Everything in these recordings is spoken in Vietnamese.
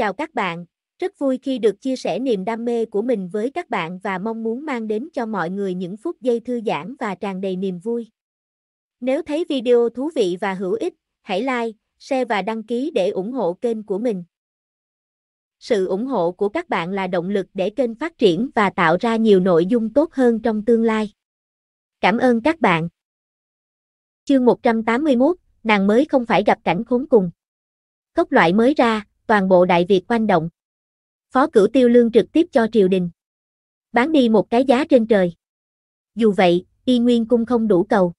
Chào các bạn, rất vui khi được chia sẻ niềm đam mê của mình với các bạn và mong muốn mang đến cho mọi người những phút giây thư giãn và tràn đầy niềm vui. Nếu thấy video thú vị và hữu ích, hãy like, share và đăng ký để ủng hộ kênh của mình. Sự ủng hộ của các bạn là động lực để kênh phát triển và tạo ra nhiều nội dung tốt hơn trong tương lai. Cảm ơn các bạn. Chương 181, nàng mới không phải gặp cảnh khốn cùng. Cốc loại mới ra, toàn bộ Đại Việt quanh động. Phó cửu tiêu lương trực tiếp cho triều đình. Bán đi một cái giá trên trời. Dù vậy, y nguyên cung không đủ cầu.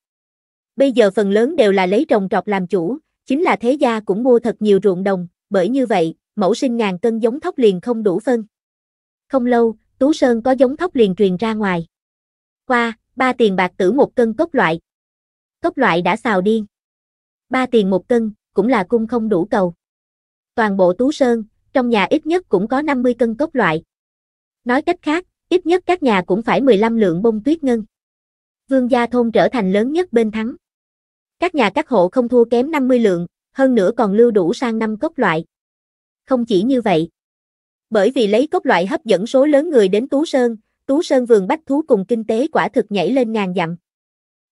Bây giờ phần lớn đều là lấy trồng trọt làm chủ, chính là thế gia cũng mua thật nhiều ruộng đồng, bởi như vậy, mẫu sinh ngàn cân giống thóc liền không đủ phân. Không lâu, Tú Sơn có giống thóc liền truyền ra ngoài. Qua, ba tiền bạc tử một cân cốc loại. Cốc loại đã xào điên. Ba tiền một cân, cũng là cung không đủ cầu toàn bộ Tú Sơn, trong nhà ít nhất cũng có 50 cân cốc loại. Nói cách khác, ít nhất các nhà cũng phải 15 lượng bông tuyết ngân. Vương gia thôn trở thành lớn nhất bên thắng. Các nhà các hộ không thua kém 50 lượng, hơn nữa còn lưu đủ sang năm cốc loại. Không chỉ như vậy. Bởi vì lấy cốc loại hấp dẫn số lớn người đến Tú Sơn, Tú Sơn vườn bách thú cùng kinh tế quả thực nhảy lên ngàn dặm.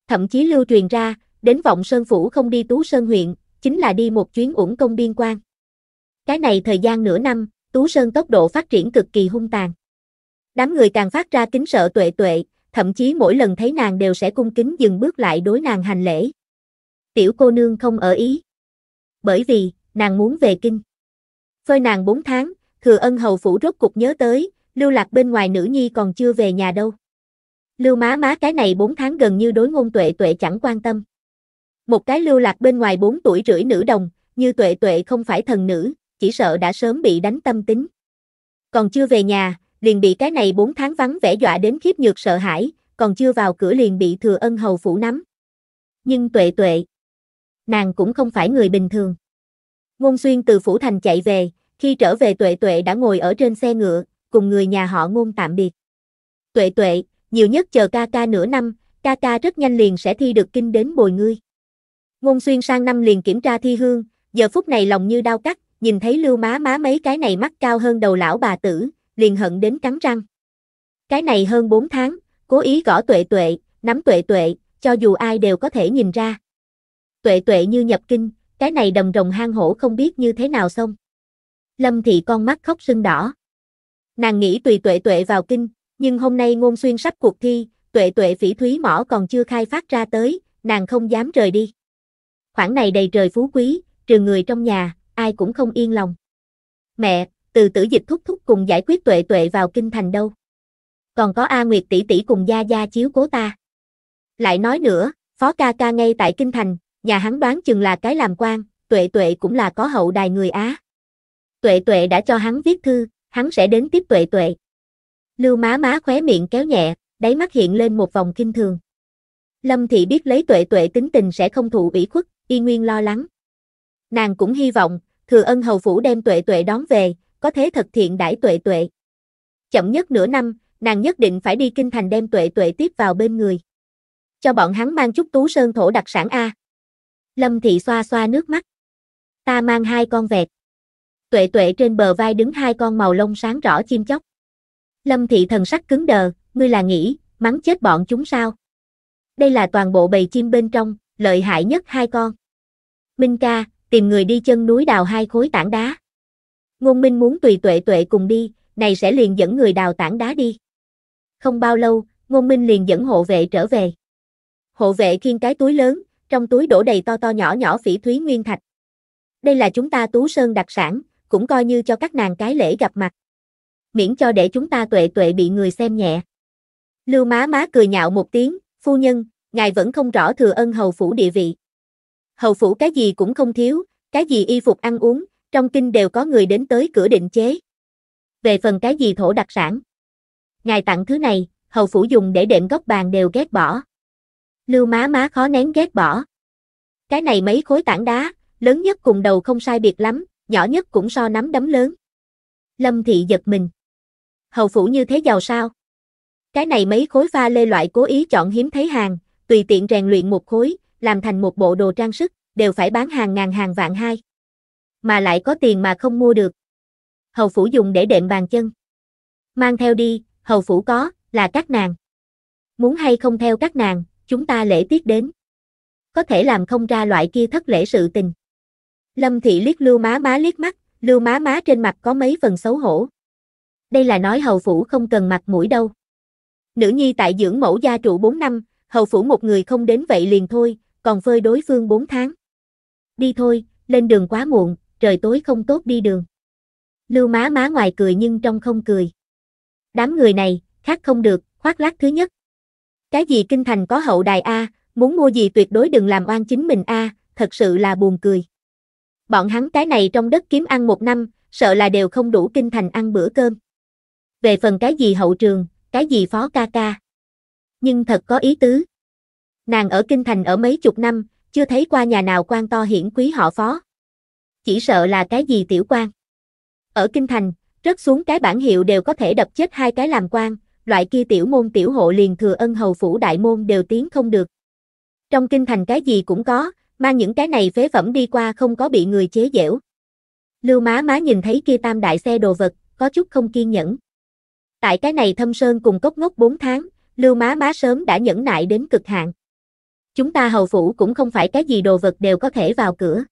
Thậm chí lưu truyền ra, đến vọng Sơn Phủ không đi Tú Sơn huyện, chính là đi một chuyến ủng công biên quan. Cái này thời gian nửa năm, Tú Sơn tốc độ phát triển cực kỳ hung tàn. Đám người càng phát ra kính sợ tuệ tuệ, thậm chí mỗi lần thấy nàng đều sẽ cung kính dừng bước lại đối nàng hành lễ. Tiểu cô nương không ở ý. Bởi vì, nàng muốn về kinh. Phơi nàng 4 tháng, thừa ân hầu phủ rốt cục nhớ tới, lưu lạc bên ngoài nữ nhi còn chưa về nhà đâu. Lưu má má cái này 4 tháng gần như đối ngôn tuệ tuệ chẳng quan tâm. Một cái lưu lạc bên ngoài 4 tuổi rưỡi nữ đồng, như tuệ tuệ không phải thần nữ, chỉ sợ đã sớm bị đánh tâm tính. Còn chưa về nhà, liền bị cái này 4 tháng vắng vẻ dọa đến khiếp nhược sợ hãi, còn chưa vào cửa liền bị thừa ân hầu phủ nắm. Nhưng tuệ tuệ, nàng cũng không phải người bình thường. Ngôn xuyên từ phủ thành chạy về, khi trở về tuệ tuệ đã ngồi ở trên xe ngựa, cùng người nhà họ ngôn tạm biệt. Tuệ tuệ, nhiều nhất chờ ca ca nửa năm, ca ca rất nhanh liền sẽ thi được kinh đến bồi ngươi. Ngôn xuyên sang năm liền kiểm tra thi hương, giờ phút này lòng như đau cắt, nhìn thấy lưu má má mấy cái này mắt cao hơn đầu lão bà tử, liền hận đến cắn răng. Cái này hơn 4 tháng, cố ý gõ tuệ tuệ, nắm tuệ tuệ, cho dù ai đều có thể nhìn ra. Tuệ tuệ như nhập kinh, cái này đầm rồng hang hổ không biết như thế nào xong. Lâm thị con mắt khóc sưng đỏ. Nàng nghĩ tùy tuệ tuệ vào kinh, nhưng hôm nay ngôn xuyên sắp cuộc thi, tuệ tuệ phỉ thúy mỏ còn chưa khai phát ra tới, nàng không dám rời đi. Khoảng này đầy trời phú quý, trừ người trong nhà, ai cũng không yên lòng. Mẹ, từ tử dịch thúc thúc cùng giải quyết tuệ tuệ vào kinh thành đâu. Còn có A Nguyệt tỷ tỷ cùng gia gia chiếu cố ta. Lại nói nữa, phó ca ca ngay tại kinh thành, nhà hắn đoán chừng là cái làm quan, tuệ tuệ cũng là có hậu đài người Á. Tuệ tuệ đã cho hắn viết thư, hắn sẽ đến tiếp tuệ tuệ. Lưu má má khóe miệng kéo nhẹ, đáy mắt hiện lên một vòng kinh thường. Lâm thị biết lấy tuệ tuệ tính tình sẽ không thụ ủy khuất, y nguyên lo lắng. Nàng cũng hy vọng, thừa ân hầu phủ đem tuệ tuệ đón về, có thế thật thiện đãi tuệ tuệ. Chậm nhất nửa năm, nàng nhất định phải đi kinh thành đem tuệ tuệ tiếp vào bên người. Cho bọn hắn mang chút tú sơn thổ đặc sản A. Lâm thị xoa xoa nước mắt. Ta mang hai con vẹt. Tuệ tuệ trên bờ vai đứng hai con màu lông sáng rõ chim chóc. Lâm thị thần sắc cứng đờ, ngươi là nghĩ, mắng chết bọn chúng sao? Đây là toàn bộ bầy chim bên trong, lợi hại nhất hai con. Minh ca, tìm người đi chân núi đào hai khối tảng đá. Ngôn Minh muốn tùy tuệ tuệ cùng đi, này sẽ liền dẫn người đào tảng đá đi. Không bao lâu, Ngôn Minh liền dẫn hộ vệ trở về. Hộ vệ khiêng cái túi lớn, trong túi đổ đầy to to nhỏ nhỏ phỉ thúy nguyên thạch. Đây là chúng ta Tú Sơn đặc sản, cũng coi như cho các nàng cái lễ gặp mặt. Miễn cho để chúng ta tuệ tuệ bị người xem nhẹ. Lưu má má cười nhạo một tiếng, phu nhân, ngài vẫn không rõ thừa ân hầu phủ địa vị. Hầu phủ cái gì cũng không thiếu, cái gì y phục ăn uống, trong kinh đều có người đến tới cửa định chế. Về phần cái gì thổ đặc sản. Ngài tặng thứ này, hầu phủ dùng để đệm góc bàn đều ghét bỏ. Lưu má má khó nén ghét bỏ. Cái này mấy khối tảng đá, lớn nhất cùng đầu không sai biệt lắm, nhỏ nhất cũng so nắm đấm lớn. Lâm thị giật mình. Hầu phủ như thế giàu sao? Cái này mấy khối pha lê loại cố ý chọn hiếm thấy hàng, tùy tiện rèn luyện một khối, làm thành một bộ đồ trang sức, đều phải bán hàng ngàn hàng vạn hai. Mà lại có tiền mà không mua được. Hầu phủ dùng để đệm bàn chân. Mang theo đi, hầu phủ có, là các nàng. Muốn hay không theo các nàng, chúng ta lễ tiết đến. Có thể làm không ra loại kia thất lễ sự tình. Lâm thị liếc lưu má má liếc mắt, lưu má má trên mặt có mấy phần xấu hổ. Đây là nói hầu phủ không cần mặt mũi đâu. Nữ nhi tại dưỡng mẫu gia trụ 4 năm, hầu phủ một người không đến vậy liền thôi, còn phơi đối phương 4 tháng đi thôi, lên đường quá muộn, trời tối không tốt đi đường. Lưu má má ngoài cười nhưng trong không cười. Đám người này, khác không được, khoác lác thứ nhất. Cái gì kinh thành có hậu đài A, muốn mua gì tuyệt đối đừng làm oan chính mình A, thật sự là buồn cười. Bọn hắn cái này trong đất kiếm ăn một năm, sợ là đều không đủ kinh thành ăn bữa cơm. Về phần cái gì hậu trường, cái gì phó ca ca. Nhưng thật có ý tứ. Nàng ở kinh thành ở mấy chục năm, chưa thấy qua nhà nào quan to hiển quý họ phó. Chỉ sợ là cái gì tiểu quan. Ở Kinh Thành, rớt xuống cái bản hiệu đều có thể đập chết hai cái làm quan, loại kia tiểu môn tiểu hộ liền thừa ân hầu phủ đại môn đều tiến không được. Trong Kinh Thành cái gì cũng có, mang những cái này phế phẩm đi qua không có bị người chế dẻo Lưu má má nhìn thấy kia tam đại xe đồ vật, có chút không kiên nhẫn. Tại cái này thâm sơn cùng cốc ngốc 4 tháng, lưu má má sớm đã nhẫn nại đến cực hạn chúng ta hầu phủ cũng không phải cái gì đồ vật đều có thể vào cửa.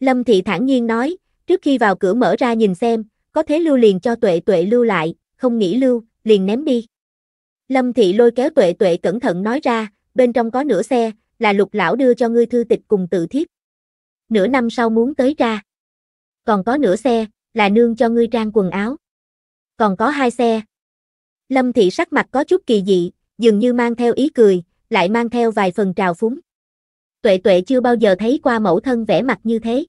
Lâm Thị thản nhiên nói, trước khi vào cửa mở ra nhìn xem, có thế lưu liền cho tuệ tuệ lưu lại, không nghĩ lưu, liền ném đi. Lâm Thị lôi kéo tuệ tuệ cẩn thận nói ra, bên trong có nửa xe, là lục lão đưa cho ngươi thư tịch cùng tự thiếp. Nửa năm sau muốn tới ra. Còn có nửa xe, là nương cho ngươi trang quần áo. Còn có hai xe. Lâm Thị sắc mặt có chút kỳ dị, dường như mang theo ý cười, lại mang theo vài phần trào phúng. Tuệ tuệ chưa bao giờ thấy qua mẫu thân vẻ mặt như thế.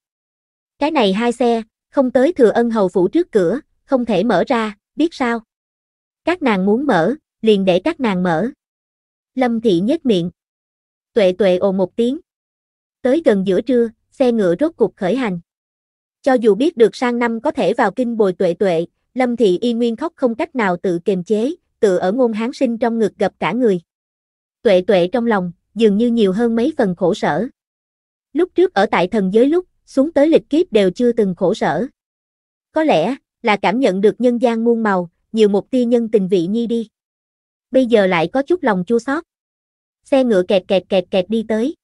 Cái này hai xe, không tới thừa ân hầu phủ trước cửa, không thể mở ra, biết sao? Các nàng muốn mở, liền để các nàng mở. Lâm thị nhếch miệng. Tuệ tuệ ồ một tiếng. Tới gần giữa trưa, xe ngựa rốt cục khởi hành. Cho dù biết được sang năm có thể vào kinh bồi tuệ tuệ, Lâm thị y nguyên khóc không cách nào tự kiềm chế, tự ở ngôn hán sinh trong ngực gặp cả người tuệ tuệ trong lòng, dường như nhiều hơn mấy phần khổ sở. Lúc trước ở tại thần giới lúc, xuống tới lịch kiếp đều chưa từng khổ sở. Có lẽ, là cảm nhận được nhân gian muôn màu, nhiều một tia nhân tình vị nhi đi. Bây giờ lại có chút lòng chua xót. Xe ngựa kẹt kẹt kẹt kẹt đi tới.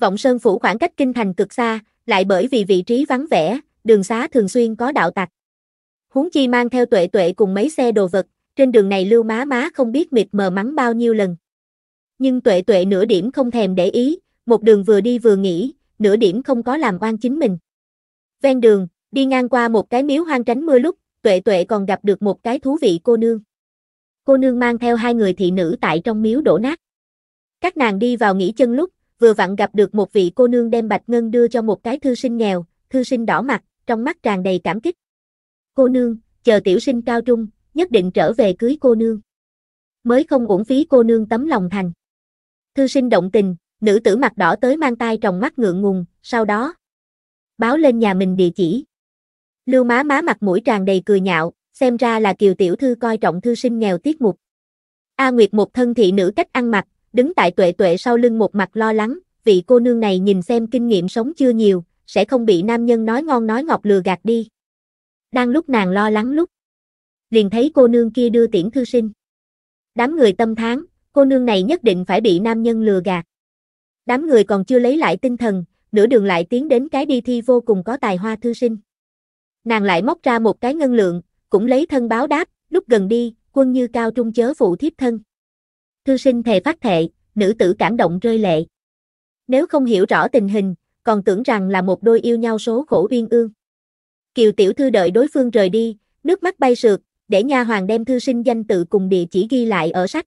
Vọng Sơn phủ khoảng cách kinh thành cực xa, lại bởi vì vị trí vắng vẻ, đường xá thường xuyên có đạo tặc. Huống chi mang theo tuệ tuệ cùng mấy xe đồ vật, trên đường này lưu má má không biết mịt mờ mắng bao nhiêu lần nhưng tuệ tuệ nửa điểm không thèm để ý, một đường vừa đi vừa nghĩ, nửa điểm không có làm oan chính mình. Ven đường, đi ngang qua một cái miếu hoang tránh mưa lúc, tuệ tuệ còn gặp được một cái thú vị cô nương. Cô nương mang theo hai người thị nữ tại trong miếu đổ nát. Các nàng đi vào nghỉ chân lúc, vừa vặn gặp được một vị cô nương đem bạch ngân đưa cho một cái thư sinh nghèo, thư sinh đỏ mặt, trong mắt tràn đầy cảm kích. Cô nương, chờ tiểu sinh cao trung, nhất định trở về cưới cô nương. Mới không uổng phí cô nương tấm lòng thành. Thư sinh động tình, nữ tử mặt đỏ tới mang tay trong mắt ngượng ngùng, sau đó báo lên nhà mình địa chỉ. Lưu má má mặt mũi tràn đầy cười nhạo, xem ra là kiều tiểu thư coi trọng thư sinh nghèo tiết mục. A Nguyệt một thân thị nữ cách ăn mặc, đứng tại tuệ tuệ sau lưng một mặt lo lắng, vị cô nương này nhìn xem kinh nghiệm sống chưa nhiều, sẽ không bị nam nhân nói ngon nói ngọt lừa gạt đi. Đang lúc nàng lo lắng lúc, liền thấy cô nương kia đưa tiễn thư sinh. Đám người tâm tháng, Cô nương này nhất định phải bị nam nhân lừa gạt. Đám người còn chưa lấy lại tinh thần, nửa đường lại tiến đến cái đi thi vô cùng có tài hoa thư sinh. Nàng lại móc ra một cái ngân lượng, cũng lấy thân báo đáp, lúc gần đi, quân như cao trung chớ phụ thiếp thân. Thư sinh thề phát thệ, nữ tử cảm động rơi lệ. Nếu không hiểu rõ tình hình, còn tưởng rằng là một đôi yêu nhau số khổ uyên ương. Kiều tiểu thư đợi đối phương rời đi, nước mắt bay sượt, để nha hoàng đem thư sinh danh tự cùng địa chỉ ghi lại ở sách.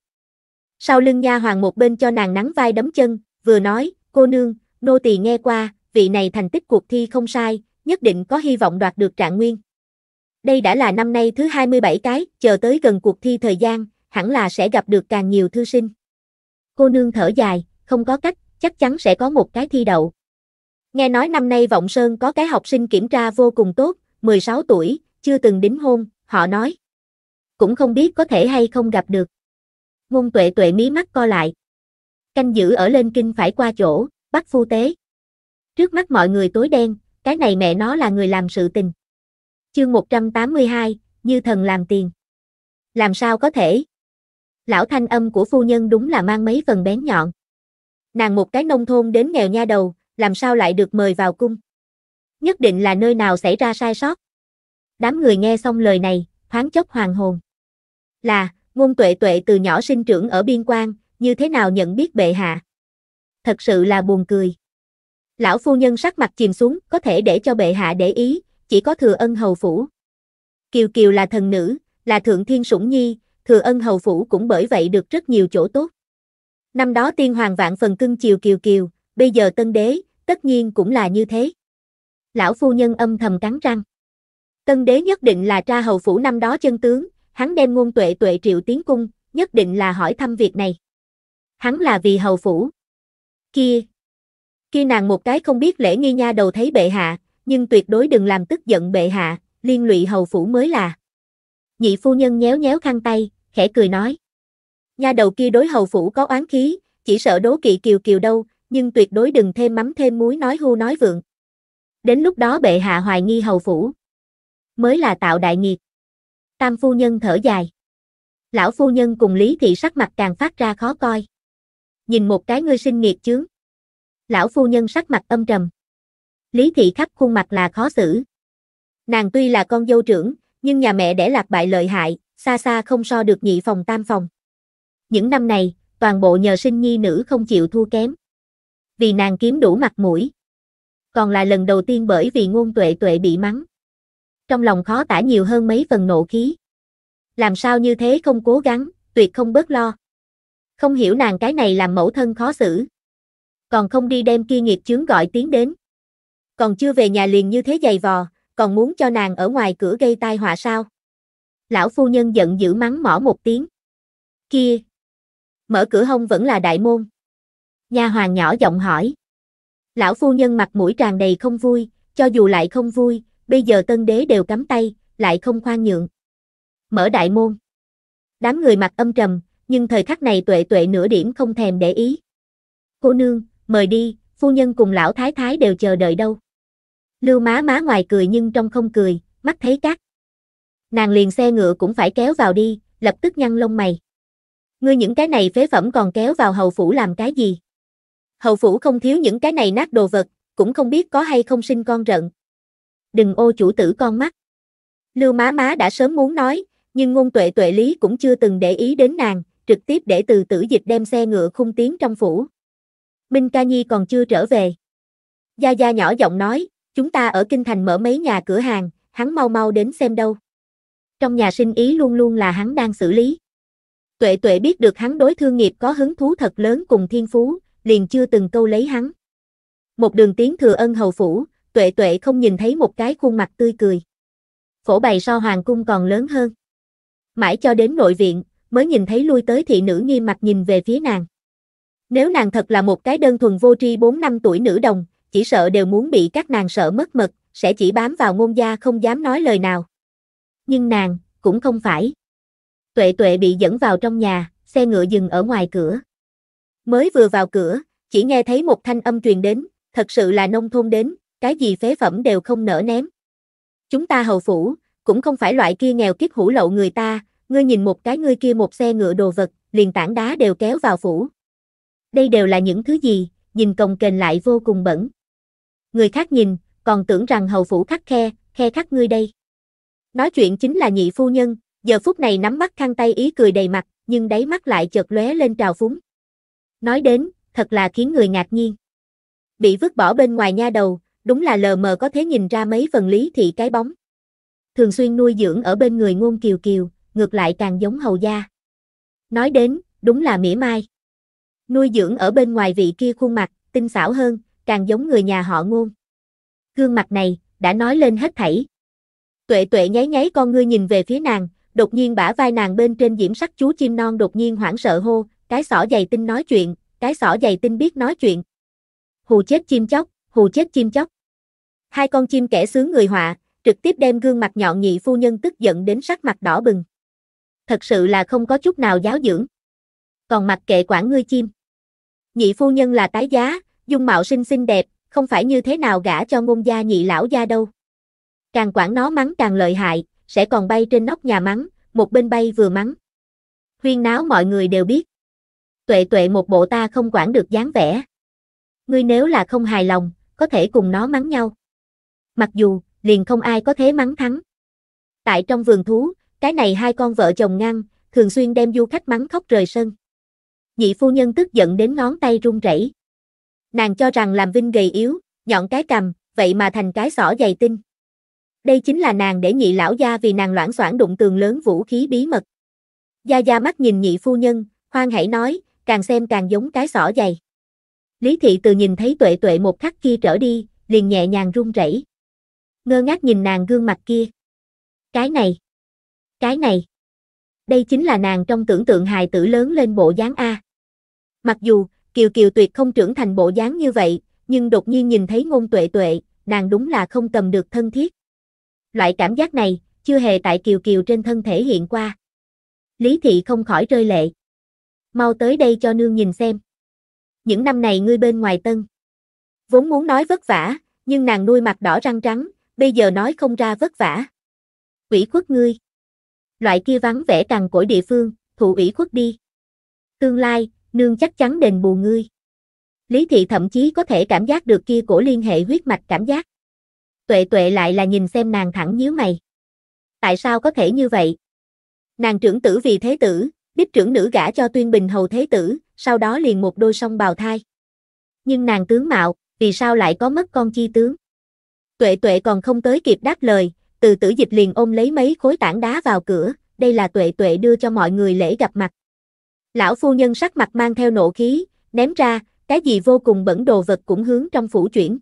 Sau lưng nha hoàng một bên cho nàng nắng vai đấm chân, vừa nói, cô nương, nô tỳ nghe qua, vị này thành tích cuộc thi không sai, nhất định có hy vọng đoạt được trạng nguyên. Đây đã là năm nay thứ 27 cái, chờ tới gần cuộc thi thời gian, hẳn là sẽ gặp được càng nhiều thư sinh. Cô nương thở dài, không có cách, chắc chắn sẽ có một cái thi đậu. Nghe nói năm nay Vọng Sơn có cái học sinh kiểm tra vô cùng tốt, 16 tuổi, chưa từng đính hôn, họ nói. Cũng không biết có thể hay không gặp được. Ngôn tuệ tuệ mí mắt co lại. Canh giữ ở lên kinh phải qua chỗ, bắt phu tế. Trước mắt mọi người tối đen, cái này mẹ nó là người làm sự tình. Chương 182, như thần làm tiền. Làm sao có thể? Lão thanh âm của phu nhân đúng là mang mấy phần bén nhọn. Nàng một cái nông thôn đến nghèo nha đầu, làm sao lại được mời vào cung? Nhất định là nơi nào xảy ra sai sót. Đám người nghe xong lời này, thoáng chốc hoàng hồn. Là, Ngôn tuệ tuệ từ nhỏ sinh trưởng ở biên quan, như thế nào nhận biết bệ hạ? Thật sự là buồn cười. Lão phu nhân sắc mặt chìm xuống, có thể để cho bệ hạ để ý, chỉ có thừa ân hầu phủ. Kiều Kiều là thần nữ, là thượng thiên sủng nhi, thừa ân hầu phủ cũng bởi vậy được rất nhiều chỗ tốt. Năm đó tiên hoàng vạn phần cưng chiều Kiều Kiều, bây giờ tân đế, tất nhiên cũng là như thế. Lão phu nhân âm thầm cắn răng. Tân đế nhất định là tra hầu phủ năm đó chân tướng, hắn đem ngôn tuệ tuệ triệu tiến cung, nhất định là hỏi thăm việc này. Hắn là vì hầu phủ. Kia! Kia nàng một cái không biết lễ nghi nha đầu thấy bệ hạ, nhưng tuyệt đối đừng làm tức giận bệ hạ, liên lụy hầu phủ mới là. Nhị phu nhân nhéo nhéo khăn tay, khẽ cười nói. Nha đầu kia đối hầu phủ có oán khí, chỉ sợ đố kỵ kiều kiều đâu, nhưng tuyệt đối đừng thêm mắm thêm muối nói hưu nói vượng. Đến lúc đó bệ hạ hoài nghi hầu phủ. Mới là tạo đại nghiệp. Tam phu nhân thở dài. Lão phu nhân cùng Lý thị sắc mặt càng phát ra khó coi. Nhìn một cái ngươi sinh nghiệt chướng. Lão phu nhân sắc mặt âm trầm. Lý thị khắp khuôn mặt là khó xử. Nàng tuy là con dâu trưởng, nhưng nhà mẹ để lạc bại lợi hại, xa xa không so được nhị phòng tam phòng. Những năm này, toàn bộ nhờ sinh nhi nữ không chịu thua kém. Vì nàng kiếm đủ mặt mũi. Còn là lần đầu tiên bởi vì ngôn tuệ tuệ bị mắng trong lòng khó tả nhiều hơn mấy phần nộ khí. Làm sao như thế không cố gắng, tuyệt không bớt lo. Không hiểu nàng cái này làm mẫu thân khó xử. Còn không đi đem kia nghiệp chướng gọi tiếng đến. Còn chưa về nhà liền như thế giày vò, còn muốn cho nàng ở ngoài cửa gây tai họa sao? Lão phu nhân giận dữ mắng mỏ một tiếng. Kia! Mở cửa hông vẫn là đại môn. Nha hoàng nhỏ giọng hỏi. Lão phu nhân mặt mũi tràn đầy không vui, cho dù lại không vui, bây giờ tân đế đều cắm tay, lại không khoan nhượng. Mở đại môn. Đám người mặt âm trầm, nhưng thời khắc này tuệ tuệ nửa điểm không thèm để ý. Cô nương, mời đi, phu nhân cùng lão thái thái đều chờ đợi đâu. Lưu má má ngoài cười nhưng trong không cười, mắt thấy cát. Nàng liền xe ngựa cũng phải kéo vào đi, lập tức nhăn lông mày. Ngươi những cái này phế phẩm còn kéo vào hầu phủ làm cái gì? Hầu phủ không thiếu những cái này nát đồ vật, cũng không biết có hay không sinh con rận đừng ô chủ tử con mắt. Lưu má má đã sớm muốn nói, nhưng ngôn tuệ tuệ lý cũng chưa từng để ý đến nàng, trực tiếp để từ tử dịch đem xe ngựa khung tiến trong phủ. Minh Ca Nhi còn chưa trở về. Gia Gia nhỏ giọng nói, chúng ta ở Kinh Thành mở mấy nhà cửa hàng, hắn mau mau đến xem đâu. Trong nhà sinh ý luôn luôn là hắn đang xử lý. Tuệ tuệ biết được hắn đối thương nghiệp có hứng thú thật lớn cùng thiên phú, liền chưa từng câu lấy hắn. Một đường tiến thừa ân hầu phủ, tuệ tuệ không nhìn thấy một cái khuôn mặt tươi cười. Phổ bày so hoàng cung còn lớn hơn. Mãi cho đến nội viện, mới nhìn thấy lui tới thị nữ nghiêm mặt nhìn về phía nàng. Nếu nàng thật là một cái đơn thuần vô tri 4 năm tuổi nữ đồng, chỉ sợ đều muốn bị các nàng sợ mất mật, sẽ chỉ bám vào ngôn gia không dám nói lời nào. Nhưng nàng, cũng không phải. Tuệ tuệ bị dẫn vào trong nhà, xe ngựa dừng ở ngoài cửa. Mới vừa vào cửa, chỉ nghe thấy một thanh âm truyền đến, thật sự là nông thôn đến, cái gì phế phẩm đều không nỡ ném. Chúng ta hầu phủ, cũng không phải loại kia nghèo kiết hủ lậu người ta, ngươi nhìn một cái ngươi kia một xe ngựa đồ vật, liền tảng đá đều kéo vào phủ. Đây đều là những thứ gì, nhìn cồng kềnh lại vô cùng bẩn. Người khác nhìn, còn tưởng rằng hầu phủ khắc khe, khe khắc ngươi đây. Nói chuyện chính là nhị phu nhân, giờ phút này nắm mắt khăn tay ý cười đầy mặt, nhưng đáy mắt lại chợt lóe lên trào phúng. Nói đến, thật là khiến người ngạc nhiên. Bị vứt bỏ bên ngoài nha đầu, đúng là lờ mờ có thể nhìn ra mấy phần lý thị cái bóng. Thường xuyên nuôi dưỡng ở bên người ngôn kiều kiều, ngược lại càng giống hầu gia. Nói đến, đúng là mỉa mai. Nuôi dưỡng ở bên ngoài vị kia khuôn mặt, tinh xảo hơn, càng giống người nhà họ ngôn. Gương mặt này, đã nói lên hết thảy. Tuệ tuệ nháy nháy con ngươi nhìn về phía nàng, đột nhiên bả vai nàng bên trên diễm sắc chú chim non đột nhiên hoảng sợ hô, cái sỏ dày tinh nói chuyện, cái sỏ dày tinh biết nói chuyện. Hù chết chim chóc, hù chết chim chóc. Hai con chim kẻ sướng người họa, trực tiếp đem gương mặt nhọn nhị phu nhân tức giận đến sắc mặt đỏ bừng. Thật sự là không có chút nào giáo dưỡng. Còn mặc kệ quản ngươi chim. Nhị phu nhân là tái giá, dung mạo xinh xinh đẹp, không phải như thế nào gả cho ngôn gia nhị lão gia đâu. Càng quản nó mắng càng lợi hại, sẽ còn bay trên nóc nhà mắng, một bên bay vừa mắng. Huyên náo mọi người đều biết. Tuệ tuệ một bộ ta không quản được dáng vẻ. Ngươi nếu là không hài lòng, có thể cùng nó mắng nhau mặc dù, liền không ai có thế mắng thắng. Tại trong vườn thú, cái này hai con vợ chồng ngăn, thường xuyên đem du khách mắng khóc rời sân. Nhị phu nhân tức giận đến ngón tay run rẩy. Nàng cho rằng làm Vinh gầy yếu, nhọn cái cầm, vậy mà thành cái sỏ dày tinh. Đây chính là nàng để nhị lão gia vì nàng loãng soạn đụng tường lớn vũ khí bí mật. Gia gia mắt nhìn nhị phu nhân, khoan hãy nói, càng xem càng giống cái sỏ dày. Lý thị từ nhìn thấy tuệ tuệ một khắc kia trở đi, liền nhẹ nhàng run rẩy ngơ ngác nhìn nàng gương mặt kia. Cái này, cái này, đây chính là nàng trong tưởng tượng hài tử lớn lên bộ dáng A. Mặc dù, Kiều Kiều tuyệt không trưởng thành bộ dáng như vậy, nhưng đột nhiên nhìn thấy ngôn tuệ tuệ, nàng đúng là không cầm được thân thiết. Loại cảm giác này, chưa hề tại Kiều Kiều trên thân thể hiện qua. Lý Thị không khỏi rơi lệ. Mau tới đây cho nương nhìn xem. Những năm này ngươi bên ngoài tân. Vốn muốn nói vất vả, nhưng nàng nuôi mặt đỏ răng trắng, bây giờ nói không ra vất vả. quỷ khuất ngươi. Loại kia vắng vẻ cằn cỗi địa phương, thụ ủy khuất đi. Tương lai, nương chắc chắn đền bù ngươi. Lý thị thậm chí có thể cảm giác được kia cổ liên hệ huyết mạch cảm giác. Tuệ tuệ lại là nhìn xem nàng thẳng nhíu mày. Tại sao có thể như vậy? Nàng trưởng tử vì thế tử, đích trưởng nữ gả cho tuyên bình hầu thế tử, sau đó liền một đôi song bào thai. Nhưng nàng tướng mạo, vì sao lại có mất con chi tướng? Tuệ tuệ còn không tới kịp đáp lời, từ tử dịch liền ôm lấy mấy khối tảng đá vào cửa, đây là tuệ tuệ đưa cho mọi người lễ gặp mặt. Lão phu nhân sắc mặt mang theo nộ khí, ném ra, cái gì vô cùng bẩn đồ vật cũng hướng trong phủ chuyển.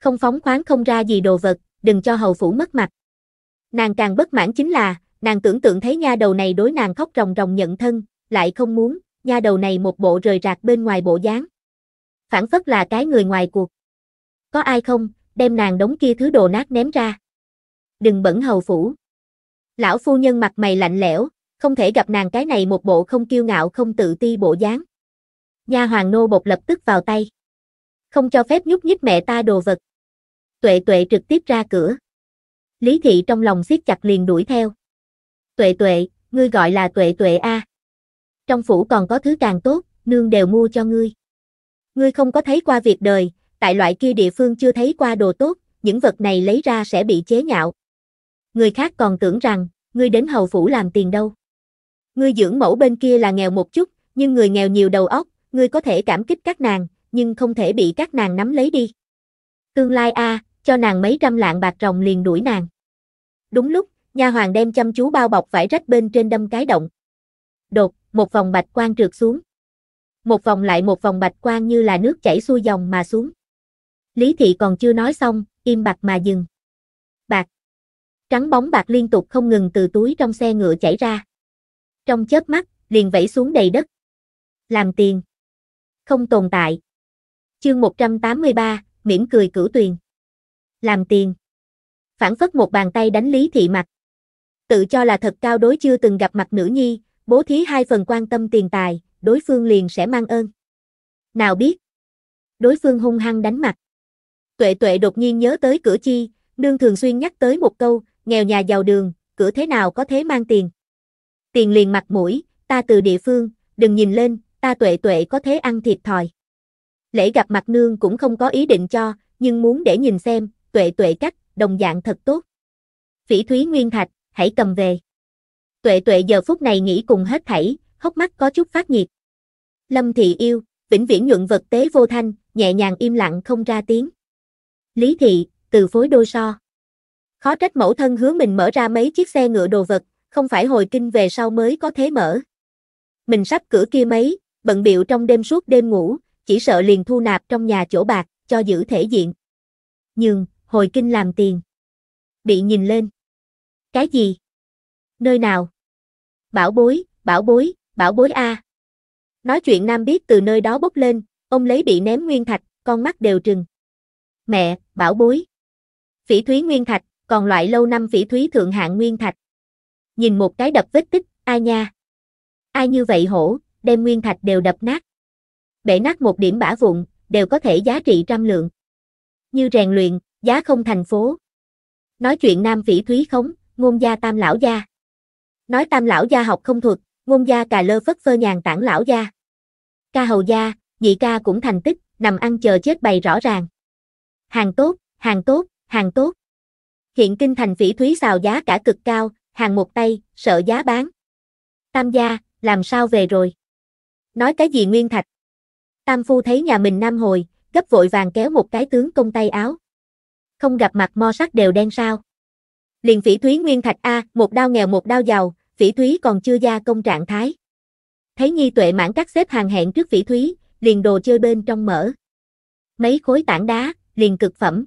Không phóng khoáng không ra gì đồ vật, đừng cho hầu phủ mất mặt. Nàng càng bất mãn chính là, nàng tưởng tượng thấy nha đầu này đối nàng khóc ròng ròng nhận thân, lại không muốn, nha đầu này một bộ rời rạc bên ngoài bộ dáng. Phản phất là cái người ngoài cuộc. Có ai không, đem nàng đống kia thứ đồ nát ném ra. Đừng bẩn hầu phủ. Lão phu nhân mặt mày lạnh lẽo, không thể gặp nàng cái này một bộ không kiêu ngạo không tự ti bộ dáng. Nha hoàng nô bột lập tức vào tay. Không cho phép nhúc nhích mẹ ta đồ vật. Tuệ tuệ trực tiếp ra cửa. Lý thị trong lòng siết chặt liền đuổi theo. Tuệ tuệ, ngươi gọi là tuệ tuệ A. Trong phủ còn có thứ càng tốt, nương đều mua cho ngươi. Ngươi không có thấy qua việc đời, tại loại kia địa phương chưa thấy qua đồ tốt, những vật này lấy ra sẽ bị chế nhạo. Người khác còn tưởng rằng, ngươi đến hầu phủ làm tiền đâu. Ngươi dưỡng mẫu bên kia là nghèo một chút, nhưng người nghèo nhiều đầu óc, ngươi có thể cảm kích các nàng, nhưng không thể bị các nàng nắm lấy đi. Tương lai a, cho nàng mấy trăm lạng bạc rồng liền đuổi nàng. Đúng lúc, nha hoàng đem chăm chú bao bọc vải rách bên trên đâm cái động. Đột, một vòng bạch quang trượt xuống. Một vòng lại một vòng bạch quang như là nước chảy xuôi dòng mà xuống. Lý Thị còn chưa nói xong, im bạc mà dừng. Bạc. Trắng bóng bạc liên tục không ngừng từ túi trong xe ngựa chảy ra. Trong chớp mắt, liền vẫy xuống đầy đất. Làm tiền. Không tồn tại. Chương 183, miễn cười cửu tuyền. Làm tiền. Phản phất một bàn tay đánh Lý Thị mặt. Tự cho là thật cao đối chưa từng gặp mặt nữ nhi, bố thí hai phần quan tâm tiền tài, đối phương liền sẽ mang ơn. Nào biết. Đối phương hung hăng đánh mặt. Tuệ tuệ đột nhiên nhớ tới cửa chi, nương thường xuyên nhắc tới một câu, nghèo nhà giàu đường, cửa thế nào có thế mang tiền. Tiền liền mặt mũi, ta từ địa phương, đừng nhìn lên, ta tuệ tuệ có thế ăn thịt thòi. Lễ gặp mặt nương cũng không có ý định cho, nhưng muốn để nhìn xem, tuệ tuệ cách đồng dạng thật tốt. Phỉ thúy nguyên thạch, hãy cầm về. Tuệ tuệ giờ phút này nghĩ cùng hết thảy, hốc mắt có chút phát nhiệt. Lâm thị yêu, vĩnh viễn nhuận vật tế vô thanh, nhẹ nhàng im lặng không ra tiếng. Lý Thị, từ phối đôi so. Khó trách mẫu thân hứa mình mở ra mấy chiếc xe ngựa đồ vật, không phải hồi kinh về sau mới có thế mở. Mình sắp cửa kia mấy, bận biệu trong đêm suốt đêm ngủ, chỉ sợ liền thu nạp trong nhà chỗ bạc, cho giữ thể diện. Nhưng, hồi kinh làm tiền. Bị nhìn lên. Cái gì? Nơi nào? Bảo bối, bảo bối, bảo bối a. Nói chuyện Nam biết từ nơi đó bốc lên, ông lấy bị ném nguyên thạch, con mắt đều trừng. Mẹ, bảo bối. Phỉ thúy nguyên thạch, còn loại lâu năm phỉ thúy thượng hạng nguyên thạch. Nhìn một cái đập vết tích, ai nha. Ai như vậy hổ, đem nguyên thạch đều đập nát. Bể nát một điểm bả vụn, đều có thể giá trị trăm lượng. Như rèn luyện, giá không thành phố. Nói chuyện nam phỉ thúy khống, ngôn gia tam lão gia. Nói tam lão gia học không thuật, ngôn gia cà lơ phất phơ nhàn tản lão gia. Ca hầu gia, nhị ca cũng thành tích, nằm ăn chờ chết bày rõ ràng hàng tốt, hàng tốt, hàng tốt. Hiện kinh thành phỉ thúy xào giá cả cực cao, hàng một tay, sợ giá bán. Tam gia, làm sao về rồi? Nói cái gì Nguyên Thạch? Tam phu thấy nhà mình nam hồi, gấp vội vàng kéo một cái tướng công tay áo. Không gặp mặt mo sắc đều đen sao. Liền phỉ thúy Nguyên Thạch A, một đao nghèo một đao giàu, phỉ thúy còn chưa gia công trạng thái. Thấy nhi tuệ mãn các xếp hàng hẹn trước phỉ thúy, liền đồ chơi bên trong mở. Mấy khối tảng đá, liền cực phẩm.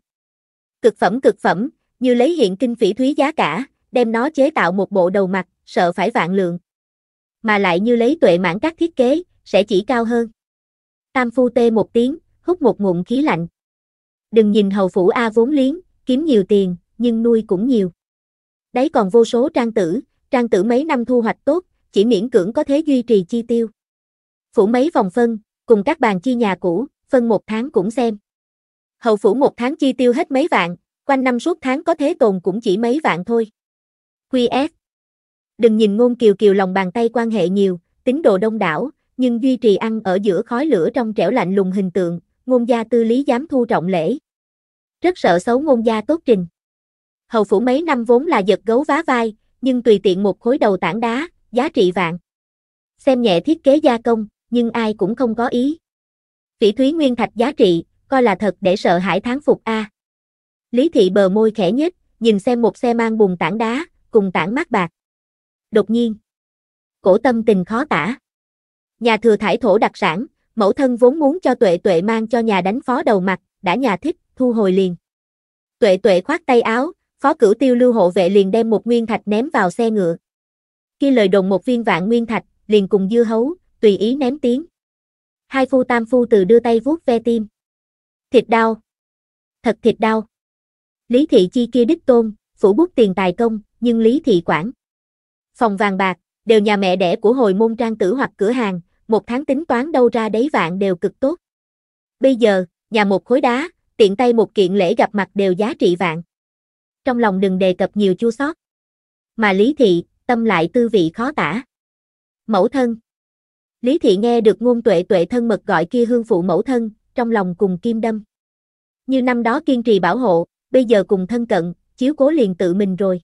Cực phẩm cực phẩm, như lấy hiện kinh phỉ thúy giá cả, đem nó chế tạo một bộ đầu mặt, sợ phải vạn lượng. Mà lại như lấy tuệ mãn các thiết kế, sẽ chỉ cao hơn. Tam phu tê một tiếng, hút một ngụm khí lạnh. Đừng nhìn hầu phủ A vốn liếng, kiếm nhiều tiền, nhưng nuôi cũng nhiều. Đấy còn vô số trang tử, trang tử mấy năm thu hoạch tốt, chỉ miễn cưỡng có thế duy trì chi tiêu. Phủ mấy vòng phân, cùng các bàn chi nhà cũ, phân một tháng cũng xem hầu phủ một tháng chi tiêu hết mấy vạn, quanh năm suốt tháng có thế tồn cũng chỉ mấy vạn thôi. QS Đừng nhìn ngôn kiều kiều lòng bàn tay quan hệ nhiều, tính đồ đông đảo, nhưng duy trì ăn ở giữa khói lửa trong trẻo lạnh lùng hình tượng, ngôn gia tư lý dám thu trọng lễ. Rất sợ xấu ngôn gia tốt trình. Hầu phủ mấy năm vốn là giật gấu vá vai, nhưng tùy tiện một khối đầu tảng đá, giá trị vạn. Xem nhẹ thiết kế gia công, nhưng ai cũng không có ý. Phỉ thúy nguyên thạch giá trị, coi là thật để sợ hãi tháng phục a. À. Lý thị bờ môi khẽ nhếch, nhìn xem một xe mang bùn tảng đá, cùng tảng mát bạc. Đột nhiên, cổ tâm tình khó tả. Nhà thừa thải thổ đặc sản, mẫu thân vốn muốn cho tuệ tuệ mang cho nhà đánh phó đầu mặt, đã nhà thích, thu hồi liền. Tuệ tuệ khoát tay áo, phó cửu tiêu lưu hộ vệ liền đem một nguyên thạch ném vào xe ngựa. Khi lời đồn một viên vạn nguyên thạch, liền cùng dưa hấu, tùy ý ném tiếng. Hai phu tam phu từ đưa tay vuốt ve tim. Thịt đau. Thật thịt đau. Lý thị chi kia đích tôn, phủ bút tiền tài công, nhưng lý thị quản. Phòng vàng bạc, đều nhà mẹ đẻ của hồi môn trang tử hoặc cửa hàng, một tháng tính toán đâu ra đấy vạn đều cực tốt. Bây giờ, nhà một khối đá, tiện tay một kiện lễ gặp mặt đều giá trị vạn. Trong lòng đừng đề cập nhiều chua sót. Mà Lý Thị, tâm lại tư vị khó tả. Mẫu thân Lý Thị nghe được ngôn tuệ tuệ thân mật gọi kia hương phụ mẫu thân, trong lòng cùng kim đâm. Như năm đó kiên trì bảo hộ, bây giờ cùng thân cận, chiếu cố liền tự mình rồi.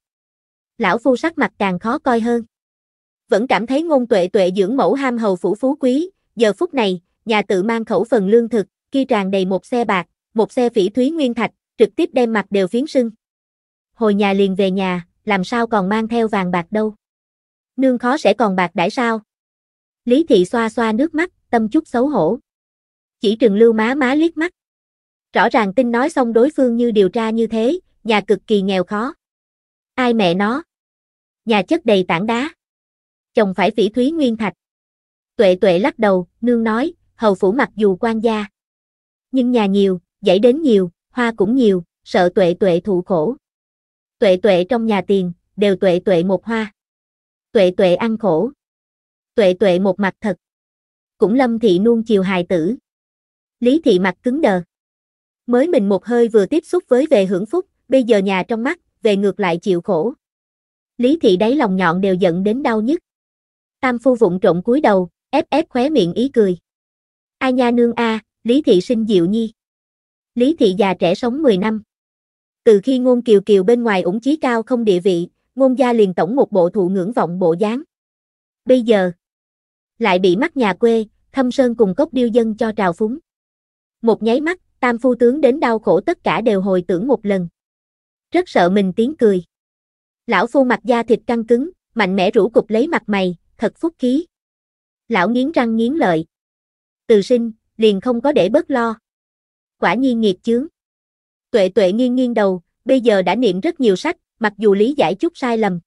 Lão phu sắc mặt càng khó coi hơn. Vẫn cảm thấy ngôn tuệ tuệ dưỡng mẫu ham hầu phủ phú quý, giờ phút này, nhà tự mang khẩu phần lương thực, kia tràn đầy một xe bạc, một xe phỉ thúy nguyên thạch, trực tiếp đem mặt đều phiến sưng. Hồi nhà liền về nhà, làm sao còn mang theo vàng bạc đâu. Nương khó sẽ còn bạc đãi sao. Lý thị xoa xoa nước mắt, tâm chút xấu hổ chỉ trừng lưu má má liếc mắt. Rõ ràng tin nói xong đối phương như điều tra như thế, nhà cực kỳ nghèo khó. Ai mẹ nó? Nhà chất đầy tảng đá. Chồng phải phỉ thúy nguyên thạch. Tuệ tuệ lắc đầu, nương nói, hầu phủ mặc dù quan gia. Nhưng nhà nhiều, dãy đến nhiều, hoa cũng nhiều, sợ tuệ tuệ thụ khổ. Tuệ tuệ trong nhà tiền, đều tuệ tuệ một hoa. Tuệ tuệ ăn khổ. Tuệ tuệ một mặt thật. Cũng lâm thị nuông chiều hài tử, Lý thị mặt cứng đờ. Mới mình một hơi vừa tiếp xúc với về hưởng phúc, bây giờ nhà trong mắt, về ngược lại chịu khổ. Lý thị đáy lòng nhọn đều giận đến đau nhất. Tam phu vụng trộn cúi đầu, ép ép khóe miệng ý cười. A nha nương a, Lý thị sinh diệu nhi. Lý thị già trẻ sống 10 năm. Từ khi ngôn kiều kiều bên ngoài ủng chí cao không địa vị, ngôn gia liền tổng một bộ thụ ngưỡng vọng bộ dáng. Bây giờ, lại bị mắt nhà quê, thâm sơn cùng cốc điêu dân cho trào phúng. Một nháy mắt, tam phu tướng đến đau khổ tất cả đều hồi tưởng một lần. Rất sợ mình tiếng cười. Lão phu mặt da thịt căng cứng, mạnh mẽ rũ cục lấy mặt mày, thật phúc khí. Lão nghiến răng nghiến lợi. Từ sinh, liền không có để bớt lo. Quả nhiên nghiệp chướng. Tuệ tuệ nghiêng nghiêng đầu, bây giờ đã niệm rất nhiều sách, mặc dù lý giải chút sai lầm.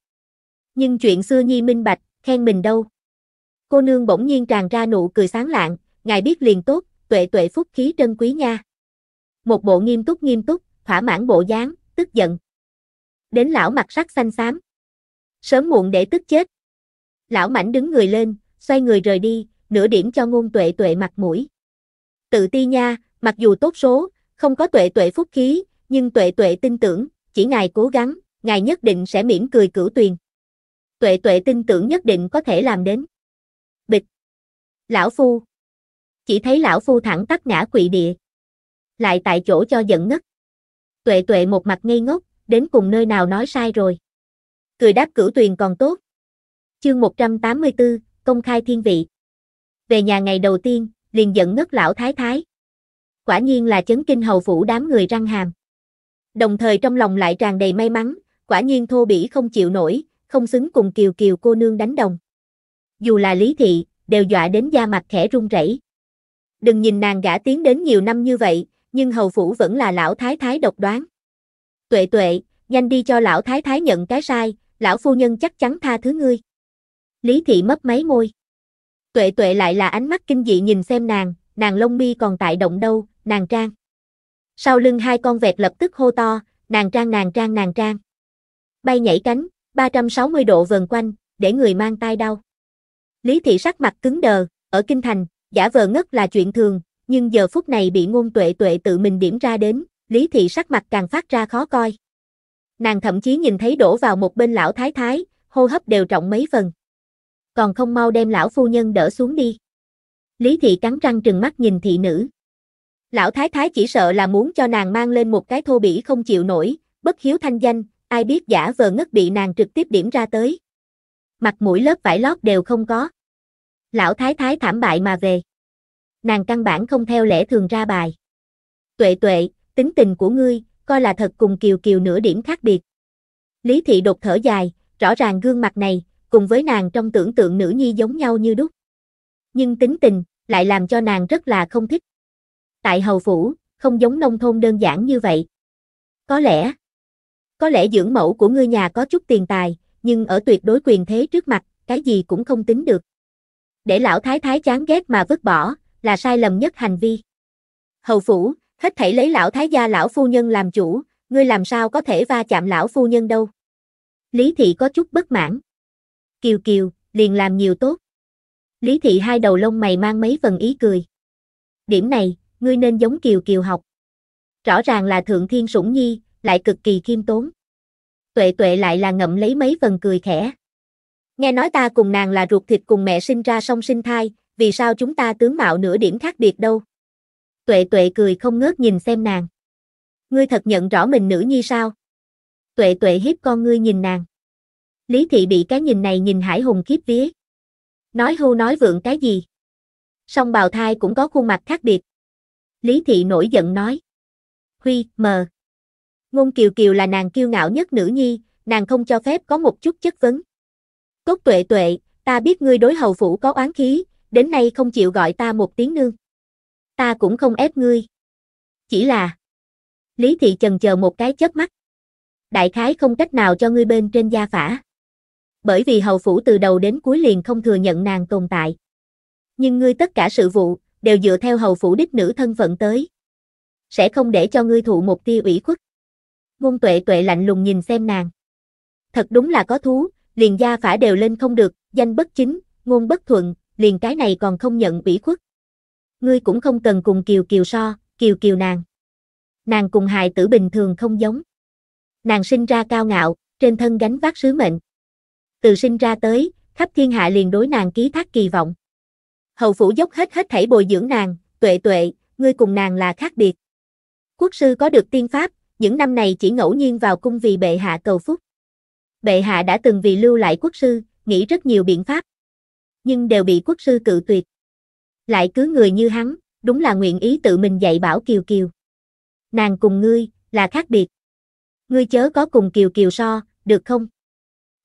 Nhưng chuyện xưa nhi minh bạch, khen mình đâu. Cô nương bỗng nhiên tràn ra nụ cười sáng lạng, ngài biết liền tốt, tuệ tuệ phúc khí trân quý nha. Một bộ nghiêm túc nghiêm túc, thỏa mãn bộ dáng, tức giận. Đến lão mặt sắc xanh xám. Sớm muộn để tức chết. Lão mảnh đứng người lên, xoay người rời đi, nửa điểm cho ngôn tuệ tuệ mặt mũi. Tự ti nha, mặc dù tốt số, không có tuệ tuệ phúc khí, nhưng tuệ tuệ tin tưởng, chỉ ngài cố gắng, ngài nhất định sẽ mỉm cười cửu tuyền. Tuệ tuệ tin tưởng nhất định có thể làm đến. Bịch. Lão phu chỉ thấy lão phu thẳng tắp ngã quỵ địa. Lại tại chỗ cho giận ngất. Tuệ tuệ một mặt ngây ngốc, đến cùng nơi nào nói sai rồi. Cười đáp cửu tuyền còn tốt. Chương 184, công khai thiên vị. Về nhà ngày đầu tiên, liền giận ngất lão thái thái. Quả nhiên là chấn kinh hầu phủ đám người răng hàm. Đồng thời trong lòng lại tràn đầy may mắn, quả nhiên thô bỉ không chịu nổi, không xứng cùng kiều kiều cô nương đánh đồng. Dù là lý thị, đều dọa đến da mặt khẽ run rẩy đừng nhìn nàng gã tiến đến nhiều năm như vậy, nhưng hầu phủ vẫn là lão thái thái độc đoán. Tuệ tuệ, nhanh đi cho lão thái thái nhận cái sai, lão phu nhân chắc chắn tha thứ ngươi. Lý thị mấp máy môi. Tuệ tuệ lại là ánh mắt kinh dị nhìn xem nàng, nàng lông mi còn tại động đâu, nàng trang. Sau lưng hai con vẹt lập tức hô to, nàng trang nàng trang nàng trang. Bay nhảy cánh, 360 độ vần quanh, để người mang tai đau. Lý thị sắc mặt cứng đờ, ở kinh thành, giả vờ ngất là chuyện thường, nhưng giờ phút này bị ngôn tuệ tuệ tự mình điểm ra đến, lý thị sắc mặt càng phát ra khó coi. Nàng thậm chí nhìn thấy đổ vào một bên lão thái thái, hô hấp đều trọng mấy phần. Còn không mau đem lão phu nhân đỡ xuống đi. Lý thị cắn răng trừng mắt nhìn thị nữ. Lão thái thái chỉ sợ là muốn cho nàng mang lên một cái thô bỉ không chịu nổi, bất hiếu thanh danh, ai biết giả vờ ngất bị nàng trực tiếp điểm ra tới. Mặt mũi lớp vải lót đều không có lão thái thái thảm bại mà về. Nàng căn bản không theo lẽ thường ra bài. Tuệ tuệ, tính tình của ngươi, coi là thật cùng kiều kiều nửa điểm khác biệt. Lý thị đột thở dài, rõ ràng gương mặt này, cùng với nàng trong tưởng tượng nữ nhi giống nhau như đúc. Nhưng tính tình, lại làm cho nàng rất là không thích. Tại hầu phủ, không giống nông thôn đơn giản như vậy. Có lẽ, có lẽ dưỡng mẫu của ngươi nhà có chút tiền tài, nhưng ở tuyệt đối quyền thế trước mặt, cái gì cũng không tính được để lão thái thái chán ghét mà vứt bỏ, là sai lầm nhất hành vi. Hầu phủ, hết thảy lấy lão thái gia lão phu nhân làm chủ, ngươi làm sao có thể va chạm lão phu nhân đâu. Lý thị có chút bất mãn. Kiều kiều, liền làm nhiều tốt. Lý thị hai đầu lông mày mang mấy phần ý cười. Điểm này, ngươi nên giống kiều kiều học. Rõ ràng là thượng thiên sủng nhi, lại cực kỳ khiêm tốn. Tuệ tuệ lại là ngậm lấy mấy phần cười khẽ. Nghe nói ta cùng nàng là ruột thịt cùng mẹ sinh ra song sinh thai, vì sao chúng ta tướng mạo nửa điểm khác biệt đâu? Tuệ tuệ cười không ngớt nhìn xem nàng. Ngươi thật nhận rõ mình nữ nhi sao? Tuệ tuệ hiếp con ngươi nhìn nàng. Lý thị bị cái nhìn này nhìn hải hùng khiếp vía. Nói hưu nói vượng cái gì? Song bào thai cũng có khuôn mặt khác biệt. Lý thị nổi giận nói. Huy, mờ. Ngôn kiều kiều là nàng kiêu ngạo nhất nữ nhi, nàng không cho phép có một chút chất vấn. Cốt tuệ tuệ, ta biết ngươi đối hầu phủ có oán khí, đến nay không chịu gọi ta một tiếng nương. Ta cũng không ép ngươi. Chỉ là... Lý thị chần chờ một cái chớp mắt. Đại khái không cách nào cho ngươi bên trên gia phả. Bởi vì hầu phủ từ đầu đến cuối liền không thừa nhận nàng tồn tại. Nhưng ngươi tất cả sự vụ, đều dựa theo hầu phủ đích nữ thân phận tới. Sẽ không để cho ngươi thụ một tia ủy khuất. Ngôn tuệ tuệ lạnh lùng nhìn xem nàng. Thật đúng là có thú, liền gia phả đều lên không được, danh bất chính, ngôn bất thuận, liền cái này còn không nhận ủy khuất. Ngươi cũng không cần cùng Kiều Kiều so, Kiều Kiều nàng. Nàng cùng hài tử bình thường không giống. Nàng sinh ra cao ngạo, trên thân gánh vác sứ mệnh. Từ sinh ra tới, khắp thiên hạ liền đối nàng ký thác kỳ vọng. Hầu phủ dốc hết hết thảy bồi dưỡng nàng, tuệ tuệ, ngươi cùng nàng là khác biệt. Quốc sư có được tiên pháp, những năm này chỉ ngẫu nhiên vào cung vì bệ hạ cầu phúc bệ hạ đã từng vì lưu lại quốc sư, nghĩ rất nhiều biện pháp, nhưng đều bị quốc sư cự tuyệt. Lại cứ người như hắn, đúng là nguyện ý tự mình dạy bảo Kiều Kiều. Nàng cùng ngươi, là khác biệt. Ngươi chớ có cùng Kiều Kiều so, được không?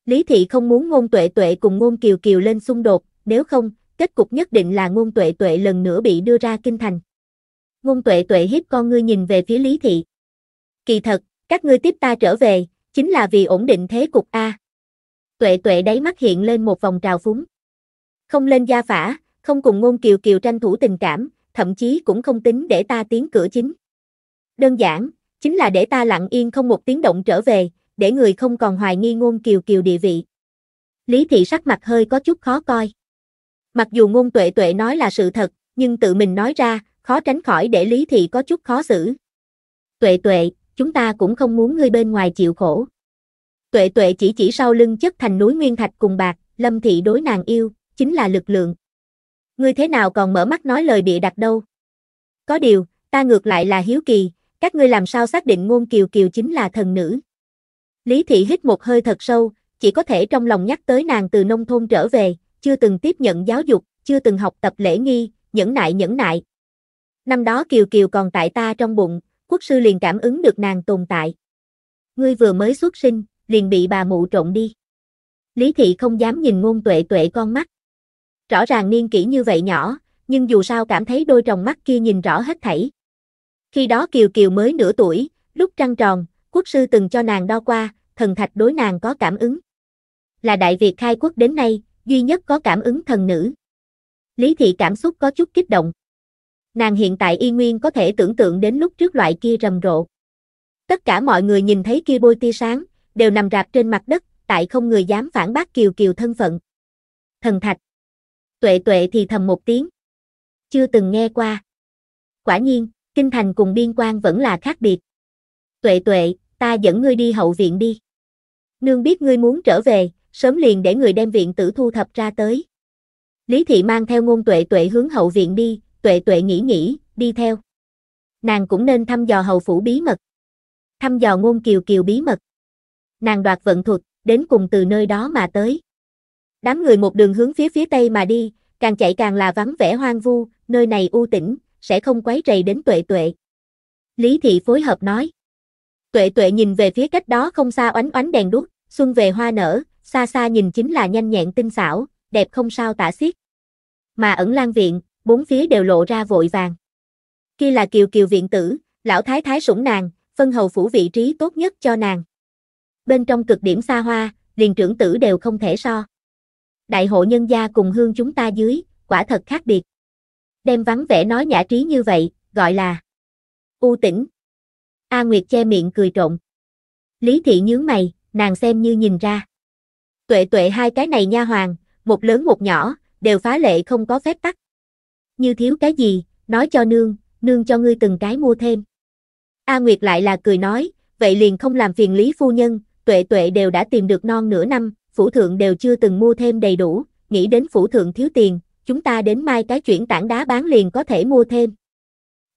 Lý Thị không muốn ngôn tuệ tuệ cùng ngôn Kiều Kiều lên xung đột, nếu không, kết cục nhất định là ngôn tuệ tuệ lần nữa bị đưa ra kinh thành. Ngôn tuệ tuệ hiếp con ngươi nhìn về phía Lý Thị. Kỳ thật, các ngươi tiếp ta trở về, chính là vì ổn định thế cục A. Tuệ tuệ đáy mắt hiện lên một vòng trào phúng. Không lên gia phả, không cùng ngôn kiều kiều tranh thủ tình cảm, thậm chí cũng không tính để ta tiến cửa chính. Đơn giản, chính là để ta lặng yên không một tiếng động trở về, để người không còn hoài nghi ngôn kiều kiều địa vị. Lý thị sắc mặt hơi có chút khó coi. Mặc dù ngôn tuệ tuệ nói là sự thật, nhưng tự mình nói ra, khó tránh khỏi để Lý thị có chút khó xử. Tuệ tuệ, chúng ta cũng không muốn ngươi bên ngoài chịu khổ. Tuệ tuệ chỉ chỉ sau lưng chất thành núi nguyên thạch cùng bạc, lâm thị đối nàng yêu, chính là lực lượng. Ngươi thế nào còn mở mắt nói lời bịa đặt đâu? Có điều, ta ngược lại là hiếu kỳ, các ngươi làm sao xác định ngôn kiều kiều chính là thần nữ? Lý thị hít một hơi thật sâu, chỉ có thể trong lòng nhắc tới nàng từ nông thôn trở về, chưa từng tiếp nhận giáo dục, chưa từng học tập lễ nghi, nhẫn nại nhẫn nại. Năm đó kiều kiều còn tại ta trong bụng, quốc sư liền cảm ứng được nàng tồn tại. Ngươi vừa mới xuất sinh, liền bị bà mụ trộn đi. Lý thị không dám nhìn ngôn tuệ tuệ con mắt. Rõ ràng niên kỷ như vậy nhỏ, nhưng dù sao cảm thấy đôi tròng mắt kia nhìn rõ hết thảy. Khi đó Kiều Kiều mới nửa tuổi, lúc trăng tròn, quốc sư từng cho nàng đo qua, thần thạch đối nàng có cảm ứng. Là Đại Việt khai quốc đến nay, duy nhất có cảm ứng thần nữ. Lý thị cảm xúc có chút kích động nàng hiện tại y nguyên có thể tưởng tượng đến lúc trước loại kia rầm rộ. Tất cả mọi người nhìn thấy kia bôi tia sáng, đều nằm rạp trên mặt đất, tại không người dám phản bác Kiều Kiều thân phận. Thần thạch. Tuệ tuệ thì thầm một tiếng. Chưa từng nghe qua. Quả nhiên, kinh thành cùng biên quan vẫn là khác biệt. Tuệ tuệ, ta dẫn ngươi đi hậu viện đi. Nương biết ngươi muốn trở về, sớm liền để người đem viện tử thu thập ra tới. Lý thị mang theo ngôn tuệ tuệ hướng hậu viện đi, tuệ tuệ nghĩ nghĩ, đi theo. Nàng cũng nên thăm dò hầu phủ bí mật. Thăm dò ngôn kiều kiều bí mật. Nàng đoạt vận thuật, đến cùng từ nơi đó mà tới. Đám người một đường hướng phía phía tây mà đi, càng chạy càng là vắng vẻ hoang vu, nơi này u tĩnh, sẽ không quấy rầy đến tuệ tuệ. Lý thị phối hợp nói. Tuệ tuệ nhìn về phía cách đó không xa oánh oánh đèn đuốc, xuân về hoa nở, xa xa nhìn chính là nhanh nhẹn tinh xảo, đẹp không sao tả xiết. Mà ẩn lan viện, bốn phía đều lộ ra vội vàng. Kia là kiều kiều viện tử, lão thái thái sủng nàng, phân hầu phủ vị trí tốt nhất cho nàng. Bên trong cực điểm xa hoa, liền trưởng tử đều không thể so. Đại hộ nhân gia cùng hương chúng ta dưới, quả thật khác biệt. Đem vắng vẻ nói nhã trí như vậy, gọi là U tỉnh. A Nguyệt che miệng cười trộn. Lý thị nhướng mày, nàng xem như nhìn ra. Tuệ tuệ hai cái này nha hoàng, một lớn một nhỏ, đều phá lệ không có phép tắc như thiếu cái gì, nói cho nương, nương cho ngươi từng cái mua thêm. A Nguyệt lại là cười nói, vậy liền không làm phiền Lý Phu Nhân, tuệ tuệ đều đã tìm được non nửa năm, phủ thượng đều chưa từng mua thêm đầy đủ, nghĩ đến phủ thượng thiếu tiền, chúng ta đến mai cái chuyển tảng đá bán liền có thể mua thêm.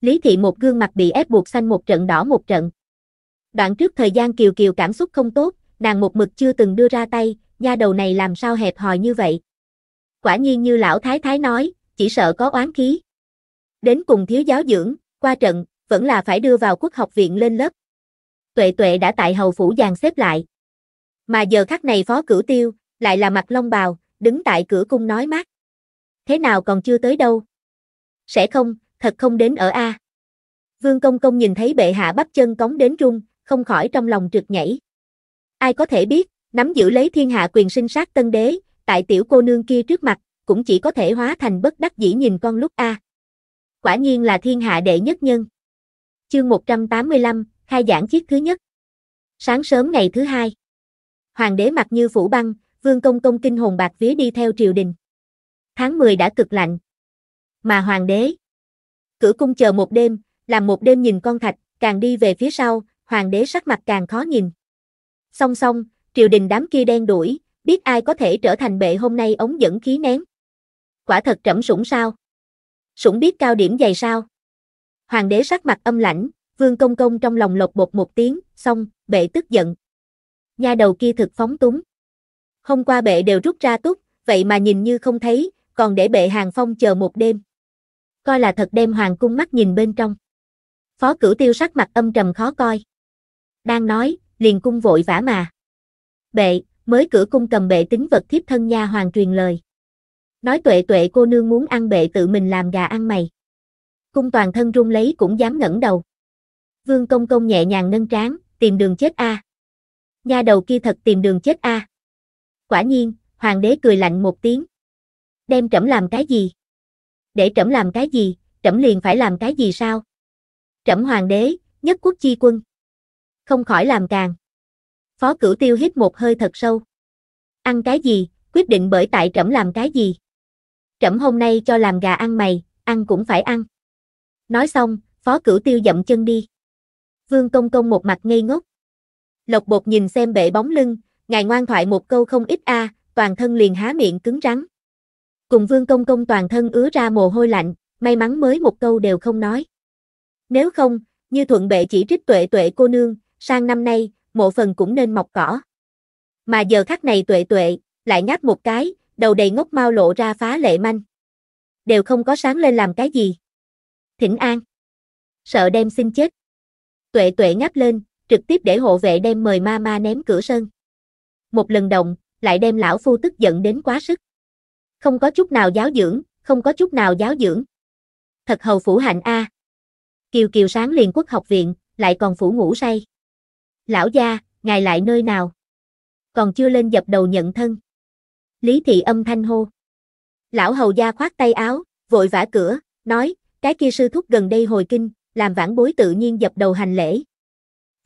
Lý Thị một gương mặt bị ép buộc xanh một trận đỏ một trận. Đoạn trước thời gian Kiều Kiều cảm xúc không tốt, nàng một mực chưa từng đưa ra tay, nha đầu này làm sao hẹp hòi như vậy. Quả nhiên như lão thái thái nói, chỉ sợ có oán khí. Đến cùng thiếu giáo dưỡng, qua trận, vẫn là phải đưa vào quốc học viện lên lớp. Tuệ tuệ đã tại hầu phủ dàn xếp lại. Mà giờ khắc này phó cửu tiêu, lại là mặt long bào, đứng tại cửa cung nói mát. Thế nào còn chưa tới đâu? Sẽ không, thật không đến ở A. Vương Công Công nhìn thấy bệ hạ bắp chân cống đến trung không khỏi trong lòng trượt nhảy. Ai có thể biết, nắm giữ lấy thiên hạ quyền sinh sát tân đế, tại tiểu cô nương kia trước mặt, cũng chỉ có thể hóa thành bất đắc dĩ nhìn con lúc A. Quả nhiên là thiên hạ đệ nhất nhân. Chương 185, khai giảng chiếc thứ nhất. Sáng sớm ngày thứ hai, hoàng đế mặc như phủ băng, vương công công kinh hồn bạc vía đi theo triều đình. Tháng 10 đã cực lạnh. Mà hoàng đế, cửa cung chờ một đêm, làm một đêm nhìn con thạch, càng đi về phía sau, hoàng đế sắc mặt càng khó nhìn. Song song, triều đình đám kia đen đuổi, biết ai có thể trở thành bệ hôm nay ống dẫn khí nén quả thật trẫm sủng sao? Sủng biết cao điểm dày sao? Hoàng đế sắc mặt âm lãnh, vương công công trong lòng lột bột một tiếng, xong, bệ tức giận. Nha đầu kia thực phóng túng. Hôm qua bệ đều rút ra túc, vậy mà nhìn như không thấy, còn để bệ hàng phong chờ một đêm. Coi là thật đem hoàng cung mắt nhìn bên trong. Phó cửu tiêu sắc mặt âm trầm khó coi. Đang nói, liền cung vội vã mà. Bệ, mới cửa cung cầm bệ tính vật thiếp thân nha hoàng truyền lời nói tuệ tuệ cô nương muốn ăn bệ tự mình làm gà ăn mày. Cung toàn thân run lấy cũng dám ngẩng đầu. Vương công công nhẹ nhàng nâng trán, tìm đường chết a. À. Nha đầu kia thật tìm đường chết a. À. Quả nhiên, hoàng đế cười lạnh một tiếng. Đem trẫm làm cái gì? Để trẫm làm cái gì, trẫm liền phải làm cái gì sao? Trẫm hoàng đế, nhất quốc chi quân. Không khỏi làm càng. Phó cửu tiêu hít một hơi thật sâu. Ăn cái gì, quyết định bởi tại trẫm làm cái gì trẫm hôm nay cho làm gà ăn mày, ăn cũng phải ăn. Nói xong, phó cửu tiêu dậm chân đi. Vương Công Công một mặt ngây ngốc. Lộc bột nhìn xem bệ bóng lưng, ngài ngoan thoại một câu không ít a, toàn thân liền há miệng cứng rắn. Cùng Vương Công Công toàn thân ứa ra mồ hôi lạnh, may mắn mới một câu đều không nói. Nếu không, như thuận bệ chỉ trích tuệ tuệ cô nương, sang năm nay, mộ phần cũng nên mọc cỏ. Mà giờ khắc này tuệ tuệ, lại ngáp một cái, đầu đầy ngốc mau lộ ra phá lệ manh. Đều không có sáng lên làm cái gì. Thỉnh an. Sợ đem xin chết. Tuệ tuệ ngáp lên, trực tiếp để hộ vệ đem mời ma ma ném cửa sân. Một lần động, lại đem lão phu tức giận đến quá sức. Không có chút nào giáo dưỡng, không có chút nào giáo dưỡng. Thật hầu phủ hạnh A. Kiều Kiều sáng liền quốc học viện, lại còn phủ ngủ say. Lão gia, ngài lại nơi nào? Còn chưa lên dập đầu nhận thân. Lý Thị âm thanh hô. Lão hầu gia khoát tay áo, vội vã cửa, nói, cái kia sư thúc gần đây hồi kinh, làm vãn bối tự nhiên dập đầu hành lễ.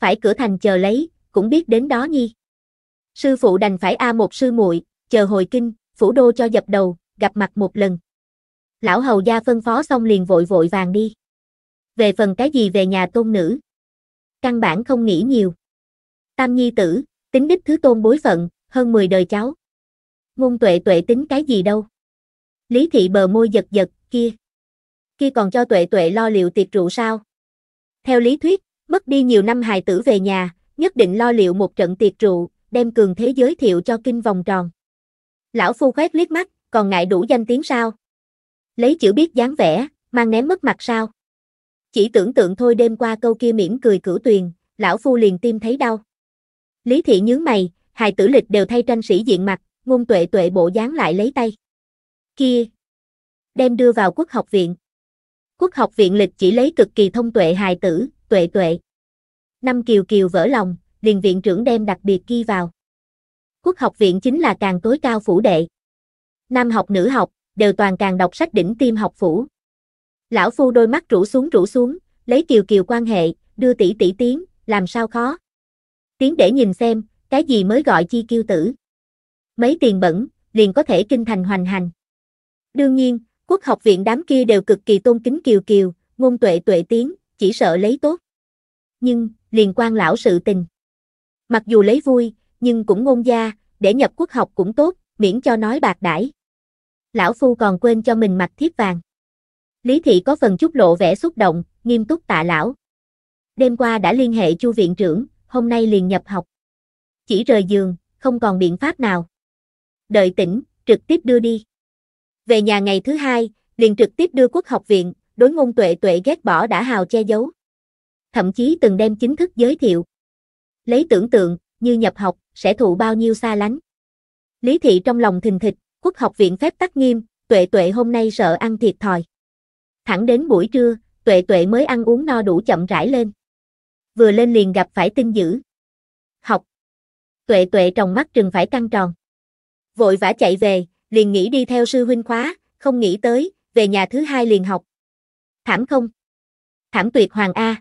Phải cửa thành chờ lấy, cũng biết đến đó nhi. Sư phụ đành phải A một sư muội chờ hồi kinh, phủ đô cho dập đầu, gặp mặt một lần. Lão hầu gia phân phó xong liền vội vội vàng đi. Về phần cái gì về nhà tôn nữ? Căn bản không nghĩ nhiều. Tam nhi tử, tính đích thứ tôn bối phận, hơn 10 đời cháu ngôn tuệ tuệ tính cái gì đâu. Lý thị bờ môi giật giật, kia. Kia còn cho tuệ tuệ lo liệu tiệc rượu sao? Theo lý thuyết, mất đi nhiều năm hài tử về nhà, nhất định lo liệu một trận tiệc rượu, đem cường thế giới thiệu cho kinh vòng tròn. Lão phu khoét liếc mắt, còn ngại đủ danh tiếng sao? Lấy chữ biết dáng vẻ, mang ném mất mặt sao? Chỉ tưởng tượng thôi đêm qua câu kia mỉm cười cửu tuyền, lão phu liền tim thấy đau. Lý thị nhướng mày, hài tử lịch đều thay tranh sĩ diện mặt, ngôn tuệ tuệ bộ dáng lại lấy tay. Kia! Đem đưa vào quốc học viện. Quốc học viện lịch chỉ lấy cực kỳ thông tuệ hài tử, tuệ tuệ. Năm kiều kiều vỡ lòng, liền viện trưởng đem đặc biệt ghi vào. Quốc học viện chính là càng tối cao phủ đệ. Nam học nữ học, đều toàn càng đọc sách đỉnh tim học phủ. Lão phu đôi mắt rủ xuống rủ xuống, lấy kiều kiều quan hệ, đưa tỷ tỷ tiến làm sao khó. tiến để nhìn xem, cái gì mới gọi chi kiêu tử mấy tiền bẩn, liền có thể kinh thành hoành hành. Đương nhiên, quốc học viện đám kia đều cực kỳ tôn kính kiều kiều, ngôn tuệ tuệ tiến, chỉ sợ lấy tốt. Nhưng, liền quan lão sự tình. Mặc dù lấy vui, nhưng cũng ngôn gia, để nhập quốc học cũng tốt, miễn cho nói bạc đãi. Lão Phu còn quên cho mình mặc thiếp vàng. Lý thị có phần chút lộ vẻ xúc động, nghiêm túc tạ lão. Đêm qua đã liên hệ chu viện trưởng, hôm nay liền nhập học. Chỉ rời giường, không còn biện pháp nào đợi tỉnh, trực tiếp đưa đi. Về nhà ngày thứ hai, liền trực tiếp đưa quốc học viện, đối ngôn tuệ tuệ ghét bỏ đã hào che giấu. Thậm chí từng đem chính thức giới thiệu. Lấy tưởng tượng, như nhập học, sẽ thụ bao nhiêu xa lánh. Lý thị trong lòng thình thịch, quốc học viện phép tắc nghiêm, tuệ tuệ hôm nay sợ ăn thiệt thòi. Thẳng đến buổi trưa, tuệ tuệ mới ăn uống no đủ chậm rãi lên. Vừa lên liền gặp phải tin dữ. Học. Tuệ tuệ trong mắt trừng phải căng tròn vội vã chạy về, liền nghĩ đi theo sư huynh khóa, không nghĩ tới, về nhà thứ hai liền học. Thảm không? Thảm tuyệt hoàng A.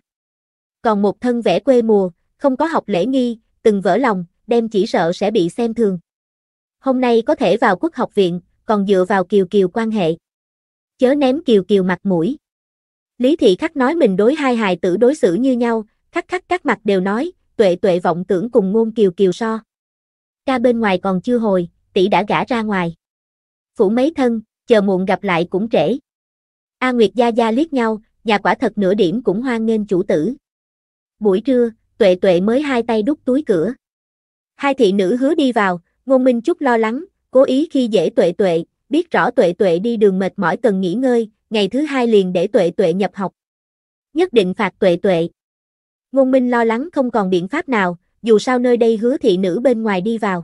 Còn một thân vẽ quê mùa, không có học lễ nghi, từng vỡ lòng, đem chỉ sợ sẽ bị xem thường. Hôm nay có thể vào quốc học viện, còn dựa vào kiều kiều quan hệ. Chớ ném kiều kiều mặt mũi. Lý thị khắc nói mình đối hai hài tử đối xử như nhau, khắc khắc các mặt đều nói, tuệ tuệ vọng tưởng cùng ngôn kiều kiều so. Ca bên ngoài còn chưa hồi, tỷ đã gả ra ngoài. Phủ mấy thân, chờ muộn gặp lại cũng trễ. A Nguyệt Gia Gia liếc nhau, nhà quả thật nửa điểm cũng hoan nghênh chủ tử. Buổi trưa, Tuệ Tuệ mới hai tay đút túi cửa. Hai thị nữ hứa đi vào, Ngôn Minh chút lo lắng, cố ý khi dễ Tuệ Tuệ, biết rõ Tuệ Tuệ đi đường mệt mỏi cần nghỉ ngơi, ngày thứ hai liền để Tuệ Tuệ nhập học. Nhất định phạt Tuệ Tuệ. Ngôn Minh lo lắng không còn biện pháp nào, dù sao nơi đây hứa thị nữ bên ngoài đi vào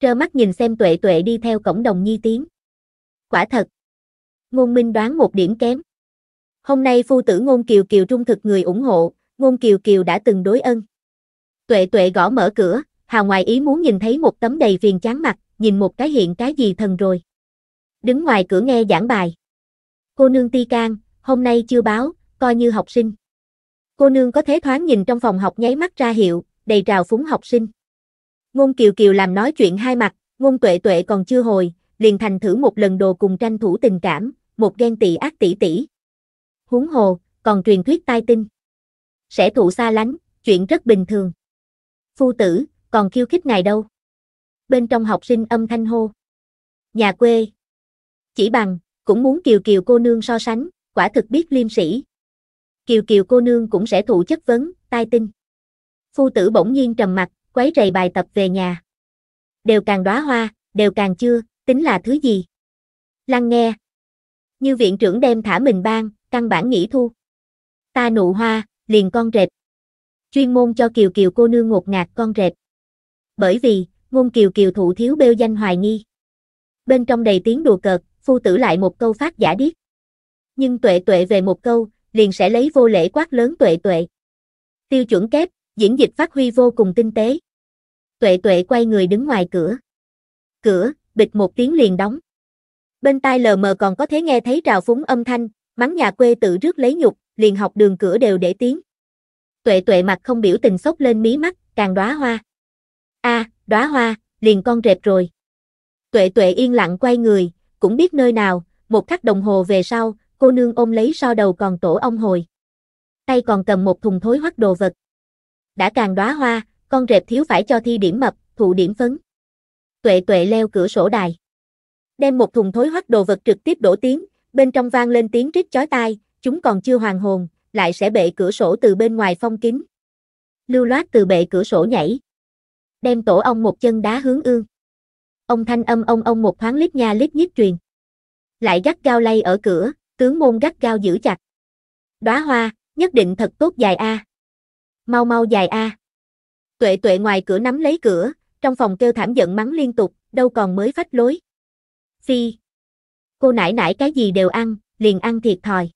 trơ mắt nhìn xem tuệ tuệ đi theo cổng đồng nhi tiến. Quả thật. Ngôn Minh đoán một điểm kém. Hôm nay phu tử Ngôn Kiều Kiều trung thực người ủng hộ, Ngôn Kiều Kiều đã từng đối ân. Tuệ tuệ gõ mở cửa, hào ngoài ý muốn nhìn thấy một tấm đầy viền chán mặt, nhìn một cái hiện cái gì thần rồi. Đứng ngoài cửa nghe giảng bài. Cô nương ti can, hôm nay chưa báo, coi như học sinh. Cô nương có thế thoáng nhìn trong phòng học nháy mắt ra hiệu, đầy trào phúng học sinh. Ngôn Kiều Kiều làm nói chuyện hai mặt, ngôn tuệ tuệ còn chưa hồi, liền thành thử một lần đồ cùng tranh thủ tình cảm, một ghen tị ác tỷ tỷ. Huống hồ, còn truyền thuyết tai tinh. Sẽ thụ xa lánh, chuyện rất bình thường. Phu tử, còn khiêu khích ngài đâu. Bên trong học sinh âm thanh hô. Nhà quê. Chỉ bằng, cũng muốn Kiều Kiều cô nương so sánh, quả thực biết liêm sĩ. Kiều Kiều cô nương cũng sẽ thụ chất vấn, tai tinh. Phu tử bỗng nhiên trầm mặt, quấy rầy bài tập về nhà. Đều càng đóa hoa, đều càng chưa, tính là thứ gì? Lăng nghe. Như viện trưởng đem thả mình ban, căn bản nghỉ thu. Ta nụ hoa, liền con rệp. Chuyên môn cho Kiều Kiều cô nương ngột ngạt con rệp. Bởi vì, ngôn Kiều Kiều thụ thiếu bêu danh hoài nghi. Bên trong đầy tiếng đùa cợt, phu tử lại một câu phát giả điếc. Nhưng tuệ tuệ về một câu, liền sẽ lấy vô lễ quát lớn tuệ tuệ. Tiêu chuẩn kép, diễn dịch phát huy vô cùng tinh tế. Tuệ tuệ quay người đứng ngoài cửa. Cửa, bịch một tiếng liền đóng. Bên tai lờ mờ còn có thể nghe thấy rào phúng âm thanh, mắng nhà quê tự rước lấy nhục, liền học đường cửa đều để tiếng. Tuệ tuệ mặt không biểu tình sốc lên mí mắt, càng đóa hoa. a đóa hoa, liền con rệp rồi. Tuệ tuệ yên lặng quay người, cũng biết nơi nào, một khắc đồng hồ về sau, cô nương ôm lấy so đầu còn tổ ông hồi. Tay còn cầm một thùng thối hoắc đồ vật đã càng đóa hoa, con rệp thiếu phải cho thi điểm mập, thụ điểm phấn. Tuệ tuệ leo cửa sổ đài. Đem một thùng thối hoắc đồ vật trực tiếp đổ tiếng, bên trong vang lên tiếng rít chói tai, chúng còn chưa hoàn hồn, lại sẽ bệ cửa sổ từ bên ngoài phong kín. Lưu loát từ bệ cửa sổ nhảy. Đem tổ ông một chân đá hướng ương. Ông thanh âm ông ông một thoáng lít nha lít nhít truyền. Lại gắt gao lay ở cửa, tướng môn gắt gao giữ chặt. Đóa hoa, nhất định thật tốt dài a. À mau mau dài a. Tuệ tuệ ngoài cửa nắm lấy cửa, trong phòng kêu thảm giận mắng liên tục, đâu còn mới phách lối. Phi. Cô nãi nãi cái gì đều ăn, liền ăn thiệt thòi.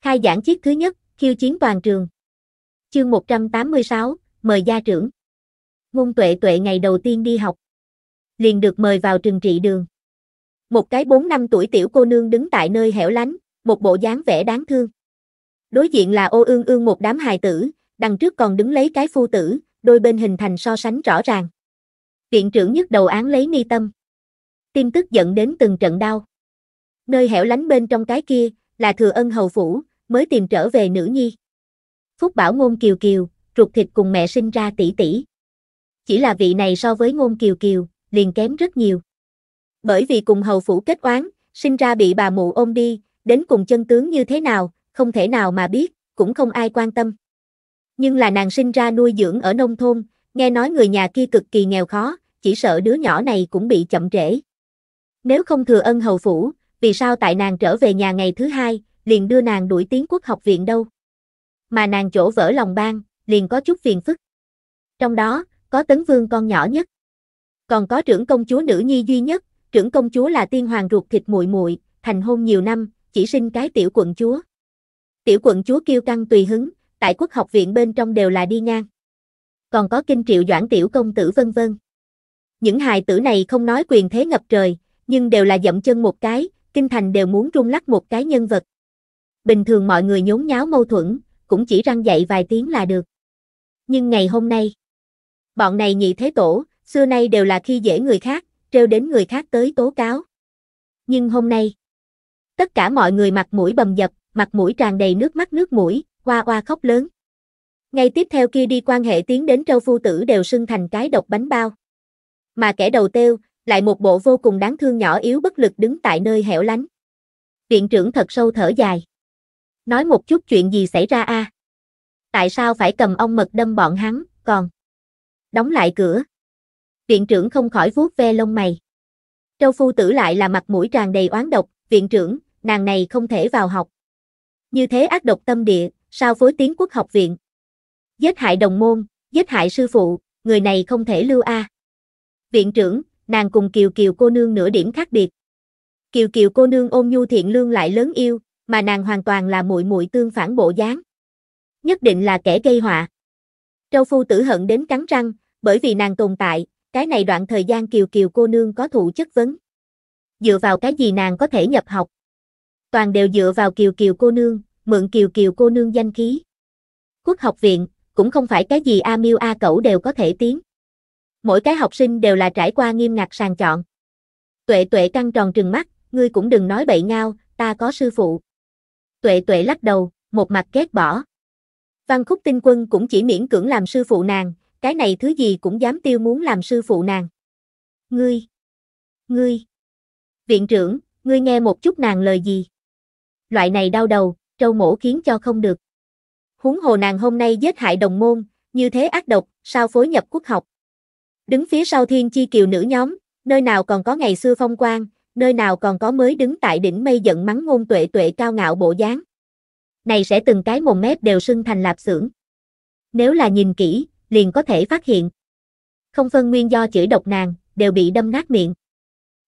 Khai giảng chiếc thứ nhất, khiêu chiến toàn trường. Chương 186, mời gia trưởng. Ngôn tuệ tuệ ngày đầu tiên đi học. Liền được mời vào trường trị đường. Một cái 4 năm tuổi tiểu cô nương đứng tại nơi hẻo lánh, một bộ dáng vẻ đáng thương. Đối diện là ô ương ương một đám hài tử, đằng trước còn đứng lấy cái phu tử, đôi bên hình thành so sánh rõ ràng. Viện trưởng nhất đầu án lấy mi tâm. Tim tức giận đến từng trận đau. Nơi hẻo lánh bên trong cái kia, là thừa ân hầu phủ, mới tìm trở về nữ nhi. Phúc bảo ngôn kiều kiều, ruột thịt cùng mẹ sinh ra tỷ tỷ. Chỉ là vị này so với ngôn kiều kiều, liền kém rất nhiều. Bởi vì cùng hầu phủ kết oán, sinh ra bị bà mụ ôm đi, đến cùng chân tướng như thế nào, không thể nào mà biết, cũng không ai quan tâm. Nhưng là nàng sinh ra nuôi dưỡng ở nông thôn, nghe nói người nhà kia cực kỳ nghèo khó, chỉ sợ đứa nhỏ này cũng bị chậm trễ. Nếu không thừa ân hầu phủ, vì sao tại nàng trở về nhà ngày thứ hai, liền đưa nàng đuổi tiến quốc học viện đâu? Mà nàng chỗ vỡ lòng ban, liền có chút phiền phức. Trong đó, có tấn vương con nhỏ nhất. Còn có trưởng công chúa nữ nhi duy nhất, trưởng công chúa là tiên hoàng ruột thịt muội muội, thành hôn nhiều năm, chỉ sinh cái tiểu quận chúa. Tiểu quận chúa kêu căng tùy hứng, tại quốc học viện bên trong đều là đi ngang. Còn có kinh triệu doãn tiểu công tử vân vân. Những hài tử này không nói quyền thế ngập trời, nhưng đều là dậm chân một cái, kinh thành đều muốn rung lắc một cái nhân vật. Bình thường mọi người nhốn nháo mâu thuẫn, cũng chỉ răng dạy vài tiếng là được. Nhưng ngày hôm nay, bọn này nhị thế tổ, xưa nay đều là khi dễ người khác, treo đến người khác tới tố cáo. Nhưng hôm nay, tất cả mọi người mặt mũi bầm dập, mặt mũi tràn đầy nước mắt nước mũi, oa oa khóc lớn. Ngay tiếp theo kia đi quan hệ tiến đến trâu phu tử đều sưng thành cái độc bánh bao. Mà kẻ đầu tiêu, lại một bộ vô cùng đáng thương nhỏ yếu bất lực đứng tại nơi hẻo lánh. Viện trưởng thật sâu thở dài. Nói một chút chuyện gì xảy ra a? Tại sao phải cầm ông mật đâm bọn hắn, còn? Đóng lại cửa. Viện trưởng không khỏi vuốt ve lông mày. Trâu phu tử lại là mặt mũi tràn đầy oán độc, viện trưởng, nàng này không thể vào học. Như thế ác độc tâm địa, sao phối tiến quốc học viện. Giết hại đồng môn, giết hại sư phụ, người này không thể lưu a. Viện trưởng, nàng cùng Kiều Kiều cô nương nửa điểm khác biệt. Kiều Kiều cô nương ôm nhu thiện lương lại lớn yêu, mà nàng hoàn toàn là muội muội tương phản bộ dáng. Nhất định là kẻ gây họa. Trâu phu tử hận đến cắn răng, bởi vì nàng tồn tại, cái này đoạn thời gian Kiều Kiều cô nương có thụ chất vấn. Dựa vào cái gì nàng có thể nhập học? Toàn đều dựa vào Kiều Kiều cô nương, mượn kiều kiều cô nương danh khí. Quốc học viện, cũng không phải cái gì A Miêu A Cẩu đều có thể tiến. Mỗi cái học sinh đều là trải qua nghiêm ngặt sàng chọn. Tuệ tuệ căng tròn trừng mắt, ngươi cũng đừng nói bậy ngao, ta có sư phụ. Tuệ tuệ lắc đầu, một mặt ghét bỏ. Văn khúc tinh quân cũng chỉ miễn cưỡng làm sư phụ nàng, cái này thứ gì cũng dám tiêu muốn làm sư phụ nàng. Ngươi! Ngươi! Viện trưởng, ngươi nghe một chút nàng lời gì? Loại này đau đầu, trâu mổ khiến cho không được. Huống hồ nàng hôm nay giết hại đồng môn, như thế ác độc, sao phối nhập quốc học. Đứng phía sau thiên chi kiều nữ nhóm, nơi nào còn có ngày xưa phong quang, nơi nào còn có mới đứng tại đỉnh mây giận mắng ngôn tuệ tuệ cao ngạo bộ dáng. Này sẽ từng cái mồm mép đều sưng thành lạp xưởng. Nếu là nhìn kỹ, liền có thể phát hiện. Không phân nguyên do chửi độc nàng, đều bị đâm nát miệng.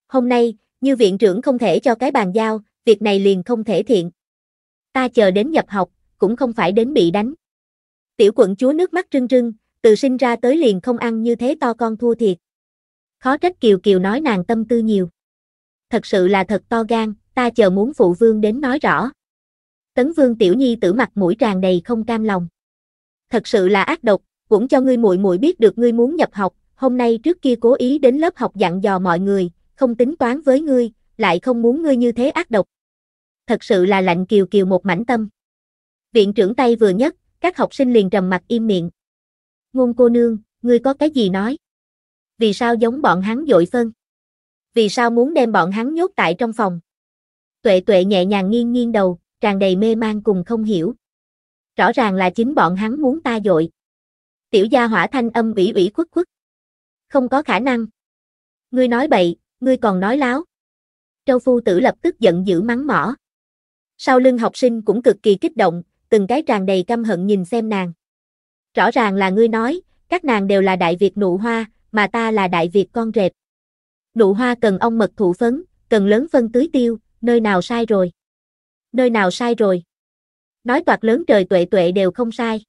Hôm nay, như viện trưởng không thể cho cái bàn giao, việc này liền không thể thiện ta chờ đến nhập học, cũng không phải đến bị đánh. Tiểu quận chúa nước mắt rưng rưng, từ sinh ra tới liền không ăn như thế to con thua thiệt. Khó trách Kiều Kiều nói nàng tâm tư nhiều. Thật sự là thật to gan, ta chờ muốn phụ vương đến nói rõ. Tấn Vương tiểu nhi tử mặt mũi tràn đầy không cam lòng. Thật sự là ác độc, cũng cho ngươi muội muội biết được ngươi muốn nhập học, hôm nay trước kia cố ý đến lớp học dặn dò mọi người, không tính toán với ngươi, lại không muốn ngươi như thế ác độc, thật sự là lạnh kiều kiều một mảnh tâm. Viện trưởng tay vừa nhất, các học sinh liền trầm mặt im miệng. Ngôn cô nương, ngươi có cái gì nói? Vì sao giống bọn hắn dội phân? Vì sao muốn đem bọn hắn nhốt tại trong phòng? Tuệ tuệ nhẹ nhàng nghiêng nghiêng đầu, tràn đầy mê mang cùng không hiểu. Rõ ràng là chính bọn hắn muốn ta dội. Tiểu gia hỏa thanh âm ủy ủy khuất khuất. Không có khả năng. Ngươi nói bậy, ngươi còn nói láo. Trâu phu tử lập tức giận dữ mắng mỏ. Sau lưng học sinh cũng cực kỳ kích động, từng cái tràn đầy căm hận nhìn xem nàng. Rõ ràng là ngươi nói, các nàng đều là Đại Việt nụ hoa, mà ta là Đại Việt con rệp. Nụ hoa cần ông mật thụ phấn, cần lớn phân tưới tiêu, nơi nào sai rồi. Nơi nào sai rồi. Nói toạt lớn trời tuệ tuệ đều không sai.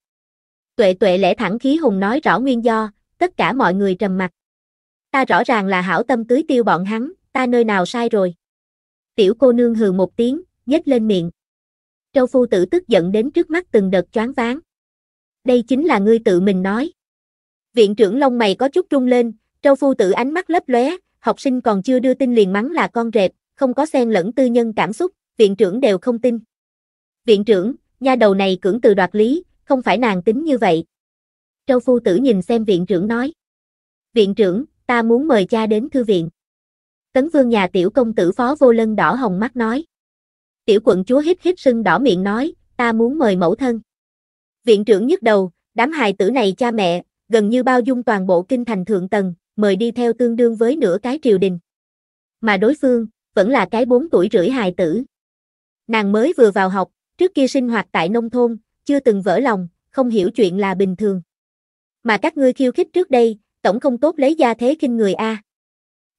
Tuệ tuệ lẽ thẳng khí hùng nói rõ nguyên do, tất cả mọi người trầm mặt. Ta rõ ràng là hảo tâm tưới tiêu bọn hắn, ta nơi nào sai rồi. Tiểu cô nương hừ một tiếng, nhếch lên miệng. Châu phu tử tức giận đến trước mắt từng đợt choáng váng. Đây chính là ngươi tự mình nói. Viện trưởng lông mày có chút rung lên, Châu phu tử ánh mắt lấp lóe, học sinh còn chưa đưa tin liền mắng là con rệp, không có xen lẫn tư nhân cảm xúc, viện trưởng đều không tin. Viện trưởng, nha đầu này cưỡng từ đoạt lý, không phải nàng tính như vậy. Châu phu tử nhìn xem viện trưởng nói. Viện trưởng, ta muốn mời cha đến thư viện. Tấn vương nhà tiểu công tử phó vô lân đỏ hồng mắt nói. Tiểu quận chúa hít hít sưng đỏ miệng nói, ta muốn mời mẫu thân. Viện trưởng nhức đầu, đám hài tử này cha mẹ, gần như bao dung toàn bộ kinh thành thượng tầng, mời đi theo tương đương với nửa cái triều đình. Mà đối phương, vẫn là cái 4 tuổi rưỡi hài tử. Nàng mới vừa vào học, trước kia sinh hoạt tại nông thôn, chưa từng vỡ lòng, không hiểu chuyện là bình thường. Mà các ngươi khiêu khích trước đây, tổng không tốt lấy gia thế kinh người A.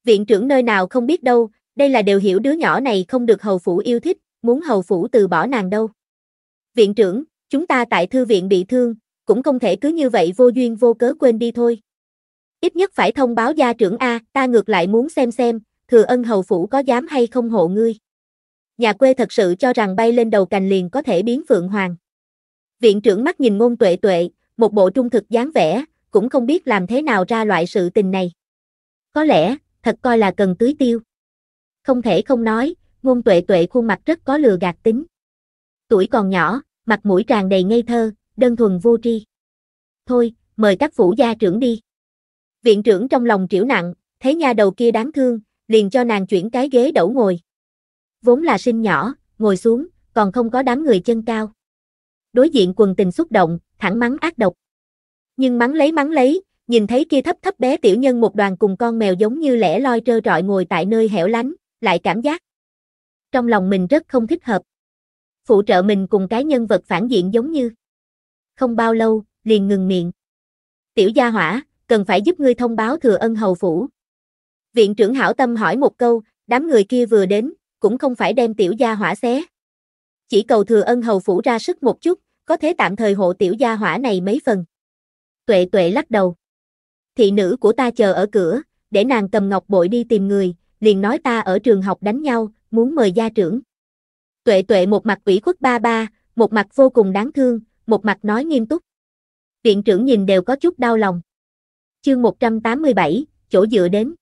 Viện trưởng nơi nào không biết đâu, đây là đều hiểu đứa nhỏ này không được hầu phủ yêu thích, muốn hầu phủ từ bỏ nàng đâu. Viện trưởng, chúng ta tại thư viện bị thương, cũng không thể cứ như vậy vô duyên vô cớ quên đi thôi. Ít nhất phải thông báo gia trưởng A, ta ngược lại muốn xem xem, thừa ân hầu phủ có dám hay không hộ ngươi. Nhà quê thật sự cho rằng bay lên đầu cành liền có thể biến phượng hoàng. Viện trưởng mắt nhìn ngôn tuệ tuệ, một bộ trung thực dáng vẻ, cũng không biết làm thế nào ra loại sự tình này. Có lẽ, thật coi là cần tưới tiêu. Không thể không nói, ngôn tuệ tuệ khuôn mặt rất có lừa gạt tính. Tuổi còn nhỏ, mặt mũi tràn đầy ngây thơ, đơn thuần vô tri. Thôi, mời các phủ gia trưởng đi. Viện trưởng trong lòng triểu nặng, thấy nha đầu kia đáng thương, liền cho nàng chuyển cái ghế đẩu ngồi. Vốn là sinh nhỏ, ngồi xuống, còn không có đám người chân cao. Đối diện quần tình xúc động, thẳng mắng ác độc. Nhưng mắng lấy mắng lấy, nhìn thấy kia thấp thấp bé tiểu nhân một đoàn cùng con mèo giống như lẻ loi trơ trọi ngồi tại nơi hẻo lánh, lại cảm giác trong lòng mình rất không thích hợp. Phụ trợ mình cùng cái nhân vật phản diện giống như. Không bao lâu, liền ngừng miệng. Tiểu gia hỏa, cần phải giúp ngươi thông báo thừa ân hầu phủ. Viện trưởng hảo tâm hỏi một câu, đám người kia vừa đến, cũng không phải đem tiểu gia hỏa xé. Chỉ cầu thừa ân hầu phủ ra sức một chút, có thể tạm thời hộ tiểu gia hỏa này mấy phần. Tuệ tuệ lắc đầu. Thị nữ của ta chờ ở cửa, để nàng cầm ngọc bội đi tìm người, liền nói ta ở trường học đánh nhau, muốn mời gia trưởng. Tuệ tuệ một mặt ủy khuất ba ba, một mặt vô cùng đáng thương, một mặt nói nghiêm túc. Viện trưởng nhìn đều có chút đau lòng. Chương 187, chỗ dựa đến.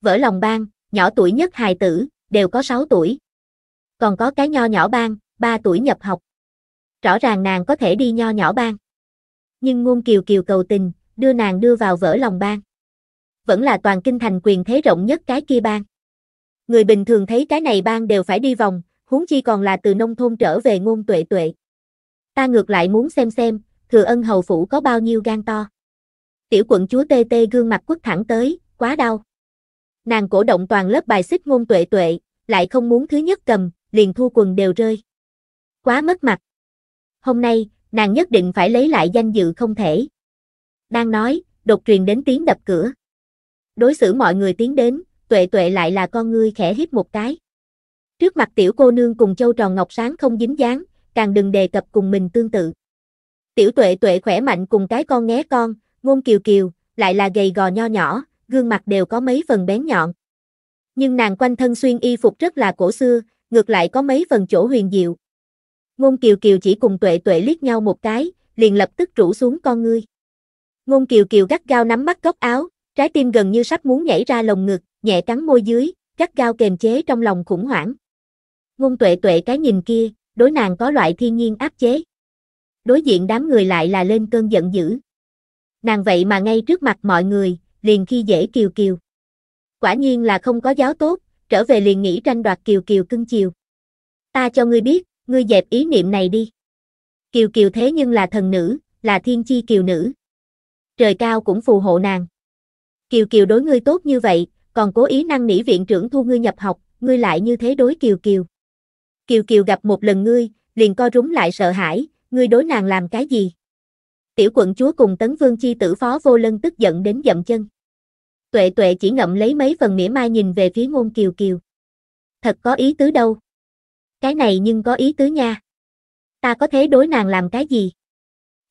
Vỡ lòng bang nhỏ tuổi nhất hài tử, đều có 6 tuổi. Còn có cái nho nhỏ bang 3 tuổi nhập học. Rõ ràng nàng có thể đi nho nhỏ bang Nhưng ngôn kiều kiều cầu tình, đưa nàng đưa vào vỡ lòng bang Vẫn là toàn kinh thành quyền thế rộng nhất cái kia bang người bình thường thấy cái này ban đều phải đi vòng, huống chi còn là từ nông thôn trở về ngôn tuệ tuệ. Ta ngược lại muốn xem xem, thừa ân hầu phủ có bao nhiêu gan to. Tiểu quận chúa tê tê gương mặt quất thẳng tới, quá đau. Nàng cổ động toàn lớp bài xích ngôn tuệ tuệ, lại không muốn thứ nhất cầm, liền thu quần đều rơi. Quá mất mặt. Hôm nay, nàng nhất định phải lấy lại danh dự không thể. Đang nói, đột truyền đến tiếng đập cửa. Đối xử mọi người tiến đến, tuệ tuệ lại là con ngươi khẽ hít một cái. Trước mặt tiểu cô nương cùng châu tròn ngọc sáng không dính dáng, càng đừng đề cập cùng mình tương tự. Tiểu tuệ tuệ khỏe mạnh cùng cái con nghé con, ngôn kiều kiều, lại là gầy gò nho nhỏ, gương mặt đều có mấy phần bén nhọn. Nhưng nàng quanh thân xuyên y phục rất là cổ xưa, ngược lại có mấy phần chỗ huyền diệu. Ngôn kiều kiều chỉ cùng tuệ tuệ liếc nhau một cái, liền lập tức rủ xuống con ngươi. Ngôn kiều kiều gắt gao nắm bắt góc áo, trái tim gần như sắp muốn nhảy ra lồng ngực, nhẹ cắn môi dưới, gắt gao kềm chế trong lòng khủng hoảng. Ngôn tuệ tuệ cái nhìn kia, đối nàng có loại thiên nhiên áp chế. Đối diện đám người lại là lên cơn giận dữ. Nàng vậy mà ngay trước mặt mọi người, liền khi dễ kiều kiều. Quả nhiên là không có giáo tốt, trở về liền nghĩ tranh đoạt kiều kiều cưng chiều. Ta cho ngươi biết, ngươi dẹp ý niệm này đi. Kiều kiều thế nhưng là thần nữ, là thiên chi kiều nữ. Trời cao cũng phù hộ nàng. Kiều kiều đối ngươi tốt như vậy, còn cố ý năng nỉ viện trưởng thu ngươi nhập học, ngươi lại như thế đối Kiều Kiều. Kiều Kiều gặp một lần ngươi, liền co rúm lại sợ hãi, ngươi đối nàng làm cái gì? Tiểu quận chúa cùng tấn vương chi tử phó vô lân tức giận đến dậm chân. Tuệ tuệ chỉ ngậm lấy mấy phần mỉa mai nhìn về phía ngôn Kiều Kiều. Thật có ý tứ đâu. Cái này nhưng có ý tứ nha. Ta có thế đối nàng làm cái gì?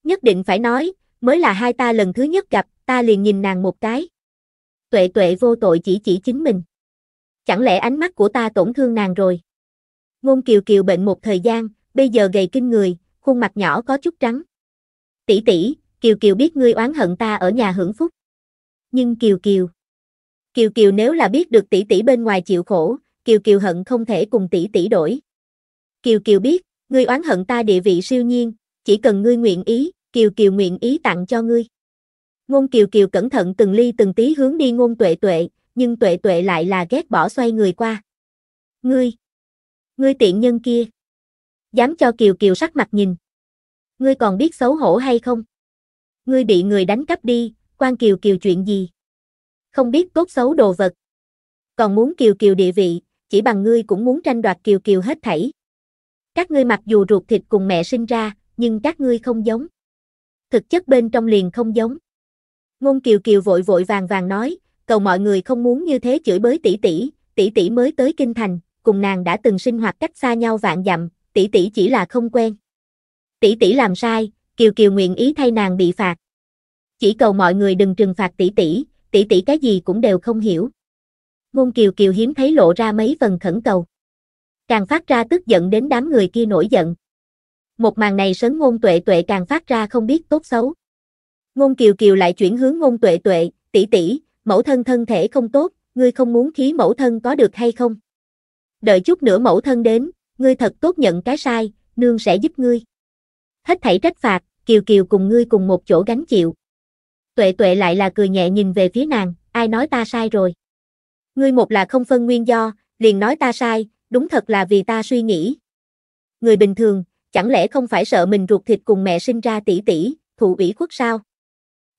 Nhất định phải nói, mới là hai ta lần thứ nhất gặp, ta liền nhìn nàng một cái tuệ tuệ vô tội chỉ chỉ chính mình. Chẳng lẽ ánh mắt của ta tổn thương nàng rồi? Ngôn kiều kiều bệnh một thời gian, bây giờ gầy kinh người, khuôn mặt nhỏ có chút trắng. Tỷ tỷ, kiều kiều biết ngươi oán hận ta ở nhà hưởng phúc. Nhưng kiều kiều. Kiều kiều nếu là biết được tỷ tỷ bên ngoài chịu khổ, kiều kiều hận không thể cùng tỷ tỷ đổi. Kiều kiều biết, ngươi oán hận ta địa vị siêu nhiên, chỉ cần ngươi nguyện ý, kiều kiều nguyện ý tặng cho ngươi. Ngôn Kiều Kiều cẩn thận từng ly từng tí hướng đi ngôn tuệ tuệ, nhưng tuệ tuệ lại là ghét bỏ xoay người qua. Ngươi! Ngươi tiện nhân kia! Dám cho Kiều Kiều sắc mặt nhìn. Ngươi còn biết xấu hổ hay không? Ngươi bị người đánh cắp đi, quan Kiều Kiều chuyện gì? Không biết cốt xấu đồ vật. Còn muốn Kiều Kiều địa vị, chỉ bằng ngươi cũng muốn tranh đoạt Kiều Kiều hết thảy. Các ngươi mặc dù ruột thịt cùng mẹ sinh ra, nhưng các ngươi không giống. Thực chất bên trong liền không giống. Ngôn Kiều Kiều vội vội vàng vàng nói, cầu mọi người không muốn như thế chửi bới tỷ tỷ, tỷ tỷ mới tới kinh thành, cùng nàng đã từng sinh hoạt cách xa nhau vạn dặm, tỷ tỷ chỉ là không quen. Tỷ tỷ làm sai, Kiều Kiều nguyện ý thay nàng bị phạt. Chỉ cầu mọi người đừng trừng phạt tỷ tỷ, tỷ tỷ cái gì cũng đều không hiểu. Ngôn Kiều Kiều hiếm thấy lộ ra mấy phần khẩn cầu. Càng phát ra tức giận đến đám người kia nổi giận. Một màn này sớm ngôn tuệ tuệ càng phát ra không biết tốt xấu. Ngôn Kiều Kiều lại chuyển hướng ngôn tuệ tuệ, tỷ tỷ, mẫu thân thân thể không tốt, ngươi không muốn khí mẫu thân có được hay không? Đợi chút nữa mẫu thân đến, ngươi thật tốt nhận cái sai, nương sẽ giúp ngươi. Hết thảy trách phạt, Kiều Kiều cùng ngươi cùng một chỗ gánh chịu. Tuệ tuệ lại là cười nhẹ nhìn về phía nàng, ai nói ta sai rồi. Ngươi một là không phân nguyên do, liền nói ta sai, đúng thật là vì ta suy nghĩ. Người bình thường, chẳng lẽ không phải sợ mình ruột thịt cùng mẹ sinh ra tỷ tỷ, thụ ủy khuất sao?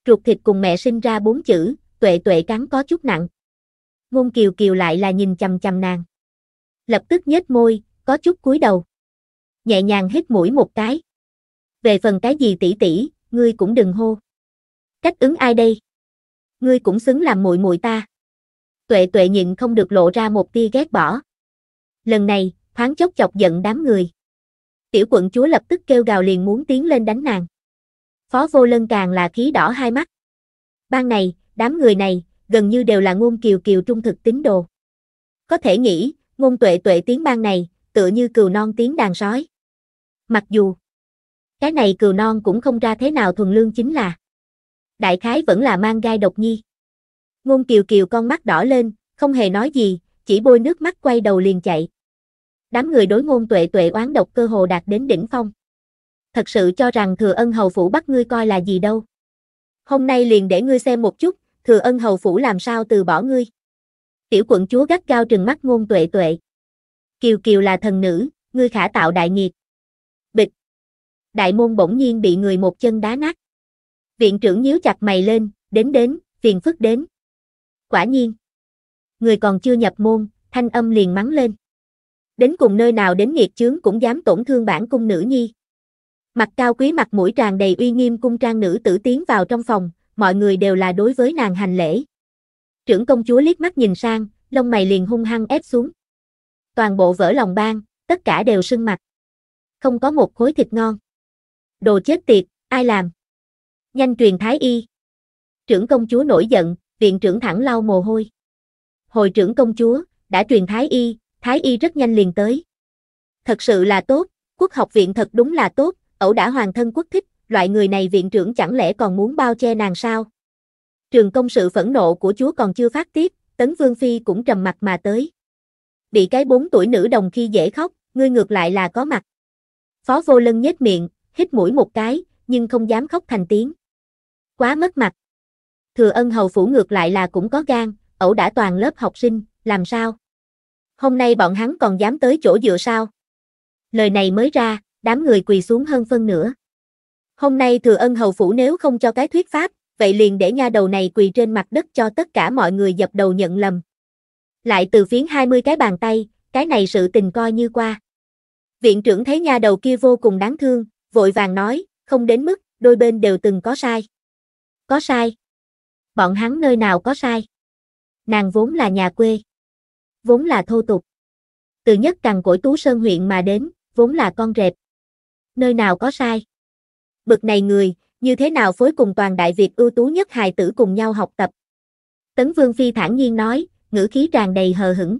ruột thịt cùng mẹ sinh ra bốn chữ, tuệ tuệ cắn có chút nặng. Ngôn kiều kiều lại là nhìn chầm chầm nàng. Lập tức nhếch môi, có chút cúi đầu. Nhẹ nhàng hít mũi một cái. Về phần cái gì tỷ tỷ, ngươi cũng đừng hô. Cách ứng ai đây? Ngươi cũng xứng làm muội muội ta. Tuệ tuệ nhịn không được lộ ra một tia ghét bỏ. Lần này, thoáng chốc chọc giận đám người. Tiểu quận chúa lập tức kêu gào liền muốn tiến lên đánh nàng. Phó Vô Lân càng là khí đỏ hai mắt. Ban này, đám người này, gần như đều là ngôn kiều kiều trung thực tín đồ. Có thể nghĩ, ngôn tuệ tuệ tiếng ban này, tựa như cừu non tiếng đàn sói. Mặc dù, cái này cừu non cũng không ra thế nào thuần lương chính là. Đại khái vẫn là mang gai độc nhi. Ngôn kiều kiều con mắt đỏ lên, không hề nói gì, chỉ bôi nước mắt quay đầu liền chạy. Đám người đối ngôn tuệ tuệ oán độc cơ hồ đạt đến đỉnh phong thật sự cho rằng thừa ân hầu phủ bắt ngươi coi là gì đâu. Hôm nay liền để ngươi xem một chút, thừa ân hầu phủ làm sao từ bỏ ngươi. Tiểu quận chúa gắt cao trừng mắt ngôn tuệ tuệ. Kiều Kiều là thần nữ, ngươi khả tạo đại nghiệp. Bịch. Đại môn bỗng nhiên bị người một chân đá nát. Viện trưởng nhíu chặt mày lên, đến đến, phiền phức đến. Quả nhiên. Người còn chưa nhập môn, thanh âm liền mắng lên. Đến cùng nơi nào đến nghiệt chướng cũng dám tổn thương bản cung nữ nhi. Mặt cao quý mặt mũi tràn đầy uy nghiêm cung trang nữ tử tiến vào trong phòng, mọi người đều là đối với nàng hành lễ. Trưởng công chúa liếc mắt nhìn sang, lông mày liền hung hăng ép xuống. Toàn bộ vỡ lòng ban, tất cả đều sưng mặt. Không có một khối thịt ngon. Đồ chết tiệt, ai làm? Nhanh truyền thái y. Trưởng công chúa nổi giận, viện trưởng thẳng lau mồ hôi. Hồi trưởng công chúa, đã truyền thái y, thái y rất nhanh liền tới. Thật sự là tốt, quốc học viện thật đúng là tốt, ẩu đã hoàng thân quốc thích, loại người này viện trưởng chẳng lẽ còn muốn bao che nàng sao? Trường công sự phẫn nộ của chúa còn chưa phát tiết, Tấn Vương Phi cũng trầm mặt mà tới. Bị cái bốn tuổi nữ đồng khi dễ khóc, ngươi ngược lại là có mặt. Phó vô lân nhếch miệng, hít mũi một cái, nhưng không dám khóc thành tiếng. Quá mất mặt. Thừa ân hầu phủ ngược lại là cũng có gan, ẩu đã toàn lớp học sinh, làm sao? Hôm nay bọn hắn còn dám tới chỗ dựa sao? Lời này mới ra, đám người quỳ xuống hơn phân nửa. Hôm nay thừa ân hầu phủ nếu không cho cái thuyết pháp, vậy liền để nha đầu này quỳ trên mặt đất cho tất cả mọi người dập đầu nhận lầm. Lại từ phiến 20 cái bàn tay, cái này sự tình coi như qua. Viện trưởng thấy nha đầu kia vô cùng đáng thương, vội vàng nói, không đến mức, đôi bên đều từng có sai. Có sai. Bọn hắn nơi nào có sai. Nàng vốn là nhà quê. Vốn là thô tục. Từ nhất cằn cỗi Tú Sơn huyện mà đến, vốn là con rệp nơi nào có sai. Bực này người, như thế nào phối cùng toàn Đại Việt ưu tú nhất hài tử cùng nhau học tập. Tấn Vương Phi thản nhiên nói, ngữ khí tràn đầy hờ hững.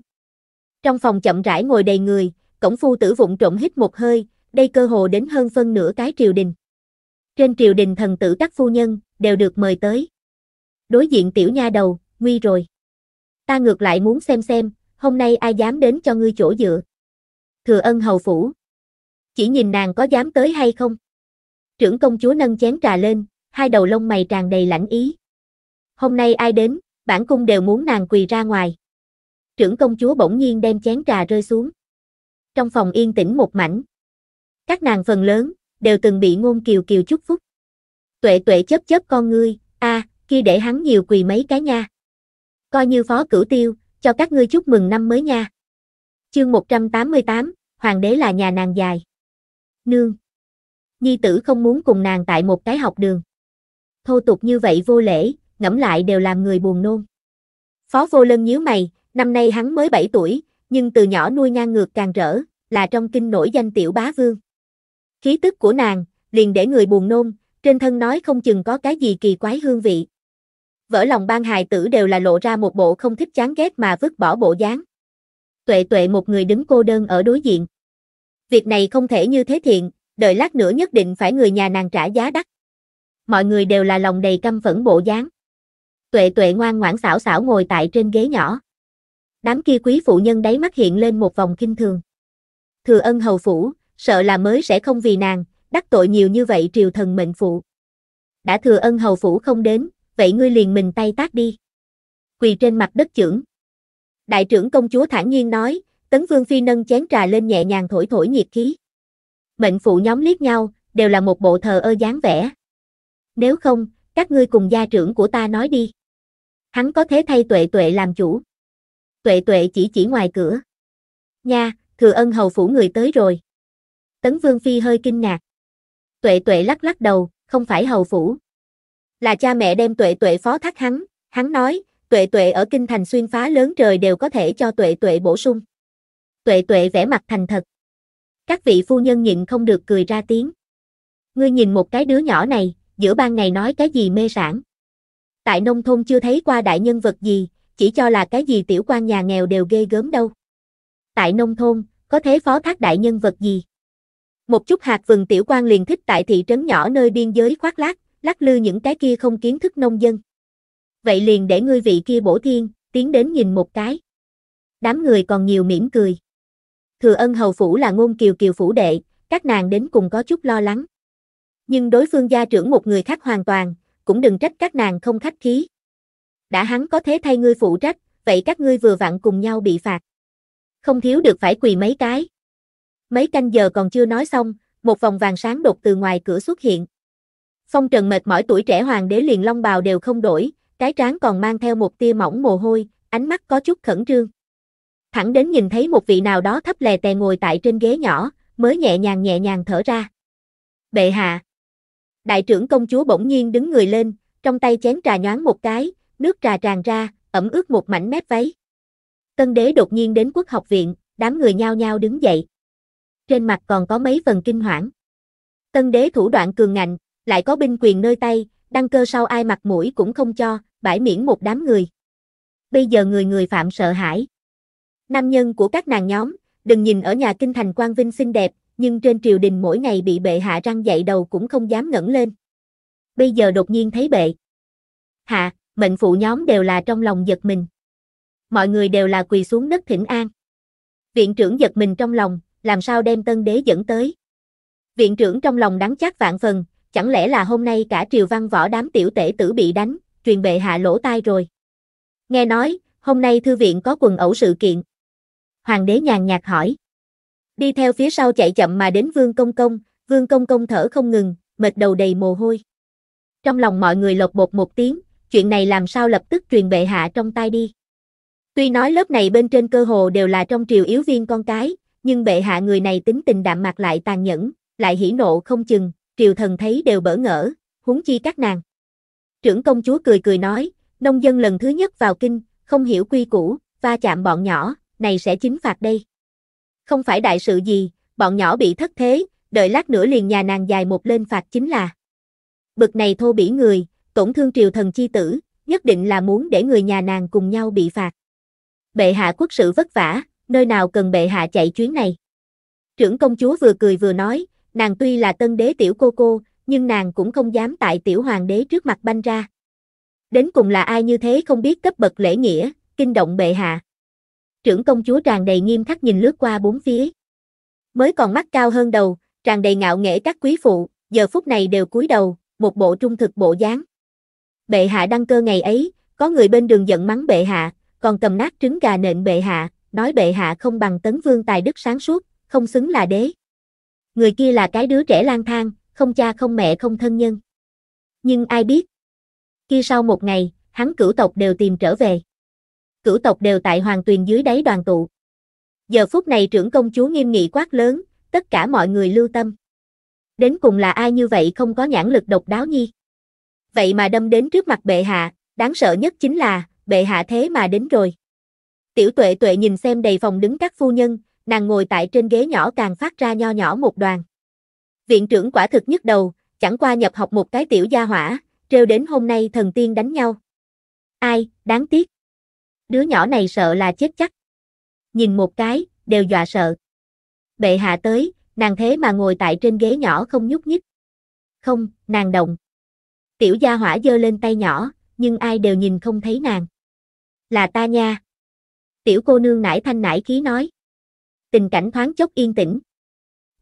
Trong phòng chậm rãi ngồi đầy người, cổng phu tử vụng trộm hít một hơi, đây cơ hồ đến hơn phân nửa cái triều đình. Trên triều đình thần tử các phu nhân, đều được mời tới. Đối diện tiểu nha đầu, nguy rồi. Ta ngược lại muốn xem xem, hôm nay ai dám đến cho ngươi chỗ dựa. Thừa ân hầu phủ. Chỉ nhìn nàng có dám tới hay không? Trưởng công chúa nâng chén trà lên, hai đầu lông mày tràn đầy lãnh ý. Hôm nay ai đến, bản cung đều muốn nàng quỳ ra ngoài. Trưởng công chúa bỗng nhiên đem chén trà rơi xuống. Trong phòng yên tĩnh một mảnh. Các nàng phần lớn, đều từng bị ngôn kiều kiều chúc phúc. Tuệ tuệ chớp chớp con ngươi, a à, kia để hắn nhiều quỳ mấy cái nha. Coi như phó cửu tiêu, cho các ngươi chúc mừng năm mới nha. Chương 188, Hoàng đế là nhà nàng dài nương. Nhi tử không muốn cùng nàng tại một cái học đường. Thô tục như vậy vô lễ, ngẫm lại đều làm người buồn nôn. Phó vô lân nhíu mày, năm nay hắn mới 7 tuổi, nhưng từ nhỏ nuôi ngang ngược càng rỡ, là trong kinh nổi danh tiểu bá vương. Khí tức của nàng, liền để người buồn nôn, trên thân nói không chừng có cái gì kỳ quái hương vị. Vỡ lòng ban hài tử đều là lộ ra một bộ không thích chán ghét mà vứt bỏ bộ dáng. Tuệ tuệ một người đứng cô đơn ở đối diện việc này không thể như thế thiện, đợi lát nữa nhất định phải người nhà nàng trả giá đắt. Mọi người đều là lòng đầy căm phẫn bộ dáng. Tuệ tuệ ngoan ngoãn xảo xảo ngồi tại trên ghế nhỏ. Đám kia quý phụ nhân đáy mắt hiện lên một vòng kinh thường. Thừa ân hầu phủ, sợ là mới sẽ không vì nàng, đắc tội nhiều như vậy triều thần mệnh phụ. Đã thừa ân hầu phủ không đến, vậy ngươi liền mình tay tác đi. Quỳ trên mặt đất trưởng. Đại trưởng công chúa thản nhiên nói, Tấn Vương Phi nâng chén trà lên nhẹ nhàng thổi thổi nhiệt khí. Mệnh phụ nhóm liếc nhau, đều là một bộ thờ ơ dáng vẻ. Nếu không, các ngươi cùng gia trưởng của ta nói đi. Hắn có thế thay tuệ tuệ làm chủ. Tuệ tuệ chỉ chỉ ngoài cửa. Nha, thừa ân hầu phủ người tới rồi. Tấn Vương Phi hơi kinh ngạc. Tuệ tuệ lắc lắc đầu, không phải hầu phủ. Là cha mẹ đem tuệ tuệ phó thác hắn, hắn nói, tuệ tuệ ở kinh thành xuyên phá lớn trời đều có thể cho tuệ tuệ bổ sung. Tuệ tuệ vẻ mặt thành thật. Các vị phu nhân nhịn không được cười ra tiếng. Ngươi nhìn một cái đứa nhỏ này, giữa ban ngày nói cái gì mê sản. Tại nông thôn chưa thấy qua đại nhân vật gì, chỉ cho là cái gì tiểu quan nhà nghèo đều ghê gớm đâu. Tại nông thôn, có thế phó thác đại nhân vật gì. Một chút hạt vừng tiểu quan liền thích tại thị trấn nhỏ nơi biên giới khoác lác, lắc lư những cái kia không kiến thức nông dân. Vậy liền để ngươi vị kia bổ thiên, tiến đến nhìn một cái. Đám người còn nhiều mỉm cười thừa ân hầu phủ là ngôn kiều kiều phủ đệ, các nàng đến cùng có chút lo lắng. Nhưng đối phương gia trưởng một người khác hoàn toàn, cũng đừng trách các nàng không khách khí. Đã hắn có thế thay ngươi phụ trách, vậy các ngươi vừa vặn cùng nhau bị phạt. Không thiếu được phải quỳ mấy cái. Mấy canh giờ còn chưa nói xong, một vòng vàng sáng đột từ ngoài cửa xuất hiện. Phong trần mệt mỏi tuổi trẻ hoàng đế liền long bào đều không đổi, cái trán còn mang theo một tia mỏng mồ hôi, ánh mắt có chút khẩn trương thẳng đến nhìn thấy một vị nào đó thấp lè tè ngồi tại trên ghế nhỏ, mới nhẹ nhàng nhẹ nhàng thở ra. Bệ hạ. Đại trưởng công chúa bỗng nhiên đứng người lên, trong tay chén trà nhoáng một cái, nước trà tràn ra, ẩm ướt một mảnh mép váy. Tân đế đột nhiên đến quốc học viện, đám người nhao nhao đứng dậy. Trên mặt còn có mấy phần kinh hoảng. Tân đế thủ đoạn cường ngạnh, lại có binh quyền nơi tay, đăng cơ sau ai mặt mũi cũng không cho, bãi miễn một đám người. Bây giờ người người phạm sợ hãi, Nam nhân của các nàng nhóm, đừng nhìn ở nhà kinh thành quan vinh xinh đẹp, nhưng trên triều đình mỗi ngày bị bệ hạ răng dậy đầu cũng không dám ngẩng lên. Bây giờ đột nhiên thấy bệ. Hạ, mệnh phụ nhóm đều là trong lòng giật mình. Mọi người đều là quỳ xuống đất thỉnh an. Viện trưởng giật mình trong lòng, làm sao đem tân đế dẫn tới. Viện trưởng trong lòng đáng chát vạn phần, chẳng lẽ là hôm nay cả triều văn võ đám tiểu tể tử bị đánh, truyền bệ hạ lỗ tai rồi. Nghe nói, hôm nay thư viện có quần ẩu sự kiện hoàng đế nhàn nhạt hỏi. Đi theo phía sau chạy chậm mà đến vương công công, vương công công thở không ngừng, mệt đầu đầy mồ hôi. Trong lòng mọi người lột bột một tiếng, chuyện này làm sao lập tức truyền bệ hạ trong tai đi. Tuy nói lớp này bên trên cơ hồ đều là trong triều yếu viên con cái, nhưng bệ hạ người này tính tình đạm mạc lại tàn nhẫn, lại hỉ nộ không chừng, triều thần thấy đều bỡ ngỡ, huống chi các nàng. Trưởng công chúa cười cười nói, nông dân lần thứ nhất vào kinh, không hiểu quy củ, va chạm bọn nhỏ, này sẽ chính phạt đây. Không phải đại sự gì, bọn nhỏ bị thất thế, đợi lát nữa liền nhà nàng dài một lên phạt chính là. Bực này thô bỉ người, tổn thương triều thần chi tử, nhất định là muốn để người nhà nàng cùng nhau bị phạt. Bệ hạ quốc sự vất vả, nơi nào cần bệ hạ chạy chuyến này. Trưởng công chúa vừa cười vừa nói, nàng tuy là tân đế tiểu cô cô, nhưng nàng cũng không dám tại tiểu hoàng đế trước mặt banh ra. Đến cùng là ai như thế không biết cấp bậc lễ nghĩa, kinh động bệ hạ trưởng công chúa tràn đầy nghiêm khắc nhìn lướt qua bốn phía. Mới còn mắt cao hơn đầu, tràn đầy ngạo nghễ các quý phụ, giờ phút này đều cúi đầu, một bộ trung thực bộ dáng. Bệ hạ đăng cơ ngày ấy, có người bên đường giận mắng bệ hạ, còn cầm nát trứng gà nện bệ hạ, nói bệ hạ không bằng tấn vương tài đức sáng suốt, không xứng là đế. Người kia là cái đứa trẻ lang thang, không cha không mẹ không thân nhân. Nhưng ai biết, khi sau một ngày, hắn cửu tộc đều tìm trở về cửu tộc đều tại hoàng tuyền dưới đáy đoàn tụ. Giờ phút này trưởng công chúa nghiêm nghị quát lớn, tất cả mọi người lưu tâm. Đến cùng là ai như vậy không có nhãn lực độc đáo nhi. Vậy mà đâm đến trước mặt bệ hạ, đáng sợ nhất chính là, bệ hạ thế mà đến rồi. Tiểu tuệ tuệ nhìn xem đầy phòng đứng các phu nhân, nàng ngồi tại trên ghế nhỏ càng phát ra nho nhỏ một đoàn. Viện trưởng quả thực nhất đầu, chẳng qua nhập học một cái tiểu gia hỏa, treo đến hôm nay thần tiên đánh nhau. Ai, đáng tiếc đứa nhỏ này sợ là chết chắc. Nhìn một cái, đều dọa sợ. Bệ hạ tới, nàng thế mà ngồi tại trên ghế nhỏ không nhúc nhích. Không, nàng động. Tiểu gia hỏa giơ lên tay nhỏ, nhưng ai đều nhìn không thấy nàng. Là ta nha. Tiểu cô nương nải thanh nải khí nói. Tình cảnh thoáng chốc yên tĩnh.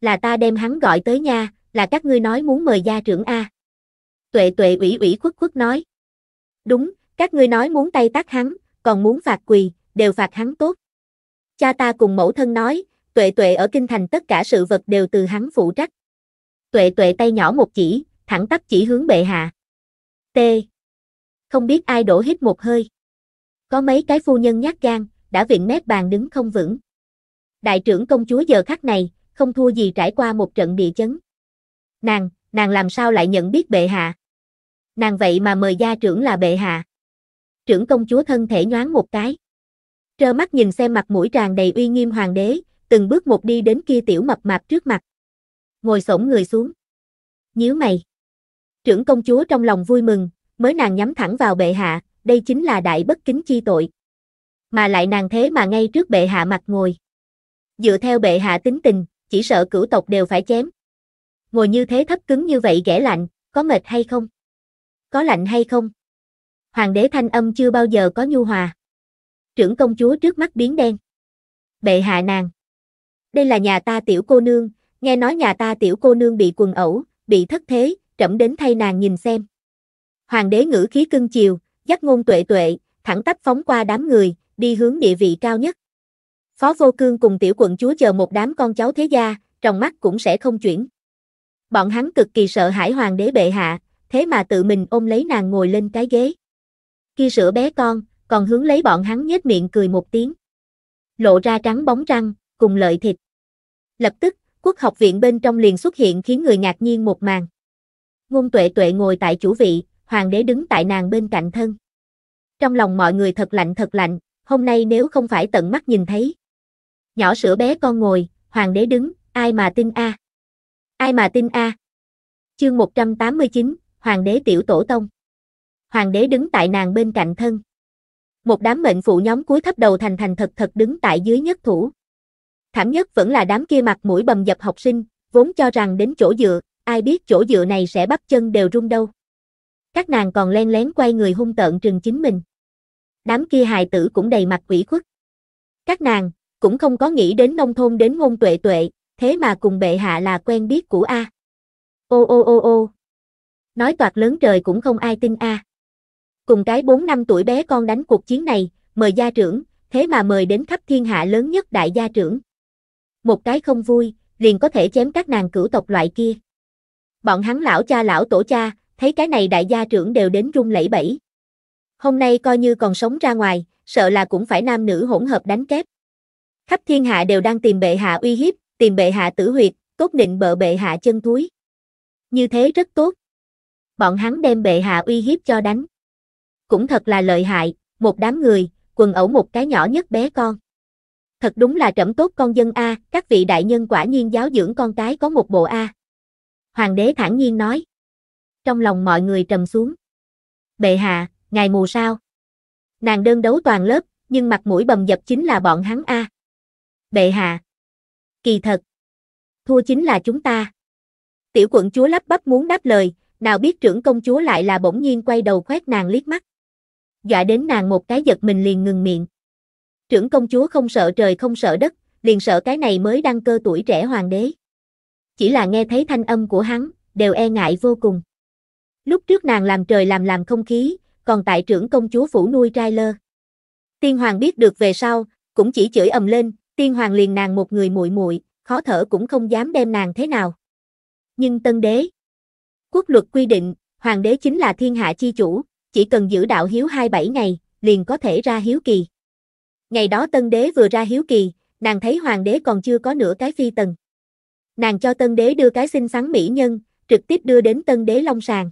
Là ta đem hắn gọi tới nha, là các ngươi nói muốn mời gia trưởng A. Tuệ tuệ ủy ủy khuất khuất nói. Đúng, các ngươi nói muốn tay tác hắn, còn muốn phạt quỳ, đều phạt hắn tốt. Cha ta cùng mẫu thân nói, tuệ tuệ ở kinh thành tất cả sự vật đều từ hắn phụ trách. Tuệ tuệ tay nhỏ một chỉ, thẳng tắp chỉ hướng bệ hạ. T. Không biết ai đổ hít một hơi. Có mấy cái phu nhân nhát gan, đã viện mép bàn đứng không vững. Đại trưởng công chúa giờ khắc này, không thua gì trải qua một trận địa chấn. Nàng, nàng làm sao lại nhận biết bệ hạ? Nàng vậy mà mời gia trưởng là bệ hạ trưởng công chúa thân thể nhoáng một cái. Trơ mắt nhìn xem mặt mũi tràn đầy uy nghiêm hoàng đế, từng bước một đi đến kia tiểu mập mạp trước mặt. Ngồi xổm người xuống. Nhíu mày. Trưởng công chúa trong lòng vui mừng, mới nàng nhắm thẳng vào bệ hạ, đây chính là đại bất kính chi tội. Mà lại nàng thế mà ngay trước bệ hạ mặt ngồi. Dựa theo bệ hạ tính tình, chỉ sợ cửu tộc đều phải chém. Ngồi như thế thấp cứng như vậy ghẻ lạnh, có mệt hay không? Có lạnh hay không? hoàng đế thanh âm chưa bao giờ có nhu hòa. Trưởng công chúa trước mắt biến đen. Bệ hạ nàng. Đây là nhà ta tiểu cô nương, nghe nói nhà ta tiểu cô nương bị quần ẩu, bị thất thế, trẫm đến thay nàng nhìn xem. Hoàng đế ngữ khí cưng chiều, dắt ngôn tuệ tuệ, thẳng tắp phóng qua đám người, đi hướng địa vị cao nhất. Phó vô cương cùng tiểu quận chúa chờ một đám con cháu thế gia, trong mắt cũng sẽ không chuyển. Bọn hắn cực kỳ sợ hãi hoàng đế bệ hạ, thế mà tự mình ôm lấy nàng ngồi lên cái ghế kia sữa bé con, còn hướng lấy bọn hắn nhếch miệng cười một tiếng. Lộ ra trắng bóng răng, cùng lợi thịt. Lập tức, quốc học viện bên trong liền xuất hiện khiến người ngạc nhiên một màn. Ngôn tuệ tuệ ngồi tại chủ vị, hoàng đế đứng tại nàng bên cạnh thân. Trong lòng mọi người thật lạnh thật lạnh, hôm nay nếu không phải tận mắt nhìn thấy. Nhỏ sữa bé con ngồi, hoàng đế đứng, ai mà tin a Ai mà tin a à? Chương 189, Hoàng đế tiểu tổ tông hoàng đế đứng tại nàng bên cạnh thân. Một đám mệnh phụ nhóm cuối thấp đầu thành thành thật thật đứng tại dưới nhất thủ. Thảm nhất vẫn là đám kia mặt mũi bầm dập học sinh, vốn cho rằng đến chỗ dựa, ai biết chỗ dựa này sẽ bắt chân đều rung đâu. Các nàng còn len lén quay người hung tợn trừng chính mình. Đám kia hài tử cũng đầy mặt quỷ khuất. Các nàng, cũng không có nghĩ đến nông thôn đến ngôn tuệ tuệ, thế mà cùng bệ hạ là quen biết của A. Ô ô ô ô. Nói toạt lớn trời cũng không ai tin A cùng cái 4 năm tuổi bé con đánh cuộc chiến này, mời gia trưởng, thế mà mời đến khắp thiên hạ lớn nhất đại gia trưởng. Một cái không vui, liền có thể chém các nàng cửu tộc loại kia. Bọn hắn lão cha lão tổ cha, thấy cái này đại gia trưởng đều đến rung lẫy bẫy. Hôm nay coi như còn sống ra ngoài, sợ là cũng phải nam nữ hỗn hợp đánh kép. Khắp thiên hạ đều đang tìm bệ hạ uy hiếp, tìm bệ hạ tử huyệt, cốt định bợ bệ hạ chân thúi. Như thế rất tốt. Bọn hắn đem bệ hạ uy hiếp cho đánh cũng thật là lợi hại, một đám người, quần ẩu một cái nhỏ nhất bé con. Thật đúng là trẫm tốt con dân A, các vị đại nhân quả nhiên giáo dưỡng con cái có một bộ A. Hoàng đế thản nhiên nói. Trong lòng mọi người trầm xuống. Bệ hạ, ngài mù sao? Nàng đơn đấu toàn lớp, nhưng mặt mũi bầm dập chính là bọn hắn A. Bệ hạ. Kỳ thật. Thua chính là chúng ta. Tiểu quận chúa lắp bắp muốn đáp lời, nào biết trưởng công chúa lại là bỗng nhiên quay đầu khoét nàng liếc mắt dọa đến nàng một cái giật mình liền ngừng miệng. Trưởng công chúa không sợ trời không sợ đất, liền sợ cái này mới đăng cơ tuổi trẻ hoàng đế. Chỉ là nghe thấy thanh âm của hắn, đều e ngại vô cùng. Lúc trước nàng làm trời làm làm không khí, còn tại trưởng công chúa phủ nuôi trai lơ. Tiên hoàng biết được về sau, cũng chỉ chửi ầm lên, tiên hoàng liền nàng một người muội muội, khó thở cũng không dám đem nàng thế nào. Nhưng tân đế, quốc luật quy định, hoàng đế chính là thiên hạ chi chủ, chỉ cần giữ đạo hiếu 27 ngày, liền có thể ra hiếu kỳ. Ngày đó tân đế vừa ra hiếu kỳ, nàng thấy hoàng đế còn chưa có nửa cái phi tần. Nàng cho tân đế đưa cái xinh xắn mỹ nhân, trực tiếp đưa đến tân đế long sàng.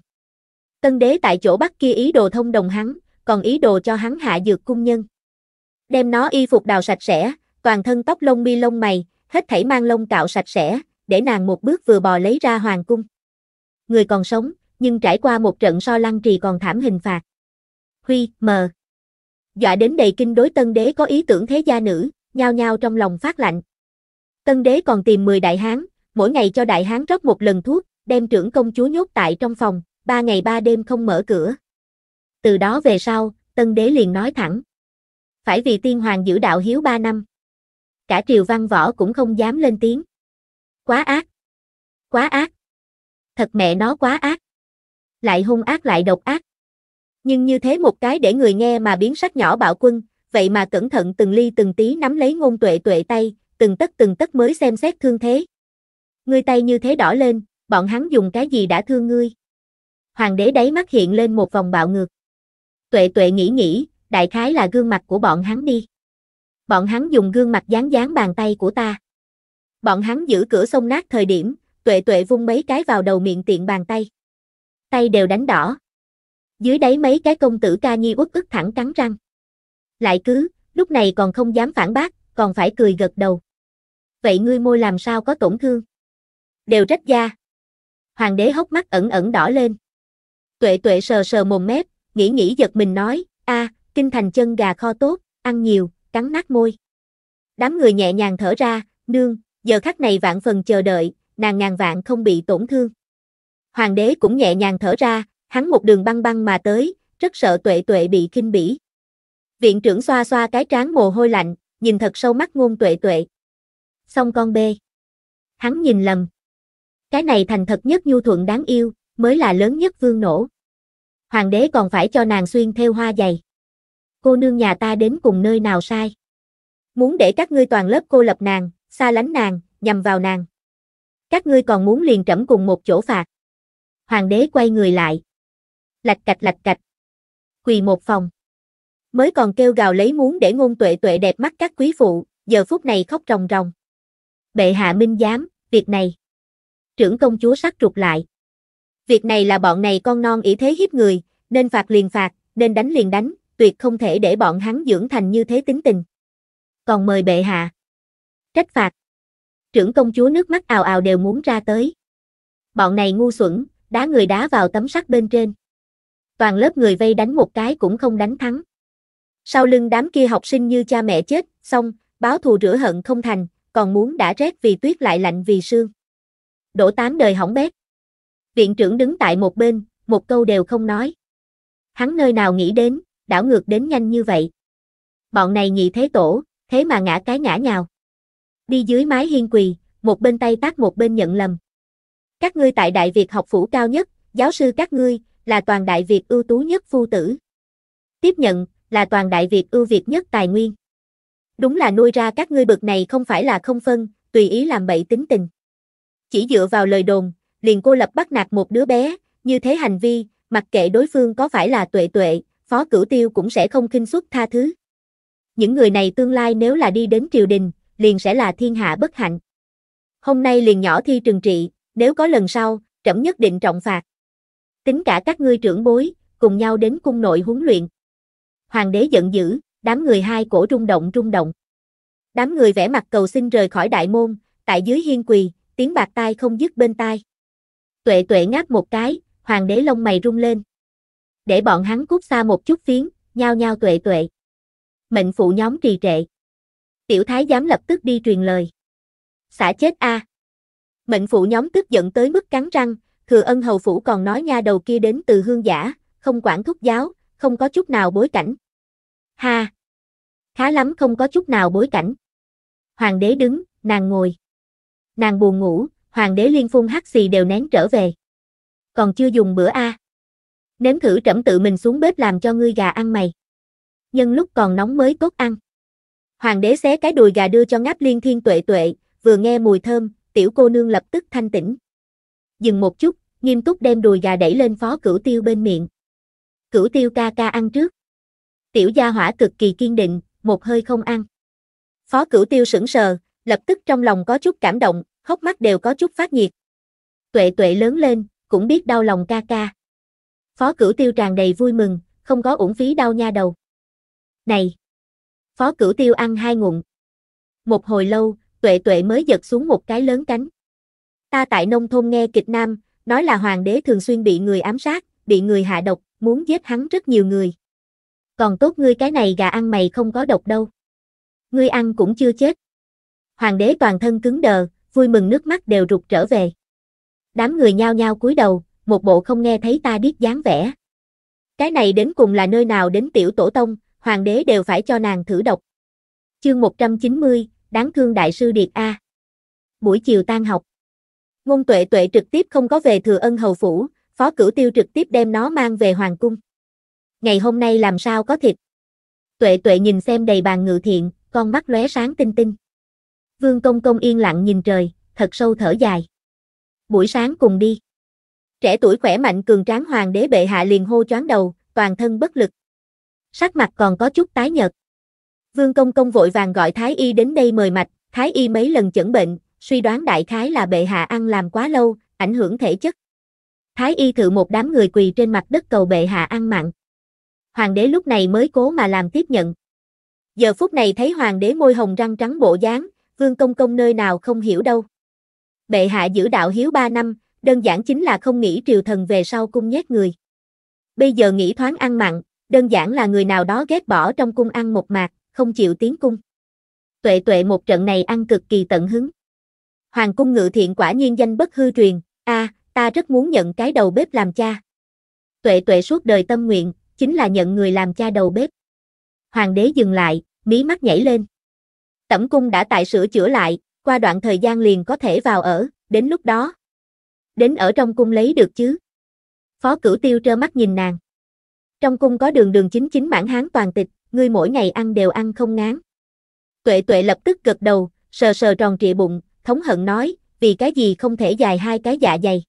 Tân đế tại chỗ bắt kia ý đồ thông đồng hắn, còn ý đồ cho hắn hạ dược cung nhân. Đem nó y phục đào sạch sẽ, toàn thân tóc lông mi lông mày, hết thảy mang lông cạo sạch sẽ, để nàng một bước vừa bò lấy ra hoàng cung. Người còn sống, nhưng trải qua một trận so lăng trì còn thảm hình phạt. Huy, mờ. Dọa đến đầy kinh đối tân đế có ý tưởng thế gia nữ, nhao nhao trong lòng phát lạnh. Tân đế còn tìm 10 đại hán, mỗi ngày cho đại hán rót một lần thuốc, đem trưởng công chúa nhốt tại trong phòng, ba ngày ba đêm không mở cửa. Từ đó về sau, tân đế liền nói thẳng. Phải vì tiên hoàng giữ đạo hiếu ba năm. Cả triều văn võ cũng không dám lên tiếng. Quá ác. Quá ác. Thật mẹ nó quá ác lại hung ác lại độc ác. Nhưng như thế một cái để người nghe mà biến sắc nhỏ bạo quân, vậy mà cẩn thận từng ly từng tí nắm lấy ngôn tuệ tuệ tay, từng tất từng tất mới xem xét thương thế. Ngươi tay như thế đỏ lên, bọn hắn dùng cái gì đã thương ngươi? Hoàng đế đáy mắt hiện lên một vòng bạo ngược. Tuệ tuệ nghĩ nghĩ, đại khái là gương mặt của bọn hắn đi. Bọn hắn dùng gương mặt dán dán bàn tay của ta. Bọn hắn giữ cửa sông nát thời điểm, tuệ tuệ vung mấy cái vào đầu miệng tiện bàn tay tay đều đánh đỏ. Dưới đáy mấy cái công tử ca nhi uất ức thẳng cắn răng. Lại cứ, lúc này còn không dám phản bác, còn phải cười gật đầu. Vậy ngươi môi làm sao có tổn thương? Đều rách da. Hoàng đế hốc mắt ẩn ẩn đỏ lên. Tuệ tuệ sờ sờ mồm mép, nghĩ nghĩ giật mình nói, a, kinh thành chân gà kho tốt, ăn nhiều, cắn nát môi. Đám người nhẹ nhàng thở ra, nương, giờ khắc này vạn phần chờ đợi, nàng ngàn vạn không bị tổn thương hoàng đế cũng nhẹ nhàng thở ra, hắn một đường băng băng mà tới, rất sợ tuệ tuệ bị kinh bỉ. Viện trưởng xoa xoa cái trán mồ hôi lạnh, nhìn thật sâu mắt ngôn tuệ tuệ. Xong con bê. Hắn nhìn lầm. Cái này thành thật nhất nhu thuận đáng yêu, mới là lớn nhất vương nổ. Hoàng đế còn phải cho nàng xuyên theo hoa dày. Cô nương nhà ta đến cùng nơi nào sai. Muốn để các ngươi toàn lớp cô lập nàng, xa lánh nàng, nhằm vào nàng. Các ngươi còn muốn liền trẫm cùng một chỗ phạt hoàng đế quay người lại. Lạch cạch lạch cạch. Quỳ một phòng. Mới còn kêu gào lấy muốn để ngôn tuệ tuệ đẹp mắt các quý phụ, giờ phút này khóc ròng ròng. Bệ hạ minh giám, việc này. Trưởng công chúa sắc trục lại. Việc này là bọn này con non ý thế hiếp người, nên phạt liền phạt, nên đánh liền đánh, tuyệt không thể để bọn hắn dưỡng thành như thế tính tình. Còn mời bệ hạ. Trách phạt. Trưởng công chúa nước mắt ào ào đều muốn ra tới. Bọn này ngu xuẩn, đá người đá vào tấm sắt bên trên. Toàn lớp người vây đánh một cái cũng không đánh thắng. Sau lưng đám kia học sinh như cha mẹ chết, xong, báo thù rửa hận không thành, còn muốn đã rét vì tuyết lại lạnh vì sương. Đỗ tám đời hỏng bét. Viện trưởng đứng tại một bên, một câu đều không nói. Hắn nơi nào nghĩ đến, đảo ngược đến nhanh như vậy. Bọn này nhị thế tổ, thế mà ngã cái ngã nhào. Đi dưới mái hiên quỳ, một bên tay tác một bên nhận lầm. Các ngươi tại Đại Việt học phủ cao nhất, giáo sư các ngươi, là toàn Đại Việt ưu tú nhất phu tử. Tiếp nhận, là toàn Đại Việt ưu việt nhất tài nguyên. Đúng là nuôi ra các ngươi bực này không phải là không phân, tùy ý làm bậy tính tình. Chỉ dựa vào lời đồn, liền cô lập bắt nạt một đứa bé, như thế hành vi, mặc kệ đối phương có phải là tuệ tuệ, phó cửu tiêu cũng sẽ không kinh suất tha thứ. Những người này tương lai nếu là đi đến triều đình, liền sẽ là thiên hạ bất hạnh. Hôm nay liền nhỏ thi trừng trị, nếu có lần sau, trẫm nhất định trọng phạt. Tính cả các ngươi trưởng bối, cùng nhau đến cung nội huấn luyện. Hoàng đế giận dữ, đám người hai cổ rung động rung động. Đám người vẽ mặt cầu xin rời khỏi đại môn, tại dưới hiên quỳ, tiếng bạc tai không dứt bên tai. Tuệ tuệ ngáp một cái, hoàng đế lông mày rung lên. Để bọn hắn cút xa một chút phiến, nhao nhao tuệ tuệ. Mệnh phụ nhóm trì trệ. Tiểu thái giám lập tức đi truyền lời. Xả chết a. À. Mệnh phụ nhóm tức giận tới mức cắn răng, thừa ân hầu phủ còn nói nha đầu kia đến từ hương giả, không quản thúc giáo, không có chút nào bối cảnh. Ha! Khá lắm không có chút nào bối cảnh. Hoàng đế đứng, nàng ngồi. Nàng buồn ngủ, hoàng đế liên phun hắc xì đều nén trở về. Còn chưa dùng bữa a. Nếm thử trẫm tự mình xuống bếp làm cho ngươi gà ăn mày. Nhân lúc còn nóng mới tốt ăn. Hoàng đế xé cái đùi gà đưa cho ngáp liên thiên tuệ tuệ, vừa nghe mùi thơm, tiểu cô nương lập tức thanh tĩnh. Dừng một chút, nghiêm túc đem đùi gà đẩy lên phó cửu tiêu bên miệng. Cửu tiêu ca ca ăn trước. Tiểu gia hỏa cực kỳ kiên định, một hơi không ăn. Phó cửu tiêu sững sờ, lập tức trong lòng có chút cảm động, khóc mắt đều có chút phát nhiệt. Tuệ tuệ lớn lên, cũng biết đau lòng ca ca. Phó cửu tiêu tràn đầy vui mừng, không có uổng phí đau nha đầu. Này! Phó cửu tiêu ăn hai ngụm. Một hồi lâu, tuệ tuệ mới giật xuống một cái lớn cánh. Ta tại nông thôn nghe kịch nam, nói là hoàng đế thường xuyên bị người ám sát, bị người hạ độc, muốn giết hắn rất nhiều người. Còn tốt ngươi cái này gà ăn mày không có độc đâu. Ngươi ăn cũng chưa chết. Hoàng đế toàn thân cứng đờ, vui mừng nước mắt đều rụt trở về. Đám người nhao nhao cúi đầu, một bộ không nghe thấy ta biết dáng vẻ. Cái này đến cùng là nơi nào đến tiểu tổ tông, hoàng đế đều phải cho nàng thử độc. Chương 190, đáng thương đại sư Điệt A. Buổi chiều tan học. Ngôn tuệ tuệ trực tiếp không có về thừa ân hầu phủ, phó cửu tiêu trực tiếp đem nó mang về hoàng cung. Ngày hôm nay làm sao có thịt? Tuệ tuệ nhìn xem đầy bàn ngự thiện, con mắt lóe sáng tinh tinh. Vương công công yên lặng nhìn trời, thật sâu thở dài. Buổi sáng cùng đi. Trẻ tuổi khỏe mạnh cường tráng hoàng đế bệ hạ liền hô choáng đầu, toàn thân bất lực. Sắc mặt còn có chút tái nhợt. Vương Công Công vội vàng gọi Thái Y đến đây mời mạch, Thái Y mấy lần chẩn bệnh, suy đoán đại khái là bệ hạ ăn làm quá lâu, ảnh hưởng thể chất. Thái Y thử một đám người quỳ trên mặt đất cầu bệ hạ ăn mặn. Hoàng đế lúc này mới cố mà làm tiếp nhận. Giờ phút này thấy hoàng đế môi hồng răng trắng bộ dáng, vương công công nơi nào không hiểu đâu. Bệ hạ giữ đạo hiếu ba năm, đơn giản chính là không nghĩ triều thần về sau cung nhét người. Bây giờ nghĩ thoáng ăn mặn, đơn giản là người nào đó ghét bỏ trong cung ăn một mạc không chịu tiến cung. Tuệ tuệ một trận này ăn cực kỳ tận hứng. Hoàng cung ngự thiện quả nhiên danh bất hư truyền, a, à, ta rất muốn nhận cái đầu bếp làm cha. Tuệ tuệ suốt đời tâm nguyện, chính là nhận người làm cha đầu bếp. Hoàng đế dừng lại, mí mắt nhảy lên. Tẩm cung đã tại sửa chữa lại, qua đoạn thời gian liền có thể vào ở, đến lúc đó. Đến ở trong cung lấy được chứ. Phó cửu tiêu trơ mắt nhìn nàng. Trong cung có đường đường chính chính mãn hán toàn tịch, ngươi mỗi ngày ăn đều ăn không ngán. Tuệ tuệ lập tức gật đầu, sờ sờ tròn trịa bụng, thống hận nói, vì cái gì không thể dài hai cái dạ dày.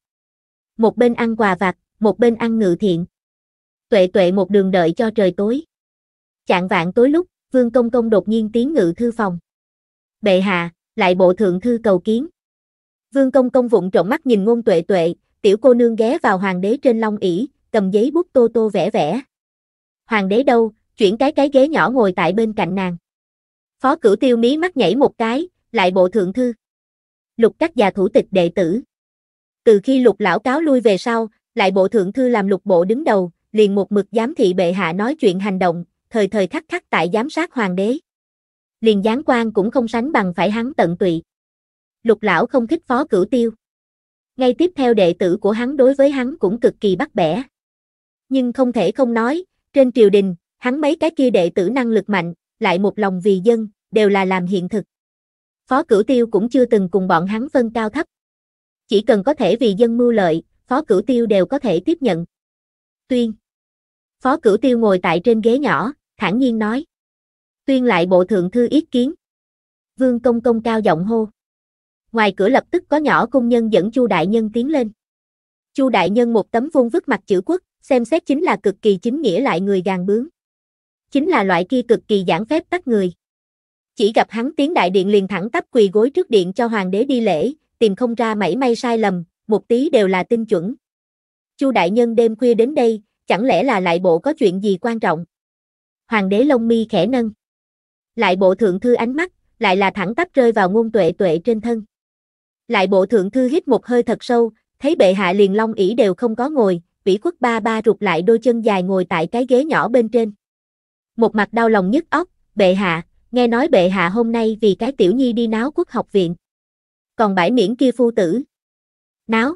Một bên ăn quà vặt, một bên ăn ngự thiện. Tuệ tuệ một đường đợi cho trời tối. Chạng vạn tối lúc, Vương Công Công đột nhiên tiến ngự thư phòng. Bệ hạ, lại bộ thượng thư cầu kiến. Vương Công Công vụng trộm mắt nhìn ngôn tuệ tuệ, tiểu cô nương ghé vào hoàng đế trên long ỷ cầm giấy bút tô tô vẽ vẽ. Hoàng đế đâu, chuyển cái cái ghế nhỏ ngồi tại bên cạnh nàng. Phó cửu tiêu mí mắt nhảy một cái, lại bộ thượng thư. Lục các già thủ tịch đệ tử. Từ khi lục lão cáo lui về sau, lại bộ thượng thư làm lục bộ đứng đầu, liền một mực giám thị bệ hạ nói chuyện hành động, thời thời khắc khắc tại giám sát hoàng đế. Liền gián quan cũng không sánh bằng phải hắn tận tụy. Lục lão không thích phó cửu tiêu. Ngay tiếp theo đệ tử của hắn đối với hắn cũng cực kỳ bắt bẻ. Nhưng không thể không nói, trên triều đình, Hắn mấy cái kia đệ tử năng lực mạnh, lại một lòng vì dân, đều là làm hiện thực. Phó Cửu Tiêu cũng chưa từng cùng bọn hắn phân cao thấp. Chỉ cần có thể vì dân mưu lợi, Phó Cửu Tiêu đều có thể tiếp nhận. Tuyên. Phó Cửu Tiêu ngồi tại trên ghế nhỏ, thản nhiên nói. Tuyên lại bộ thượng thư ý kiến. Vương Công Công cao giọng hô. Ngoài cửa lập tức có nhỏ công nhân dẫn Chu Đại Nhân tiến lên. Chu Đại Nhân một tấm vuông vứt mặt chữ quốc, xem xét chính là cực kỳ chính nghĩa lại người gàn bướng chính là loại kia cực kỳ giảng phép tắt người. Chỉ gặp hắn tiến đại điện liền thẳng tắp quỳ gối trước điện cho hoàng đế đi lễ, tìm không ra mảy may sai lầm, một tí đều là tinh chuẩn. Chu đại nhân đêm khuya đến đây, chẳng lẽ là lại bộ có chuyện gì quan trọng? Hoàng đế lông mi khẽ nâng. Lại bộ thượng thư ánh mắt, lại là thẳng tắp rơi vào ngôn tuệ tuệ trên thân. Lại bộ thượng thư hít một hơi thật sâu, thấy bệ hạ liền long ỷ đều không có ngồi, vĩ quốc ba ba rụt lại đôi chân dài ngồi tại cái ghế nhỏ bên trên một mặt đau lòng nhức óc, bệ hạ, nghe nói bệ hạ hôm nay vì cái tiểu nhi đi náo quốc học viện. Còn bãi miễn kia phu tử. Náo.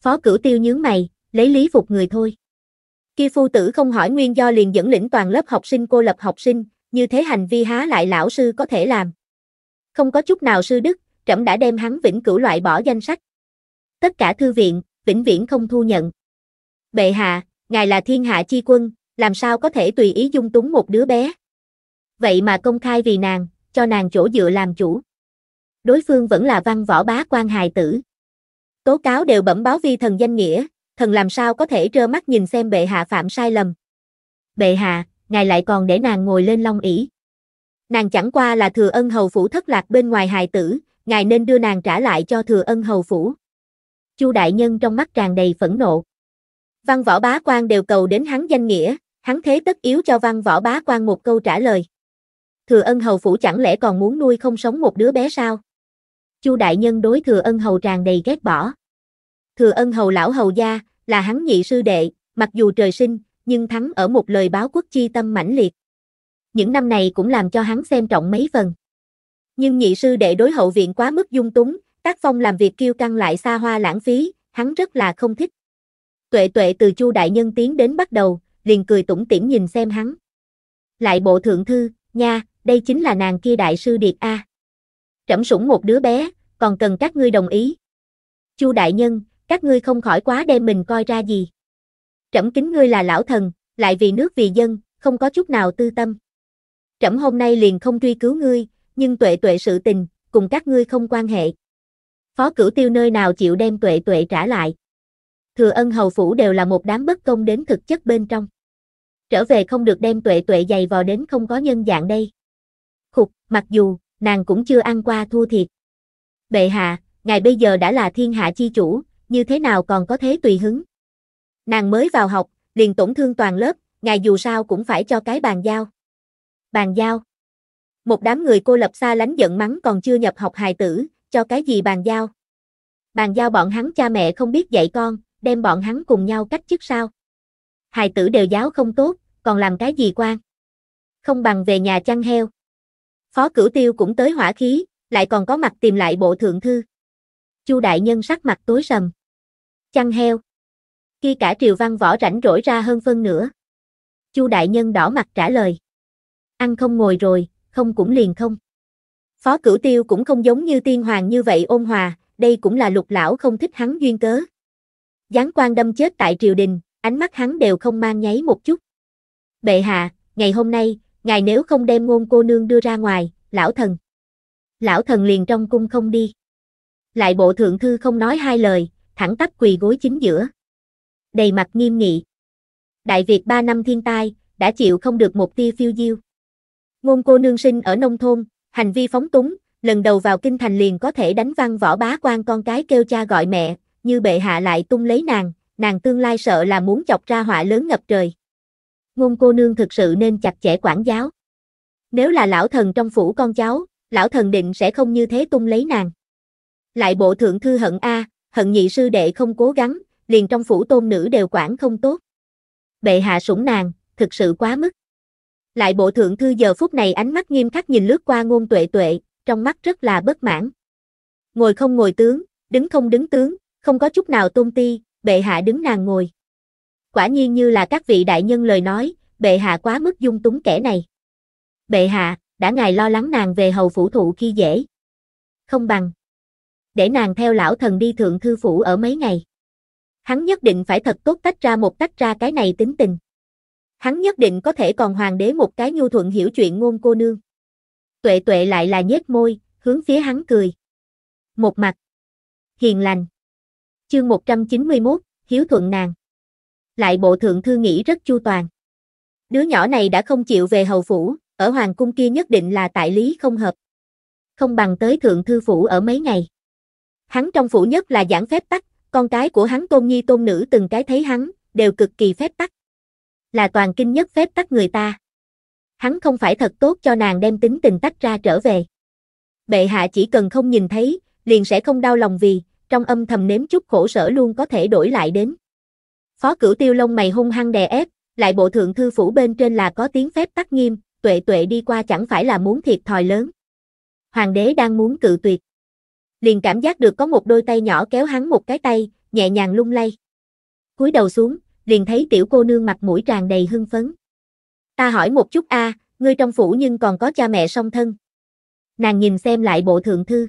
Phó cửu tiêu nhướng mày, lấy lý phục người thôi. Kia phu tử không hỏi nguyên do liền dẫn lĩnh toàn lớp học sinh cô lập học sinh, như thế hành vi há lại lão sư có thể làm. Không có chút nào sư đức, trẫm đã đem hắn vĩnh cửu loại bỏ danh sách. Tất cả thư viện, vĩnh viễn không thu nhận. Bệ hạ, ngài là thiên hạ chi quân, làm sao có thể tùy ý dung túng một đứa bé. Vậy mà công khai vì nàng, cho nàng chỗ dựa làm chủ. Đối phương vẫn là văn võ bá quan hài tử. Tố cáo đều bẩm báo vi thần danh nghĩa, thần làm sao có thể trơ mắt nhìn xem bệ hạ phạm sai lầm. Bệ hạ, ngài lại còn để nàng ngồi lên long ỷ. Nàng chẳng qua là thừa ân hầu phủ thất lạc bên ngoài hài tử, ngài nên đưa nàng trả lại cho thừa ân hầu phủ. Chu đại nhân trong mắt tràn đầy phẫn nộ. Văn võ bá quan đều cầu đến hắn danh nghĩa, hắn thế tất yếu cho văn võ bá quan một câu trả lời. Thừa ân hầu phủ chẳng lẽ còn muốn nuôi không sống một đứa bé sao? Chu đại nhân đối thừa ân hầu tràn đầy ghét bỏ. Thừa ân hầu lão hầu gia, là hắn nhị sư đệ, mặc dù trời sinh, nhưng thắng ở một lời báo quốc chi tâm mãnh liệt. Những năm này cũng làm cho hắn xem trọng mấy phần. Nhưng nhị sư đệ đối hậu viện quá mức dung túng, tác phong làm việc kiêu căng lại xa hoa lãng phí, hắn rất là không thích. Tuệ tuệ từ Chu Đại Nhân tiến đến bắt đầu, liền cười tủm tỉm nhìn xem hắn. Lại bộ thượng thư, nha, đây chính là nàng kia đại sư Điệt A. Trẫm sủng một đứa bé, còn cần các ngươi đồng ý. Chu Đại Nhân, các ngươi không khỏi quá đem mình coi ra gì. Trẫm kính ngươi là lão thần, lại vì nước vì dân, không có chút nào tư tâm. Trẫm hôm nay liền không truy cứu ngươi, nhưng tuệ tuệ sự tình, cùng các ngươi không quan hệ. Phó cửu tiêu nơi nào chịu đem tuệ tuệ trả lại thừa ân hầu phủ đều là một đám bất công đến thực chất bên trong. Trở về không được đem tuệ tuệ dày vò đến không có nhân dạng đây. Khục, mặc dù, nàng cũng chưa ăn qua thua thiệt. Bệ hạ, ngài bây giờ đã là thiên hạ chi chủ, như thế nào còn có thế tùy hứng. Nàng mới vào học, liền tổn thương toàn lớp, ngài dù sao cũng phải cho cái bàn giao. Bàn giao. Một đám người cô lập xa lánh giận mắng còn chưa nhập học hài tử, cho cái gì bàn giao. Bàn giao bọn hắn cha mẹ không biết dạy con, đem bọn hắn cùng nhau cách chức sao? Hài tử đều giáo không tốt, còn làm cái gì quan? Không bằng về nhà chăn heo. Phó cửu tiêu cũng tới hỏa khí, lại còn có mặt tìm lại bộ thượng thư. Chu đại nhân sắc mặt tối sầm. Chăn heo. Khi cả triều văn võ rảnh rỗi ra hơn phân nữa. Chu đại nhân đỏ mặt trả lời. Ăn không ngồi rồi, không cũng liền không. Phó cửu tiêu cũng không giống như tiên hoàng như vậy ôn hòa, đây cũng là lục lão không thích hắn duyên cớ gián quan đâm chết tại triều đình, ánh mắt hắn đều không mang nháy một chút. Bệ hạ, ngày hôm nay, ngài nếu không đem ngôn cô nương đưa ra ngoài, lão thần. Lão thần liền trong cung không đi. Lại bộ thượng thư không nói hai lời, thẳng tắp quỳ gối chính giữa. Đầy mặt nghiêm nghị. Đại Việt ba năm thiên tai, đã chịu không được một tia phiêu diêu. Ngôn cô nương sinh ở nông thôn, hành vi phóng túng, lần đầu vào kinh thành liền có thể đánh văng võ bá quan con cái kêu cha gọi mẹ, như bệ hạ lại tung lấy nàng, nàng tương lai sợ là muốn chọc ra họa lớn ngập trời. Ngôn cô nương thực sự nên chặt chẽ quản giáo. Nếu là lão thần trong phủ con cháu, lão thần định sẽ không như thế tung lấy nàng. Lại bộ thượng thư hận A, hận nhị sư đệ không cố gắng, liền trong phủ tôn nữ đều quản không tốt. Bệ hạ sủng nàng, thực sự quá mức. Lại bộ thượng thư giờ phút này ánh mắt nghiêm khắc nhìn lướt qua ngôn tuệ tuệ, trong mắt rất là bất mãn. Ngồi không ngồi tướng, đứng không đứng tướng, không có chút nào tôn ti, bệ hạ đứng nàng ngồi. Quả nhiên như là các vị đại nhân lời nói, bệ hạ quá mức dung túng kẻ này. Bệ hạ, đã ngài lo lắng nàng về hầu phủ thụ khi dễ. Không bằng. Để nàng theo lão thần đi thượng thư phủ ở mấy ngày. Hắn nhất định phải thật tốt tách ra một tách ra cái này tính tình. Hắn nhất định có thể còn hoàng đế một cái nhu thuận hiểu chuyện ngôn cô nương. Tuệ tuệ lại là nhếch môi, hướng phía hắn cười. Một mặt. Hiền lành. Chương 191, Hiếu thuận nàng. Lại bộ thượng thư nghĩ rất chu toàn. Đứa nhỏ này đã không chịu về hầu phủ, ở hoàng cung kia nhất định là tại lý không hợp. Không bằng tới thượng thư phủ ở mấy ngày. Hắn trong phủ nhất là giảng phép tắc, con cái của hắn tôn nhi tôn nữ từng cái thấy hắn, đều cực kỳ phép tắc. Là toàn kinh nhất phép tắc người ta. Hắn không phải thật tốt cho nàng đem tính tình tách ra trở về. Bệ hạ chỉ cần không nhìn thấy, liền sẽ không đau lòng vì, trong âm thầm nếm chút khổ sở luôn có thể đổi lại đến. Phó cửu tiêu lông mày hung hăng đè ép, lại bộ thượng thư phủ bên trên là có tiếng phép tắc nghiêm, tuệ tuệ đi qua chẳng phải là muốn thiệt thòi lớn. Hoàng đế đang muốn cự tuyệt. Liền cảm giác được có một đôi tay nhỏ kéo hắn một cái tay, nhẹ nhàng lung lay. cúi đầu xuống, liền thấy tiểu cô nương mặt mũi tràn đầy hưng phấn. Ta hỏi một chút a, ngươi trong phủ nhưng còn có cha mẹ song thân. Nàng nhìn xem lại bộ thượng thư.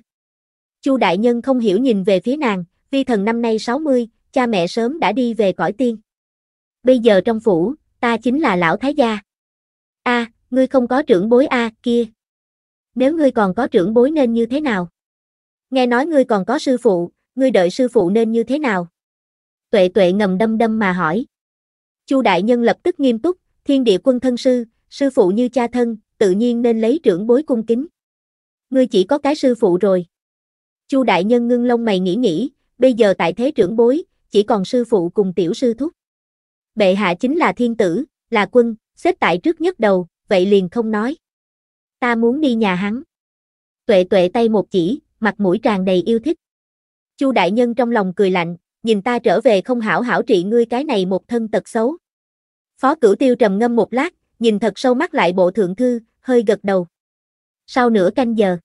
Chu đại nhân không hiểu nhìn về phía nàng, vi thần năm nay 60, cha mẹ sớm đã đi về cõi tiên. Bây giờ trong phủ, ta chính là lão thái gia. A, à, ngươi không có trưởng bối a, à, kia. Nếu ngươi còn có trưởng bối nên như thế nào? Nghe nói ngươi còn có sư phụ, ngươi đợi sư phụ nên như thế nào? Tuệ Tuệ ngầm đâm đâm mà hỏi. Chu đại nhân lập tức nghiêm túc, Thiên địa quân thân sư, sư phụ như cha thân, tự nhiên nên lấy trưởng bối cung kính. Ngươi chỉ có cái sư phụ rồi. Chu đại nhân ngưng lông mày nghĩ nghĩ, bây giờ tại thế trưởng bối, chỉ còn sư phụ cùng tiểu sư thúc. Bệ hạ chính là thiên tử, là quân, xếp tại trước nhất đầu, vậy liền không nói. Ta muốn đi nhà hắn. Tuệ tuệ tay một chỉ, mặt mũi tràn đầy yêu thích. Chu đại nhân trong lòng cười lạnh, nhìn ta trở về không hảo hảo trị ngươi cái này một thân tật xấu. Phó cửu tiêu trầm ngâm một lát, nhìn thật sâu mắt lại bộ thượng thư, hơi gật đầu. Sau nửa canh giờ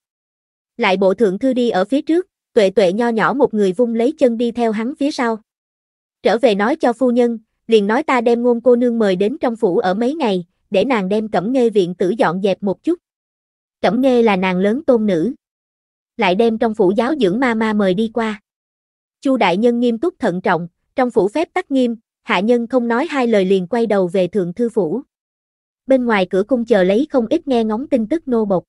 lại bộ thượng thư đi ở phía trước, tuệ tuệ nho nhỏ một người vung lấy chân đi theo hắn phía sau. Trở về nói cho phu nhân, liền nói ta đem ngôn cô nương mời đến trong phủ ở mấy ngày, để nàng đem cẩm nghê viện tử dọn dẹp một chút. Cẩm nghê là nàng lớn tôn nữ. Lại đem trong phủ giáo dưỡng ma ma mời đi qua. Chu đại nhân nghiêm túc thận trọng, trong phủ phép tắc nghiêm, hạ nhân không nói hai lời liền quay đầu về thượng thư phủ. Bên ngoài cửa cung chờ lấy không ít nghe ngóng tin tức nô bộc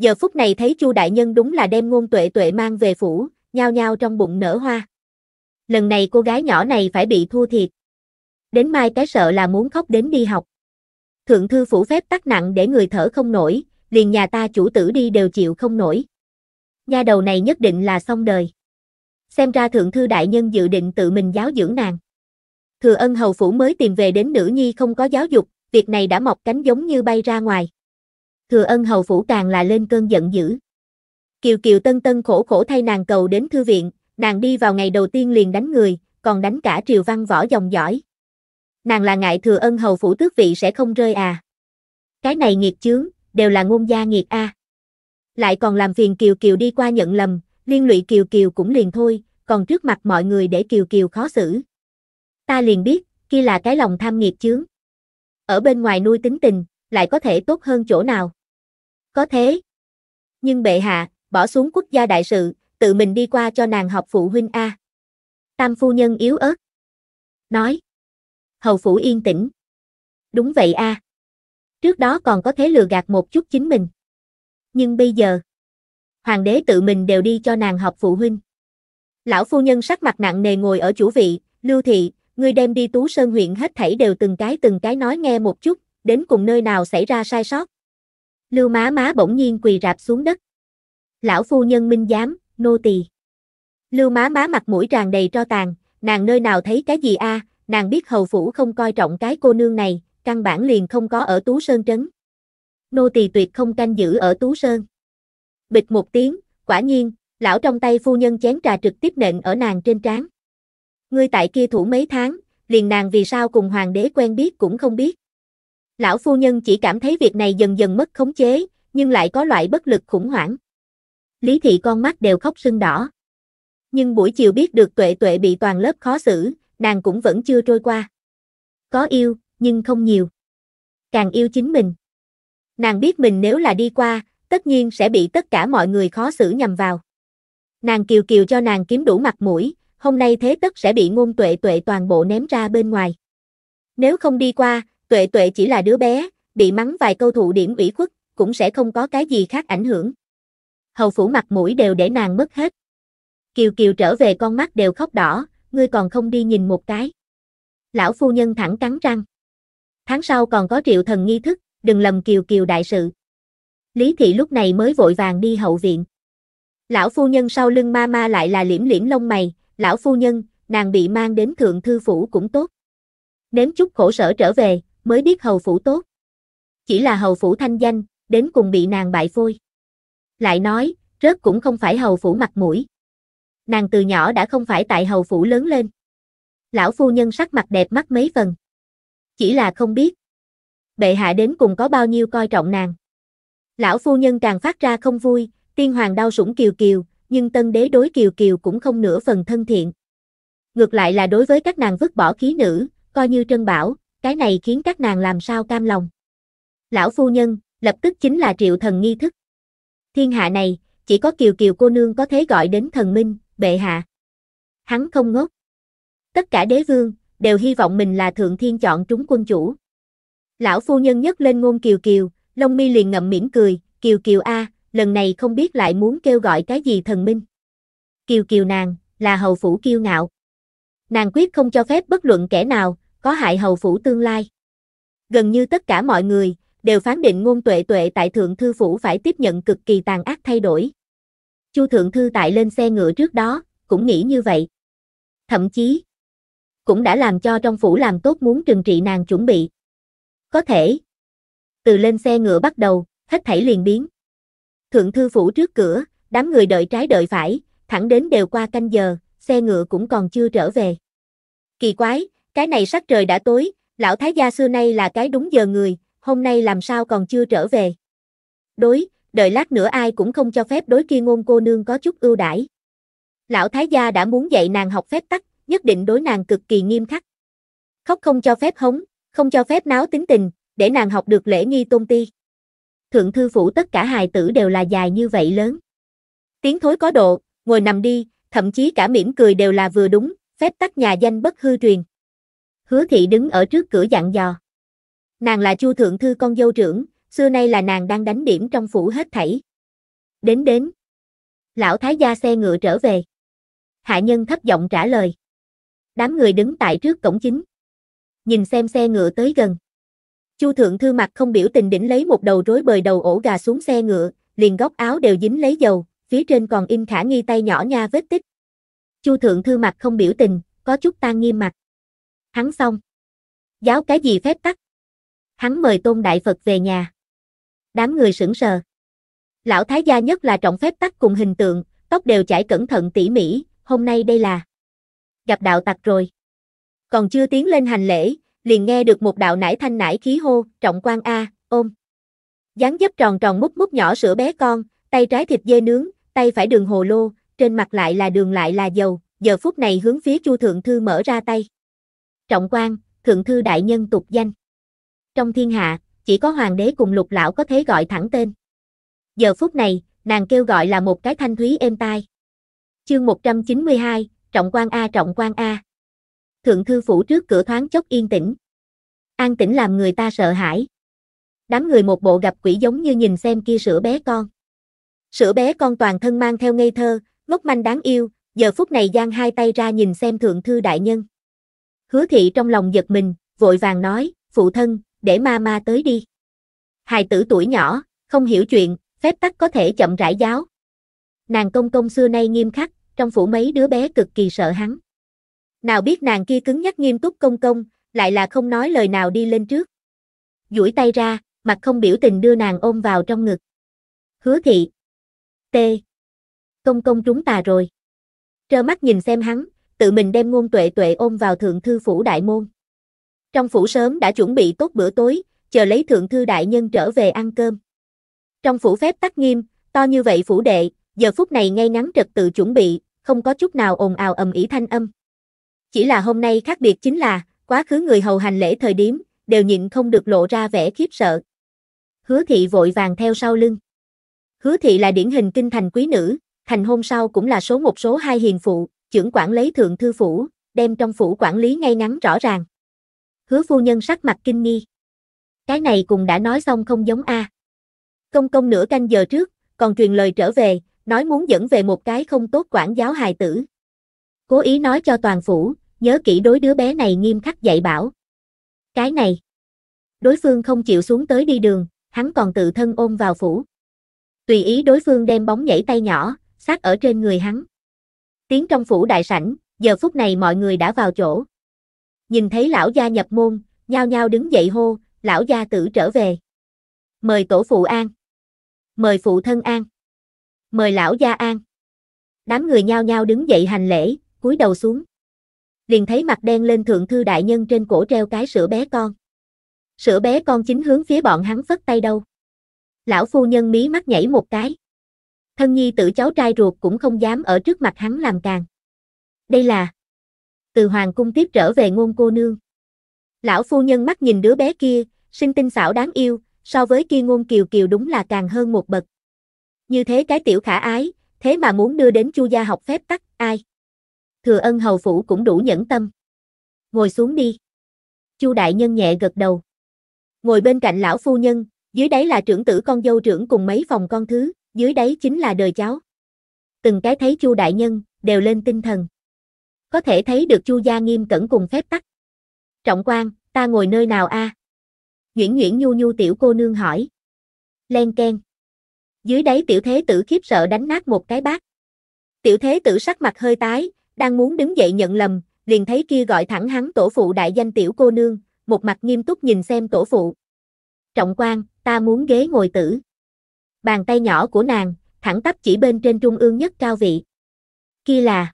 giờ phút này thấy Chu đại nhân đúng là đem ngôn tuệ tuệ mang về phủ, nhao nhao trong bụng nở hoa. Lần này cô gái nhỏ này phải bị thua thiệt. Đến mai cái sợ là muốn khóc đến đi học. Thượng thư phủ phép tắc nặng để người thở không nổi, liền nhà ta chủ tử đi đều chịu không nổi. Nha đầu này nhất định là xong đời. Xem ra thượng thư đại nhân dự định tự mình giáo dưỡng nàng. Thừa ân hầu phủ mới tìm về đến nữ nhi không có giáo dục, việc này đã mọc cánh giống như bay ra ngoài thừa ân hầu phủ càng là lên cơn giận dữ. Kiều Kiều tân tân khổ khổ thay nàng cầu đến thư viện, nàng đi vào ngày đầu tiên liền đánh người, còn đánh cả triều văn võ dòng giỏi. Nàng là ngại thừa ân hầu phủ tước vị sẽ không rơi à. Cái này nghiệt chướng, đều là ngôn gia nghiệt a. À. Lại còn làm phiền Kiều Kiều đi qua nhận lầm, liên lụy Kiều Kiều cũng liền thôi, còn trước mặt mọi người để Kiều Kiều khó xử. Ta liền biết, kia là cái lòng tham nghiệt chướng. Ở bên ngoài nuôi tính tình, lại có thể tốt hơn chỗ nào có thế. Nhưng bệ hạ, bỏ xuống quốc gia đại sự, tự mình đi qua cho nàng học phụ huynh A. Tam phu nhân yếu ớt. Nói. Hầu phủ yên tĩnh. Đúng vậy A. Trước đó còn có thể lừa gạt một chút chính mình. Nhưng bây giờ, hoàng đế tự mình đều đi cho nàng học phụ huynh. Lão phu nhân sắc mặt nặng nề ngồi ở chủ vị, lưu thị, ngươi đem đi Tú Sơn huyện hết thảy đều từng cái từng cái nói nghe một chút, đến cùng nơi nào xảy ra sai sót. Lưu má má bỗng nhiên quỳ rạp xuống đất. Lão phu nhân minh giám, nô tỳ. Lưu má má mặt mũi tràn đầy tro tàn, nàng nơi nào thấy cái gì a, nàng biết hầu phủ không coi trọng cái cô nương này, căn bản liền không có ở Tú Sơn trấn. Nô tỳ tuyệt không canh giữ ở Tú Sơn. Bịch một tiếng, quả nhiên, lão trong tay phu nhân chén trà trực tiếp nện ở nàng trên trán. Ngươi tại kia thủ mấy tháng, liền nàng vì sao cùng hoàng đế quen biết cũng không biết. Lão phu nhân chỉ cảm thấy việc này dần dần mất khống chế, nhưng lại có loại bất lực khủng hoảng. Lý thị con mắt đều khóc sưng đỏ. Nhưng buổi chiều biết được tuệ tuệ bị toàn lớp khó xử, nàng cũng vẫn chưa trôi qua. Có yêu, nhưng không nhiều. Càng yêu chính mình. Nàng biết mình nếu là đi qua, tất nhiên sẽ bị tất cả mọi người khó xử nhằm vào. Nàng kiều kiều cho nàng kiếm đủ mặt mũi, hôm nay thế tất sẽ bị ngôn tuệ tuệ toàn bộ ném ra bên ngoài. Nếu không đi qua, Tuệ tuệ chỉ là đứa bé, bị mắng vài câu thụ điểm ủy khuất, cũng sẽ không có cái gì khác ảnh hưởng. Hầu phủ mặt mũi đều để nàng mất hết. Kiều Kiều trở về con mắt đều khóc đỏ, ngươi còn không đi nhìn một cái. Lão phu nhân thẳng cắn răng. Tháng sau còn có triệu thần nghi thức, đừng lầm Kiều Kiều đại sự. Lý thị lúc này mới vội vàng đi hậu viện. Lão phu nhân sau lưng ma ma lại là liễm liễm lông mày, lão phu nhân, nàng bị mang đến thượng thư phủ cũng tốt. Nếm chút khổ sở trở về, mới biết hầu phủ tốt. Chỉ là hầu phủ thanh danh, đến cùng bị nàng bại phôi. Lại nói, rớt cũng không phải hầu phủ mặt mũi. Nàng từ nhỏ đã không phải tại hầu phủ lớn lên. Lão phu nhân sắc mặt đẹp mắt mấy phần. Chỉ là không biết. Bệ hạ đến cùng có bao nhiêu coi trọng nàng. Lão phu nhân càng phát ra không vui, tiên hoàng đau sủng kiều kiều, nhưng tân đế đối kiều kiều cũng không nửa phần thân thiện. Ngược lại là đối với các nàng vứt bỏ khí nữ, coi như trân bảo, cái này khiến các nàng làm sao cam lòng. Lão phu nhân, lập tức chính là triệu thần nghi thức. Thiên hạ này, chỉ có kiều kiều cô nương có thể gọi đến thần minh, bệ hạ. Hắn không ngốc. Tất cả đế vương, đều hy vọng mình là thượng thiên chọn trúng quân chủ. Lão phu nhân nhấc lên ngôn kiều kiều, lông mi liền ngậm mỉm cười, kiều kiều A, lần này không biết lại muốn kêu gọi cái gì thần minh. Kiều kiều nàng, là hầu phủ kiêu ngạo. Nàng quyết không cho phép bất luận kẻ nào, có hại hầu phủ tương lai. Gần như tất cả mọi người, đều phán định ngôn tuệ tuệ tại Thượng Thư Phủ phải tiếp nhận cực kỳ tàn ác thay đổi. Chu Thượng Thư tại lên xe ngựa trước đó, cũng nghĩ như vậy. Thậm chí, cũng đã làm cho trong phủ làm tốt muốn trừng trị nàng chuẩn bị. Có thể, từ lên xe ngựa bắt đầu, hết thảy liền biến. Thượng Thư Phủ trước cửa, đám người đợi trái đợi phải, thẳng đến đều qua canh giờ, xe ngựa cũng còn chưa trở về. Kỳ quái, cái này sắc trời đã tối, lão thái gia xưa nay là cái đúng giờ người, hôm nay làm sao còn chưa trở về. Đối, đợi lát nữa ai cũng không cho phép đối kia ngôn cô nương có chút ưu đãi. Lão thái gia đã muốn dạy nàng học phép tắc, nhất định đối nàng cực kỳ nghiêm khắc. Khóc không cho phép hống, không cho phép náo tính tình, để nàng học được lễ nghi tôn ti. Thượng thư phủ tất cả hài tử đều là dài như vậy lớn. Tiếng thối có độ, ngồi nằm đi, thậm chí cả mỉm cười đều là vừa đúng, phép tắc nhà danh bất hư truyền hứa thị đứng ở trước cửa dặn dò. Nàng là Chu Thượng Thư con dâu trưởng, xưa nay là nàng đang đánh điểm trong phủ hết thảy. Đến đến. Lão Thái gia xe ngựa trở về. Hạ nhân thấp giọng trả lời. Đám người đứng tại trước cổng chính. Nhìn xem xe ngựa tới gần. Chu Thượng Thư mặt không biểu tình đỉnh lấy một đầu rối bời đầu ổ gà xuống xe ngựa, liền góc áo đều dính lấy dầu, phía trên còn in khả nghi tay nhỏ nha vết tích. Chu Thượng Thư mặt không biểu tình, có chút tan nghiêm mặt. Hắn xong. Giáo cái gì phép tắc? Hắn mời tôn đại Phật về nhà. Đám người sững sờ. Lão thái gia nhất là trọng phép tắc cùng hình tượng, tóc đều chải cẩn thận tỉ mỉ, hôm nay đây là gặp đạo tặc rồi. Còn chưa tiến lên hành lễ, liền nghe được một đạo nải thanh nải khí hô, trọng quan A, ôm. dán dấp tròn tròn mút mút nhỏ sữa bé con, tay trái thịt dê nướng, tay phải đường hồ lô, trên mặt lại là đường lại là dầu, giờ phút này hướng phía Chu Thượng Thư mở ra tay trọng quan, thượng thư đại nhân tục danh. Trong thiên hạ, chỉ có hoàng đế cùng lục lão có thể gọi thẳng tên. Giờ phút này, nàng kêu gọi là một cái thanh thúy êm tai. Chương 192, trọng quan A trọng quan A. Thượng thư phủ trước cửa thoáng chốc yên tĩnh. An tĩnh làm người ta sợ hãi. Đám người một bộ gặp quỷ giống như nhìn xem kia sữa bé con. Sữa bé con toàn thân mang theo ngây thơ, ngốc manh đáng yêu, giờ phút này giang hai tay ra nhìn xem thượng thư đại nhân hứa thị trong lòng giật mình, vội vàng nói, phụ thân, để ma ma tới đi. Hài tử tuổi nhỏ, không hiểu chuyện, phép tắc có thể chậm rãi giáo. Nàng công công xưa nay nghiêm khắc, trong phủ mấy đứa bé cực kỳ sợ hắn. Nào biết nàng kia cứng nhắc nghiêm túc công công, lại là không nói lời nào đi lên trước. duỗi tay ra, mặt không biểu tình đưa nàng ôm vào trong ngực. Hứa thị. T. Công công trúng tà rồi. Trơ mắt nhìn xem hắn, tự mình đem ngôn tuệ tuệ ôm vào thượng thư phủ đại môn. Trong phủ sớm đã chuẩn bị tốt bữa tối, chờ lấy thượng thư đại nhân trở về ăn cơm. Trong phủ phép tắc nghiêm, to như vậy phủ đệ, giờ phút này ngay ngắn trật tự chuẩn bị, không có chút nào ồn ào ầm ĩ thanh âm. Chỉ là hôm nay khác biệt chính là, quá khứ người hầu hành lễ thời điểm, đều nhịn không được lộ ra vẻ khiếp sợ. Hứa thị vội vàng theo sau lưng. Hứa thị là điển hình kinh thành quý nữ, thành hôn sau cũng là số một số hai hiền phụ, trưởng quản lấy thượng thư phủ, đem trong phủ quản lý ngay ngắn rõ ràng. Hứa phu nhân sắc mặt kinh nghi. Cái này cùng đã nói xong không giống a. Công công nửa canh giờ trước, còn truyền lời trở về, nói muốn dẫn về một cái không tốt quản giáo hài tử. Cố ý nói cho toàn phủ, nhớ kỹ đối đứa bé này nghiêm khắc dạy bảo. Cái này, đối phương không chịu xuống tới đi đường, hắn còn tự thân ôm vào phủ. Tùy ý đối phương đem bóng nhảy tay nhỏ, sát ở trên người hắn. Tiếng trong phủ đại sảnh, giờ phút này mọi người đã vào chỗ. Nhìn thấy lão gia nhập môn, nhao nhao đứng dậy hô, lão gia tử trở về. Mời tổ phụ an. Mời phụ thân an. Mời lão gia an. Đám người nhao nhao đứng dậy hành lễ, cúi đầu xuống. Liền thấy mặt đen lên thượng thư đại nhân trên cổ treo cái sữa bé con. Sữa bé con chính hướng phía bọn hắn phất tay đâu. Lão phu nhân mí mắt nhảy một cái thân nhi tử cháu trai ruột cũng không dám ở trước mặt hắn làm càng. Đây là Từ hoàng cung tiếp trở về ngôn cô nương. Lão phu nhân mắt nhìn đứa bé kia, sinh tinh xảo đáng yêu, so với kia ngôn kiều kiều đúng là càng hơn một bậc. Như thế cái tiểu khả ái, thế mà muốn đưa đến chu gia học phép tắc, ai? Thừa ân hầu phủ cũng đủ nhẫn tâm. Ngồi xuống đi. Chu đại nhân nhẹ gật đầu. Ngồi bên cạnh lão phu nhân, dưới đáy là trưởng tử con dâu trưởng cùng mấy phòng con thứ dưới đáy chính là đời cháu. Từng cái thấy Chu đại nhân, đều lên tinh thần. Có thể thấy được Chu gia nghiêm cẩn cùng phép tắc. Trọng quan, ta ngồi nơi nào a? À? Nguyễn Nguyễn Nhu Nhu tiểu cô nương hỏi. Len ken. Dưới đáy tiểu thế tử khiếp sợ đánh nát một cái bát. Tiểu thế tử sắc mặt hơi tái, đang muốn đứng dậy nhận lầm, liền thấy kia gọi thẳng hắn tổ phụ đại danh tiểu cô nương, một mặt nghiêm túc nhìn xem tổ phụ. Trọng quan, ta muốn ghế ngồi tử bàn tay nhỏ của nàng, thẳng tắp chỉ bên trên trung ương nhất cao vị. Kia là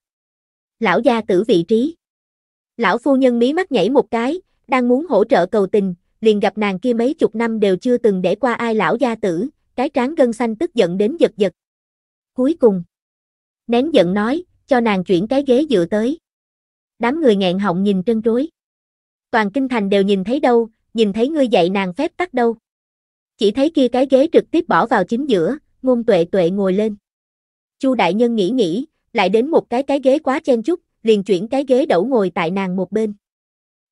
lão gia tử vị trí. Lão phu nhân mí mắt nhảy một cái, đang muốn hỗ trợ cầu tình, liền gặp nàng kia mấy chục năm đều chưa từng để qua ai lão gia tử, cái trán gân xanh tức giận đến giật giật. Cuối cùng, nén giận nói, cho nàng chuyển cái ghế dựa tới. Đám người nghẹn họng nhìn trân trối. Toàn kinh thành đều nhìn thấy đâu, nhìn thấy ngươi dạy nàng phép tắc đâu. Chỉ thấy kia cái ghế trực tiếp bỏ vào chính giữa, ngôn tuệ tuệ ngồi lên. Chu đại nhân nghĩ nghĩ, lại đến một cái cái ghế quá chen chúc, liền chuyển cái ghế đẩu ngồi tại nàng một bên.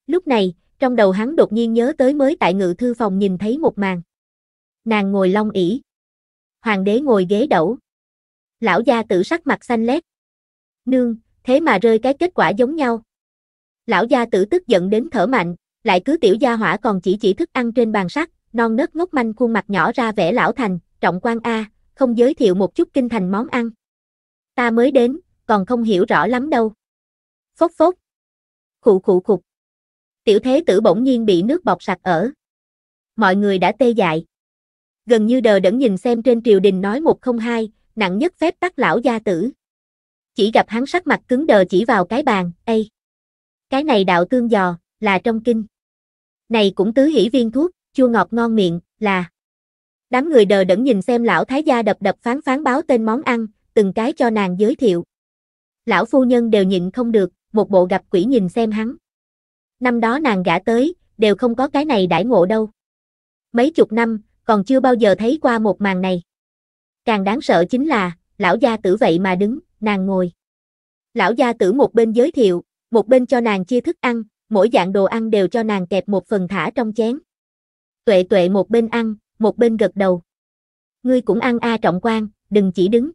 Lúc này, trong đầu hắn đột nhiên nhớ tới mới tại ngự thư phòng nhìn thấy một màn. Nàng ngồi long ỷ, hoàng đế ngồi ghế đẩu. Lão gia tử sắc mặt xanh lét. Nương, thế mà rơi cái kết quả giống nhau. Lão gia tử tức giận đến thở mạnh, lại cứ tiểu gia hỏa còn chỉ chỉ thức ăn trên bàn sắt, non nớt ngốc manh khuôn mặt nhỏ ra vẻ lão thành, trọng quan A, không giới thiệu một chút kinh thành món ăn. Ta mới đến, còn không hiểu rõ lắm đâu. Phốc phốc. Khụ khụ khục. Tiểu thế tử bỗng nhiên bị nước bọc sặc ở. Mọi người đã tê dại. Gần như đờ đẫn nhìn xem trên triều đình nói một không hai, nặng nhất phép tắc lão gia tử. Chỉ gặp hắn sắc mặt cứng đờ chỉ vào cái bàn, Ê! Cái này đạo tương giò, là trong kinh. Này cũng tứ hỷ viên thuốc, chua ngọt ngon miệng, là. Đám người đờ đẫn nhìn xem lão thái gia đập đập phán phán báo tên món ăn, từng cái cho nàng giới thiệu. Lão phu nhân đều nhịn không được, một bộ gặp quỷ nhìn xem hắn. Năm đó nàng gả tới, đều không có cái này đãi ngộ đâu. Mấy chục năm, còn chưa bao giờ thấy qua một màn này. Càng đáng sợ chính là, lão gia tử vậy mà đứng, nàng ngồi. Lão gia tử một bên giới thiệu, một bên cho nàng chia thức ăn, mỗi dạng đồ ăn đều cho nàng kẹp một phần thả trong chén. Tuệ tuệ một bên ăn, một bên gật đầu. Ngươi cũng ăn a trọng quan, đừng chỉ đứng.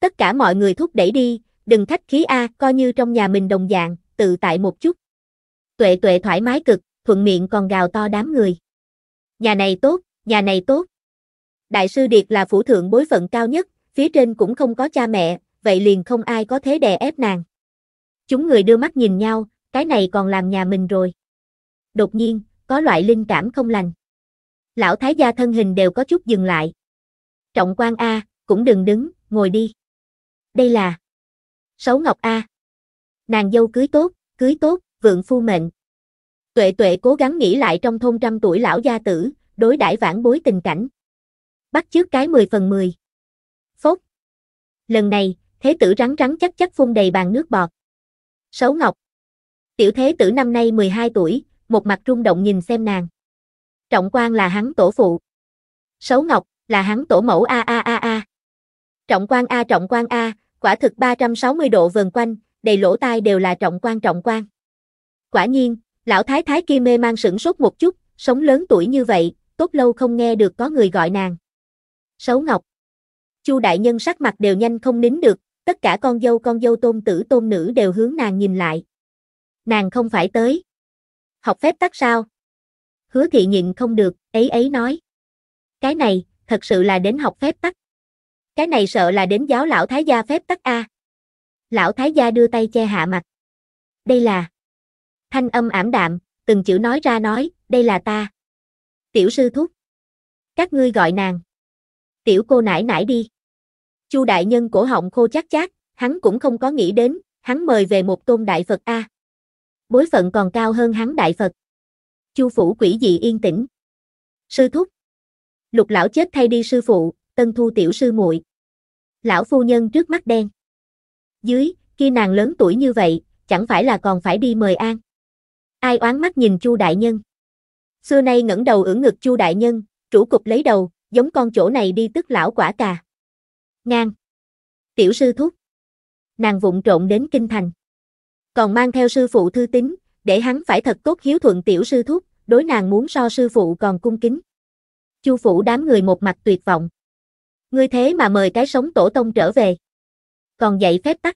Tất cả mọi người thúc đẩy đi, đừng thách khí a, coi như trong nhà mình đồng dạng, tự tại một chút. Tuệ tuệ thoải mái cực, thuận miệng còn gào to đám người. Nhà này tốt, nhà này tốt. Đại sư Điệt là phủ thượng bối phận cao nhất, phía trên cũng không có cha mẹ, vậy liền không ai có thế đè ép nàng. Chúng người đưa mắt nhìn nhau, cái này còn làm nhà mình rồi. Đột nhiên, có loại linh cảm không lành. Lão thái gia thân hình đều có chút dừng lại. Trọng quan A, cũng đừng đứng, ngồi đi. Đây là Sáu Ngọc A. Nàng dâu cưới tốt, cưới tốt, vượng phu mệnh. Tuệ tuệ cố gắng nghĩ lại trong thôn trăm tuổi lão gia tử, đối đãi vãn bối tình cảnh. Bắt trước cái 10 phần 10. Phốt. Lần này, thế tử rắn rắn chắc chắc phun đầy bàn nước bọt. Sáu Ngọc. Tiểu thế tử năm nay 12 tuổi, một mặt rung động nhìn xem nàng. Trọng Quang là hắn tổ phụ. Sấu Ngọc, là hắn tổ mẫu a a a a. Trọng Quang a Trọng Quang a, quả thực 360 độ vần quanh, đầy lỗ tai đều là Trọng Quang Trọng Quang. Quả nhiên, lão thái thái kia mê mang sửng sốt một chút, sống lớn tuổi như vậy, tốt lâu không nghe được có người gọi nàng. Sấu Ngọc. Chu đại nhân sắc mặt đều nhanh không nín được, tất cả con dâu con dâu tôn tử tôn nữ đều hướng nàng nhìn lại. Nàng không phải tới. Học phép tắc sao? hứa thị nhịn không được, ấy ấy nói. Cái này, thật sự là đến học phép tắc. Cái này sợ là đến giáo lão thái gia phép tắc a. Lão thái gia đưa tay che hạ mặt. Đây là thanh âm ảm đạm, từng chữ nói ra nói, đây là ta. Tiểu sư thúc. Các ngươi gọi nàng. Tiểu cô nãi nãi đi. Chu đại nhân cổ họng khô chát chát, hắn cũng không có nghĩ đến, hắn mời về một tôn đại Phật a. Bối phận còn cao hơn hắn đại Phật. Chu phủ quỷ dị yên tĩnh. Sư thúc. Lục lão chết thay đi sư phụ, tân thu tiểu sư muội. Lão phu nhân trước mắt đen. Dưới, khi nàng lớn tuổi như vậy, chẳng phải là còn phải đi mời an. Ai oán mắt nhìn Chu đại nhân. Xưa nay ngẩng đầu ưỡn ngực Chu đại nhân, chủ cục lấy đầu, giống con chỗ này đi tức lão quả cà. Ngang. Tiểu sư thúc. Nàng vụng trộn đến kinh thành. Còn mang theo sư phụ thư tín, để hắn phải thật tốt hiếu thuận tiểu sư thúc, đối nàng muốn so sư phụ còn cung kính. Chu phủ đám người một mặt tuyệt vọng. Ngươi thế mà mời cái sống tổ tông trở về. Còn dạy phép tắc.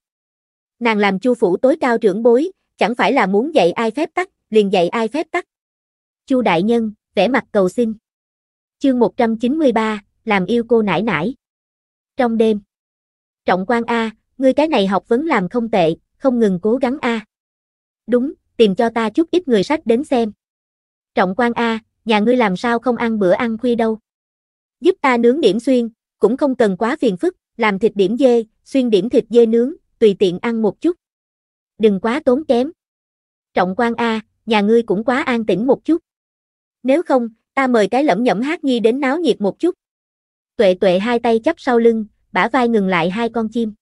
Nàng làm chu phủ tối cao trưởng bối, chẳng phải là muốn dạy ai phép tắc, liền dạy ai phép tắc. Chu đại nhân, vẻ mặt cầu xin. Chương 193, làm yêu cô nải nải. Trong đêm. Trọng quan A, ngươi cái này học vấn làm không tệ, không ngừng cố gắng A. Đúng, tìm cho ta chút ít người sách đến xem. Trọng quan A, nhà ngươi làm sao không ăn bữa ăn khuya đâu. Giúp ta nướng điểm xuyên, cũng không cần quá phiền phức, làm thịt điểm dê, xuyên điểm thịt dê nướng, tùy tiện ăn một chút. Đừng quá tốn kém. Trọng quan A, nhà ngươi cũng quá an tĩnh một chút. Nếu không, ta mời cái lẩm nhẩm hát nhi đến náo nhiệt một chút. Tuệ tuệ hai tay chắp sau lưng, bả vai ngừng lại hai con chim.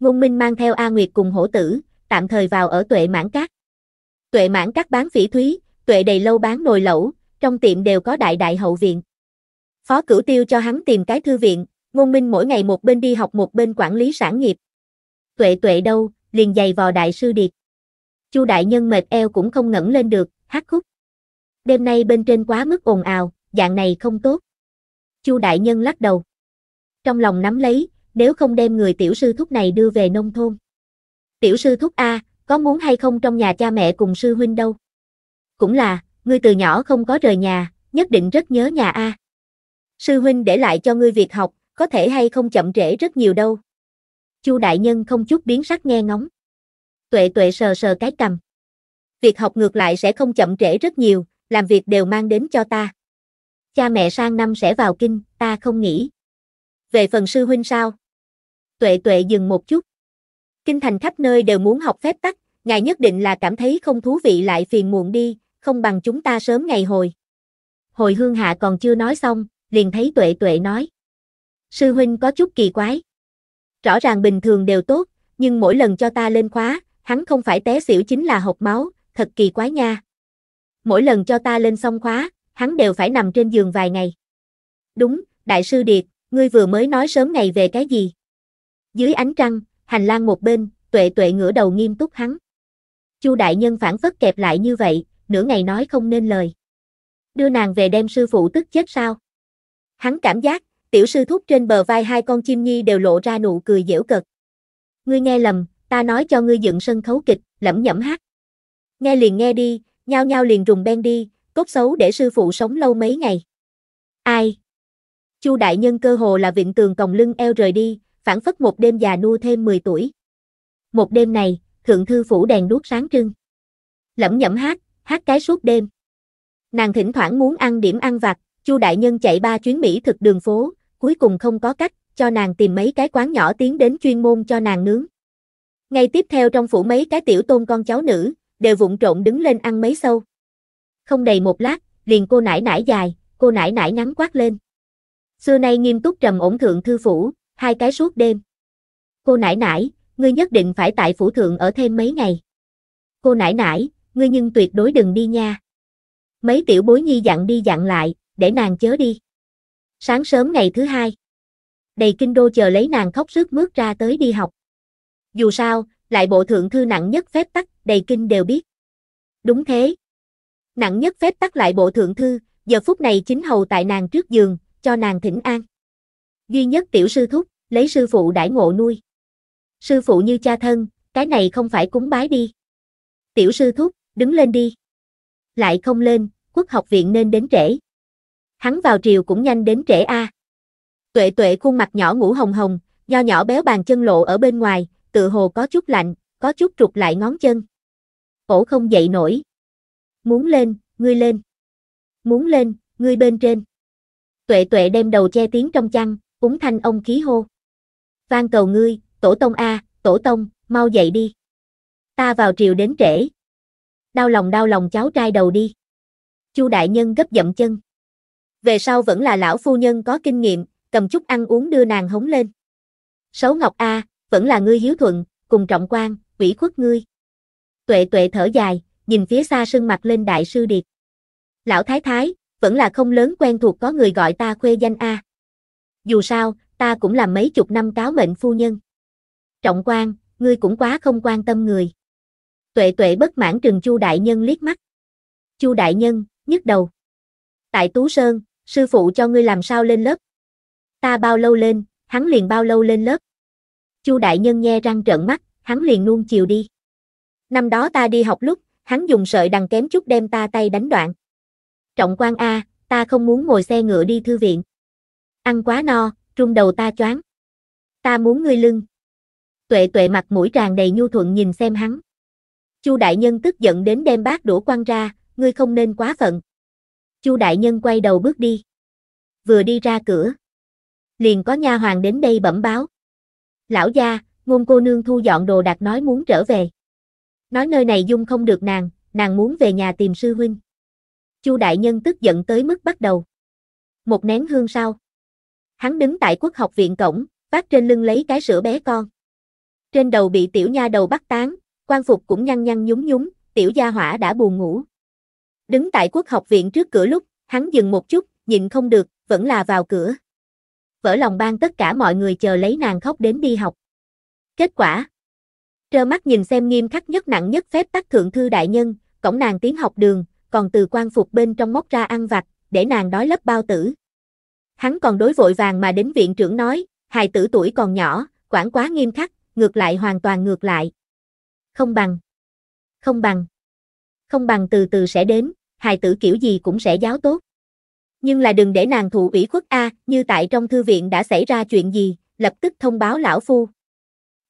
Ngôn Minh mang theo A Nguyệt cùng hổ tử, tạm thời vào ở tuệ mãn cát tuệ mãn các bán phỉ thúy, tuệ đầy lâu bán nồi lẩu, trong tiệm đều có đại đại hậu viện. Phó cửu tiêu cho hắn tìm cái thư viện, ngôn minh mỗi ngày một bên đi học một bên quản lý sản nghiệp. Tuệ tuệ đâu, liền giày vò đại sư điệt. Chu đại nhân mệt eo cũng không ngẩng lên được, hát khúc. Đêm nay bên trên quá mức ồn ào, dạng này không tốt. Chu đại nhân lắc đầu. Trong lòng nắm lấy, nếu không đem người tiểu sư thúc này đưa về nông thôn. Tiểu sư thúc A, có muốn hay không trong nhà cha mẹ cùng sư huynh đâu. Cũng là, ngươi từ nhỏ không có rời nhà, nhất định rất nhớ nhà a. Sư huynh để lại cho ngươi việc học, có thể hay không chậm trễ rất nhiều đâu. Chu đại nhân không chút biến sắc nghe ngóng. Tuệ tuệ sờ sờ cái cầm. Việc học ngược lại sẽ không chậm trễ rất nhiều, làm việc đều mang đến cho ta. Cha mẹ sang năm sẽ vào kinh, ta không nghĩ. Về phần sư huynh sao? Tuệ tuệ dừng một chút. Kinh thành khắp nơi đều muốn học phép tắc, ngài nhất định là cảm thấy không thú vị lại phiền muộn đi, không bằng chúng ta sớm ngày hồi. Hồi hương hạ còn chưa nói xong, liền thấy tuệ tuệ nói. Sư huynh có chút kỳ quái. Rõ ràng bình thường đều tốt, nhưng mỗi lần cho ta lên khóa, hắn không phải té xỉu chính là hộc máu, thật kỳ quái nha. Mỗi lần cho ta lên xong khóa, hắn đều phải nằm trên giường vài ngày. Đúng, đại sư Điệt, ngươi vừa mới nói sớm ngày về cái gì? Dưới ánh trăng, hành lang một bên, tuệ tuệ ngửa đầu nghiêm túc hắn. Chu đại nhân phản phất kẹp lại như vậy, nửa ngày nói không nên lời. Đưa nàng về đem sư phụ tức chết sao? Hắn cảm giác, tiểu sư thúc trên bờ vai hai con chim nhi đều lộ ra nụ cười dễu cợt. Ngươi nghe lầm, ta nói cho ngươi dựng sân khấu kịch, lẩm nhẩm hát. Nghe liền nghe đi, nhao nhao liền rùng ben đi, cốt xấu để sư phụ sống lâu mấy ngày. Ai? Chu đại nhân cơ hồ là viện tường còng lưng eo rời đi, phản phất một đêm già nua thêm 10 tuổi. Một đêm này, thượng thư phủ đèn đuốc sáng trưng. Lẩm nhẩm hát, hát cái suốt đêm. Nàng thỉnh thoảng muốn ăn điểm ăn vặt, Chu đại nhân chạy ba chuyến Mỹ thực đường phố, cuối cùng không có cách, cho nàng tìm mấy cái quán nhỏ tiến đến chuyên môn cho nàng nướng. Ngay tiếp theo trong phủ mấy cái tiểu tôn con cháu nữ, đều vụng trộn đứng lên ăn mấy sâu. Không đầy một lát, liền cô nải nải dài, cô nải nải ngắn quát lên. Xưa nay nghiêm túc trầm ổn thượng thư phủ, hai cái suốt đêm. Cô nải nải, ngươi nhất định phải tại phủ thượng ở thêm mấy ngày. Cô nải nải, ngươi nhưng tuyệt đối đừng đi nha. Mấy tiểu bối nhi dặn đi dặn lại, để nàng chớ đi. Sáng sớm ngày thứ hai, đầy kinh đô chờ lấy nàng khóc rước mướt ra tới đi học. Dù sao, lại bộ thượng thư nặng nhất phép tắc, đầy kinh đều biết. Đúng thế. Nặng nhất phép tắc lại bộ thượng thư, giờ phút này chính hầu tại nàng trước giường, cho nàng thỉnh an duy nhất tiểu sư thúc, lấy sư phụ đãi ngộ nuôi. Sư phụ như cha thân, cái này không phải cúng bái đi. Tiểu sư thúc, đứng lên đi. Lại không lên, quốc học viện nên đến trễ. Hắn vào triều cũng nhanh đến trễ a. Tuệ tuệ khuôn mặt nhỏ ngủ hồng hồng, nho nhỏ béo bàn chân lộ ở bên ngoài, tự hồ có chút lạnh, có chút trục lại ngón chân. Cổ không dậy nổi. Muốn lên, ngươi lên. Muốn lên, ngươi bên trên. Tuệ tuệ đem đầu che tiếng trong chăn, cúng thanh ông khí hô. Van cầu ngươi, tổ tông a, tổ tông, mau dậy đi. Ta vào triều đến trễ. Đau lòng đau lòng cháu trai đầu đi. Chu đại nhân gấp dậm chân. Về sau vẫn là lão phu nhân có kinh nghiệm, cầm chút ăn uống đưa nàng hống lên. Sấu Ngọc a, vẫn là ngươi hiếu thuận, cùng trọng quan, ủy khuất ngươi. Tuệ tuệ thở dài, nhìn phía xa sưng mặt lên đại sư điệt Lão thái thái, vẫn là không lớn quen thuộc có người gọi ta khuê danh a dù sao, ta cũng làm mấy chục năm cáo mệnh phu nhân. Trọng quan, ngươi cũng quá không quan tâm người. Tuệ tuệ bất mãn trừng Chu Đại Nhân liếc mắt. Chu Đại Nhân, nhức đầu. Tại Tú Sơn, sư phụ cho ngươi làm sao lên lớp. Ta bao lâu lên, hắn liền bao lâu lên lớp. Chu Đại Nhân nghe răng trợn mắt, hắn liền nuông chiều đi. Năm đó ta đi học lúc, hắn dùng sợi đằng kém chút đem ta tay đánh đoạn. Trọng quan A, ta không muốn ngồi xe ngựa đi thư viện. Ăn quá no, trung đầu ta choáng. Ta muốn ngươi lưng. Tuệ tuệ mặt mũi tràn đầy nhu thuận nhìn xem hắn. Chu đại nhân tức giận đến đem bát đũa quăng ra, ngươi không nên quá phận. Chu đại nhân quay đầu bước đi. Vừa đi ra cửa, liền có nha hoàng đến đây bẩm báo. Lão gia, ngôn cô nương thu dọn đồ đạc nói muốn trở về. Nói nơi này dung không được nàng, nàng muốn về nhà tìm sư huynh. Chu đại nhân tức giận tới mức bắt đầu. Một nén hương sau, Hắn đứng tại quốc học viện cổng, vác trên lưng lấy cái sữa bé con. Trên đầu bị tiểu nha đầu bắt tán, quan phục cũng nhăn nhăn nhúng nhúng, tiểu gia hỏa đã buồn ngủ. Đứng tại quốc học viện trước cửa lúc, hắn dừng một chút, nhịn không được, vẫn là vào cửa. Vỡ lòng ban tất cả mọi người chờ lấy nàng khóc đến đi học. Kết quả Trơ mắt nhìn xem nghiêm khắc nhất nặng nhất phép tắc thượng thư đại nhân, cổng nàng tiến học đường, còn từ quan phục bên trong móc ra ăn vặt, để nàng đói lấp bao tử. Hắn còn đối vội vàng mà đến viện trưởng nói, hài tử tuổi còn nhỏ, quản quá nghiêm khắc, ngược lại hoàn toàn ngược lại. Không bằng. Không bằng. Không bằng từ từ sẽ đến, hài tử kiểu gì cũng sẽ giáo tốt. Nhưng là đừng để nàng thụ ủy khuất A, như tại trong thư viện đã xảy ra chuyện gì, lập tức thông báo lão phu.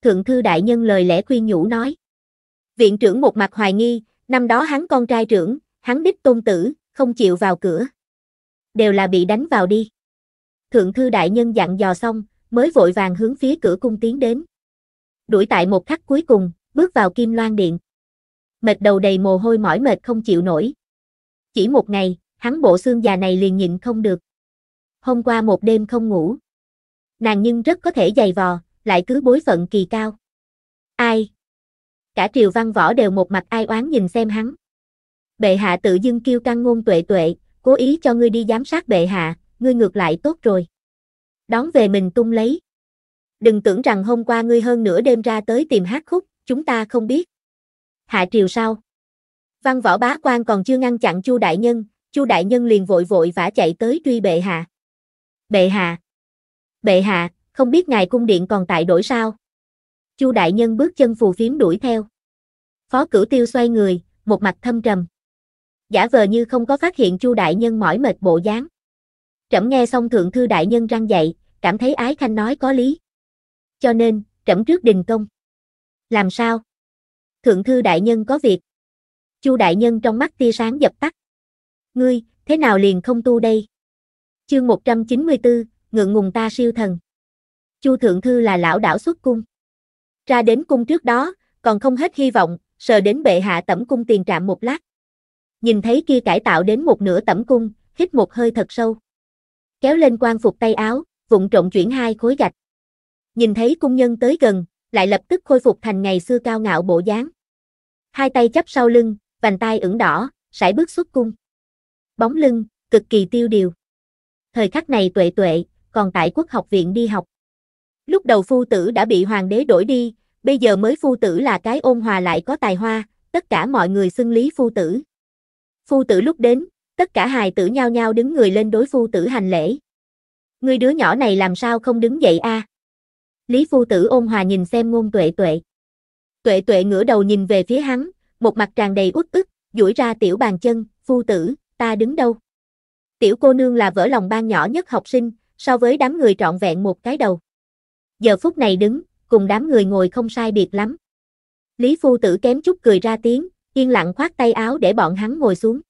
Thượng thư đại nhân lời lẽ khuyên nhủ nói. Viện trưởng một mặt hoài nghi, năm đó hắn con trai trưởng, hắn đích tôn tử, không chịu vào cửa. Đều là bị đánh vào đi thượng thư đại nhân dặn dò xong, mới vội vàng hướng phía cửa cung tiến đến. Đuổi tại một khắc cuối cùng, bước vào kim loan điện. Mệt đầu đầy mồ hôi mỏi mệt không chịu nổi. Chỉ một ngày, hắn bộ xương già này liền nhịn không được. Hôm qua một đêm không ngủ. Nàng nhưng rất có thể dày vò, lại cứ bối phận kỳ cao. Ai? Cả triều văn võ đều một mặt ai oán nhìn xem hắn. Bệ hạ tự dưng kêu căng ngôn tuệ tuệ, cố ý cho ngươi đi giám sát bệ hạ, ngươi ngược lại tốt rồi. Đón về mình tung lấy. Đừng tưởng rằng hôm qua ngươi hơn nửa đêm ra tới tìm hát khúc, chúng ta không biết. Hạ triều sau. Văn võ bá quan còn chưa ngăn chặn Chu đại nhân, Chu đại nhân liền vội vội vã chạy tới truy bệ hạ. Bệ hạ. Bệ hạ, không biết ngài cung điện còn tại đổi sao? Chu đại nhân bước chân phù phiếm đuổi theo. Phó Cửu Tiêu xoay người, một mặt thâm trầm. Giả vờ như không có phát hiện Chu đại nhân mỏi mệt bộ dáng. Trẫm nghe xong thượng thư đại nhân răng dạy, cảm thấy ái khanh nói có lý. Cho nên, trẫm trước đình công. Làm sao? Thượng thư đại nhân có việc. Chu đại nhân trong mắt tia sáng dập tắt. Ngươi, thế nào liền không tu đây? Chương 194, ngượng ngùng ta siêu thần. Chu thượng thư là lão đảo xuất cung. Ra đến cung trước đó, còn không hết hy vọng, sờ đến bệ hạ tẩm cung tiền trạm một lát. Nhìn thấy kia cải tạo đến một nửa tẩm cung, hít một hơi thật sâu kéo lên quan phục tay áo, vụng trộn chuyển hai khối gạch. Nhìn thấy cung nhân tới gần, lại lập tức khôi phục thành ngày xưa cao ngạo bộ dáng. Hai tay chắp sau lưng, vành tay ửng đỏ, sải bước xuất cung. Bóng lưng, cực kỳ tiêu điều. Thời khắc này tuệ tuệ, còn tại quốc học viện đi học. Lúc đầu phu tử đã bị hoàng đế đổi đi, bây giờ mới phu tử là cái ôn hòa lại có tài hoa, tất cả mọi người xưng lý phu tử. Phu tử lúc đến, tất cả hài tử nhao nhao đứng người lên đối phu tử hành lễ. Người đứa nhỏ này làm sao không đứng dậy a? Lý phu tử ôn hòa nhìn xem ngôn tuệ tuệ. Tuệ tuệ ngửa đầu nhìn về phía hắn, một mặt tràn đầy uất ức, duỗi ra tiểu bàn chân, phu tử, ta đứng đâu? Tiểu cô nương là vỡ lòng ban nhỏ nhất học sinh, so với đám người trọn vẹn một cái đầu. Giờ phút này đứng, cùng đám người ngồi không sai biệt lắm. Lý phu tử kém chút cười ra tiếng, yên lặng khoát tay áo để bọn hắn ngồi xuống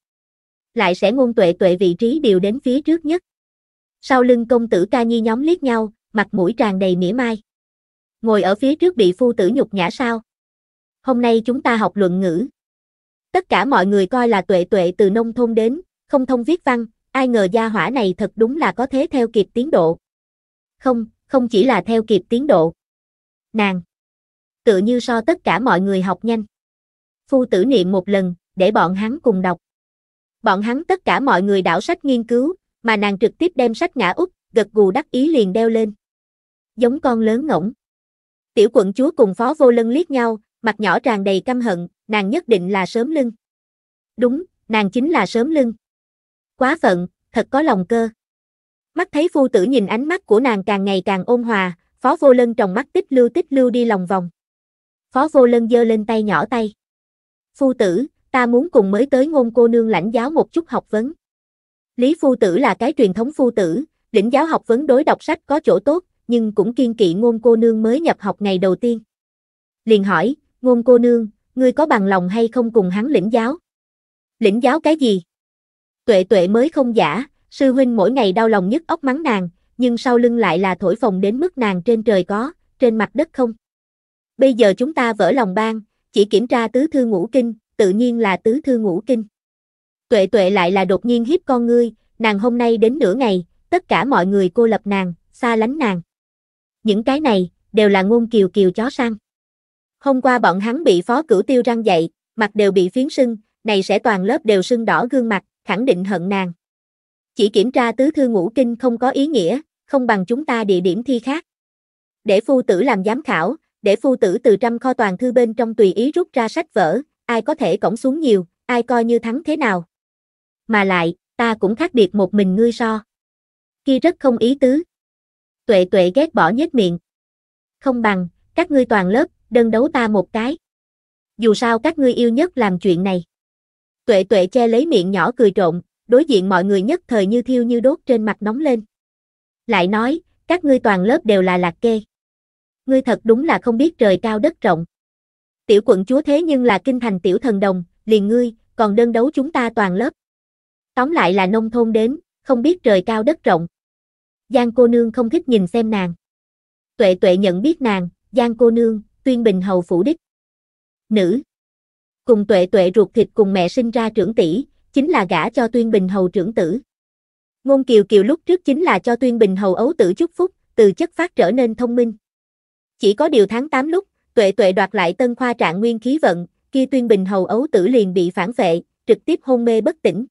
lại sẽ ngôn tuệ tuệ vị trí điều đến phía trước nhất. Sau lưng công tử ca nhi nhóm liếc nhau, mặt mũi tràn đầy mỉa mai. Ngồi ở phía trước bị phu tử nhục nhã sao? Hôm nay chúng ta học luận ngữ. Tất cả mọi người coi là tuệ tuệ từ nông thôn đến, không thông viết văn, ai ngờ gia hỏa này thật đúng là có thế theo kịp tiến độ. Không, không chỉ là theo kịp tiến độ. Nàng, tự như so tất cả mọi người học nhanh. Phu tử niệm một lần, để bọn hắn cùng đọc bọn hắn tất cả mọi người đảo sách nghiên cứu, mà nàng trực tiếp đem sách ngã úp, gật gù đắc ý liền đeo lên. Giống con lớn ngỗng. Tiểu quận chúa cùng phó vô lân liếc nhau, mặt nhỏ tràn đầy căm hận, nàng nhất định là sớm lưng. Đúng, nàng chính là sớm lưng. Quá phận, thật có lòng cơ. Mắt thấy phu tử nhìn ánh mắt của nàng càng ngày càng ôn hòa, phó vô lân trong mắt tích lưu tích lưu đi lòng vòng. Phó vô lân giơ lên tay nhỏ tay. Phu tử, ta muốn cùng mới tới ngôn cô nương lãnh giáo một chút học vấn. Lý Phu Tử là cái truyền thống Phu Tử, lĩnh giáo học vấn đối đọc sách có chỗ tốt, nhưng cũng kiên kỵ ngôn cô nương mới nhập học ngày đầu tiên. Liền hỏi, ngôn cô nương, ngươi có bằng lòng hay không cùng hắn lĩnh giáo? Lĩnh giáo cái gì? Tuệ tuệ mới không giả, sư huynh mỗi ngày đau lòng nhất ốc mắng nàng, nhưng sau lưng lại là thổi phồng đến mức nàng trên trời có, trên mặt đất không. Bây giờ chúng ta vỡ lòng ban, chỉ kiểm tra tứ thư ngũ kinh, tự nhiên là tứ thư ngũ kinh. Tuệ tuệ lại là đột nhiên hiếp con ngươi, nàng hôm nay đến nửa ngày, tất cả mọi người cô lập nàng, xa lánh nàng. Những cái này, đều là ngôn kiều kiều chó săn. Hôm qua bọn hắn bị phó cửu tiêu răng dậy, mặt đều bị phiến sưng, này sẽ toàn lớp đều sưng đỏ gương mặt, khẳng định hận nàng. Chỉ kiểm tra tứ thư ngũ kinh không có ý nghĩa, không bằng chúng ta địa điểm thi khác. Để phu tử làm giám khảo, để phu tử từ trăm kho toàn thư bên trong tùy ý rút ra sách vở, ai có thể cổng xuống nhiều, ai coi như thắng thế nào. Mà lại, ta cũng khác biệt một mình ngươi so. Kia rất không ý tứ. Tuệ tuệ ghét bỏ nhếch miệng. Không bằng, các ngươi toàn lớp, đơn đấu ta một cái. Dù sao các ngươi yêu nhất làm chuyện này. Tuệ tuệ che lấy miệng nhỏ cười trộn, đối diện mọi người nhất thời như thiêu như đốt trên mặt nóng lên. Lại nói, các ngươi toàn lớp đều là lạc kê. Ngươi thật đúng là không biết trời cao đất rộng tiểu quận chúa thế nhưng là kinh thành tiểu thần đồng, liền ngươi, còn đơn đấu chúng ta toàn lớp. Tóm lại là nông thôn đến, không biết trời cao đất rộng. Giang cô nương không thích nhìn xem nàng. Tuệ tuệ nhận biết nàng, Giang cô nương, tuyên bình hầu phủ đích. Nữ. Cùng tuệ tuệ ruột thịt cùng mẹ sinh ra trưởng tỷ, chính là gả cho tuyên bình hầu trưởng tử. Ngôn kiều kiều lúc trước chính là cho tuyên bình hầu ấu tử chúc phúc, từ chất phát trở nên thông minh. Chỉ có điều tháng 8 lúc, tuệ tuệ đoạt lại tân khoa trạng nguyên khí vận, kia tuyên bình hầu ấu tử liền bị phản vệ, trực tiếp hôn mê bất tỉnh.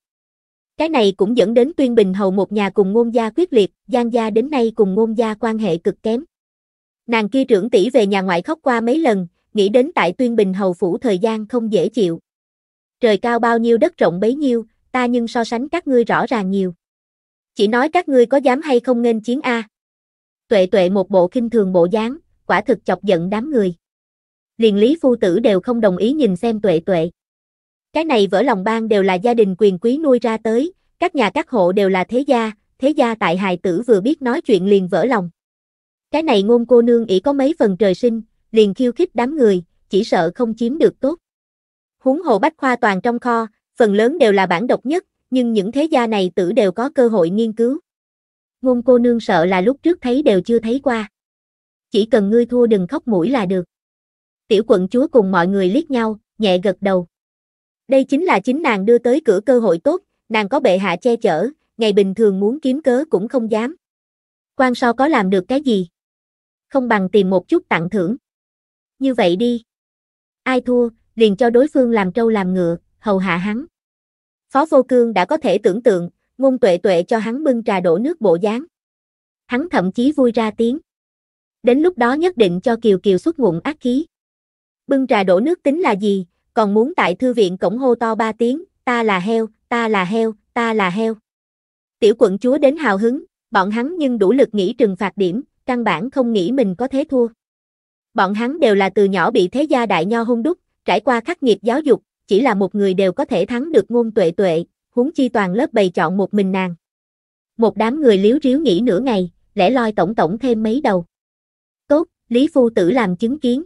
Cái này cũng dẫn đến tuyên bình hầu một nhà cùng ngôn gia quyết liệt, Giang gia đến nay cùng ngôn gia quan hệ cực kém. Nàng kia trưởng tỷ về nhà ngoại khóc qua mấy lần, nghĩ đến tại tuyên bình hầu phủ thời gian không dễ chịu. Trời cao bao nhiêu đất rộng bấy nhiêu, ta nhưng so sánh các ngươi rõ ràng nhiều. Chỉ nói các ngươi có dám hay không nên chiến A. Tuệ tuệ một bộ kinh thường bộ dáng, quả thực chọc giận đám người liền lý phu tử đều không đồng ý nhìn xem tuệ tuệ. Cái này vỡ lòng bang đều là gia đình quyền quý nuôi ra tới, các nhà các hộ đều là thế gia, thế gia tại hài tử vừa biết nói chuyện liền vỡ lòng. Cái này ngôn cô nương ỷ có mấy phần trời sinh, liền khiêu khích đám người, chỉ sợ không chiếm được tốt. húng hồ bách khoa toàn trong kho, phần lớn đều là bản độc nhất, nhưng những thế gia này tử đều có cơ hội nghiên cứu. Ngôn cô nương sợ là lúc trước thấy đều chưa thấy qua. Chỉ cần ngươi thua đừng khóc mũi là được tiểu quận chúa cùng mọi người liếc nhau, nhẹ gật đầu. Đây chính là chính nàng đưa tới cửa cơ hội tốt, nàng có bệ hạ che chở, ngày bình thường muốn kiếm cớ cũng không dám. Quan so có làm được cái gì? Không bằng tìm một chút tặng thưởng. Như vậy đi. Ai thua, liền cho đối phương làm trâu làm ngựa, hầu hạ hắn. Phó vô cương đã có thể tưởng tượng, ngôn tuệ tuệ cho hắn bưng trà đổ nước bộ dáng. Hắn thậm chí vui ra tiếng. Đến lúc đó nhất định cho Kiều Kiều xuất ngụm ác khí bưng trà đổ nước tính là gì, còn muốn tại thư viện cổng hô to ba tiếng, ta là heo, ta là heo, ta là heo. Tiểu quận chúa đến hào hứng, bọn hắn nhưng đủ lực nghĩ trừng phạt điểm, căn bản không nghĩ mình có thế thua. Bọn hắn đều là từ nhỏ bị thế gia đại nho hung đúc, trải qua khắc nghiệt giáo dục, chỉ là một người đều có thể thắng được ngôn tuệ tuệ, huống chi toàn lớp bày chọn một mình nàng. Một đám người liếu riếu nghĩ nửa ngày, lẽ loi tổng tổng thêm mấy đầu. Tốt, Lý Phu Tử làm chứng kiến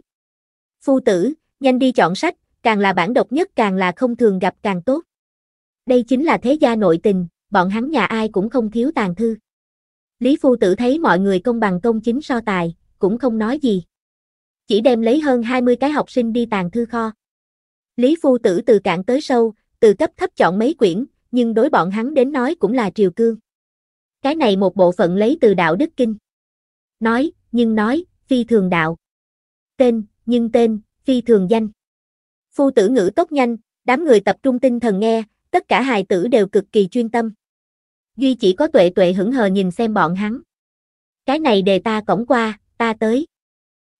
phu tử, nhanh đi chọn sách, càng là bản độc nhất càng là không thường gặp càng tốt. Đây chính là thế gia nội tình, bọn hắn nhà ai cũng không thiếu tàn thư. Lý phu tử thấy mọi người công bằng công chính so tài, cũng không nói gì. Chỉ đem lấy hơn 20 cái học sinh đi tàn thư kho. Lý phu tử từ cạn tới sâu, từ cấp thấp chọn mấy quyển, nhưng đối bọn hắn đến nói cũng là triều cương. Cái này một bộ phận lấy từ đạo đức kinh. Nói, nhưng nói, phi thường đạo. Tên, nhưng tên, phi thường danh. Phu tử ngữ tốt nhanh, đám người tập trung tinh thần nghe, tất cả hài tử đều cực kỳ chuyên tâm. Duy chỉ có tuệ tuệ hững hờ nhìn xem bọn hắn. Cái này đề ta cổng qua, ta tới.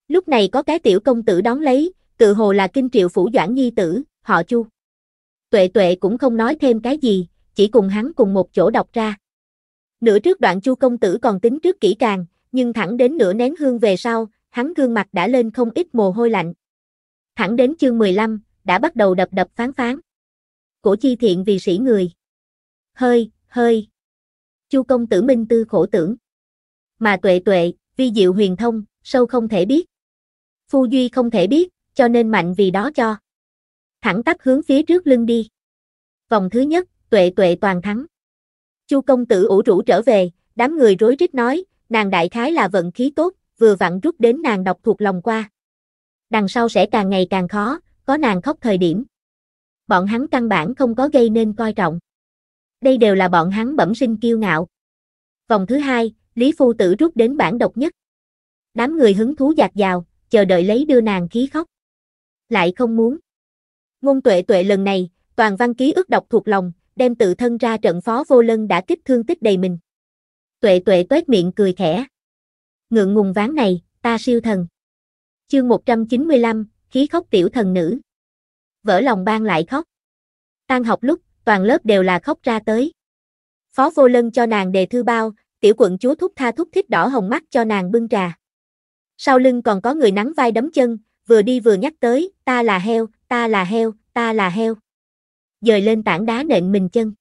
Lúc này có cái tiểu công tử đón lấy, tự hồ là kinh triệu phủ doãn nhi tử, họ chu. Tuệ tuệ cũng không nói thêm cái gì, chỉ cùng hắn cùng một chỗ đọc ra. Nửa trước đoạn chu công tử còn tính trước kỹ càng, nhưng thẳng đến nửa nén hương về sau, hắn gương mặt đã lên không ít mồ hôi lạnh. Thẳng đến chương 15, đã bắt đầu đập đập phán phán. Cổ chi thiện vì sĩ người. Hơi, hơi. Chu công tử minh tư khổ tưởng. Mà tuệ tuệ, vi diệu huyền thông, sâu không thể biết. Phu Duy không thể biết, cho nên mạnh vì đó cho. Thẳng tắp hướng phía trước lưng đi. Vòng thứ nhất, tuệ tuệ toàn thắng. Chu công tử ủ rũ trở về, đám người rối rít nói, nàng đại khái là vận khí tốt, vừa vặn rút đến nàng đọc thuộc lòng qua. Đằng sau sẽ càng ngày càng khó, có nàng khóc thời điểm. Bọn hắn căn bản không có gây nên coi trọng. Đây đều là bọn hắn bẩm sinh kiêu ngạo. Vòng thứ hai, Lý Phu Tử rút đến bản độc nhất. Đám người hứng thú dạt dào, chờ đợi lấy đưa nàng khí khóc. Lại không muốn. Ngôn tuệ tuệ lần này, toàn văn ký ức đọc thuộc lòng, đem tự thân ra trận phó vô lân đã kích thương tích đầy mình. Tuệ tuệ tuét miệng cười khẽ ngượng ngùng ván này, ta siêu thần. Chương 195, khí khóc tiểu thần nữ. Vỡ lòng ban lại khóc. Tan học lúc, toàn lớp đều là khóc ra tới. Phó vô lân cho nàng đề thư bao, tiểu quận chúa thúc tha thúc thích đỏ hồng mắt cho nàng bưng trà. Sau lưng còn có người nắng vai đấm chân, vừa đi vừa nhắc tới, ta là heo, ta là heo, ta là heo. Dời lên tảng đá nện mình chân.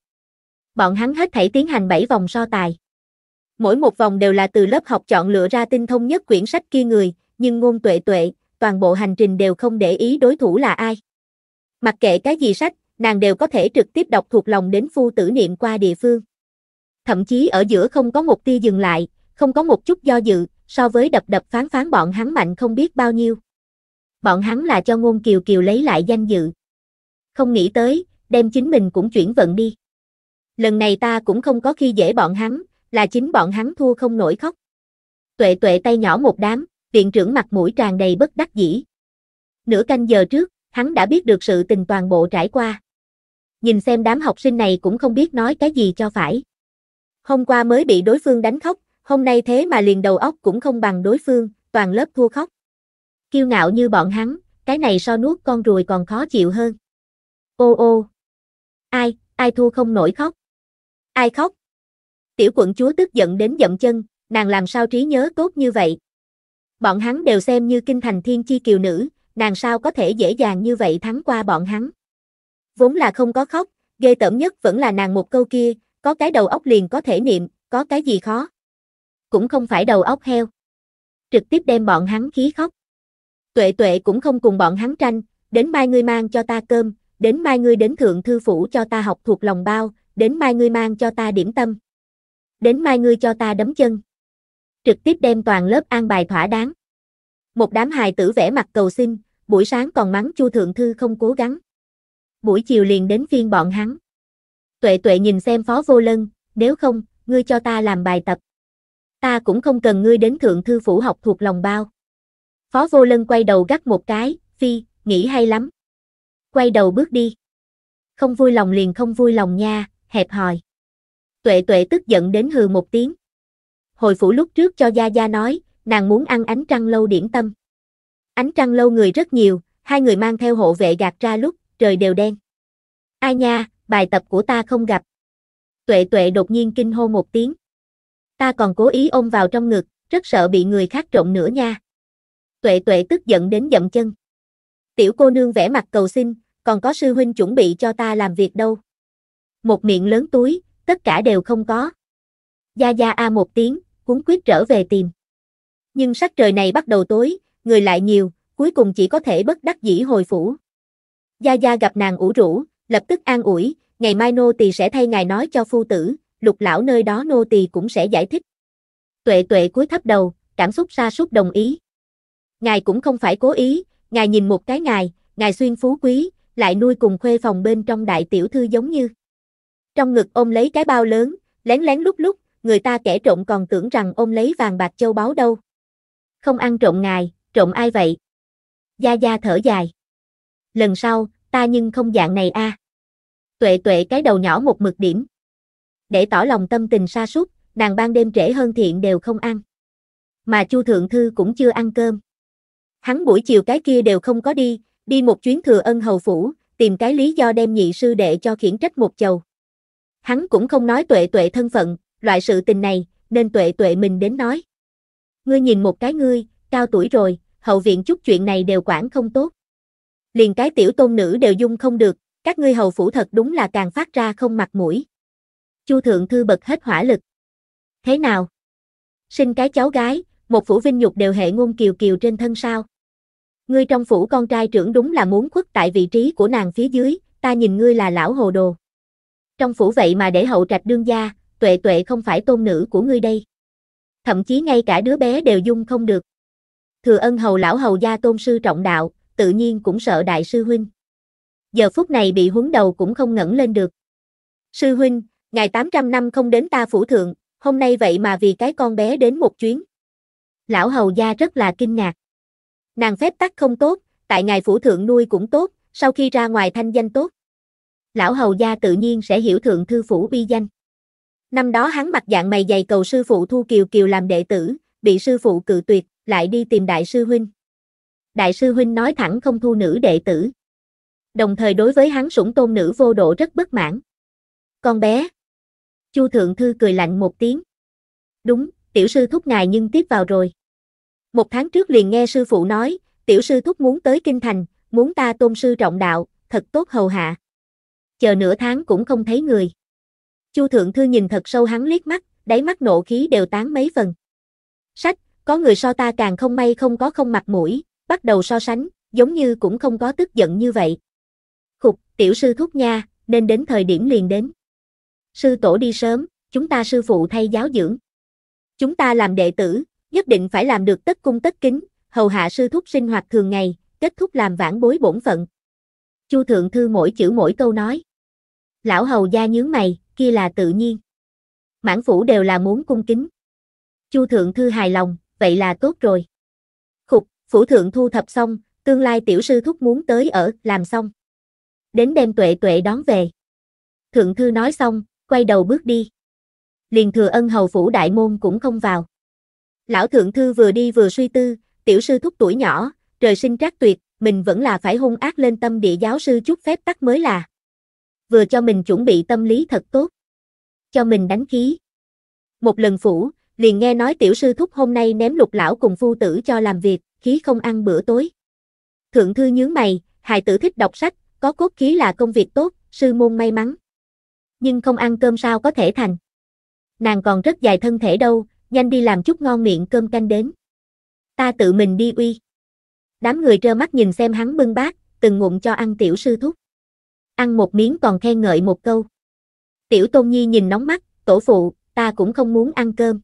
Bọn hắn hết thảy tiến hành bảy vòng so tài mỗi một vòng đều là từ lớp học chọn lựa ra tinh thông nhất quyển sách kia người, nhưng ngôn tuệ tuệ, toàn bộ hành trình đều không để ý đối thủ là ai. Mặc kệ cái gì sách, nàng đều có thể trực tiếp đọc thuộc lòng đến phu tử niệm qua địa phương. Thậm chí ở giữa không có một tia dừng lại, không có một chút do dự, so với đập đập phán phán bọn hắn mạnh không biết bao nhiêu. Bọn hắn là cho ngôn kiều kiều lấy lại danh dự. Không nghĩ tới, đem chính mình cũng chuyển vận đi. Lần này ta cũng không có khi dễ bọn hắn, là chính bọn hắn thua không nổi khóc. Tuệ tuệ tay nhỏ một đám, viện trưởng mặt mũi tràn đầy bất đắc dĩ. Nửa canh giờ trước, hắn đã biết được sự tình toàn bộ trải qua. Nhìn xem đám học sinh này cũng không biết nói cái gì cho phải. Hôm qua mới bị đối phương đánh khóc, hôm nay thế mà liền đầu óc cũng không bằng đối phương, toàn lớp thua khóc. Kiêu ngạo như bọn hắn, cái này so nuốt con ruồi còn khó chịu hơn. Ô ô. Ai, ai thua không nổi khóc. Ai khóc, Tiểu quận chúa tức giận đến dậm chân, nàng làm sao trí nhớ tốt như vậy. Bọn hắn đều xem như kinh thành thiên chi kiều nữ, nàng sao có thể dễ dàng như vậy thắng qua bọn hắn. Vốn là không có khóc, ghê tởm nhất vẫn là nàng một câu kia, có cái đầu óc liền có thể niệm, có cái gì khó. Cũng không phải đầu óc heo. Trực tiếp đem bọn hắn khí khóc. Tuệ tuệ cũng không cùng bọn hắn tranh, đến mai ngươi mang cho ta cơm, đến mai ngươi đến thượng thư phủ cho ta học thuộc lòng bao, đến mai ngươi mang cho ta điểm tâm đến mai ngươi cho ta đấm chân. Trực tiếp đem toàn lớp an bài thỏa đáng. Một đám hài tử vẽ mặt cầu xin, buổi sáng còn mắng Chu Thượng Thư không cố gắng. Buổi chiều liền đến phiên bọn hắn. Tuệ tuệ nhìn xem phó vô lân, nếu không, ngươi cho ta làm bài tập. Ta cũng không cần ngươi đến Thượng Thư Phủ học thuộc lòng bao. Phó vô lân quay đầu gắt một cái, phi, nghĩ hay lắm. Quay đầu bước đi. Không vui lòng liền không vui lòng nha, hẹp hòi. Tuệ tuệ tức giận đến hừ một tiếng. Hồi phủ lúc trước cho Gia Gia nói, nàng muốn ăn ánh trăng lâu điển tâm. Ánh trăng lâu người rất nhiều, hai người mang theo hộ vệ gạt ra lúc, trời đều đen. Ai nha, bài tập của ta không gặp. Tuệ tuệ đột nhiên kinh hô một tiếng. Ta còn cố ý ôm vào trong ngực, rất sợ bị người khác trộn nữa nha. Tuệ tuệ tức giận đến dậm chân. Tiểu cô nương vẽ mặt cầu xin, còn có sư huynh chuẩn bị cho ta làm việc đâu. Một miệng lớn túi, tất cả đều không có. Gia Gia A một tiếng, cuốn quyết trở về tìm. Nhưng sắc trời này bắt đầu tối, người lại nhiều, cuối cùng chỉ có thể bất đắc dĩ hồi phủ. Gia Gia gặp nàng ủ rũ, lập tức an ủi, ngày mai nô tỳ sẽ thay ngài nói cho phu tử, lục lão nơi đó nô tỳ cũng sẽ giải thích. Tuệ tuệ cúi thấp đầu, cảm xúc xa sút đồng ý. Ngài cũng không phải cố ý, ngài nhìn một cái ngài, ngài xuyên phú quý, lại nuôi cùng khuê phòng bên trong đại tiểu thư giống như. Trong ngực ôm lấy cái bao lớn, lén lén lúc lúc, người ta kẻ trộm còn tưởng rằng ôm lấy vàng bạc châu báu đâu. Không ăn trộm ngài, trộm ai vậy? Gia Gia thở dài. Lần sau, ta nhưng không dạng này a. Tuệ tuệ cái đầu nhỏ một mực điểm. Để tỏ lòng tâm tình sa sút, nàng ban đêm trễ hơn thiện đều không ăn. Mà Chu Thượng Thư cũng chưa ăn cơm. Hắn buổi chiều cái kia đều không có đi, đi một chuyến thừa ân hầu phủ, tìm cái lý do đem nhị sư đệ cho khiển trách một chầu. Hắn cũng không nói tuệ tuệ thân phận, loại sự tình này, nên tuệ tuệ mình đến nói. Ngươi nhìn một cái ngươi, cao tuổi rồi, hậu viện chút chuyện này đều quản không tốt. Liền cái tiểu tôn nữ đều dung không được, các ngươi hầu phủ thật đúng là càng phát ra không mặt mũi. Chu thượng thư bật hết hỏa lực. Thế nào? Sinh cái cháu gái, một phủ vinh nhục đều hệ ngôn kiều kiều trên thân sao? Ngươi trong phủ con trai trưởng đúng là muốn khuất tại vị trí của nàng phía dưới, ta nhìn ngươi là lão hồ đồ. Trong phủ vậy mà để hậu trạch đương gia, tuệ tuệ không phải tôn nữ của ngươi đây. Thậm chí ngay cả đứa bé đều dung không được. Thừa ân hầu lão hầu gia tôn sư trọng đạo, tự nhiên cũng sợ đại sư huynh. Giờ phút này bị huấn đầu cũng không ngẩng lên được. Sư huynh, ngày 800 năm không đến ta phủ thượng, hôm nay vậy mà vì cái con bé đến một chuyến. Lão hầu gia rất là kinh ngạc. Nàng phép tắc không tốt, tại ngài phủ thượng nuôi cũng tốt, sau khi ra ngoài thanh danh tốt lão hầu gia tự nhiên sẽ hiểu thượng thư phủ bi danh. Năm đó hắn mặt dạng mày dày cầu sư phụ Thu Kiều Kiều làm đệ tử, bị sư phụ cự tuyệt, lại đi tìm đại sư huynh. Đại sư huynh nói thẳng không thu nữ đệ tử. Đồng thời đối với hắn sủng tôn nữ vô độ rất bất mãn. Con bé. Chu Thượng Thư cười lạnh một tiếng. Đúng, tiểu sư thúc ngài nhưng tiếp vào rồi. Một tháng trước liền nghe sư phụ nói, tiểu sư thúc muốn tới kinh thành, muốn ta tôn sư trọng đạo, thật tốt hầu hạ chờ nửa tháng cũng không thấy người. Chu Thượng Thư nhìn thật sâu hắn liếc mắt, đáy mắt nộ khí đều tán mấy phần. Sách, có người so ta càng không may không có không mặt mũi, bắt đầu so sánh, giống như cũng không có tức giận như vậy. Khục, tiểu sư thúc nha, nên đến thời điểm liền đến. Sư tổ đi sớm, chúng ta sư phụ thay giáo dưỡng. Chúng ta làm đệ tử, nhất định phải làm được tất cung tất kính, hầu hạ sư thúc sinh hoạt thường ngày, kết thúc làm vãn bối bổn phận. Chu Thượng Thư mỗi chữ mỗi câu nói lão hầu gia nhướng mày, kia là tự nhiên. Mãn phủ đều là muốn cung kính. Chu thượng thư hài lòng, vậy là tốt rồi. Khục, phủ thượng thu thập xong, tương lai tiểu sư thúc muốn tới ở, làm xong. Đến đem tuệ tuệ đón về. Thượng thư nói xong, quay đầu bước đi. Liền thừa ân hầu phủ đại môn cũng không vào. Lão thượng thư vừa đi vừa suy tư, tiểu sư thúc tuổi nhỏ, trời sinh trác tuyệt, mình vẫn là phải hung ác lên tâm địa giáo sư chút phép tắc mới là vừa cho mình chuẩn bị tâm lý thật tốt. Cho mình đánh khí. Một lần phủ, liền nghe nói tiểu sư thúc hôm nay ném lục lão cùng phu tử cho làm việc, khí không ăn bữa tối. Thượng thư nhướng mày, hài tử thích đọc sách, có cốt khí là công việc tốt, sư môn may mắn. Nhưng không ăn cơm sao có thể thành. Nàng còn rất dài thân thể đâu, nhanh đi làm chút ngon miệng cơm canh đến. Ta tự mình đi uy. Đám người trơ mắt nhìn xem hắn bưng bát, từng ngụm cho ăn tiểu sư thúc ăn một miếng còn khen ngợi một câu. Tiểu Tôn Nhi nhìn nóng mắt, tổ phụ, ta cũng không muốn ăn cơm.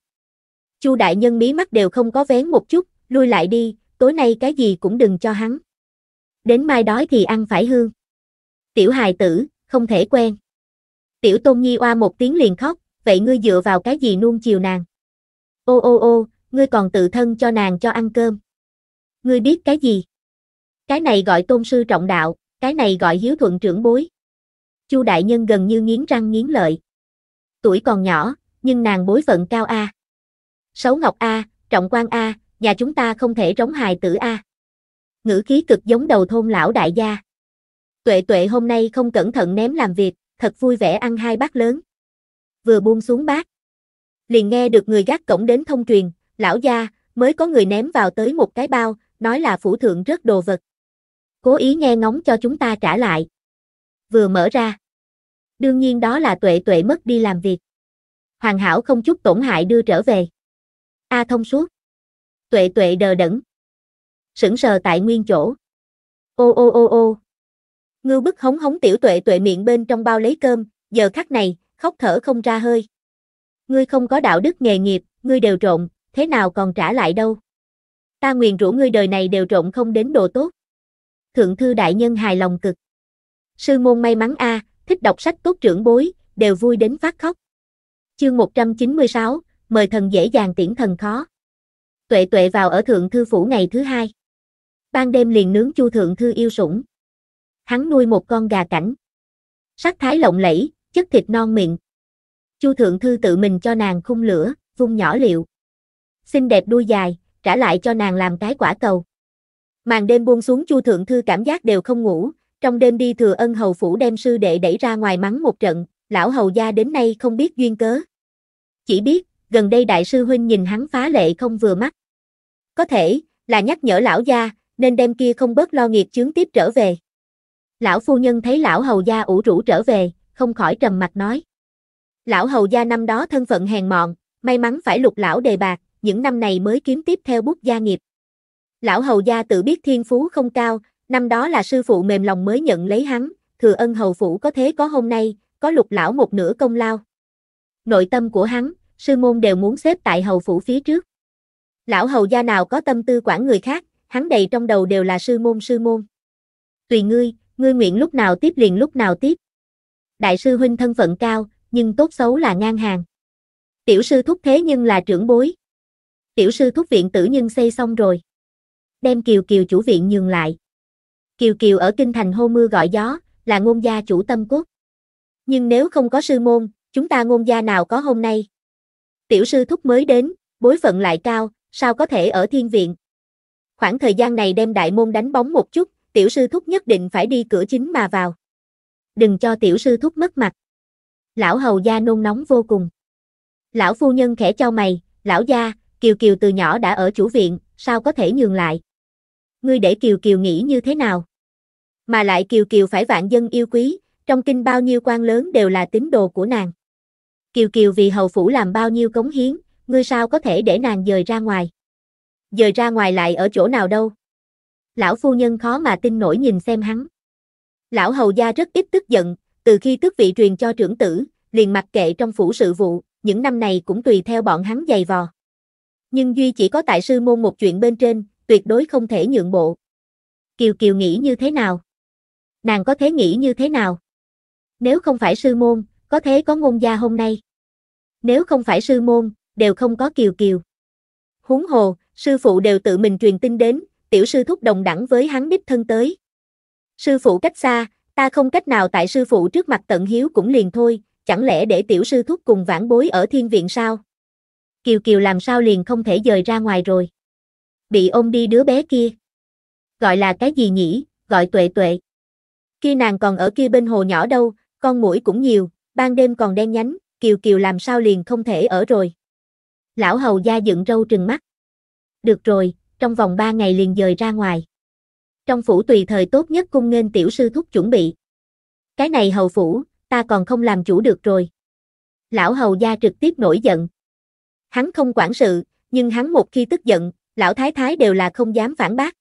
Chu đại nhân mí mắt đều không có vén một chút, lui lại đi, tối nay cái gì cũng đừng cho hắn. Đến mai đói thì ăn phải hương. Tiểu hài tử, không thể quen. Tiểu Tôn Nhi oa một tiếng liền khóc, vậy ngươi dựa vào cái gì nuông chiều nàng? Ô ô ô, ngươi còn tự thân cho nàng cho ăn cơm. Ngươi biết cái gì? Cái này gọi tôn sư trọng đạo. Cái này gọi hiếu thuận trưởng bối. Chu đại nhân gần như nghiến răng nghiến lợi. Tuổi còn nhỏ, nhưng nàng bối phận cao a. Sấu Ngọc a, Trọng Quan a, nhà chúng ta không thể rống hài tử a. Ngữ khí cực giống đầu thôn lão đại gia. Tuệ Tuệ hôm nay không cẩn thận ném làm việc, thật vui vẻ ăn hai bát lớn. Vừa buông xuống bát, liền nghe được người gác cổng đến thông truyền, lão gia, mới có người ném vào tới một cái bao, nói là phủ thượng rớt đồ vật cố ý nghe ngóng cho chúng ta trả lại. Vừa mở ra. Đương nhiên đó là tuệ tuệ mất đi làm việc. Hoàn hảo không chút tổn hại đưa trở về. A thông suốt. Tuệ tuệ đờ đẫn. Sững sờ tại nguyên chỗ. Ô ô ô ô. Ngưu bức hống hống tiểu tuệ tuệ miệng bên trong bao lấy cơm, giờ khắc này, khóc thở không ra hơi. Ngươi không có đạo đức nghề nghiệp, ngươi đều trộn, thế nào còn trả lại đâu. Ta nguyền rủ ngươi đời này đều trộn không đến đồ tốt thượng thư đại nhân hài lòng cực. Sư môn may mắn a, thích đọc sách tốt trưởng bối, đều vui đến phát khóc. Chương 196, mời thần dễ dàng tiễn thần khó. Tuệ tuệ vào ở thượng thư phủ ngày thứ hai. Ban đêm liền nướng chu thượng thư yêu sủng. Hắn nuôi một con gà cảnh. Sắc thái lộng lẫy, chất thịt non miệng. Chu thượng thư tự mình cho nàng khung lửa, vung nhỏ liệu. Xinh đẹp đuôi dài, trả lại cho nàng làm cái quả cầu. Màn đêm buông xuống Chu Thượng Thư cảm giác đều không ngủ, trong đêm đi thừa ân hầu phủ đem sư đệ đẩy ra ngoài mắng một trận, lão hầu gia đến nay không biết duyên cớ. Chỉ biết, gần đây đại sư huynh nhìn hắn phá lệ không vừa mắt. Có thể, là nhắc nhở lão gia, nên đem kia không bớt lo nghiệp chướng tiếp trở về. Lão phu nhân thấy lão hầu gia ủ rũ trở về, không khỏi trầm mặt nói. Lão hầu gia năm đó thân phận hèn mọn, may mắn phải lục lão đề bạc, những năm này mới kiếm tiếp theo bút gia nghiệp. Lão hầu gia tự biết thiên phú không cao, năm đó là sư phụ mềm lòng mới nhận lấy hắn, thừa ân hầu phủ có thế có hôm nay, có lục lão một nửa công lao. Nội tâm của hắn, sư môn đều muốn xếp tại hầu phủ phía trước. Lão hầu gia nào có tâm tư quản người khác, hắn đầy trong đầu đều là sư môn sư môn. Tùy ngươi, ngươi nguyện lúc nào tiếp liền lúc nào tiếp. Đại sư huynh thân phận cao, nhưng tốt xấu là ngang hàng. Tiểu sư thúc thế nhưng là trưởng bối. Tiểu sư thúc viện tử nhưng xây xong rồi đem Kiều Kiều chủ viện nhường lại. Kiều Kiều ở kinh thành hô mưa gọi gió, là ngôn gia chủ tâm cốt. Nhưng nếu không có sư môn, chúng ta ngôn gia nào có hôm nay? Tiểu sư thúc mới đến, bối phận lại cao, sao có thể ở thiên viện? Khoảng thời gian này đem đại môn đánh bóng một chút, tiểu sư thúc nhất định phải đi cửa chính mà vào. Đừng cho tiểu sư thúc mất mặt. Lão hầu gia nôn nóng vô cùng. Lão phu nhân khẽ cho mày, lão gia, Kiều Kiều từ nhỏ đã ở chủ viện, sao có thể nhường lại? ngươi để Kiều Kiều nghĩ như thế nào? Mà lại Kiều Kiều phải vạn dân yêu quý, trong kinh bao nhiêu quan lớn đều là tín đồ của nàng. Kiều Kiều vì hầu phủ làm bao nhiêu cống hiến, ngươi sao có thể để nàng dời ra ngoài? Dời ra ngoài lại ở chỗ nào đâu? Lão phu nhân khó mà tin nổi nhìn xem hắn. Lão hầu gia rất ít tức giận, từ khi tước vị truyền cho trưởng tử, liền mặc kệ trong phủ sự vụ, những năm này cũng tùy theo bọn hắn giày vò. Nhưng duy chỉ có tại sư môn một chuyện bên trên, tuyệt đối không thể nhượng bộ. Kiều Kiều nghĩ như thế nào? Nàng có thế nghĩ như thế nào? Nếu không phải sư môn, có thế có ngôn gia hôm nay. Nếu không phải sư môn, đều không có Kiều Kiều. Húng hồ, sư phụ đều tự mình truyền tin đến, tiểu sư thúc đồng đẳng với hắn đích thân tới. Sư phụ cách xa, ta không cách nào tại sư phụ trước mặt tận hiếu cũng liền thôi, chẳng lẽ để tiểu sư thúc cùng vãn bối ở thiên viện sao? Kiều Kiều làm sao liền không thể rời ra ngoài rồi bị ôm đi đứa bé kia. Gọi là cái gì nhỉ, gọi tuệ tuệ. Khi nàng còn ở kia bên hồ nhỏ đâu, con mũi cũng nhiều, ban đêm còn đen nhánh, kiều kiều làm sao liền không thể ở rồi. Lão hầu gia dựng râu trừng mắt. Được rồi, trong vòng ba ngày liền dời ra ngoài. Trong phủ tùy thời tốt nhất cung nên tiểu sư thúc chuẩn bị. Cái này hầu phủ, ta còn không làm chủ được rồi. Lão hầu gia trực tiếp nổi giận. Hắn không quản sự, nhưng hắn một khi tức giận, lão thái thái đều là không dám phản bác.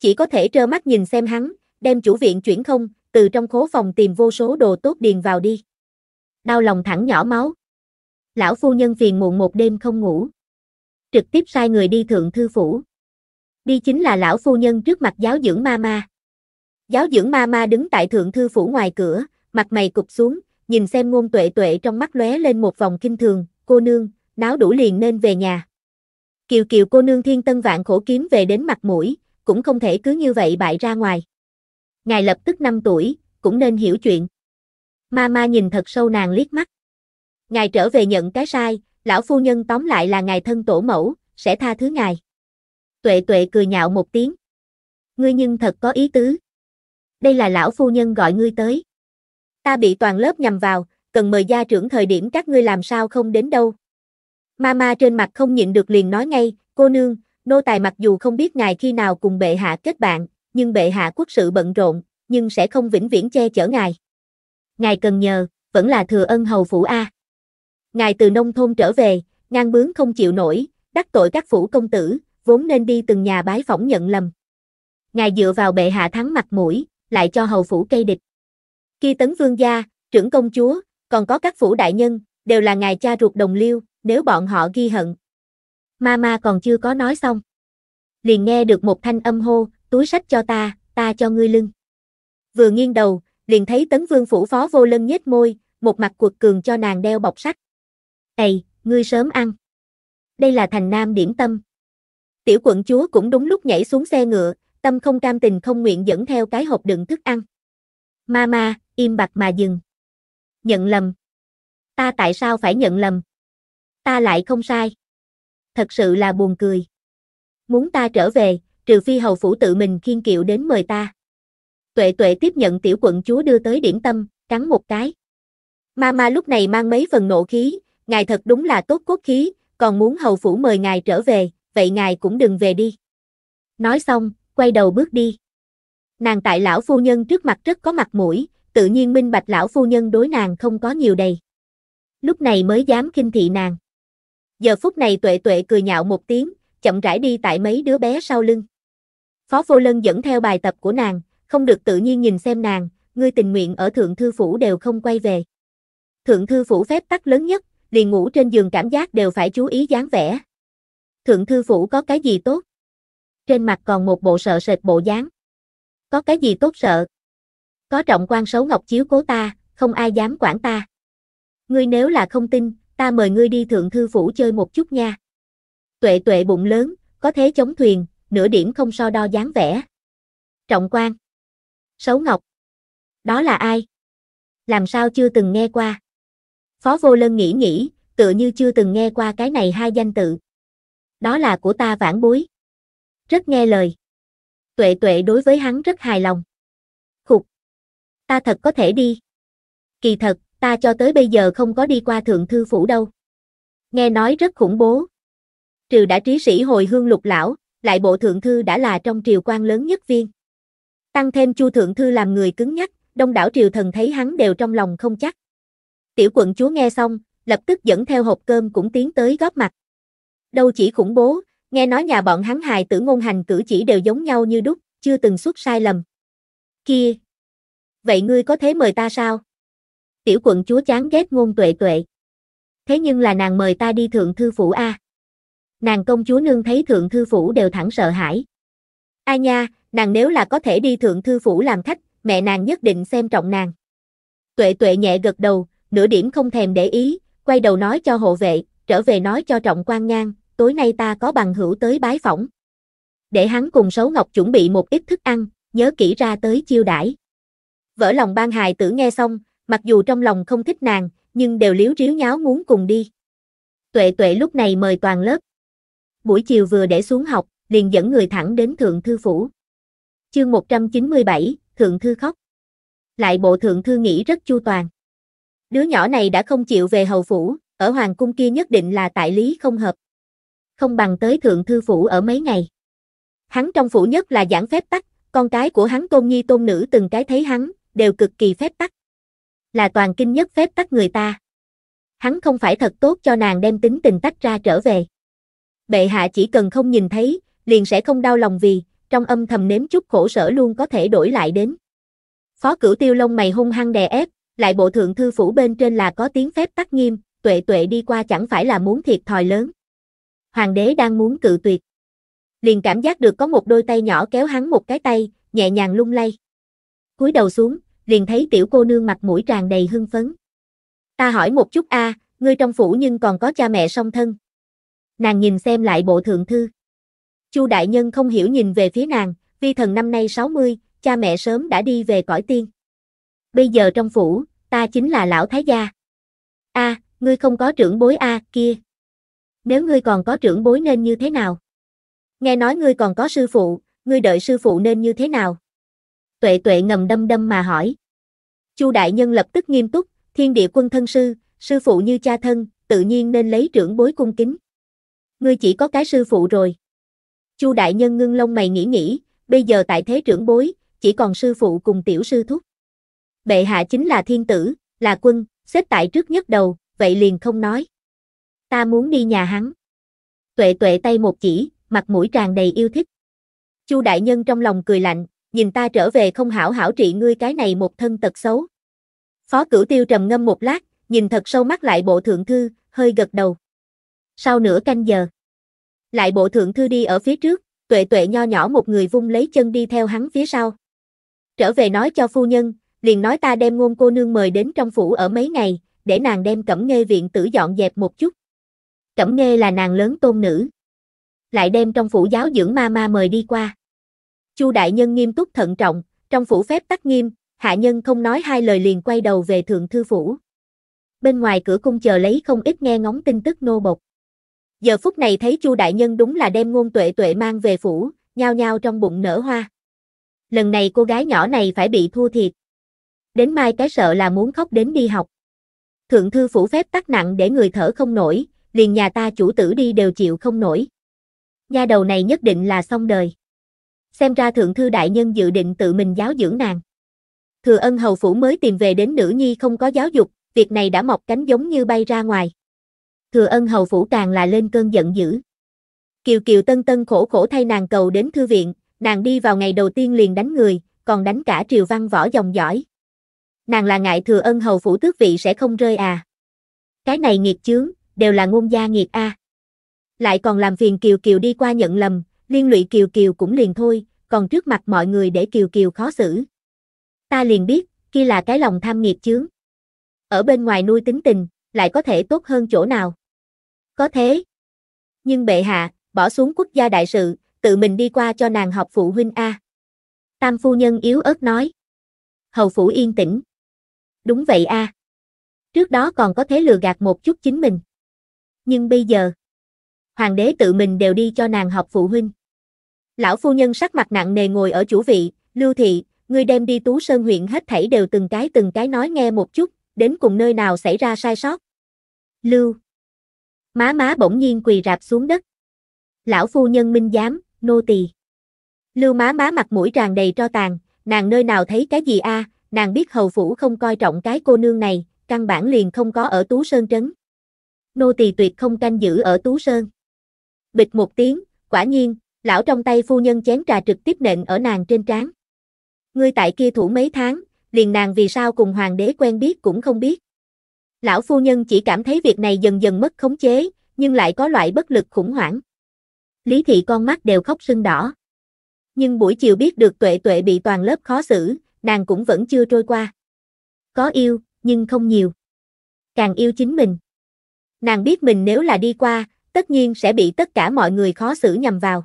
Chỉ có thể trơ mắt nhìn xem hắn, đem chủ viện chuyển không, từ trong khố phòng tìm vô số đồ tốt điền vào đi. Đau lòng thẳng nhỏ máu. Lão phu nhân phiền muộn một đêm không ngủ. Trực tiếp sai người đi thượng thư phủ. Đi chính là lão phu nhân trước mặt giáo dưỡng ma ma. Giáo dưỡng ma ma đứng tại thượng thư phủ ngoài cửa, mặt mày cụp xuống, nhìn xem ngôn tuệ tuệ trong mắt lóe lên một vòng kinh thường, cô nương, náo đủ liền nên về nhà. Kiều Kiều cô nương thiên tân vạn khổ kiếm về đến mặt mũi, cũng không thể cứ như vậy bại ra ngoài. Ngài lập tức 5 tuổi, cũng nên hiểu chuyện. Ma ma nhìn thật sâu nàng liếc mắt. Ngài trở về nhận cái sai, lão phu nhân tóm lại là ngài thân tổ mẫu, sẽ tha thứ ngài. Tuệ tuệ cười nhạo một tiếng. Ngươi nhưng thật có ý tứ. Đây là lão phu nhân gọi ngươi tới. Ta bị toàn lớp nhầm vào, cần mời gia trưởng thời điểm các ngươi làm sao không đến đâu. Mama trên mặt không nhịn được liền nói ngay, cô nương, nô tài mặc dù không biết ngài khi nào cùng bệ hạ kết bạn, nhưng bệ hạ quốc sự bận rộn, nhưng sẽ không vĩnh viễn che chở ngài. Ngài cần nhờ, vẫn là thừa ân hầu phủ A. Ngài từ nông thôn trở về, ngang bướng không chịu nổi, đắc tội các phủ công tử, vốn nên đi từng nhà bái phỏng nhận lầm. Ngài dựa vào bệ hạ thắng mặt mũi, lại cho hầu phủ cây địch. Khi tấn vương gia, trưởng công chúa, còn có các phủ đại nhân, đều là ngài cha ruột đồng liêu, nếu bọn họ ghi hận. Mama còn chưa có nói xong. Liền nghe được một thanh âm hô, túi sách cho ta, ta cho ngươi lưng. Vừa nghiêng đầu, liền thấy tấn vương phủ phó vô lân nhếch môi, một mặt cuột cường cho nàng đeo bọc sách. Ây, ngươi sớm ăn. Đây là thành nam điểm tâm. Tiểu quận chúa cũng đúng lúc nhảy xuống xe ngựa, tâm không cam tình không nguyện dẫn theo cái hộp đựng thức ăn. Mama, im bặt mà dừng. Nhận lầm. Ta tại sao phải nhận lầm? ta lại không sai. Thật sự là buồn cười. Muốn ta trở về, trừ phi hầu phủ tự mình khiên kiệu đến mời ta. Tuệ tuệ tiếp nhận tiểu quận chúa đưa tới điểm tâm, cắn một cái. Mama lúc này mang mấy phần nộ khí, ngài thật đúng là tốt cốt khí, còn muốn hầu phủ mời ngài trở về, vậy ngài cũng đừng về đi. Nói xong, quay đầu bước đi. Nàng tại lão phu nhân trước mặt rất có mặt mũi, tự nhiên minh bạch lão phu nhân đối nàng không có nhiều đầy. Lúc này mới dám kinh thị nàng. Giờ phút này tuệ tuệ cười nhạo một tiếng, chậm rãi đi tại mấy đứa bé sau lưng. Phó vô lân dẫn theo bài tập của nàng, không được tự nhiên nhìn xem nàng, ngươi tình nguyện ở thượng thư phủ đều không quay về. Thượng thư phủ phép tắc lớn nhất, liền ngủ trên giường cảm giác đều phải chú ý dáng vẻ. Thượng thư phủ có cái gì tốt? Trên mặt còn một bộ sợ sệt bộ dáng. Có cái gì tốt sợ? Có trọng quan xấu ngọc chiếu cố ta, không ai dám quản ta. Ngươi nếu là không tin, ta mời ngươi đi thượng thư phủ chơi một chút nha. Tuệ tuệ bụng lớn, có thế chống thuyền, nửa điểm không so đo dáng vẻ. Trọng quan. Sấu Ngọc. Đó là ai? Làm sao chưa từng nghe qua? Phó Vô Lân nghĩ nghĩ, tựa như chưa từng nghe qua cái này hai danh tự. Đó là của ta vãn bối. Rất nghe lời. Tuệ tuệ đối với hắn rất hài lòng. Khục. Ta thật có thể đi. Kỳ thật, ta cho tới bây giờ không có đi qua thượng thư phủ đâu. Nghe nói rất khủng bố. triều đã trí sĩ hồi hương lục lão, lại bộ thượng thư đã là trong triều quan lớn nhất viên. Tăng thêm chu thượng thư làm người cứng nhắc, đông đảo triều thần thấy hắn đều trong lòng không chắc. Tiểu quận chúa nghe xong, lập tức dẫn theo hộp cơm cũng tiến tới góp mặt. Đâu chỉ khủng bố, nghe nói nhà bọn hắn hài tử ngôn hành cử chỉ đều giống nhau như đúc, chưa từng xuất sai lầm. Kia! Vậy ngươi có thế mời ta sao? tiểu quận chúa chán ghét ngôn tuệ tuệ. Thế nhưng là nàng mời ta đi thượng thư phủ A. Nàng công chúa nương thấy thượng thư phủ đều thẳng sợ hãi. A nha, nàng nếu là có thể đi thượng thư phủ làm khách, mẹ nàng nhất định xem trọng nàng. Tuệ tuệ nhẹ gật đầu, nửa điểm không thèm để ý, quay đầu nói cho hộ vệ, trở về nói cho trọng quan ngang, tối nay ta có bằng hữu tới bái phỏng. Để hắn cùng Sấu Ngọc chuẩn bị một ít thức ăn, nhớ kỹ ra tới chiêu đãi. Vỡ lòng ban hài tử nghe xong, mặc dù trong lòng không thích nàng, nhưng đều liếu ríu nháo muốn cùng đi. Tuệ tuệ lúc này mời toàn lớp. Buổi chiều vừa để xuống học, liền dẫn người thẳng đến Thượng Thư Phủ. Chương 197, Thượng Thư khóc. Lại bộ Thượng Thư nghĩ rất chu toàn. Đứa nhỏ này đã không chịu về hầu phủ, ở Hoàng Cung kia nhất định là tại lý không hợp. Không bằng tới Thượng Thư Phủ ở mấy ngày. Hắn trong phủ nhất là giảng phép tắc, con cái của hắn tôn nhi tôn nữ từng cái thấy hắn, đều cực kỳ phép tắc là toàn kinh nhất phép tắt người ta. Hắn không phải thật tốt cho nàng đem tính tình tách ra trở về. Bệ hạ chỉ cần không nhìn thấy, liền sẽ không đau lòng vì, trong âm thầm nếm chút khổ sở luôn có thể đổi lại đến. Phó cửu tiêu lông mày hung hăng đè ép, lại bộ thượng thư phủ bên trên là có tiếng phép tắc nghiêm, tuệ tuệ đi qua chẳng phải là muốn thiệt thòi lớn. Hoàng đế đang muốn cự tuyệt. Liền cảm giác được có một đôi tay nhỏ kéo hắn một cái tay, nhẹ nhàng lung lay. cúi đầu xuống, liền thấy tiểu cô nương mặt mũi tràn đầy hưng phấn. Ta hỏi một chút a, à, ngươi trong phủ nhưng còn có cha mẹ song thân. Nàng nhìn xem lại bộ thượng thư. Chu đại nhân không hiểu nhìn về phía nàng, vi thần năm nay 60, cha mẹ sớm đã đi về cõi tiên. Bây giờ trong phủ, ta chính là lão thái gia. A, à, ngươi không có trưởng bối a, à, kia. Nếu ngươi còn có trưởng bối nên như thế nào? Nghe nói ngươi còn có sư phụ, ngươi đợi sư phụ nên như thế nào? tuệ tuệ ngầm đâm đâm mà hỏi. Chu đại nhân lập tức nghiêm túc, thiên địa quân thân sư, sư phụ như cha thân, tự nhiên nên lấy trưởng bối cung kính. Ngươi chỉ có cái sư phụ rồi. Chu đại nhân ngưng lông mày nghĩ nghĩ, bây giờ tại thế trưởng bối, chỉ còn sư phụ cùng tiểu sư thúc. Bệ hạ chính là thiên tử, là quân, xếp tại trước nhất đầu, vậy liền không nói. Ta muốn đi nhà hắn. Tuệ tuệ tay một chỉ, mặt mũi tràn đầy yêu thích. Chu đại nhân trong lòng cười lạnh, nhìn ta trở về không hảo hảo trị ngươi cái này một thân tật xấu. Phó cửu tiêu trầm ngâm một lát, nhìn thật sâu mắt lại bộ thượng thư, hơi gật đầu. Sau nửa canh giờ, lại bộ thượng thư đi ở phía trước, tuệ tuệ nho nhỏ một người vung lấy chân đi theo hắn phía sau. Trở về nói cho phu nhân, liền nói ta đem ngôn cô nương mời đến trong phủ ở mấy ngày, để nàng đem cẩm nghê viện tử dọn dẹp một chút. Cẩm nghê là nàng lớn tôn nữ. Lại đem trong phủ giáo dưỡng ma ma mời đi qua. Chu đại nhân nghiêm túc thận trọng, trong phủ phép tắc nghiêm, hạ nhân không nói hai lời liền quay đầu về thượng thư phủ. Bên ngoài cửa cung chờ lấy không ít nghe ngóng tin tức nô bộc. Giờ phút này thấy Chu đại nhân đúng là đem ngôn tuệ tuệ mang về phủ, nhao nhao trong bụng nở hoa. Lần này cô gái nhỏ này phải bị thua thiệt. Đến mai cái sợ là muốn khóc đến đi học. Thượng thư phủ phép tắc nặng để người thở không nổi, liền nhà ta chủ tử đi đều chịu không nổi. Nha đầu này nhất định là xong đời xem ra thượng thư đại nhân dự định tự mình giáo dưỡng nàng. Thừa ân hầu phủ mới tìm về đến nữ nhi không có giáo dục, việc này đã mọc cánh giống như bay ra ngoài. Thừa ân hầu phủ càng là lên cơn giận dữ. Kiều Kiều tân tân khổ khổ thay nàng cầu đến thư viện, nàng đi vào ngày đầu tiên liền đánh người, còn đánh cả triều văn võ dòng giỏi. Nàng là ngại thừa ân hầu phủ tước vị sẽ không rơi à. Cái này nghiệt chướng, đều là ngôn gia nghiệt a. À. Lại còn làm phiền Kiều Kiều đi qua nhận lầm, liên lụy Kiều Kiều cũng liền thôi, còn trước mặt mọi người để Kiều Kiều khó xử. Ta liền biết, kia là cái lòng tham nghiệp chướng. Ở bên ngoài nuôi tính tình, lại có thể tốt hơn chỗ nào. Có thế. Nhưng bệ hạ, bỏ xuống quốc gia đại sự, tự mình đi qua cho nàng học phụ huynh A. Tam phu nhân yếu ớt nói. Hầu phủ yên tĩnh. Đúng vậy A. Trước đó còn có thể lừa gạt một chút chính mình. Nhưng bây giờ, hoàng đế tự mình đều đi cho nàng học phụ huynh. Lão phu nhân sắc mặt nặng nề ngồi ở chủ vị, lưu thị, ngươi đem đi Tú Sơn huyện hết thảy đều từng cái từng cái nói nghe một chút, đến cùng nơi nào xảy ra sai sót. Lưu. Má má bỗng nhiên quỳ rạp xuống đất. Lão phu nhân minh giám, nô tỳ. Lưu má má mặt mũi tràn đầy cho tàn, nàng nơi nào thấy cái gì a, nàng biết hầu phủ không coi trọng cái cô nương này, căn bản liền không có ở Tú Sơn trấn. Nô tỳ tuyệt không canh giữ ở Tú Sơn. Bịch một tiếng, quả nhiên, lão trong tay phu nhân chén trà trực tiếp nện ở nàng trên trán. Ngươi tại kia thủ mấy tháng, liền nàng vì sao cùng hoàng đế quen biết cũng không biết. Lão phu nhân chỉ cảm thấy việc này dần dần mất khống chế, nhưng lại có loại bất lực khủng hoảng. Lý thị con mắt đều khóc sưng đỏ. Nhưng buổi chiều biết được tuệ tuệ bị toàn lớp khó xử, nàng cũng vẫn chưa trôi qua. Có yêu, nhưng không nhiều. Càng yêu chính mình. Nàng biết mình nếu là đi qua, tất nhiên sẽ bị tất cả mọi người khó xử nhầm vào.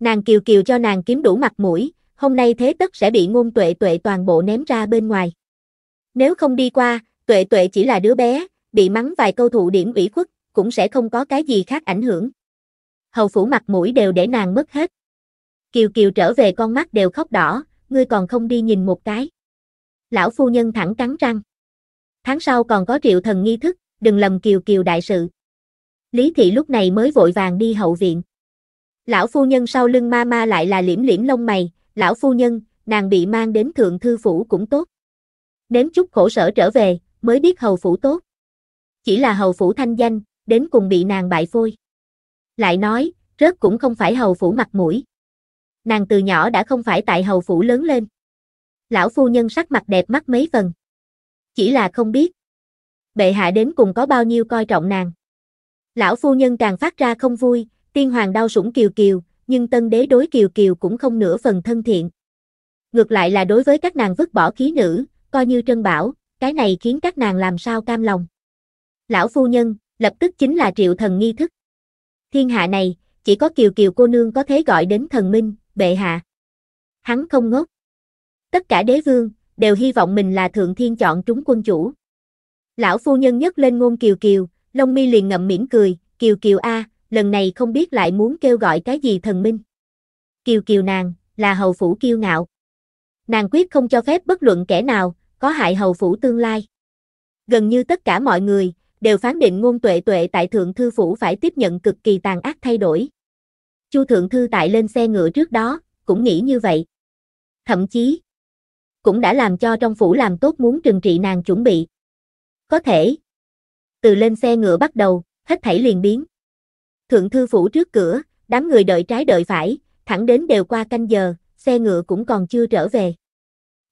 Nàng kiều kiều cho nàng kiếm đủ mặt mũi, hôm nay thế tất sẽ bị ngôn tuệ tuệ toàn bộ ném ra bên ngoài. Nếu không đi qua, tuệ tuệ chỉ là đứa bé, bị mắng vài câu thụ điểm ủy khuất, cũng sẽ không có cái gì khác ảnh hưởng. Hầu phủ mặt mũi đều để nàng mất hết. Kiều Kiều trở về con mắt đều khóc đỏ, ngươi còn không đi nhìn một cái. Lão phu nhân thẳng cắn răng. Tháng sau còn có triệu thần nghi thức, đừng lầm Kiều Kiều đại sự. Lý thị lúc này mới vội vàng đi hậu viện. Lão phu nhân sau lưng ma ma lại là liễm liễm lông mày, lão phu nhân, nàng bị mang đến thượng thư phủ cũng tốt. Nếm chút khổ sở trở về, mới biết hầu phủ tốt. Chỉ là hầu phủ thanh danh, đến cùng bị nàng bại phôi. Lại nói, rớt cũng không phải hầu phủ mặt mũi. Nàng từ nhỏ đã không phải tại hầu phủ lớn lên. Lão phu nhân sắc mặt đẹp mắt mấy phần. Chỉ là không biết. Bệ hạ đến cùng có bao nhiêu coi trọng nàng. Lão phu nhân càng phát ra không vui, Tiên hoàng đau sủng Kiều Kiều, nhưng tân đế đối Kiều Kiều cũng không nửa phần thân thiện. Ngược lại là đối với các nàng vứt bỏ khí nữ, coi như trân bảo, cái này khiến các nàng làm sao cam lòng. Lão phu nhân, lập tức chính là triệu thần nghi thức. Thiên hạ này, chỉ có Kiều Kiều cô nương có thể gọi đến thần minh, bệ hạ. Hắn không ngốc. Tất cả đế vương, đều hy vọng mình là thượng thiên chọn trúng quân chủ. Lão phu nhân nhấc lên ngôn Kiều Kiều, lông mi liền ngậm mỉm cười, Kiều Kiều A, lần này không biết lại muốn kêu gọi cái gì thần minh. Kiều kiều nàng, là hầu phủ kiêu ngạo. Nàng quyết không cho phép bất luận kẻ nào, có hại hầu phủ tương lai. Gần như tất cả mọi người, đều phán định ngôn tuệ tuệ tại thượng thư phủ phải tiếp nhận cực kỳ tàn ác thay đổi. Chu thượng thư tại lên xe ngựa trước đó, cũng nghĩ như vậy. Thậm chí, cũng đã làm cho trong phủ làm tốt muốn trừng trị nàng chuẩn bị. Có thể, từ lên xe ngựa bắt đầu, hết thảy liền biến thượng thư phủ trước cửa, đám người đợi trái đợi phải, thẳng đến đều qua canh giờ, xe ngựa cũng còn chưa trở về.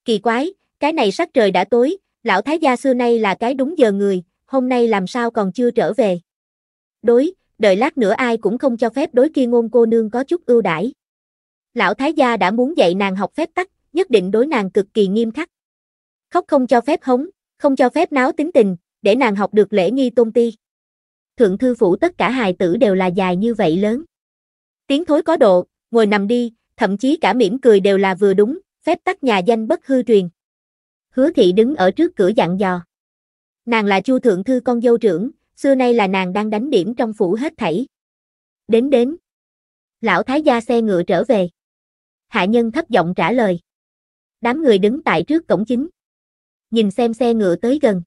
Kỳ quái, cái này sắc trời đã tối, lão thái gia xưa nay là cái đúng giờ người, hôm nay làm sao còn chưa trở về. Đối, đợi lát nữa ai cũng không cho phép đối kia ngôn cô nương có chút ưu đãi. Lão thái gia đã muốn dạy nàng học phép tắc, nhất định đối nàng cực kỳ nghiêm khắc. Khóc không cho phép hống, không cho phép náo tính tình, để nàng học được lễ nghi tôn ti thượng thư phủ tất cả hài tử đều là dài như vậy lớn. Tiếng thối có độ, ngồi nằm đi, thậm chí cả mỉm cười đều là vừa đúng, phép tắc nhà danh bất hư truyền. Hứa thị đứng ở trước cửa dặn dò. Nàng là Chu thượng thư con dâu trưởng, xưa nay là nàng đang đánh điểm trong phủ hết thảy. Đến đến. Lão thái gia xe ngựa trở về. Hạ nhân thấp giọng trả lời. Đám người đứng tại trước cổng chính. Nhìn xem xe ngựa tới gần.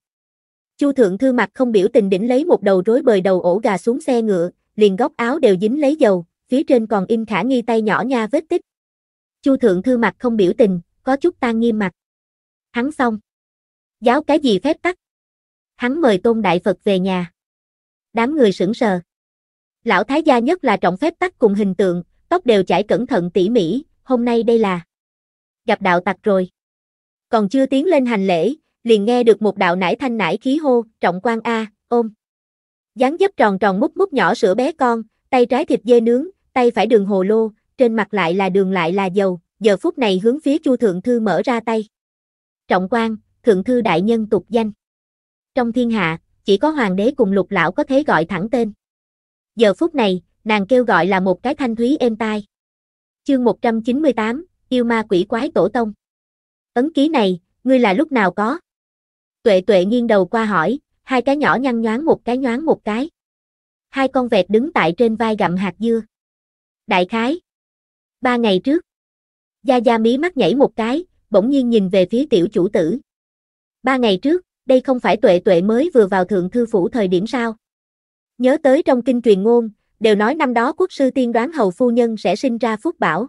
Chu Thượng Thư mặt không biểu tình đỉnh lấy một đầu rối bời đầu ổ gà xuống xe ngựa, liền góc áo đều dính lấy dầu, phía trên còn in khả nghi tay nhỏ nha vết tích. Chu Thượng Thư mặt không biểu tình, có chút tan nghiêm mặt. Hắn xong. Giáo cái gì phép tắc? Hắn mời Tôn Đại Phật về nhà. Đám người sững sờ. Lão Thái gia nhất là trọng phép tắc cùng hình tượng, tóc đều chải cẩn thận tỉ mỉ, hôm nay đây là gặp đạo tặc rồi. Còn chưa tiến lên hành lễ, liền nghe được một đạo nải thanh nải khí hô, trọng quan A, ôm. dáng dấp tròn tròn mút mút nhỏ sữa bé con, tay trái thịt dê nướng, tay phải đường hồ lô, trên mặt lại là đường lại là dầu, giờ phút này hướng phía Chu Thượng Thư mở ra tay. Trọng quan, Thượng Thư đại nhân tục danh. Trong thiên hạ, chỉ có hoàng đế cùng lục lão có thể gọi thẳng tên. Giờ phút này, nàng kêu gọi là một cái thanh thúy êm tai. Chương 198, yêu ma quỷ quái tổ tông. Ấn ký này, ngươi là lúc nào có? Tuệ tuệ nghiêng đầu qua hỏi, hai cái nhỏ nhăn nhoáng một cái nhoáng một cái. Hai con vẹt đứng tại trên vai gặm hạt dưa. Đại khái. Ba ngày trước. Gia Gia mí mắt nhảy một cái, bỗng nhiên nhìn về phía tiểu chủ tử. Ba ngày trước, đây không phải tuệ tuệ mới vừa vào thượng thư phủ thời điểm sao. Nhớ tới trong kinh truyền ngôn, đều nói năm đó quốc sư tiên đoán hầu phu nhân sẽ sinh ra phúc bảo.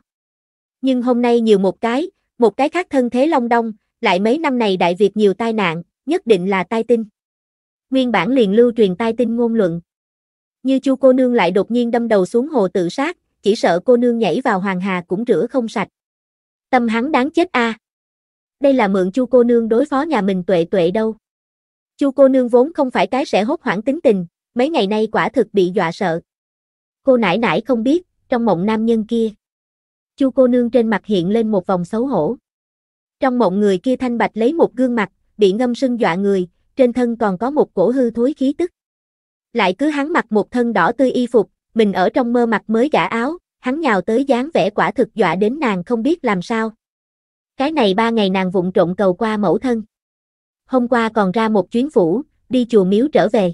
Nhưng hôm nay nhiều một cái, một cái khác thân thế long đong, lại mấy năm này Đại Việt nhiều tai nạn, nhất định là tai tinh. Nguyên bản liền lưu truyền tai tinh ngôn luận. Như Chu cô nương lại đột nhiên đâm đầu xuống hồ tự sát, chỉ sợ cô nương nhảy vào hoàng hà cũng rửa không sạch. Tâm hắn đáng chết a. À. Đây là mượn Chu cô nương đối phó nhà mình tuệ tuệ đâu. Chu cô nương vốn không phải cái sẽ hốt hoảng tính tình, mấy ngày nay quả thực bị dọa sợ. Cô nãi nãi không biết, trong mộng nam nhân kia. Chu cô nương trên mặt hiện lên một vòng xấu hổ. Trong mộng người kia thanh bạch lấy một gương mặt, bị ngâm sưng dọa người, trên thân còn có một cổ hư thối khí tức. Lại cứ hắn mặc một thân đỏ tươi y phục, mình ở trong mơ mặt mới gã áo, hắn nhào tới dáng vẻ quả thực dọa đến nàng không biết làm sao. Cái này ba ngày nàng vụng trộn cầu qua mẫu thân. Hôm qua còn ra một chuyến phủ, đi chùa miếu trở về.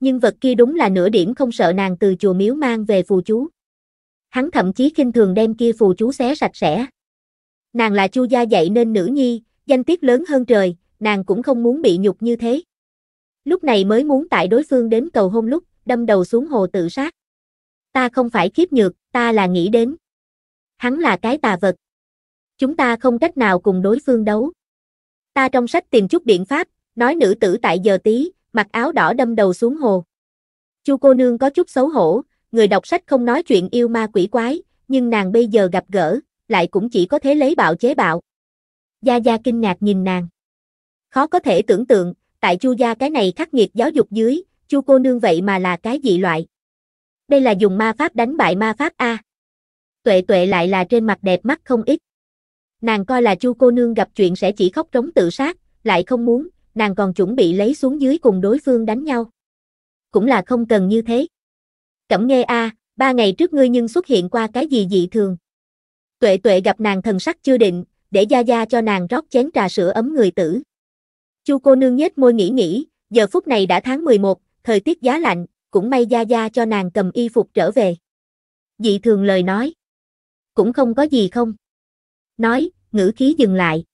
Nhưng vật kia đúng là nửa điểm không sợ nàng từ chùa miếu mang về phù chú. Hắn thậm chí khinh thường đem kia phù chú xé sạch sẽ. Nàng là chu gia dạy nên nữ nhi, danh tiết lớn hơn trời, nàng cũng không muốn bị nhục như thế. Lúc này mới muốn tại đối phương đến cầu hôn lúc, đâm đầu xuống hồ tự sát. Ta không phải khiếp nhược, ta là nghĩ đến. Hắn là cái tà vật. Chúng ta không cách nào cùng đối phương đấu. Ta trong sách tìm chút biện pháp, nói nữ tử tại giờ tí, mặc áo đỏ đâm đầu xuống hồ. Chu cô nương có chút xấu hổ, người đọc sách không nói chuyện yêu ma quỷ quái, nhưng nàng bây giờ gặp gỡ, lại cũng chỉ có thế lấy bạo chế bạo. Gia Gia kinh ngạc nhìn nàng. Khó có thể tưởng tượng, tại Chu gia cái này khắc nghiệt giáo dục dưới, Chu cô nương vậy mà là cái dị loại. Đây là dùng ma pháp đánh bại ma pháp a. Tuệ Tuệ lại là trên mặt đẹp mắt không ít. Nàng coi là Chu cô nương gặp chuyện sẽ chỉ khóc trống tự sát, lại không muốn, nàng còn chuẩn bị lấy xuống dưới cùng đối phương đánh nhau. Cũng là không cần như thế. Cẩm nghe a, ba ngày trước ngươi nhưng xuất hiện qua cái gì dị thường. Tuệ tuệ gặp nàng thần sắc chưa định, để Gia Gia cho nàng rót chén trà sữa ấm người tử. Chu cô nương nhếch môi nghĩ nghĩ, giờ phút này đã tháng 11, thời tiết giá lạnh, cũng may Gia Gia cho nàng cầm y phục trở về. Dị thường lời nói. Cũng không có gì không. Nói, ngữ khí dừng lại.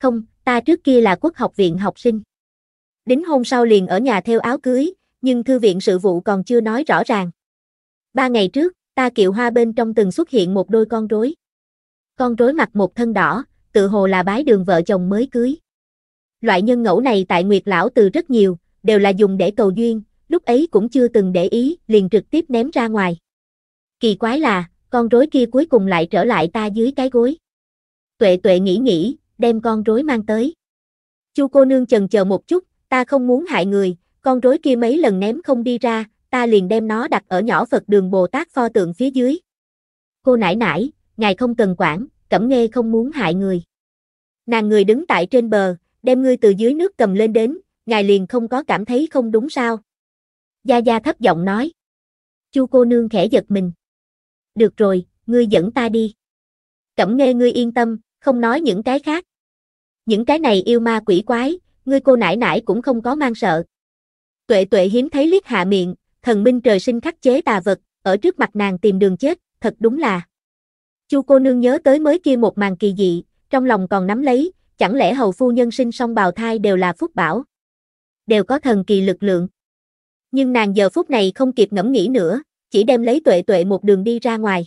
Không, ta trước kia là quốc học viện học sinh. Đính hôm sau liền ở nhà theo áo cưới, nhưng thư viện sự vụ còn chưa nói rõ ràng. Ba ngày trước, ta kiệu hoa bên trong từng xuất hiện một đôi con rối. Con rối mặc một thân đỏ, tự hồ là bái đường vợ chồng mới cưới loại nhân ngẫu này tại Nguyệt Lão từ rất nhiều, đều là dùng để cầu duyên, lúc ấy cũng chưa từng để ý, liền trực tiếp ném ra ngoài. Kỳ quái là, con rối kia cuối cùng lại trở lại ta dưới cái gối. Tuệ tuệ nghĩ nghĩ, đem con rối mang tới. Chu cô nương chần chờ một chút, ta không muốn hại người, con rối kia mấy lần ném không đi ra, ta liền đem nó đặt ở nhỏ Phật đường Bồ Tát pho tượng phía dưới. Cô nãi nãi, ngài không cần quản, cẩm nghe không muốn hại người. Nàng người đứng tại trên bờ, đem ngươi từ dưới nước cầm lên đến, ngài liền không có cảm thấy không đúng sao. Gia Gia thấp giọng nói. Chu cô nương khẽ giật mình. Được rồi, ngươi dẫn ta đi. Cẩm nghe ngươi yên tâm, không nói những cái khác. Những cái này yêu ma quỷ quái, ngươi cô nãi nãi cũng không có mang sợ. Tuệ tuệ hiếm thấy liếc hạ miệng, thần minh trời sinh khắc chế tà vật, ở trước mặt nàng tìm đường chết, thật đúng là. Chu cô nương nhớ tới mới kia một màn kỳ dị, trong lòng còn nắm lấy, chẳng lẽ hầu phu nhân sinh song bào thai đều là phúc bảo, đều có thần kỳ lực lượng. Nhưng nàng giờ phút này không kịp ngẫm nghĩ nữa, chỉ đem lấy tuệ tuệ một đường đi ra ngoài.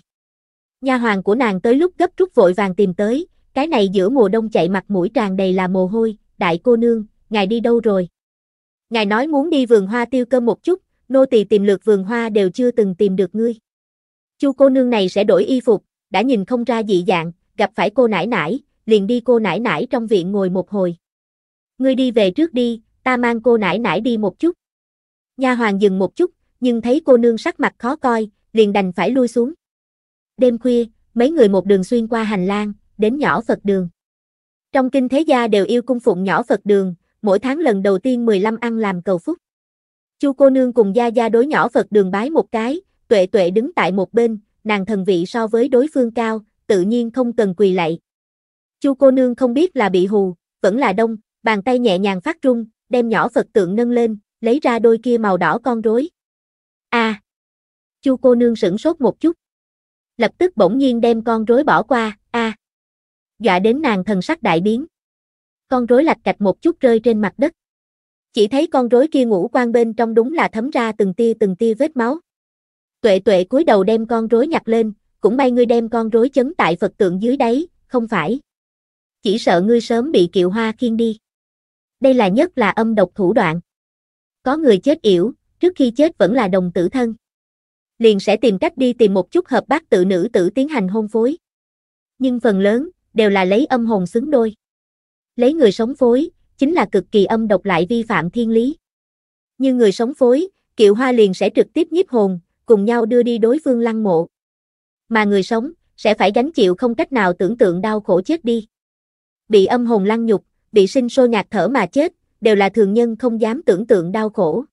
Nha hoàng của nàng tới lúc gấp rút vội vàng tìm tới, cái này giữa mùa đông chạy mặt mũi tràn đầy là mồ hôi, đại cô nương, ngài đi đâu rồi? Ngài nói muốn đi vườn hoa tiêu cơm một chút, nô tỳ tìm lượt vườn hoa đều chưa từng tìm được ngươi. Chu cô nương này sẽ đổi y phục, đã nhìn không ra dị dạng, gặp phải cô nãi nãi, liền đi cô nãi nãi trong viện ngồi một hồi. Ngươi đi về trước đi, ta mang cô nãi nãi đi một chút. Nha hoàng dừng một chút, nhưng thấy cô nương sắc mặt khó coi, liền đành phải lui xuống. Đêm khuya, mấy người một đường xuyên qua hành lang, đến nhỏ Phật đường. Trong kinh thế gia đều yêu cung phụng nhỏ Phật đường, mỗi tháng lần đầu tiên 15 ăn làm cầu phúc. Chu cô nương cùng gia gia đối nhỏ Phật đường bái một cái, tuệ tuệ đứng tại một bên, nàng thần vị so với đối phương cao, tự nhiên không cần quỳ lạy. Chu cô nương không biết là bị hù, vẫn là đông, bàn tay nhẹ nhàng phát rung, đem nhỏ Phật tượng nâng lên, lấy ra đôi kia màu đỏ con rối. A. À, Chu cô nương sửng sốt một chút. Lập tức bỗng nhiên đem con rối bỏ qua, a. À, dọa đến nàng thần sắc đại biến. Con rối lạch cạch một chút rơi trên mặt đất. Chỉ thấy con rối kia ngủ quang bên trong đúng là thấm ra từng tia từng tia vết máu. Tuệ tuệ cúi đầu đem con rối nhặt lên, cũng may ngươi đem con rối chấn tại Phật tượng dưới đáy, không phải chỉ sợ ngươi sớm bị kiệu hoa khiên đi. Đây là nhất là âm độc thủ đoạn. Có người chết yểu, trước khi chết vẫn là đồng tử thân. Liền sẽ tìm cách đi tìm một chút hợp bác tự nữ tử tiến hành hôn phối. Nhưng phần lớn, đều là lấy âm hồn xứng đôi. Lấy người sống phối, chính là cực kỳ âm độc lại vi phạm thiên lý. Như người sống phối, kiệu hoa liền sẽ trực tiếp nhiếp hồn, cùng nhau đưa đi đối phương lăng mộ. Mà người sống, sẽ phải gánh chịu không cách nào tưởng tượng đau khổ chết đi bị âm hồn lăng nhục, bị sinh sôi ngạt thở mà chết, đều là thường nhân không dám tưởng tượng đau khổ.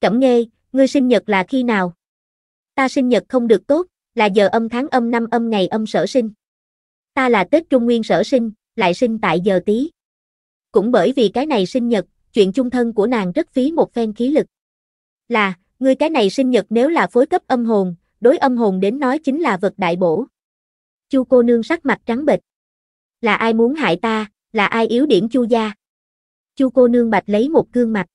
Cẩm Nghe, ngươi sinh nhật là khi nào? Ta sinh nhật không được tốt, là giờ âm tháng âm năm âm ngày âm sở sinh. Ta là Tết Trung Nguyên sở sinh, lại sinh tại giờ tí. Cũng bởi vì cái này sinh nhật, chuyện chung thân của nàng rất phí một phen khí lực. Là, ngươi cái này sinh nhật nếu là phối cấp âm hồn, đối âm hồn đến nói chính là vật đại bổ. Chu cô nương sắc mặt trắng bệch là ai muốn hại ta, là ai yếu điểm chu gia. Chu cô nương bạch lấy một gương mặt.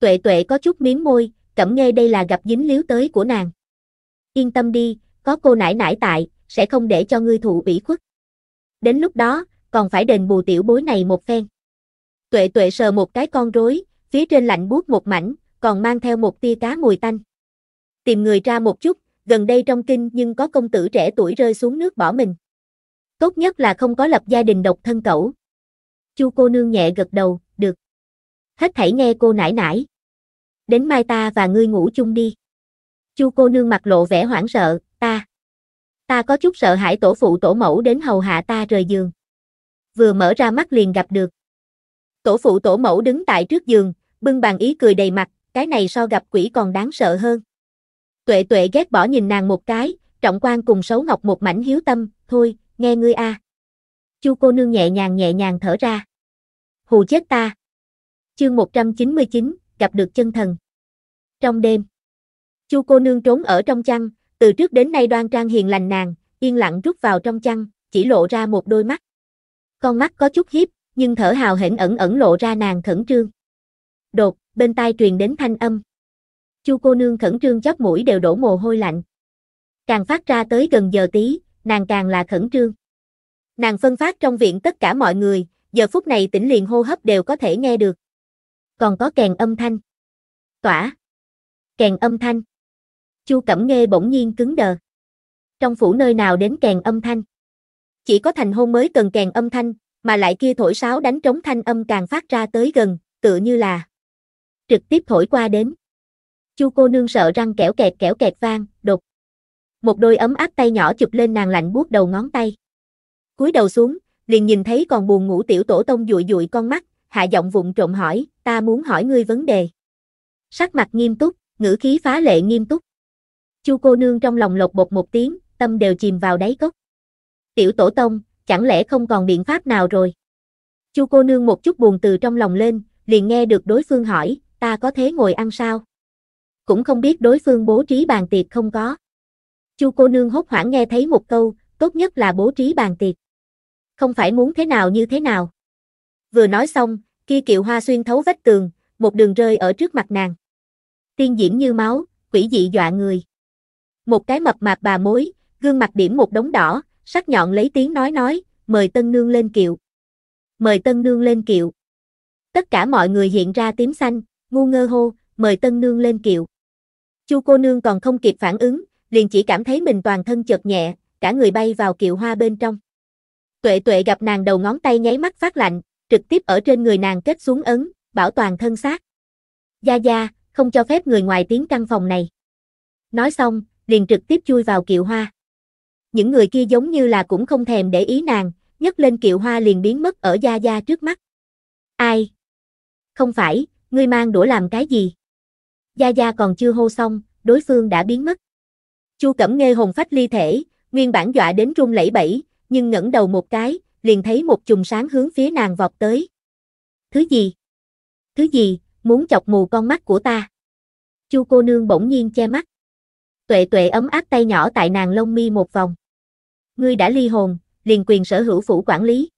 Tuệ tuệ có chút miếng môi, cẩm nghe đây là gặp dính líu tới của nàng. Yên tâm đi, có cô nãi nãi tại, sẽ không để cho ngươi thụ ủy khuất. Đến lúc đó, còn phải đền bù tiểu bối này một phen. Tuệ tuệ sờ một cái con rối, phía trên lạnh buốt một mảnh, còn mang theo một tia cá mùi tanh. Tìm người ra một chút, gần đây trong kinh nhưng có công tử trẻ tuổi rơi xuống nước bỏ mình tốt nhất là không có lập gia đình độc thân cẩu. Chu cô nương nhẹ gật đầu, được. Hết thảy nghe cô nãi nãi Đến mai ta và ngươi ngủ chung đi. Chu cô nương mặt lộ vẻ hoảng sợ, ta. Ta có chút sợ hãi tổ phụ tổ mẫu đến hầu hạ ta rời giường. Vừa mở ra mắt liền gặp được. Tổ phụ tổ mẫu đứng tại trước giường, bưng bàn ý cười đầy mặt, cái này so gặp quỷ còn đáng sợ hơn. Tuệ tuệ ghét bỏ nhìn nàng một cái, trọng quan cùng xấu ngọc một mảnh hiếu tâm, thôi, nghe ngươi a. À. Chu cô nương nhẹ nhàng nhẹ nhàng thở ra. Hù chết ta. Chương 199, gặp được chân thần. Trong đêm, Chu cô nương trốn ở trong chăn, từ trước đến nay đoan trang hiền lành nàng, yên lặng rút vào trong chăn, chỉ lộ ra một đôi mắt. Con mắt có chút hiếp, nhưng thở hào hển ẩn ẩn lộ ra nàng khẩn trương. Đột, bên tai truyền đến thanh âm. Chu cô nương khẩn trương chóp mũi đều đổ mồ hôi lạnh. Càng phát ra tới gần giờ tí, nàng càng là khẩn trương. Nàng phân phát trong viện tất cả mọi người, giờ phút này tỉnh liền hô hấp đều có thể nghe được. Còn có kèn âm thanh. Tỏa. Kèn âm thanh. Chu Cẩm Nghê bỗng nhiên cứng đờ. Trong phủ nơi nào đến kèn âm thanh? Chỉ có thành hôn mới cần kèn âm thanh, mà lại kia thổi sáo đánh trống thanh âm càng phát ra tới gần, tựa như là trực tiếp thổi qua đến. Chu cô nương sợ răng kẻo kẹt kẻo kẹt vang, đột một đôi ấm áp tay nhỏ chụp lên nàng lạnh buốt đầu ngón tay. Cúi đầu xuống, liền nhìn thấy còn buồn ngủ tiểu tổ tông dụi dụi con mắt, hạ giọng vụng trộm hỏi, ta muốn hỏi ngươi vấn đề. Sắc mặt nghiêm túc, ngữ khí phá lệ nghiêm túc. Chu cô nương trong lòng lột bột một tiếng, tâm đều chìm vào đáy cốc. Tiểu tổ tông, chẳng lẽ không còn biện pháp nào rồi? Chu cô nương một chút buồn từ trong lòng lên, liền nghe được đối phương hỏi, ta có thế ngồi ăn sao? Cũng không biết đối phương bố trí bàn tiệc không có. Chu cô nương hốt hoảng nghe thấy một câu, tốt nhất là bố trí bàn tiệc. Không phải muốn thế nào như thế nào. Vừa nói xong, kia kiệu hoa xuyên thấu vách tường, một đường rơi ở trước mặt nàng. Tiên diễm như máu, quỷ dị dọa người. Một cái mập mạp bà mối, gương mặt điểm một đống đỏ, sắc nhọn lấy tiếng nói nói, mời tân nương lên kiệu. Mời tân nương lên kiệu. Tất cả mọi người hiện ra tím xanh, ngu ngơ hô, mời tân nương lên kiệu. Chu cô nương còn không kịp phản ứng, liền chỉ cảm thấy mình toàn thân chợt nhẹ, cả người bay vào kiệu hoa bên trong. Tuệ tuệ gặp nàng đầu ngón tay nháy mắt phát lạnh, trực tiếp ở trên người nàng kết xuống ấn, bảo toàn thân xác. Gia Gia, không cho phép người ngoài tiếng căn phòng này. Nói xong, liền trực tiếp chui vào kiệu hoa. Những người kia giống như là cũng không thèm để ý nàng, nhấc lên kiệu hoa liền biến mất ở Gia Gia trước mắt. Ai? Không phải, ngươi mang đũa làm cái gì? Gia Gia còn chưa hô xong, đối phương đã biến mất. Chu Cẩm Nghê hồn phách ly thể, nguyên bản dọa đến run lẩy bẩy, nhưng ngẩng đầu một cái, liền thấy một chùm sáng hướng phía nàng vọt tới. Thứ gì? Thứ gì, muốn chọc mù con mắt của ta? Chu cô nương bỗng nhiên che mắt. Tuệ tuệ ấm áp tay nhỏ tại nàng lông mi một vòng. Ngươi đã ly hồn, liền quyền sở hữu phủ quản lý.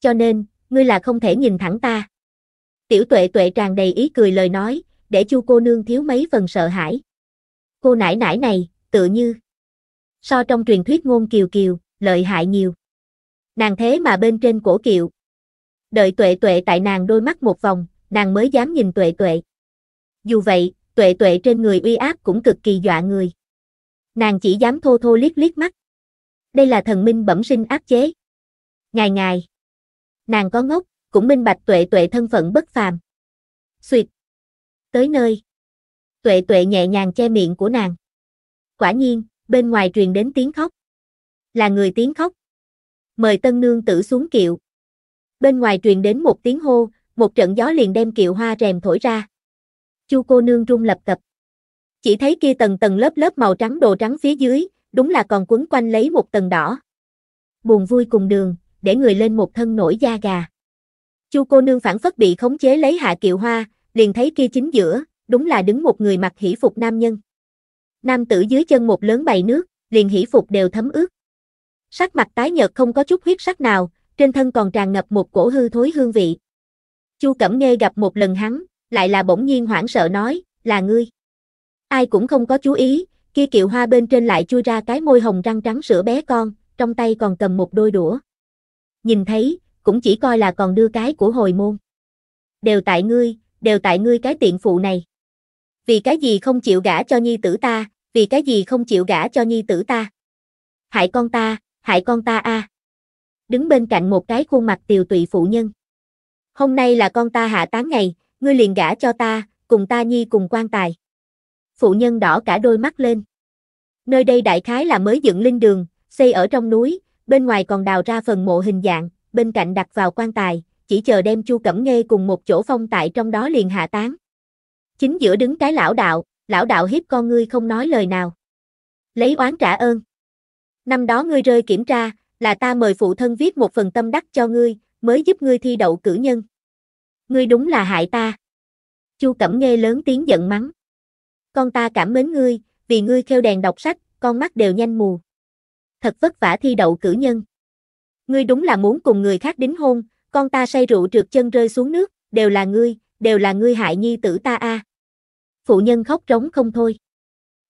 Cho nên, ngươi là không thể nhìn thẳng ta. Tiểu tuệ tuệ tràn đầy ý cười lời nói, để chu cô nương thiếu mấy phần sợ hãi. Cô nãi nãi này, tựa như so trong truyền thuyết ngôn kiều kiều, lợi hại nhiều. Nàng thế mà bên trên cổ kiệu. Đợi tuệ tuệ tại nàng đôi mắt một vòng, nàng mới dám nhìn tuệ tuệ. Dù vậy, tuệ tuệ trên người uy áp cũng cực kỳ dọa người. Nàng chỉ dám thô thô liếc liếc mắt. Đây là thần minh bẩm sinh áp chế. ngài ngài nàng có ngốc, cũng minh bạch tuệ tuệ thân phận bất phàm. Xuyệt. Tới nơi. Tuệ tuệ nhẹ nhàng che miệng của nàng. Quả nhiên, bên ngoài truyền đến tiếng khóc. Là người tiếng khóc. Mời tân nương tử xuống kiệu. Bên ngoài truyền đến một tiếng hô, một trận gió liền đem kiệu hoa rèm thổi ra. Chu cô nương rung lập cập. Chỉ thấy kia tầng tầng lớp lớp màu trắng đồ trắng phía dưới, đúng là còn quấn quanh lấy một tầng đỏ. Buồn vui cùng đường, để người lên một thân nổi da gà. Chu cô nương phản phất bị khống chế lấy hạ kiệu hoa, liền thấy kia chính giữa, đúng là đứng một người mặc hỷ phục nam nhân nam tử dưới chân một lớn bầy nước, liền hỉ phục đều thấm ướt. Sắc mặt tái nhợt không có chút huyết sắc nào, trên thân còn tràn ngập một cổ hư thối hương vị. Chu Cẩm Nghê gặp một lần hắn, lại là bỗng nhiên hoảng sợ nói, là ngươi. Ai cũng không có chú ý, kia kiệu hoa bên trên lại chui ra cái môi hồng răng trắng sữa bé con, trong tay còn cầm một đôi đũa. Nhìn thấy, cũng chỉ coi là còn đưa cái của hồi môn. Đều tại ngươi, đều tại ngươi cái tiện phụ này. Vì cái gì không chịu gả cho nhi tử ta, vì cái gì không chịu gả cho nhi tử ta? Hại con ta, hại con ta a. À. Đứng bên cạnh một cái khuôn mặt tiều tụy phụ nhân. Hôm nay là con ta hạ tán ngày, ngươi liền gả cho ta, cùng ta nhi cùng quan tài. Phụ nhân đỏ cả đôi mắt lên. Nơi đây đại khái là mới dựng linh đường, xây ở trong núi, bên ngoài còn đào ra phần mộ hình dạng, bên cạnh đặt vào quan tài, chỉ chờ đem Chu Cẩm nghe cùng một chỗ phong tại trong đó liền hạ tán. Chính giữa đứng cái lão đạo, lão đạo hiếp con ngươi không nói lời nào. Lấy oán trả ơn. Năm đó ngươi rơi kiểm tra, là ta mời phụ thân viết một phần tâm đắc cho ngươi, mới giúp ngươi thi đậu cử nhân. Ngươi đúng là hại ta. Chu Cẩm nghe lớn tiếng giận mắng. Con ta cảm mến ngươi, vì ngươi khêu đèn đọc sách, con mắt đều nhanh mù. Thật vất vả thi đậu cử nhân. Ngươi đúng là muốn cùng người khác đính hôn, con ta say rượu trượt chân rơi xuống nước, đều là ngươi, đều là ngươi hại nhi tử ta a. À phụ nhân khóc trống không thôi.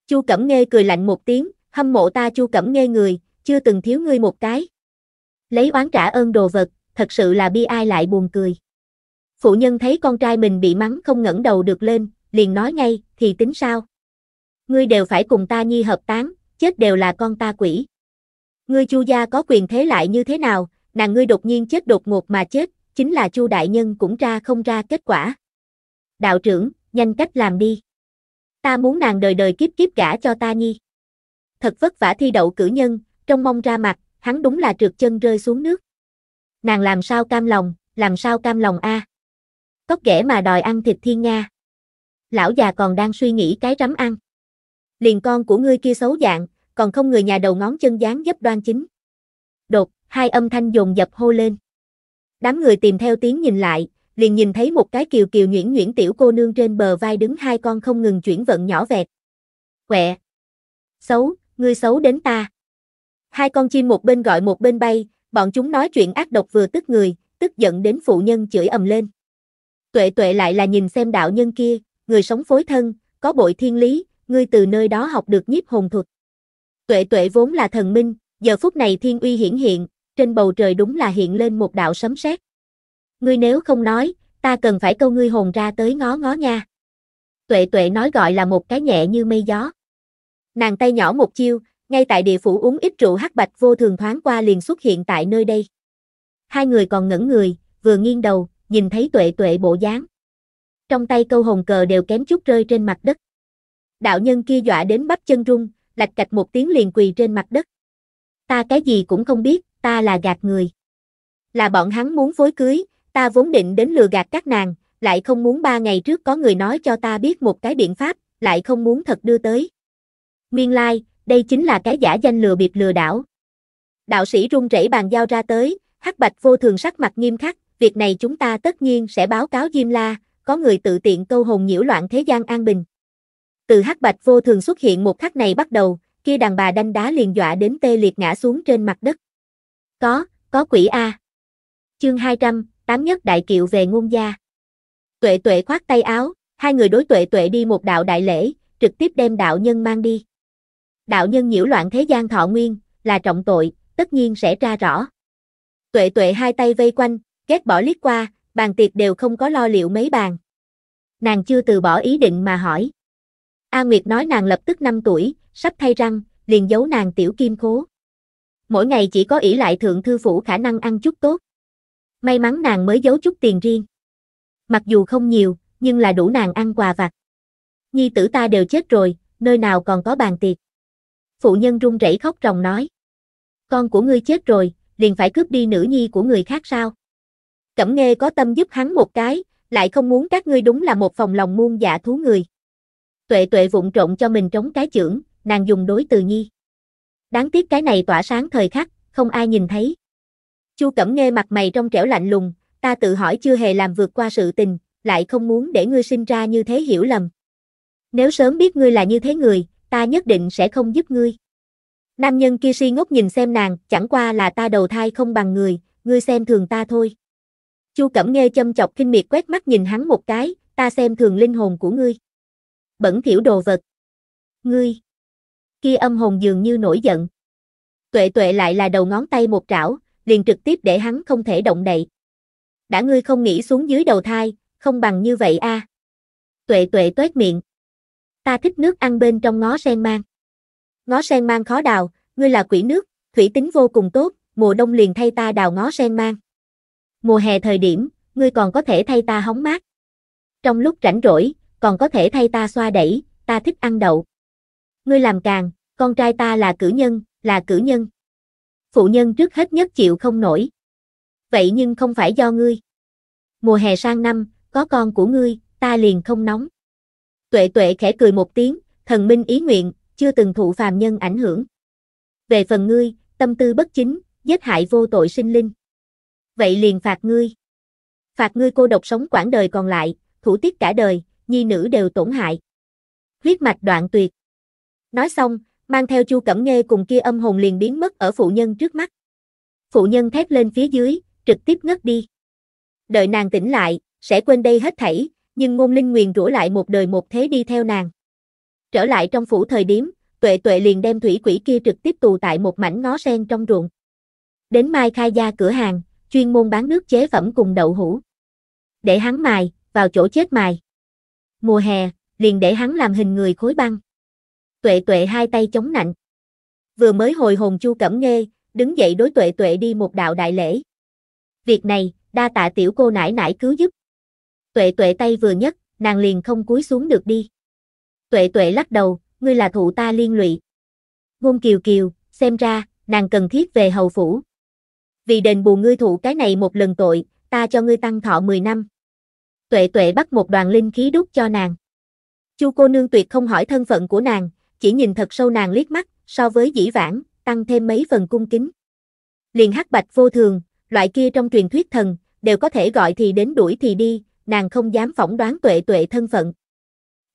Chu Cẩm Nghê cười lạnh một tiếng, hâm mộ ta Chu Cẩm Nghê người, chưa từng thiếu ngươi một cái. Lấy oán trả ơn đồ vật, thật sự là bi ai lại buồn cười. Phụ nhân thấy con trai mình bị mắng không ngẩng đầu được lên, liền nói ngay, thì tính sao? Ngươi đều phải cùng ta nhi hợp tán, chết đều là con ta quỷ. Ngươi Chu gia có quyền thế lại như thế nào, nàng ngươi đột nhiên chết đột ngột mà chết, chính là Chu đại nhân cũng ra không ra kết quả. Đạo trưởng, nhanh cách làm đi. Ta muốn nàng đời đời kiếp kiếp gả cho ta nhi. Thật vất vả thi đậu cử nhân, trong mong ra mặt, hắn đúng là trượt chân rơi xuống nước. Nàng làm sao cam lòng, làm sao cam lòng a? À? Cóc ghẻ mà đòi ăn thịt thiên nga. Lão già còn đang suy nghĩ cái rắm ăn. Liền con của ngươi kia xấu dạng, còn không người nhà đầu ngón chân dáng dấp đoan chính. Đột, hai âm thanh dồn dập hô lên. Đám người tìm theo tiếng nhìn lại, liền nhìn thấy một cái kiều kiều nhuyễn nhuyễn tiểu cô nương trên bờ vai đứng hai con không ngừng chuyển vận nhỏ vẹt. Quẹ! Xấu, ngươi xấu đến ta. Hai con chim một bên gọi một bên bay, bọn chúng nói chuyện ác độc vừa tức người, tức giận đến phụ nhân chửi ầm lên. Tuệ tuệ lại là nhìn xem đạo nhân kia, người sống phối thân, có bội thiên lý, ngươi từ nơi đó học được nhiếp hồn thuật. Tuệ tuệ vốn là thần minh, giờ phút này thiên uy hiển hiện, trên bầu trời đúng là hiện lên một đạo sấm sét ngươi nếu không nói, ta cần phải câu ngươi hồn ra tới ngó ngó nha. Tuệ tuệ nói gọi là một cái nhẹ như mây gió. Nàng tay nhỏ một chiêu, ngay tại địa phủ uống ít rượu hắc bạch vô thường thoáng qua liền xuất hiện tại nơi đây. Hai người còn ngẩn người, vừa nghiêng đầu, nhìn thấy tuệ tuệ bộ dáng. Trong tay câu hồn cờ đều kém chút rơi trên mặt đất. Đạo nhân kia dọa đến bắp chân rung, lạch cạch một tiếng liền quỳ trên mặt đất. Ta cái gì cũng không biết, ta là gạt người. Là bọn hắn muốn phối cưới, ta vốn định đến lừa gạt các nàng, lại không muốn ba ngày trước có người nói cho ta biết một cái biện pháp, lại không muốn thật đưa tới. Miên lai, like, đây chính là cái giả danh lừa bịp lừa đảo. Đạo sĩ run rẩy bàn giao ra tới, hắc bạch vô thường sắc mặt nghiêm khắc, việc này chúng ta tất nhiên sẽ báo cáo Diêm La, có người tự tiện câu hồn nhiễu loạn thế gian an bình. Từ hắc bạch vô thường xuất hiện một khắc này bắt đầu, kia đàn bà đanh đá liền dọa đến tê liệt ngã xuống trên mặt đất. Có, có quỷ A. Chương 200, tám nhất đại kiệu về ngôn gia. Tuệ tuệ khoát tay áo, hai người đối tuệ tuệ đi một đạo đại lễ, trực tiếp đem đạo nhân mang đi. Đạo nhân nhiễu loạn thế gian thọ nguyên, là trọng tội, tất nhiên sẽ tra rõ. Tuệ tuệ hai tay vây quanh, ghét bỏ liếc qua, bàn tiệc đều không có lo liệu mấy bàn. Nàng chưa từ bỏ ý định mà hỏi. A Nguyệt nói nàng lập tức 5 tuổi, sắp thay răng, liền giấu nàng tiểu kim khố. Mỗi ngày chỉ có ỷ lại thượng thư phủ khả năng ăn chút tốt may mắn nàng mới giấu chút tiền riêng. Mặc dù không nhiều, nhưng là đủ nàng ăn quà vặt. Nhi tử ta đều chết rồi, nơi nào còn có bàn tiệc. Phụ nhân run rẩy khóc ròng nói. Con của ngươi chết rồi, liền phải cướp đi nữ nhi của người khác sao? Cẩm nghe có tâm giúp hắn một cái, lại không muốn các ngươi đúng là một phòng lòng muôn dạ thú người. Tuệ tuệ vụng trộn cho mình trống cái chưởng, nàng dùng đối từ nhi. Đáng tiếc cái này tỏa sáng thời khắc, không ai nhìn thấy. Chu Cẩm Nghe mặt mày trong trẻo lạnh lùng, ta tự hỏi chưa hề làm vượt qua sự tình, lại không muốn để ngươi sinh ra như thế hiểu lầm. Nếu sớm biết ngươi là như thế người, ta nhất định sẽ không giúp ngươi. Nam nhân kia si ngốc nhìn xem nàng, chẳng qua là ta đầu thai không bằng người, ngươi xem thường ta thôi. Chu Cẩm Nghe châm chọc kinh miệt quét mắt nhìn hắn một cái, ta xem thường linh hồn của ngươi. Bẩn thiểu đồ vật. Ngươi. Kia âm hồn dường như nổi giận. Tuệ tuệ lại là đầu ngón tay một trảo, liền trực tiếp để hắn không thể động đậy. Đã ngươi không nghĩ xuống dưới đầu thai, không bằng như vậy a. À. Tuệ tuệ tuét miệng. Ta thích nước ăn bên trong ngó sen mang. Ngó sen mang khó đào, ngươi là quỷ nước, thủy tính vô cùng tốt, mùa đông liền thay ta đào ngó sen mang. Mùa hè thời điểm, ngươi còn có thể thay ta hóng mát. Trong lúc rảnh rỗi, còn có thể thay ta xoa đẩy, ta thích ăn đậu. Ngươi làm càng, con trai ta là cử nhân, là cử nhân phụ nhân trước hết nhất chịu không nổi. Vậy nhưng không phải do ngươi. Mùa hè sang năm, có con của ngươi, ta liền không nóng. Tuệ tuệ khẽ cười một tiếng, thần minh ý nguyện, chưa từng thụ phàm nhân ảnh hưởng. Về phần ngươi, tâm tư bất chính, giết hại vô tội sinh linh. Vậy liền phạt ngươi. Phạt ngươi cô độc sống quãng đời còn lại, thủ tiết cả đời, nhi nữ đều tổn hại. Huyết mạch đoạn tuyệt. Nói xong, mang theo Chu Cẩm nghe cùng kia âm hồn liền biến mất ở phụ nhân trước mắt. Phụ nhân thét lên phía dưới, trực tiếp ngất đi. Đợi nàng tỉnh lại, sẽ quên đây hết thảy, nhưng ngôn linh nguyền rủa lại một đời một thế đi theo nàng. Trở lại trong phủ thời điểm, tuệ tuệ liền đem thủy quỷ kia trực tiếp tù tại một mảnh ngó sen trong ruộng. Đến mai khai gia cửa hàng, chuyên môn bán nước chế phẩm cùng đậu hũ. Để hắn mài, vào chỗ chết mài. Mùa hè, liền để hắn làm hình người khối băng tuệ tuệ hai tay chống nạnh. Vừa mới hồi hồn Chu Cẩm Nghê, đứng dậy đối tuệ tuệ đi một đạo đại lễ. Việc này, đa tạ tiểu cô nãi nãi cứu giúp. Tuệ tuệ tay vừa nhất, nàng liền không cúi xuống được đi. Tuệ tuệ lắc đầu, ngươi là thụ ta liên lụy. Ngôn kiều kiều, xem ra, nàng cần thiết về hầu phủ. Vì đền bù ngươi thụ cái này một lần tội, ta cho ngươi tăng thọ 10 năm. Tuệ tuệ bắt một đoàn linh khí đúc cho nàng. Chu cô nương tuyệt không hỏi thân phận của nàng, chỉ nhìn thật sâu nàng liếc mắt, so với dĩ vãng, tăng thêm mấy phần cung kính. Liền hắc bạch vô thường, loại kia trong truyền thuyết thần, đều có thể gọi thì đến đuổi thì đi, nàng không dám phỏng đoán tuệ tuệ thân phận.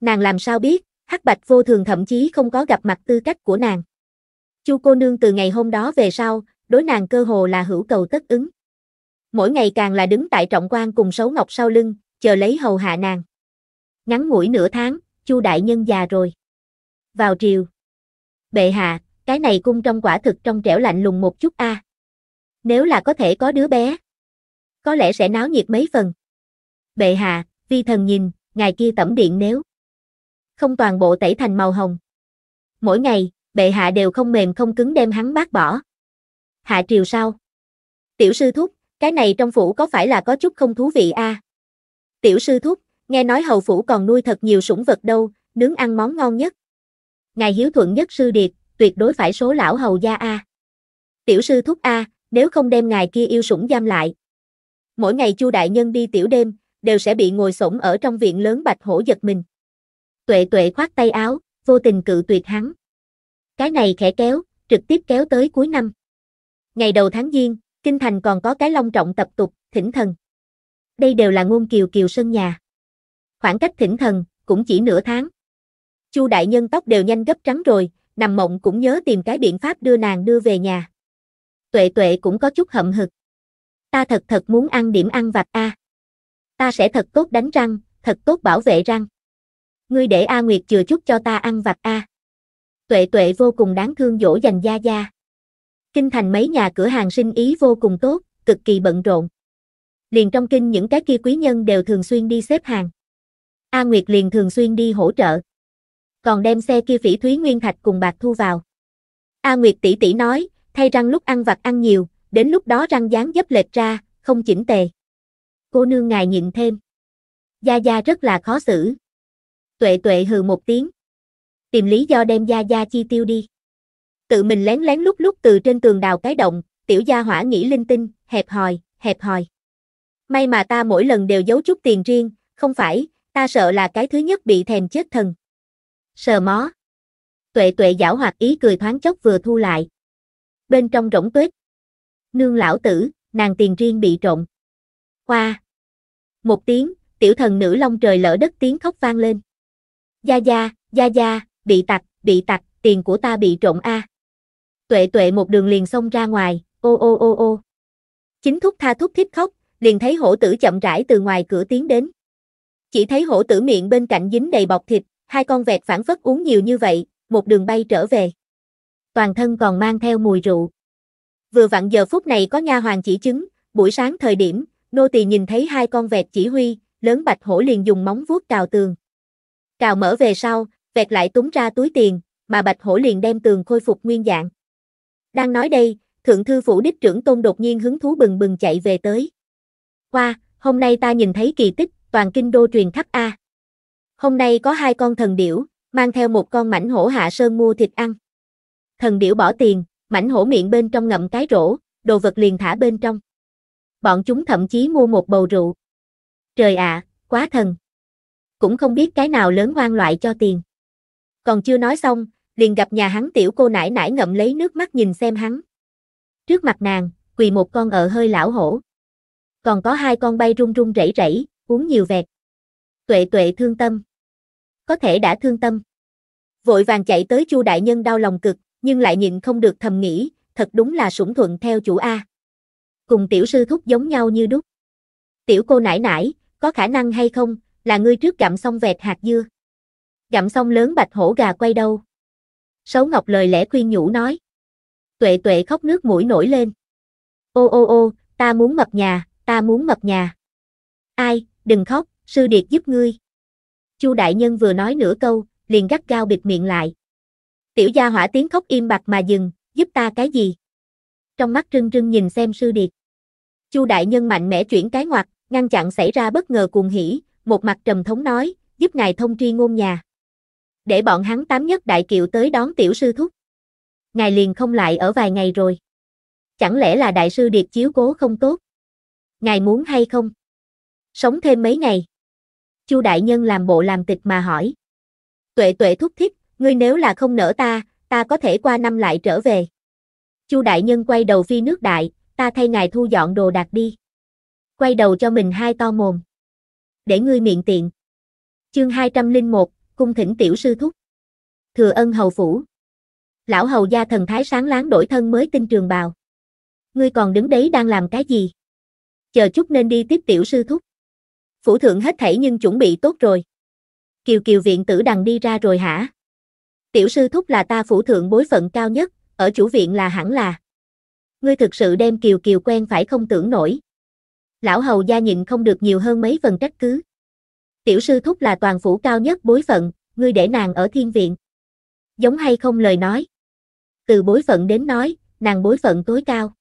Nàng làm sao biết, hắc bạch vô thường thậm chí không có gặp mặt tư cách của nàng. Chu cô nương từ ngày hôm đó về sau, đối nàng cơ hồ là hữu cầu tất ứng. Mỗi ngày càng là đứng tại trọng quan cùng xấu ngọc sau lưng, chờ lấy hầu hạ nàng. Ngắn ngủi nửa tháng, Chu đại nhân già rồi vào triều. Bệ hạ, cái này cung trong quả thực trong trẻo lạnh lùng một chút a. À. Nếu là có thể có đứa bé, có lẽ sẽ náo nhiệt mấy phần. Bệ hạ, vi thần nhìn, ngài kia tẩm điện nếu không toàn bộ tẩy thành màu hồng. Mỗi ngày, bệ hạ đều không mềm không cứng đem hắn bác bỏ. Hạ triều sau. Tiểu sư thúc, cái này trong phủ có phải là có chút không thú vị a? À? Tiểu sư thúc, nghe nói hầu phủ còn nuôi thật nhiều sủng vật đâu, nướng ăn món ngon nhất ngài hiếu thuận nhất sư điệt, tuyệt đối phải số lão hầu gia A. Tiểu sư thúc A, nếu không đem ngài kia yêu sủng giam lại. Mỗi ngày chu đại nhân đi tiểu đêm, đều sẽ bị ngồi sổng ở trong viện lớn bạch hổ giật mình. Tuệ tuệ khoát tay áo, vô tình cự tuyệt hắn. Cái này khẽ kéo, trực tiếp kéo tới cuối năm. Ngày đầu tháng Giêng, Kinh Thành còn có cái long trọng tập tục, thỉnh thần. Đây đều là ngôn kiều kiều sân nhà. Khoảng cách thỉnh thần, cũng chỉ nửa tháng. Chu đại nhân tóc đều nhanh gấp trắng rồi, nằm mộng cũng nhớ tìm cái biện pháp đưa nàng đưa về nhà. Tuệ tuệ cũng có chút hậm hực. Ta thật thật muốn ăn điểm ăn vặt a. Ta sẽ thật tốt đánh răng, thật tốt bảo vệ răng. Ngươi để A Nguyệt chừa chút cho ta ăn vặt a. Tuệ tuệ vô cùng đáng thương dỗ dành gia gia. Kinh thành mấy nhà cửa hàng sinh ý vô cùng tốt, cực kỳ bận rộn. Liền trong kinh những cái kia quý nhân đều thường xuyên đi xếp hàng. A Nguyệt liền thường xuyên đi hỗ trợ còn đem xe kia phỉ thúy nguyên thạch cùng bạc thu vào. A Nguyệt tỷ tỷ nói, thay răng lúc ăn vặt ăn nhiều, đến lúc đó răng dáng dấp lệch ra, không chỉnh tề. Cô nương ngài nhịn thêm. Gia Gia rất là khó xử. Tuệ tuệ hừ một tiếng. Tìm lý do đem Gia Gia chi tiêu đi. Tự mình lén lén lúc lúc từ trên tường đào cái động, tiểu gia hỏa nghĩ linh tinh, hẹp hòi, hẹp hòi. May mà ta mỗi lần đều giấu chút tiền riêng, không phải, ta sợ là cái thứ nhất bị thèm chết thần sờ mó. Tuệ tuệ giảo hoạt ý cười thoáng chốc vừa thu lại. Bên trong rỗng tuyết. Nương lão tử, nàng tiền riêng bị trộn. Hoa. Một tiếng, tiểu thần nữ long trời lỡ đất tiếng khóc vang lên. Gia gia, gia gia, bị tặc, bị tặc, tiền của ta bị trộn a. Tuệ tuệ một đường liền xông ra ngoài, ô ô ô ô. Chính thúc tha thúc thiếp khóc, liền thấy hổ tử chậm rãi từ ngoài cửa tiến đến. Chỉ thấy hổ tử miệng bên cạnh dính đầy bọc thịt, hai con vẹt phản phất uống nhiều như vậy, một đường bay trở về. Toàn thân còn mang theo mùi rượu. Vừa vặn giờ phút này có nha hoàng chỉ chứng, buổi sáng thời điểm, nô tỳ nhìn thấy hai con vẹt chỉ huy, lớn bạch hổ liền dùng móng vuốt cào tường. Cào mở về sau, vẹt lại túng ra túi tiền, mà bạch hổ liền đem tường khôi phục nguyên dạng. Đang nói đây, thượng thư phủ đích trưởng tôn đột nhiên hứng thú bừng bừng chạy về tới. Qua, hôm nay ta nhìn thấy kỳ tích, toàn kinh đô truyền khắp A. Hôm nay có hai con thần điểu, mang theo một con mảnh hổ hạ sơn mua thịt ăn. Thần điểu bỏ tiền, mảnh hổ miệng bên trong ngậm cái rổ, đồ vật liền thả bên trong. Bọn chúng thậm chí mua một bầu rượu. Trời ạ, à, quá thần. Cũng không biết cái nào lớn hoang loại cho tiền. Còn chưa nói xong, liền gặp nhà hắn tiểu cô nải nải ngậm lấy nước mắt nhìn xem hắn. Trước mặt nàng, quỳ một con ở hơi lão hổ. Còn có hai con bay run run rẩy rẩy, uống nhiều vẹt tuệ tuệ thương tâm. Có thể đã thương tâm. Vội vàng chạy tới Chu đại nhân đau lòng cực, nhưng lại nhịn không được thầm nghĩ, thật đúng là sủng thuận theo chủ a. Cùng tiểu sư thúc giống nhau như đúc. Tiểu cô nãi nãi, có khả năng hay không, là ngươi trước gặm xong vẹt hạt dưa. Gặm xong lớn bạch hổ gà quay đâu. Sấu Ngọc lời lẽ khuyên nhủ nói. Tuệ tuệ khóc nước mũi nổi lên. Ô ô ô, ta muốn mập nhà, ta muốn mập nhà. Ai, đừng khóc, sư điệt giúp ngươi. Chu đại nhân vừa nói nửa câu, liền gắt gao bịt miệng lại. Tiểu gia hỏa tiếng khóc im bặt mà dừng, giúp ta cái gì? Trong mắt trưng rưng nhìn xem sư điệt. Chu đại nhân mạnh mẽ chuyển cái ngoặt, ngăn chặn xảy ra bất ngờ cuồng hỉ, một mặt trầm thống nói, giúp ngài thông tri ngôn nhà. Để bọn hắn tám nhất đại kiệu tới đón tiểu sư thúc. Ngài liền không lại ở vài ngày rồi. Chẳng lẽ là đại sư điệt chiếu cố không tốt? Ngài muốn hay không? Sống thêm mấy ngày. Chu đại nhân làm bộ làm tịch mà hỏi. Tuệ tuệ thúc thích, ngươi nếu là không nỡ ta, ta có thể qua năm lại trở về. Chu đại nhân quay đầu phi nước đại, ta thay ngài thu dọn đồ đạc đi. Quay đầu cho mình hai to mồm. Để ngươi miệng tiện. Chương 201, cung thỉnh tiểu sư thúc. Thừa ân hầu phủ. Lão hầu gia thần thái sáng láng đổi thân mới tinh trường bào. Ngươi còn đứng đấy đang làm cái gì? Chờ chút nên đi tiếp tiểu sư thúc phủ thượng hết thảy nhưng chuẩn bị tốt rồi. Kiều kiều viện tử đằng đi ra rồi hả? Tiểu sư thúc là ta phủ thượng bối phận cao nhất, ở chủ viện là hẳn là. Ngươi thực sự đem kiều kiều quen phải không tưởng nổi. Lão hầu gia nhịn không được nhiều hơn mấy phần trách cứ. Tiểu sư thúc là toàn phủ cao nhất bối phận, ngươi để nàng ở thiên viện. Giống hay không lời nói. Từ bối phận đến nói, nàng bối phận tối cao.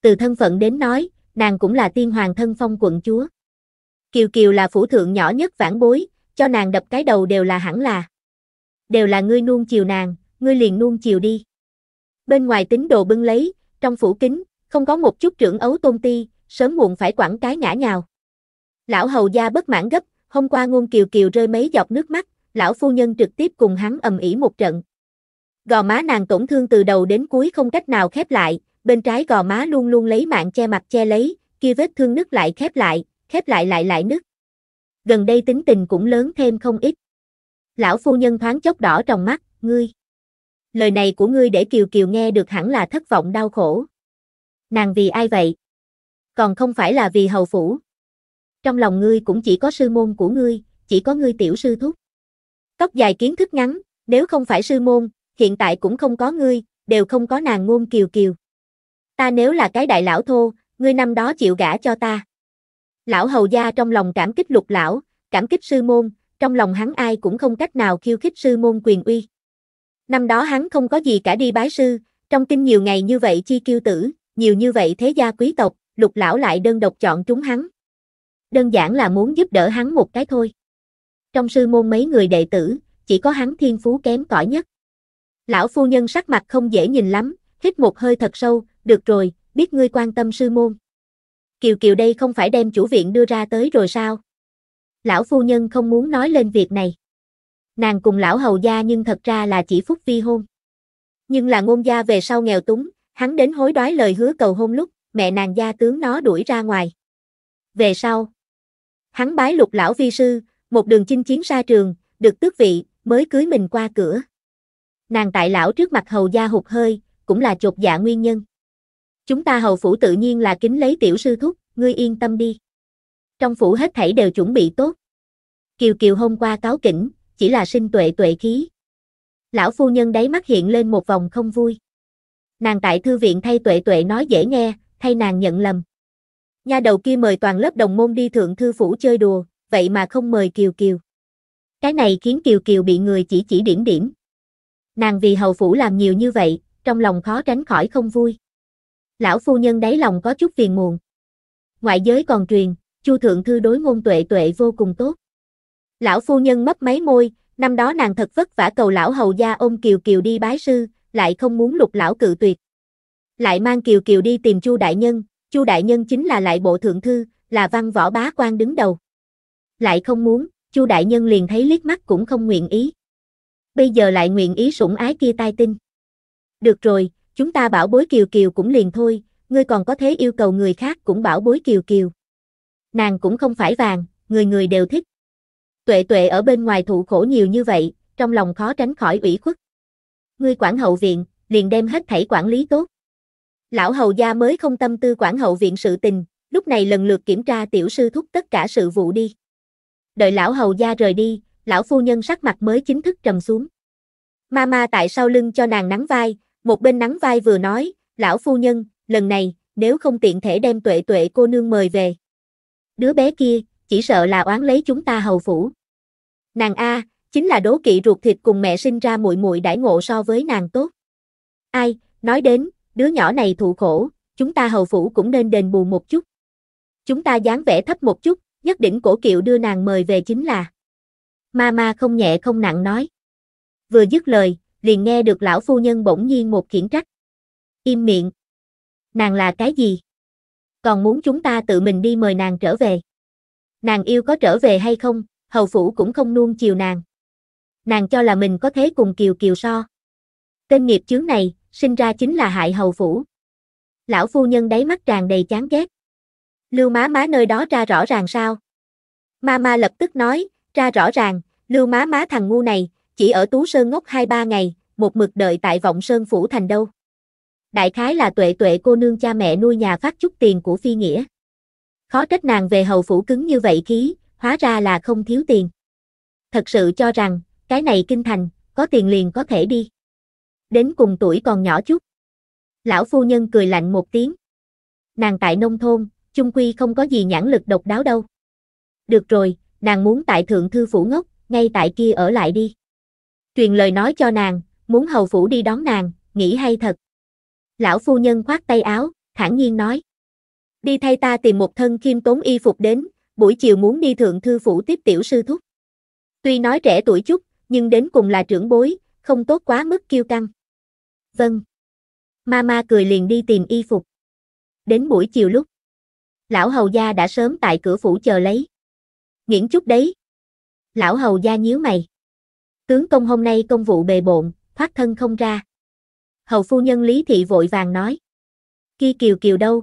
Từ thân phận đến nói, nàng cũng là tiên hoàng thân phong quận chúa. Kiều Kiều là phủ thượng nhỏ nhất vãn bối, cho nàng đập cái đầu đều là hẳn là. Đều là ngươi nuông chiều nàng, ngươi liền nuông chiều đi. Bên ngoài tính đồ bưng lấy, trong phủ kính, không có một chút trưởng ấu tôn ti, sớm muộn phải quẳng cái ngã nhào. Lão hầu gia bất mãn gấp, hôm qua ngôn kiều kiều rơi mấy giọt nước mắt, lão phu nhân trực tiếp cùng hắn ầm ĩ một trận. Gò má nàng tổn thương từ đầu đến cuối không cách nào khép lại, bên trái gò má luôn luôn lấy mạng che mặt che lấy, kia vết thương nứt lại khép lại, khép lại lại lại nứt. Gần đây tính tình cũng lớn thêm không ít. Lão phu nhân thoáng chốc đỏ trong mắt, ngươi. Lời này của ngươi để Kiều Kiều nghe được hẳn là thất vọng đau khổ. Nàng vì ai vậy? Còn không phải là vì hầu phủ. Trong lòng ngươi cũng chỉ có sư môn của ngươi, chỉ có ngươi tiểu sư thúc. Tóc dài kiến thức ngắn, nếu không phải sư môn, hiện tại cũng không có ngươi, đều không có nàng ngôn Kiều Kiều. Ta nếu là cái đại lão thô, ngươi năm đó chịu gả cho ta. Lão hầu gia trong lòng cảm kích lục lão, cảm kích sư môn, trong lòng hắn ai cũng không cách nào khiêu khích sư môn quyền uy. Năm đó hắn không có gì cả đi bái sư, trong kinh nhiều ngày như vậy chi kiêu tử, nhiều như vậy thế gia quý tộc, lục lão lại đơn độc chọn chúng hắn. Đơn giản là muốn giúp đỡ hắn một cái thôi. Trong sư môn mấy người đệ tử, chỉ có hắn thiên phú kém cỏi nhất. Lão phu nhân sắc mặt không dễ nhìn lắm, hít một hơi thật sâu, được rồi, biết ngươi quan tâm sư môn. Kiều Kiều đây không phải đem chủ viện đưa ra tới rồi sao? Lão phu nhân không muốn nói lên việc này. Nàng cùng lão hầu gia nhưng thật ra là chỉ phúc vi hôn. Nhưng là ngôn gia về sau nghèo túng, hắn đến hối đoái lời hứa cầu hôn lúc, mẹ nàng gia tướng nó đuổi ra ngoài. Về sau, hắn bái lục lão vi sư, một đường chinh chiến ra trường, được tước vị, mới cưới mình qua cửa. Nàng tại lão trước mặt hầu gia hụt hơi, cũng là chột dạ nguyên nhân. Chúng ta hầu phủ tự nhiên là kính lấy tiểu sư thúc, ngươi yên tâm đi. Trong phủ hết thảy đều chuẩn bị tốt. Kiều Kiều hôm qua cáo kỉnh, chỉ là sinh tuệ tuệ khí. Lão phu nhân đáy mắt hiện lên một vòng không vui. Nàng tại thư viện thay tuệ tuệ nói dễ nghe, thay nàng nhận lầm. nhà đầu kia mời toàn lớp đồng môn đi thượng thư phủ chơi đùa, vậy mà không mời Kiều Kiều. Cái này khiến Kiều Kiều bị người chỉ chỉ điểm điểm. Nàng vì hầu phủ làm nhiều như vậy, trong lòng khó tránh khỏi không vui lão phu nhân đáy lòng có chút phiền muộn. Ngoại giới còn truyền, Chu Thượng Thư đối ngôn tuệ tuệ vô cùng tốt. Lão phu nhân mấp máy môi, năm đó nàng thật vất vả cầu lão hầu gia ôm Kiều Kiều đi bái sư, lại không muốn lục lão cự tuyệt. Lại mang Kiều Kiều đi tìm Chu Đại Nhân, Chu Đại Nhân chính là lại bộ thượng thư, là văn võ bá quan đứng đầu. Lại không muốn, Chu Đại Nhân liền thấy liếc mắt cũng không nguyện ý. Bây giờ lại nguyện ý sủng ái kia tai tinh. Được rồi, chúng ta bảo bối kiều kiều cũng liền thôi, ngươi còn có thế yêu cầu người khác cũng bảo bối kiều kiều. Nàng cũng không phải vàng, người người đều thích. Tuệ tuệ ở bên ngoài thụ khổ nhiều như vậy, trong lòng khó tránh khỏi ủy khuất. Ngươi quản hậu viện, liền đem hết thảy quản lý tốt. Lão hầu gia mới không tâm tư quản hậu viện sự tình, lúc này lần lượt kiểm tra tiểu sư thúc tất cả sự vụ đi. Đợi lão hầu gia rời đi, lão phu nhân sắc mặt mới chính thức trầm xuống. Mama tại sau lưng cho nàng nắng vai, một bên nắng vai vừa nói, lão phu nhân, lần này, nếu không tiện thể đem tuệ tuệ cô nương mời về. Đứa bé kia, chỉ sợ là oán lấy chúng ta hầu phủ. Nàng A, chính là đố kỵ ruột thịt cùng mẹ sinh ra muội muội đãi ngộ so với nàng tốt. Ai, nói đến, đứa nhỏ này thụ khổ, chúng ta hầu phủ cũng nên đền bù một chút. Chúng ta dáng vẻ thấp một chút, nhất định cổ kiệu đưa nàng mời về chính là. Ma ma không nhẹ không nặng nói. Vừa dứt lời, liền nghe được lão phu nhân bỗng nhiên một khiển trách. Im miệng. Nàng là cái gì? Còn muốn chúng ta tự mình đi mời nàng trở về. Nàng yêu có trở về hay không, hầu phủ cũng không nuông chiều nàng. Nàng cho là mình có thế cùng kiều kiều so. Tên nghiệp chướng này, sinh ra chính là hại hầu phủ. Lão phu nhân đáy mắt tràn đầy chán ghét. Lưu má má nơi đó ra rõ ràng sao? Ma ma lập tức nói, ra rõ ràng, lưu má má thằng ngu này, chỉ ở Tú Sơn ngốc 2-3 ngày, một mực đợi tại Vọng Sơn Phủ Thành đâu. Đại khái là tuệ tuệ cô nương cha mẹ nuôi nhà phát chút tiền của phi nghĩa. Khó trách nàng về hầu phủ cứng như vậy khí, hóa ra là không thiếu tiền. Thật sự cho rằng, cái này kinh thành, có tiền liền có thể đi. Đến cùng tuổi còn nhỏ chút. Lão phu nhân cười lạnh một tiếng. Nàng tại nông thôn, chung quy không có gì nhãn lực độc đáo đâu. Được rồi, nàng muốn tại thượng thư phủ ngốc, ngay tại kia ở lại đi truyền lời nói cho nàng, muốn hầu phủ đi đón nàng, nghĩ hay thật. Lão phu nhân khoát tay áo, thản nhiên nói. Đi thay ta tìm một thân kim tốn y phục đến, buổi chiều muốn đi thượng thư phủ tiếp tiểu sư thúc. Tuy nói trẻ tuổi chút, nhưng đến cùng là trưởng bối, không tốt quá mức kiêu căng. Vâng. Mama cười liền đi tìm y phục. Đến buổi chiều lúc, lão hầu gia đã sớm tại cửa phủ chờ lấy. Nghiễn chút đấy. Lão hầu gia nhíu mày. Tướng công hôm nay công vụ bề bộn, thoát thân không ra. Hầu phu nhân Lý Thị vội vàng nói. Kia kiều kiều đâu?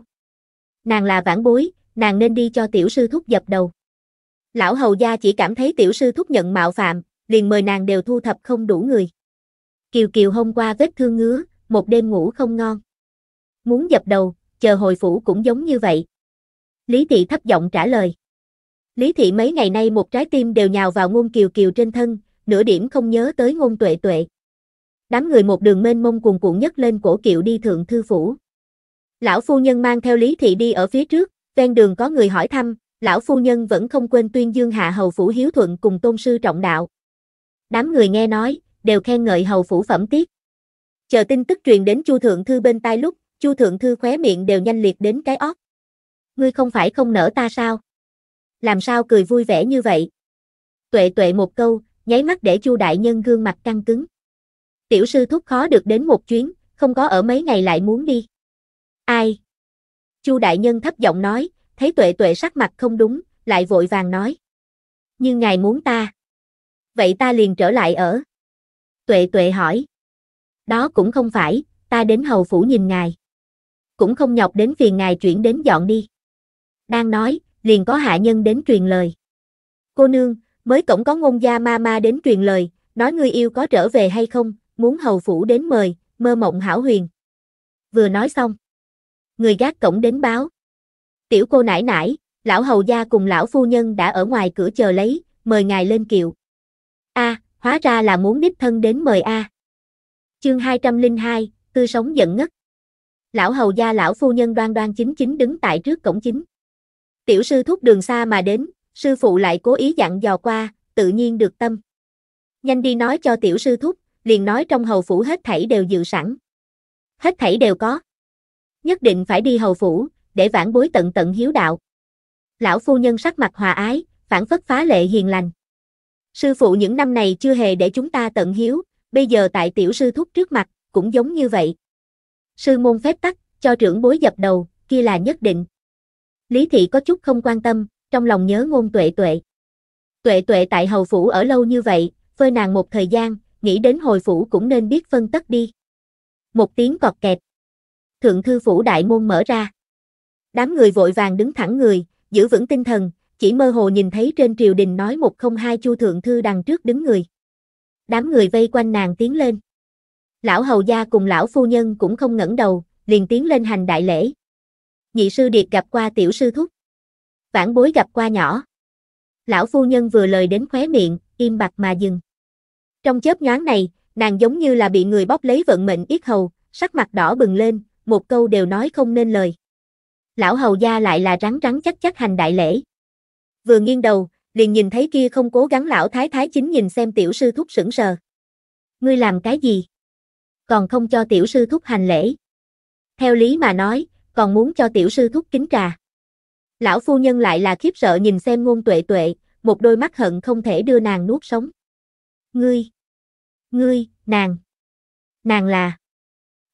Nàng là vãn bối, nàng nên đi cho tiểu sư thúc dập đầu. Lão hầu gia chỉ cảm thấy tiểu sư thúc nhận mạo phạm, liền mời nàng đều thu thập không đủ người. Kiều kiều hôm qua vết thương ngứa, một đêm ngủ không ngon. Muốn dập đầu, chờ hồi phủ cũng giống như vậy. Lý Thị thấp giọng trả lời. Lý Thị mấy ngày nay một trái tim đều nhào vào ngôn kiều kiều trên thân, nửa điểm không nhớ tới ngôn tuệ tuệ. Đám người một đường mênh mông cuồn cuộn nhất lên cổ kiệu đi thượng thư phủ. Lão phu nhân mang theo Lý Thị đi ở phía trước, ven đường có người hỏi thăm, lão phu nhân vẫn không quên tuyên dương hạ hầu phủ hiếu thuận cùng tôn sư trọng đạo. Đám người nghe nói, đều khen ngợi hầu phủ phẩm tiết. Chờ tin tức truyền đến Chu thượng thư bên tai lúc, Chu thượng thư khóe miệng đều nhanh liệt đến cái óc. Ngươi không phải không nỡ ta sao? Làm sao cười vui vẻ như vậy? Tuệ tuệ một câu, nháy mắt để Chu đại nhân gương mặt căng cứng. Tiểu sư thúc khó được đến một chuyến, không có ở mấy ngày lại muốn đi. Ai? Chu đại nhân thấp giọng nói, thấy Tuệ Tuệ sắc mặt không đúng, lại vội vàng nói: "Nhưng ngài muốn ta, vậy ta liền trở lại ở." Tuệ Tuệ hỏi: "Đó cũng không phải, ta đến hầu phủ nhìn ngài, cũng không nhọc đến phiền ngài chuyển đến dọn đi." Đang nói, liền có hạ nhân đến truyền lời. "Cô nương, mới cổng có ngôn gia ma ma đến truyền lời, nói ngươi yêu có trở về hay không, muốn hầu phủ đến mời, mơ mộng hảo huyền. Vừa nói xong, người gác cổng đến báo. Tiểu cô nãi nãi, lão hầu gia cùng lão phu nhân đã ở ngoài cửa chờ lấy, mời ngài lên kiệu. A, à, hóa ra là muốn đích thân đến mời A. À. Chương 202, tư sống giận ngất. Lão hầu gia lão phu nhân đoan đoan chính chính đứng tại trước cổng chính. Tiểu sư thúc đường xa mà đến, sư phụ lại cố ý dặn dò qua, tự nhiên được tâm. Nhanh đi nói cho tiểu sư thúc, liền nói trong hầu phủ hết thảy đều dự sẵn. Hết thảy đều có. Nhất định phải đi hầu phủ, để vãn bối tận tận hiếu đạo. Lão phu nhân sắc mặt hòa ái, phản phất phá lệ hiền lành. Sư phụ những năm này chưa hề để chúng ta tận hiếu, bây giờ tại tiểu sư thúc trước mặt, cũng giống như vậy. Sư môn phép tắc, cho trưởng bối dập đầu, kia là nhất định. Lý thị có chút không quan tâm, trong lòng nhớ ngôn tuệ tuệ. Tuệ tuệ tại hầu phủ ở lâu như vậy, phơi nàng một thời gian, nghĩ đến hồi phủ cũng nên biết phân tất đi. Một tiếng cọt kẹt. Thượng thư phủ đại môn mở ra. Đám người vội vàng đứng thẳng người, giữ vững tinh thần, chỉ mơ hồ nhìn thấy trên triều đình nói một không hai chu thượng thư đằng trước đứng người. Đám người vây quanh nàng tiến lên. Lão hầu gia cùng lão phu nhân cũng không ngẩng đầu, liền tiến lên hành đại lễ. Nhị sư điệp gặp qua tiểu sư thúc vãn bối gặp qua nhỏ. Lão phu nhân vừa lời đến khóe miệng, im bặt mà dừng. Trong chớp nhoáng này, nàng giống như là bị người bóp lấy vận mệnh yết hầu, sắc mặt đỏ bừng lên, một câu đều nói không nên lời. Lão hầu gia lại là rắn rắn chắc chắc hành đại lễ. Vừa nghiêng đầu, liền nhìn thấy kia không cố gắng lão thái thái chính nhìn xem tiểu sư thúc sững sờ. Ngươi làm cái gì? Còn không cho tiểu sư thúc hành lễ. Theo lý mà nói, còn muốn cho tiểu sư thúc kính trà. Lão phu nhân lại là khiếp sợ nhìn xem ngôn tuệ tuệ, một đôi mắt hận không thể đưa nàng nuốt sống. Ngươi! Ngươi, nàng! Nàng là!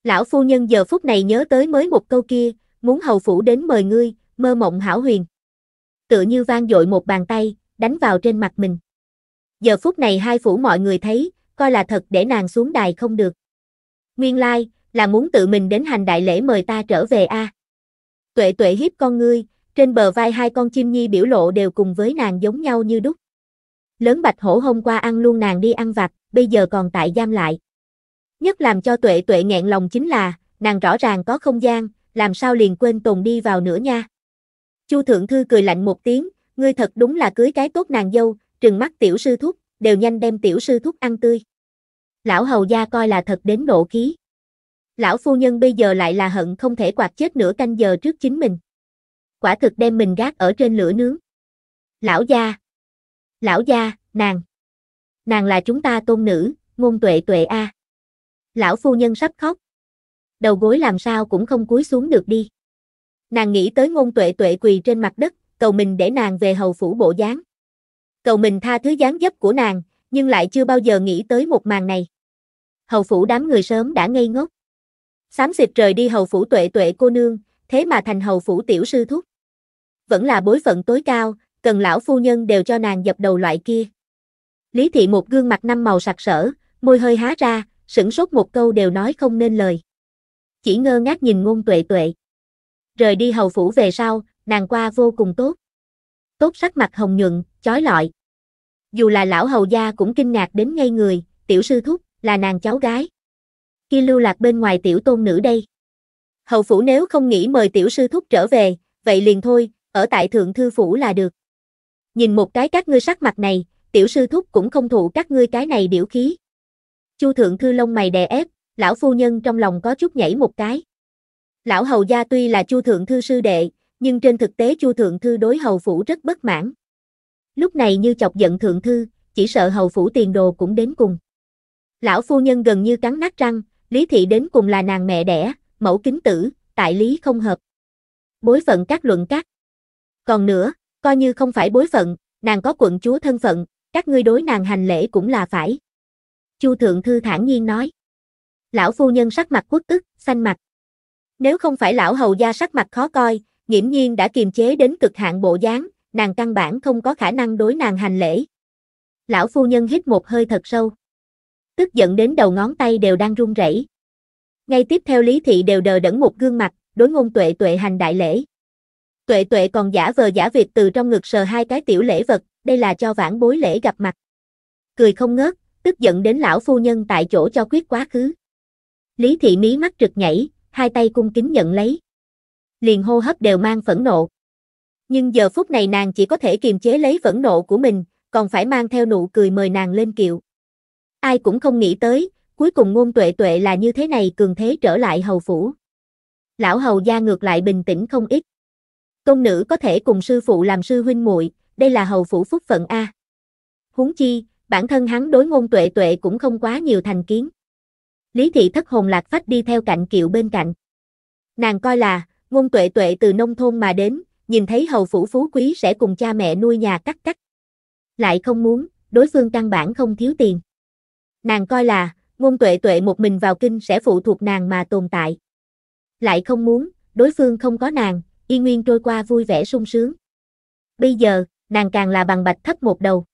Lão phu nhân giờ phút này nhớ tới mới một câu kia, muốn hầu phủ đến mời ngươi, mơ mộng hảo huyền. Tựa như vang dội một bàn tay, đánh vào trên mặt mình. Giờ phút này hai phủ mọi người thấy, coi là thật để nàng xuống đài không được. Nguyên lai, like, là muốn tự mình đến hành đại lễ mời ta trở về a. À. Tuệ tuệ hiếp con ngươi, trên bờ vai hai con chim nhi biểu lộ đều cùng với nàng giống nhau như đúc. Lớn bạch hổ hôm qua ăn luôn nàng đi ăn vặt, bây giờ còn tại giam lại. Nhất làm cho tuệ tuệ nghẹn lòng chính là, nàng rõ ràng có không gian, làm sao liền quên tồn đi vào nữa nha. Chu Thượng Thư cười lạnh một tiếng, ngươi thật đúng là cưới cái tốt nàng dâu, trừng mắt tiểu sư thúc, đều nhanh đem tiểu sư thúc ăn tươi. Lão hầu gia coi là thật đến độ khí. Lão phu nhân bây giờ lại là hận không thể quạt chết nửa canh giờ trước chính mình quả thực đem mình gác ở trên lửa nướng. Lão gia, lão gia, nàng, nàng là chúng ta tôn nữ, ngôn tuệ tuệ a. Lão phu nhân sắp khóc. Đầu gối làm sao cũng không cúi xuống được đi. Nàng nghĩ tới ngôn tuệ tuệ quỳ trên mặt đất, cầu mình để nàng về hầu phủ bộ dáng. Cầu mình tha thứ dáng dấp của nàng, nhưng lại chưa bao giờ nghĩ tới một màn này. Hầu phủ đám người sớm đã ngây ngốc. sám xịt trời đi hầu phủ tuệ tuệ cô nương, thế mà thành hầu phủ tiểu sư thúc vẫn là bối phận tối cao, cần lão phu nhân đều cho nàng dập đầu loại kia. Lý thị một gương mặt năm màu sặc sỡ, môi hơi há ra, sửng sốt một câu đều nói không nên lời. Chỉ ngơ ngác nhìn ngôn tuệ tuệ. Rời đi hầu phủ về sau, nàng qua vô cùng tốt. Tốt sắc mặt hồng nhuận, chói lọi. Dù là lão hầu gia cũng kinh ngạc đến ngây người, tiểu sư thúc, là nàng cháu gái. Khi lưu lạc bên ngoài tiểu tôn nữ đây. Hầu phủ nếu không nghĩ mời tiểu sư thúc trở về, vậy liền thôi, ở tại thượng thư phủ là được. Nhìn một cái các ngươi sắc mặt này, tiểu sư thúc cũng không thụ các ngươi cái này biểu khí. Chu thượng thư lông mày đè ép, lão phu nhân trong lòng có chút nhảy một cái. Lão hầu gia tuy là chu thượng thư sư đệ, nhưng trên thực tế chu thượng thư đối hầu phủ rất bất mãn. Lúc này như chọc giận thượng thư, chỉ sợ hầu phủ tiền đồ cũng đến cùng. Lão phu nhân gần như cắn nát răng, lý thị đến cùng là nàng mẹ đẻ, mẫu kính tử, tại lý không hợp. Bối phận các luận các. Còn nữa, coi như không phải bối phận, nàng có quận chúa thân phận, các ngươi đối nàng hành lễ cũng là phải. Chu Thượng Thư thản nhiên nói. Lão phu nhân sắc mặt quốc tức, xanh mặt. Nếu không phải lão hầu gia sắc mặt khó coi, nghiễm nhiên đã kiềm chế đến cực hạn bộ dáng, nàng căn bản không có khả năng đối nàng hành lễ. Lão phu nhân hít một hơi thật sâu. Tức giận đến đầu ngón tay đều đang run rẩy. Ngay tiếp theo Lý Thị đều đờ đẫn một gương mặt, đối ngôn tuệ tuệ hành đại lễ. Tuệ tuệ còn giả vờ giả việc từ trong ngực sờ hai cái tiểu lễ vật, đây là cho vãn bối lễ gặp mặt. Cười không ngớt, tức giận đến lão phu nhân tại chỗ cho quyết quá khứ. Lý thị mí mắt trực nhảy, hai tay cung kính nhận lấy. Liền hô hấp đều mang phẫn nộ. Nhưng giờ phút này nàng chỉ có thể kiềm chế lấy phẫn nộ của mình, còn phải mang theo nụ cười mời nàng lên kiệu. Ai cũng không nghĩ tới, cuối cùng ngôn tuệ tuệ là như thế này cường thế trở lại hầu phủ. Lão hầu gia ngược lại bình tĩnh không ít tôn nữ có thể cùng sư phụ làm sư huynh muội, đây là hầu phủ phúc phận a. Huống chi, bản thân hắn đối ngôn tuệ tuệ cũng không quá nhiều thành kiến. Lý thị thất hồn lạc phách đi theo cạnh kiệu bên cạnh. Nàng coi là, ngôn tuệ tuệ từ nông thôn mà đến, nhìn thấy hầu phủ phú quý sẽ cùng cha mẹ nuôi nhà cắt cắt. Lại không muốn, đối phương căn bản không thiếu tiền. Nàng coi là, ngôn tuệ tuệ một mình vào kinh sẽ phụ thuộc nàng mà tồn tại. Lại không muốn, đối phương không có nàng, y nguyên trôi qua vui vẻ sung sướng. Bây giờ, nàng càng là bằng bạch thất một đầu.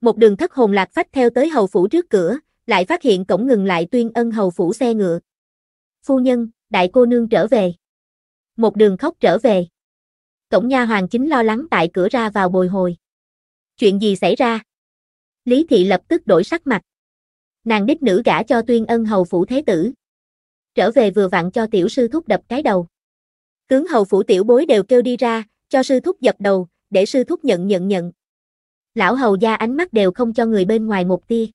Một đường thất hồn lạc phách theo tới hầu phủ trước cửa, lại phát hiện cổng ngừng lại tuyên ân hầu phủ xe ngựa. Phu nhân, đại cô nương trở về. Một đường khóc trở về. Cổng nha hoàng chính lo lắng tại cửa ra vào bồi hồi. Chuyện gì xảy ra? Lý thị lập tức đổi sắc mặt. Nàng đích nữ gả cho tuyên ân hầu phủ thế tử. Trở về vừa vặn cho tiểu sư thúc đập cái đầu. Tướng hầu phủ tiểu bối đều kêu đi ra, cho sư thúc dập đầu, để sư thúc nhận nhận nhận. Lão hầu gia ánh mắt đều không cho người bên ngoài một tia.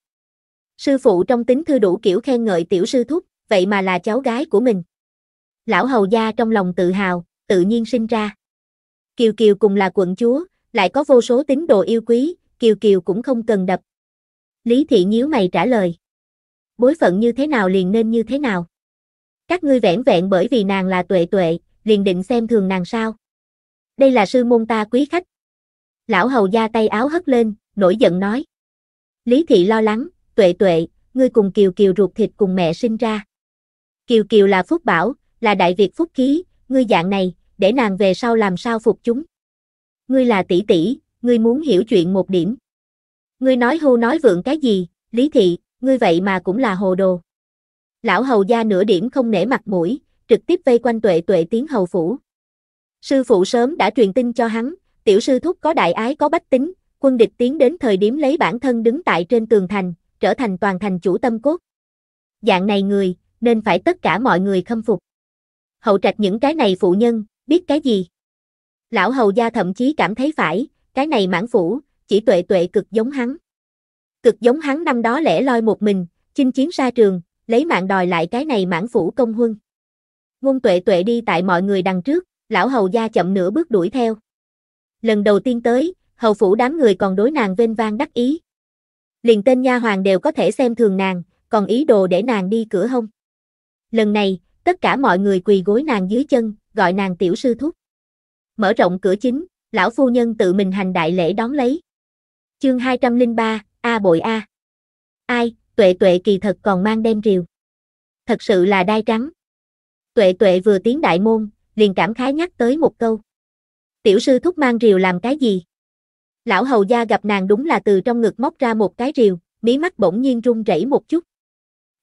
Sư phụ trong tính thư đủ kiểu khen ngợi tiểu sư thúc, vậy mà là cháu gái của mình. Lão hầu gia trong lòng tự hào, tự nhiên sinh ra. Kiều Kiều cùng là quận chúa, lại có vô số tín đồ yêu quý, Kiều Kiều cũng không cần đập. Lý thị nhíu mày trả lời. Bối phận như thế nào liền nên như thế nào. Các ngươi vẻn vẹn bởi vì nàng là tuệ tuệ, liền định xem thường nàng sao. Đây là sư môn ta quý khách. Lão hầu gia tay áo hất lên, nổi giận nói. Lý thị lo lắng, tuệ tuệ, ngươi cùng Kiều Kiều ruột thịt cùng mẹ sinh ra. Kiều Kiều là phúc bảo, là đại việt phúc khí, ngươi dạng này, để nàng về sau làm sao phục chúng. Ngươi là tỷ tỷ, ngươi muốn hiểu chuyện một điểm. Ngươi nói hô nói vượng cái gì, Lý thị, ngươi vậy mà cũng là hồ đồ. Lão hầu gia nửa điểm không nể mặt mũi, trực tiếp vây quanh tuệ tuệ tiến hầu phủ. Sư phụ sớm đã truyền tin cho hắn, tiểu sư thúc có đại ái có bách tính, quân địch tiến đến thời điểm lấy bản thân đứng tại trên tường thành, trở thành toàn thành chủ tâm cốt. Dạng này người, nên phải tất cả mọi người khâm phục. Hậu trạch những cái này phụ nhân, biết cái gì? Lão hầu gia thậm chí cảm thấy phải, cái này mãn phủ, chỉ tuệ tuệ cực giống hắn. Cực giống hắn năm đó lẻ loi một mình, chinh chiến xa trường, lấy mạng đòi lại cái này mãn phủ công huân. Ngôn tuệ tuệ đi tại mọi người đằng trước, lão hầu gia chậm nửa bước đuổi theo. Lần đầu tiên tới, hầu phủ đám người còn đối nàng vênh vang đắc ý. Liền tên nha hoàng đều có thể xem thường nàng, còn ý đồ để nàng đi cửa hông. Lần này, tất cả mọi người quỳ gối nàng dưới chân, gọi nàng tiểu sư thúc. Mở rộng cửa chính, lão phu nhân tự mình hành đại lễ đón lấy. Chương 203, A bội A. Ai, tuệ tuệ kỳ thật còn mang đem rìu. Thật sự là đai trắng. Tuệ tuệ vừa tiến đại môn, liền cảm khái nhắc tới một câu. Tiểu sư thúc mang rìu làm cái gì? Lão hầu gia gặp nàng đúng là từ trong ngực móc ra một cái rìu, mí mắt bỗng nhiên rung rẩy một chút.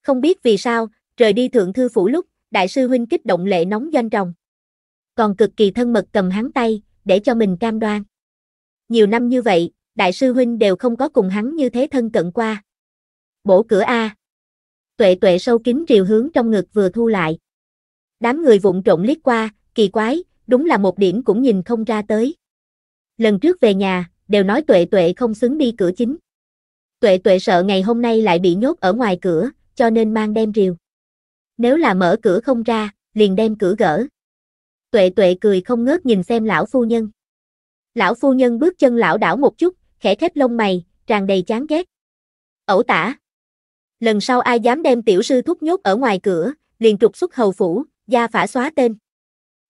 Không biết vì sao, rời đi thượng thư phủ lúc, đại sư huynh kích động lệ nóng doanh tròng. Còn cực kỳ thân mật cầm hắn tay, để cho mình cam đoan. Nhiều năm như vậy, đại sư huynh đều không có cùng hắn như thế thân cận qua. Bổ cửa A. Tuệ tuệ sâu kín rìu hướng trong ngực vừa thu lại. Đám người vụng trộn liếc qua, kỳ quái, đúng là một điểm cũng nhìn không ra tới. Lần trước về nhà, đều nói tuệ tuệ không xứng đi cửa chính. Tuệ tuệ sợ ngày hôm nay lại bị nhốt ở ngoài cửa, cho nên mang đem rìu. Nếu là mở cửa không ra, liền đem cửa gỡ. Tuệ tuệ cười không ngớt nhìn xem lão phu nhân. Lão phu nhân bước chân lão đảo một chút, khẽ khép lông mày, tràn đầy chán ghét. Ẩu tả. Lần sau ai dám đem tiểu sư thúc nhốt ở ngoài cửa, liền trục xuất hầu phủ, gia phả xóa tên.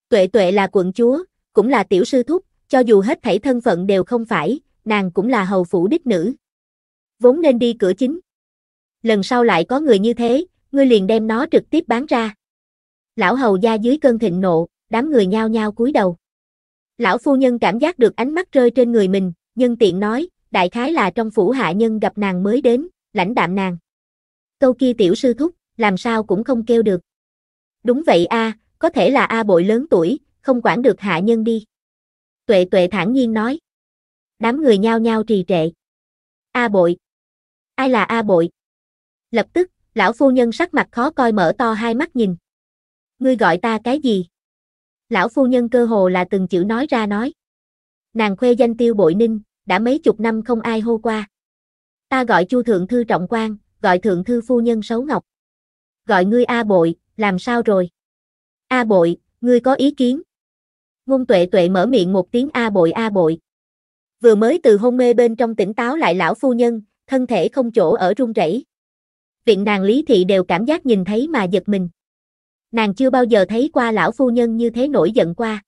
Tuệ tuệ là quận chúa, cũng là tiểu sư thúc, cho dù hết thảy thân phận đều không phải, nàng cũng là hầu phủ đích nữ. Vốn nên đi cửa chính. Lần sau lại có người như thế, ngươi liền đem nó trực tiếp bán ra. Lão hầu gia dưới cơn thịnh nộ, đám người nhao nhao cúi đầu. Lão phu nhân cảm giác được ánh mắt rơi trên người mình, nhân tiện nói, đại khái là trong phủ hạ nhân gặp nàng mới đến, lãnh đạm nàng. Câu kia tiểu sư thúc, làm sao cũng không kêu được. Đúng vậy a, có thể là A bội lớn tuổi, không quản được hạ nhân đi. Tuệ tuệ thản nhiên nói. Đám người nhao nhao trì trệ. A bội. Ai là A bội? Lập tức, lão phu nhân sắc mặt khó coi mở to hai mắt nhìn. Ngươi gọi ta cái gì? Lão phu nhân cơ hồ là từng chữ nói ra nói. Nàng khuê danh tiêu bội ninh, đã mấy chục năm không ai hô qua. Ta gọi chu thượng thư trọng quan, gọi thượng thư phu nhân xấu ngọc. Gọi ngươi A bội, làm sao rồi? A bội, ngươi có ý kiến? Ngôn tuệ tuệ mở miệng một tiếng A bội A bội. Vừa mới từ hôn mê bên trong tỉnh táo lại lão phu nhân, thân thể không chỗ ở run rẩy. Viện nàng Lý Thị đều cảm giác nhìn thấy mà giật mình. Nàng chưa bao giờ thấy qua lão phu nhân như thế nổi giận qua.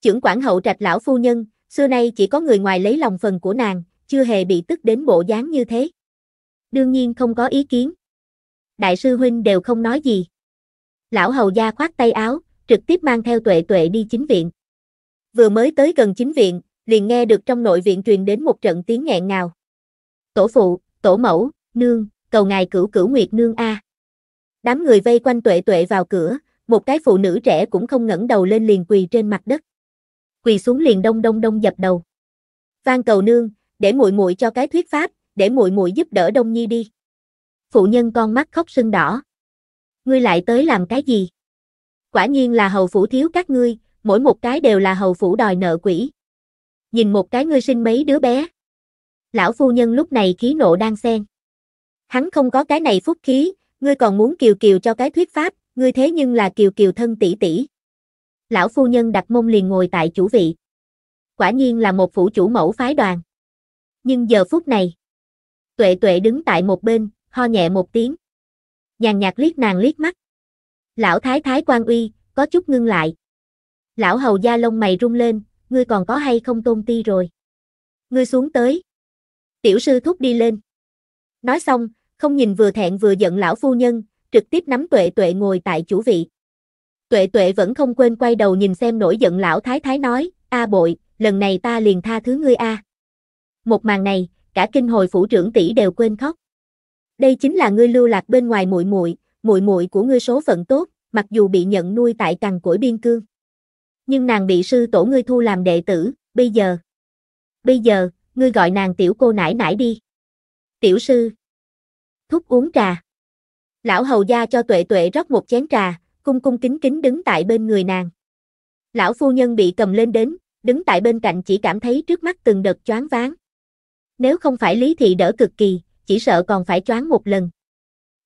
Chưởng quản hậu trạch lão phu nhân, xưa nay chỉ có người ngoài lấy lòng phần của nàng, chưa hề bị tức đến bộ dáng như thế. Đương nhiên không có ý kiến. Đại sư huynh đều không nói gì lão hầu gia khoát tay áo, trực tiếp mang theo tuệ tuệ đi chính viện. Vừa mới tới gần chính viện, liền nghe được trong nội viện truyền đến một trận tiếng nghẹn ngào. Tổ phụ, tổ mẫu, nương, cầu ngài cửu cửu nguyệt nương A. Đám người vây quanh tuệ tuệ vào cửa, một cái phụ nữ trẻ cũng không ngẩng đầu lên liền quỳ trên mặt đất. Quỳ xuống liền đông đông đông dập đầu. Van cầu nương, để muội muội cho cái thuyết pháp, để muội muội giúp đỡ Đông Nhi đi. Phụ nhân con mắt khóc sưng đỏ ngươi lại tới làm cái gì? Quả nhiên là hầu phủ thiếu các ngươi, mỗi một cái đều là hầu phủ đòi nợ quỷ. Nhìn một cái ngươi sinh mấy đứa bé. Lão phu nhân lúc này khí nộ đang xen. Hắn không có cái này phúc khí, ngươi còn muốn kiều kiều cho cái thuyết pháp, ngươi thế nhưng là kiều kiều thân tỷ tỷ. Lão phu nhân đặt mông liền ngồi tại chủ vị. Quả nhiên là một phủ chủ mẫu phái đoàn. Nhưng giờ phút này, Tuệ Tuệ đứng tại một bên, ho nhẹ một tiếng nhàn nhạt liếc nàng liếc mắt. Lão thái thái quan uy, có chút ngưng lại. Lão hầu gia lông mày rung lên, ngươi còn có hay không tôn ti rồi. Ngươi xuống tới. Tiểu sư thúc đi lên. Nói xong, không nhìn vừa thẹn vừa giận lão phu nhân, trực tiếp nắm tuệ tuệ ngồi tại chủ vị. Tuệ tuệ vẫn không quên quay đầu nhìn xem nổi giận lão thái thái nói, a bội, lần này ta liền tha thứ ngươi a. Một màn này, cả kinh hồi phủ trưởng tỷ đều quên khóc đây chính là ngươi lưu lạc bên ngoài muội muội, muội muội của ngươi số phận tốt, mặc dù bị nhận nuôi tại cằn cỗi biên cương. Nhưng nàng bị sư tổ ngươi thu làm đệ tử, bây giờ. Bây giờ, ngươi gọi nàng tiểu cô nãi nãi đi. Tiểu sư. Thúc uống trà. Lão hầu gia cho tuệ tuệ rót một chén trà, cung cung kính kính đứng tại bên người nàng. Lão phu nhân bị cầm lên đến, đứng tại bên cạnh chỉ cảm thấy trước mắt từng đợt choáng váng. Nếu không phải Lý Thị đỡ cực kỳ, chỉ sợ còn phải choáng một lần.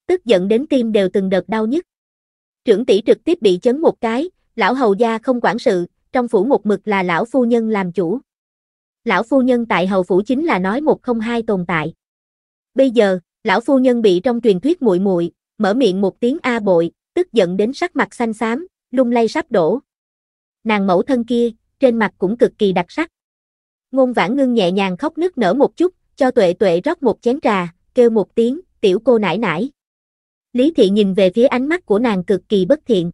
Tức giận đến tim đều từng đợt đau nhức. Trưởng tỷ trực tiếp bị chấn một cái, lão hầu gia không quản sự, trong phủ một mực là lão phu nhân làm chủ. Lão phu nhân tại hầu phủ chính là nói một không hai tồn tại. Bây giờ, lão phu nhân bị trong truyền thuyết muội muội mở miệng một tiếng a bội, tức giận đến sắc mặt xanh xám, lung lay sắp đổ. Nàng mẫu thân kia, trên mặt cũng cực kỳ đặc sắc. Ngôn Vãn Ngưng nhẹ nhàng khóc nức nở một chút, cho tuệ tuệ rót một chén trà, kêu một tiếng, tiểu cô nải nải. Lý thị nhìn về phía ánh mắt của nàng cực kỳ bất thiện.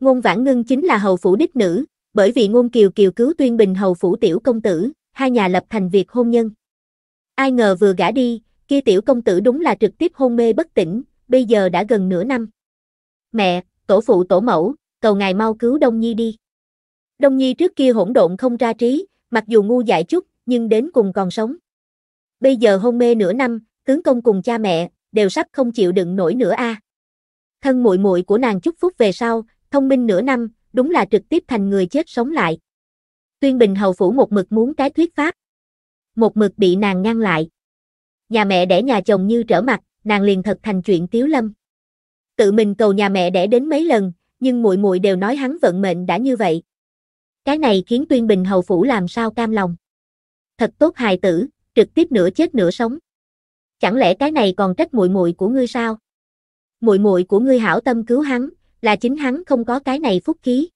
Ngôn vãn ngưng chính là hầu phủ đích nữ, bởi vì ngôn kiều kiều cứu tuyên bình hầu phủ tiểu công tử, hai nhà lập thành việc hôn nhân. Ai ngờ vừa gả đi, kia tiểu công tử đúng là trực tiếp hôn mê bất tỉnh, bây giờ đã gần nửa năm. Mẹ, tổ phụ tổ mẫu, cầu ngài mau cứu Đông Nhi đi. Đông Nhi trước kia hỗn độn không ra trí, mặc dù ngu dại chút, nhưng đến cùng còn sống bây giờ hôn mê nửa năm, tướng công cùng cha mẹ, đều sắp không chịu đựng nổi nữa a. Thân muội muội của nàng chúc phúc về sau, thông minh nửa năm, đúng là trực tiếp thành người chết sống lại. Tuyên Bình hầu phủ một mực muốn cái thuyết pháp. Một mực bị nàng ngăn lại. Nhà mẹ đẻ nhà chồng như trở mặt, nàng liền thật thành chuyện tiếu lâm. Tự mình cầu nhà mẹ đẻ đến mấy lần, nhưng muội muội đều nói hắn vận mệnh đã như vậy. Cái này khiến Tuyên Bình hầu phủ làm sao cam lòng. Thật tốt hài tử, trực tiếp nửa chết nửa sống. Chẳng lẽ cái này còn trách muội muội của ngươi sao? Muội muội của ngươi hảo tâm cứu hắn, là chính hắn không có cái này phúc khí.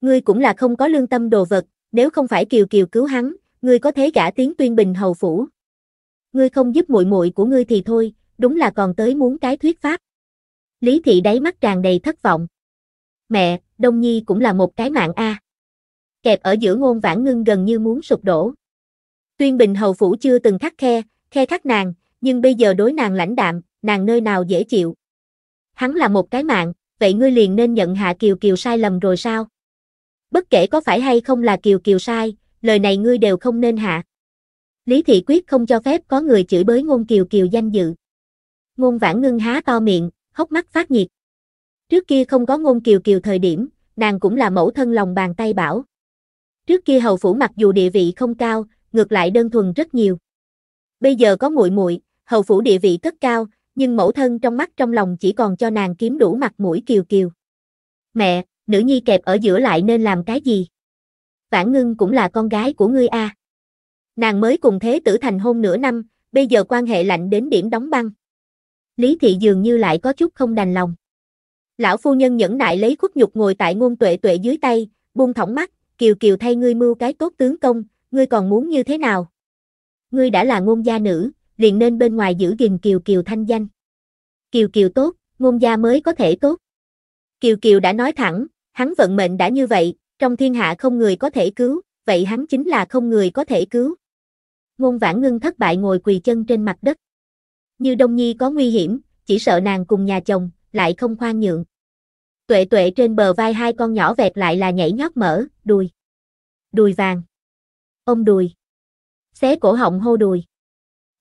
Ngươi cũng là không có lương tâm đồ vật, nếu không phải Kiều Kiều cứu hắn, ngươi có thế gả tiếng tuyên bình hầu phủ. Ngươi không giúp muội muội của ngươi thì thôi, đúng là còn tới muốn cái thuyết pháp. Lý thị đáy mắt tràn đầy thất vọng. Mẹ, Đông Nhi cũng là một cái mạng a. Kẹp ở giữa ngôn vãn ngưng gần như muốn sụp đổ. Tuyên Bình hầu phủ chưa từng khắc khe, khe khắc nàng, nhưng bây giờ đối nàng lãnh đạm, nàng nơi nào dễ chịu. Hắn là một cái mạng, vậy ngươi liền nên nhận Hạ Kiều Kiều sai lầm rồi sao? Bất kể có phải hay không là Kiều Kiều sai, lời này ngươi đều không nên hạ. Lý Thị Quyết không cho phép có người chửi bới ngôn Kiều Kiều danh dự. Ngôn vãn ngưng há to miệng, hốc mắt phát nhiệt. Trước kia không có ngôn Kiều Kiều thời điểm, nàng cũng là mẫu thân lòng bàn tay bảo. Trước kia hầu phủ mặc dù địa vị không cao, ngược lại đơn thuần rất nhiều. Bây giờ có muội muội, hầu phủ địa vị rất cao, nhưng mẫu thân trong mắt trong lòng chỉ còn cho nàng kiếm đủ mặt mũi kiều kiều. Mẹ, nữ nhi kẹp ở giữa lại nên làm cái gì? Vãn ngưng cũng là con gái của ngươi a. À. Nàng mới cùng thế tử thành hôn nửa năm, bây giờ quan hệ lạnh đến điểm đóng băng. Lý thị dường như lại có chút không đành lòng. Lão phu nhân nhẫn nại lấy khuất nhục ngồi tại ngôn tuệ tuệ dưới tay, buông thõng mắt, kiều kiều thay ngươi mưu cái tốt tướng công, ngươi còn muốn như thế nào? Ngươi đã là ngôn gia nữ, liền nên bên ngoài giữ gìn Kiều Kiều thanh danh. Kiều Kiều tốt, ngôn gia mới có thể tốt. Kiều Kiều đã nói thẳng, hắn vận mệnh đã như vậy, trong thiên hạ không người có thể cứu, vậy hắn chính là không người có thể cứu. Ngôn vãn ngưng thất bại ngồi quỳ chân trên mặt đất. Như Đông Nhi có nguy hiểm, chỉ sợ nàng cùng nhà chồng, lại không khoan nhượng. Tuệ tuệ trên bờ vai hai con nhỏ vẹt lại là nhảy nhót mở, đùi. Đùi vàng ôm đùi. Xé cổ họng hô đùi.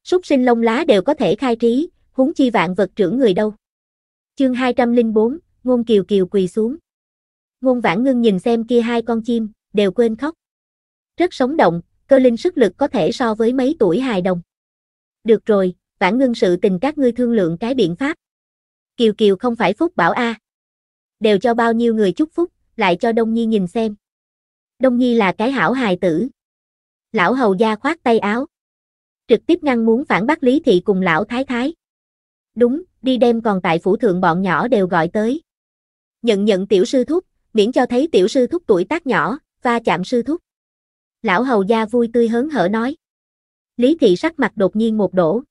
Súc sinh lông lá đều có thể khai trí, huống chi vạn vật trưởng người đâu. Chương 204, Ngôn Kiều Kiều quỳ xuống. Ngôn Vãn Ngưng nhìn xem kia hai con chim, đều quên khóc. Rất sống động, cơ linh sức lực có thể so với mấy tuổi hài đồng. Được rồi, Vãn Ngưng sự tình các ngươi thương lượng cái biện pháp. Kiều Kiều không phải phúc bảo a. Đều cho bao nhiêu người chúc phúc, lại cho Đông Nhi nhìn xem. Đông Nhi là cái hảo hài tử, lão hầu gia khoát tay áo. Trực tiếp ngăn muốn phản bác Lý Thị cùng lão thái thái. Đúng, đi đêm còn tại phủ thượng bọn nhỏ đều gọi tới. Nhận nhận tiểu sư thúc, miễn cho thấy tiểu sư thúc tuổi tác nhỏ, va chạm sư thúc. Lão hầu gia vui tươi hớn hở nói. Lý Thị sắc mặt đột nhiên một đổ.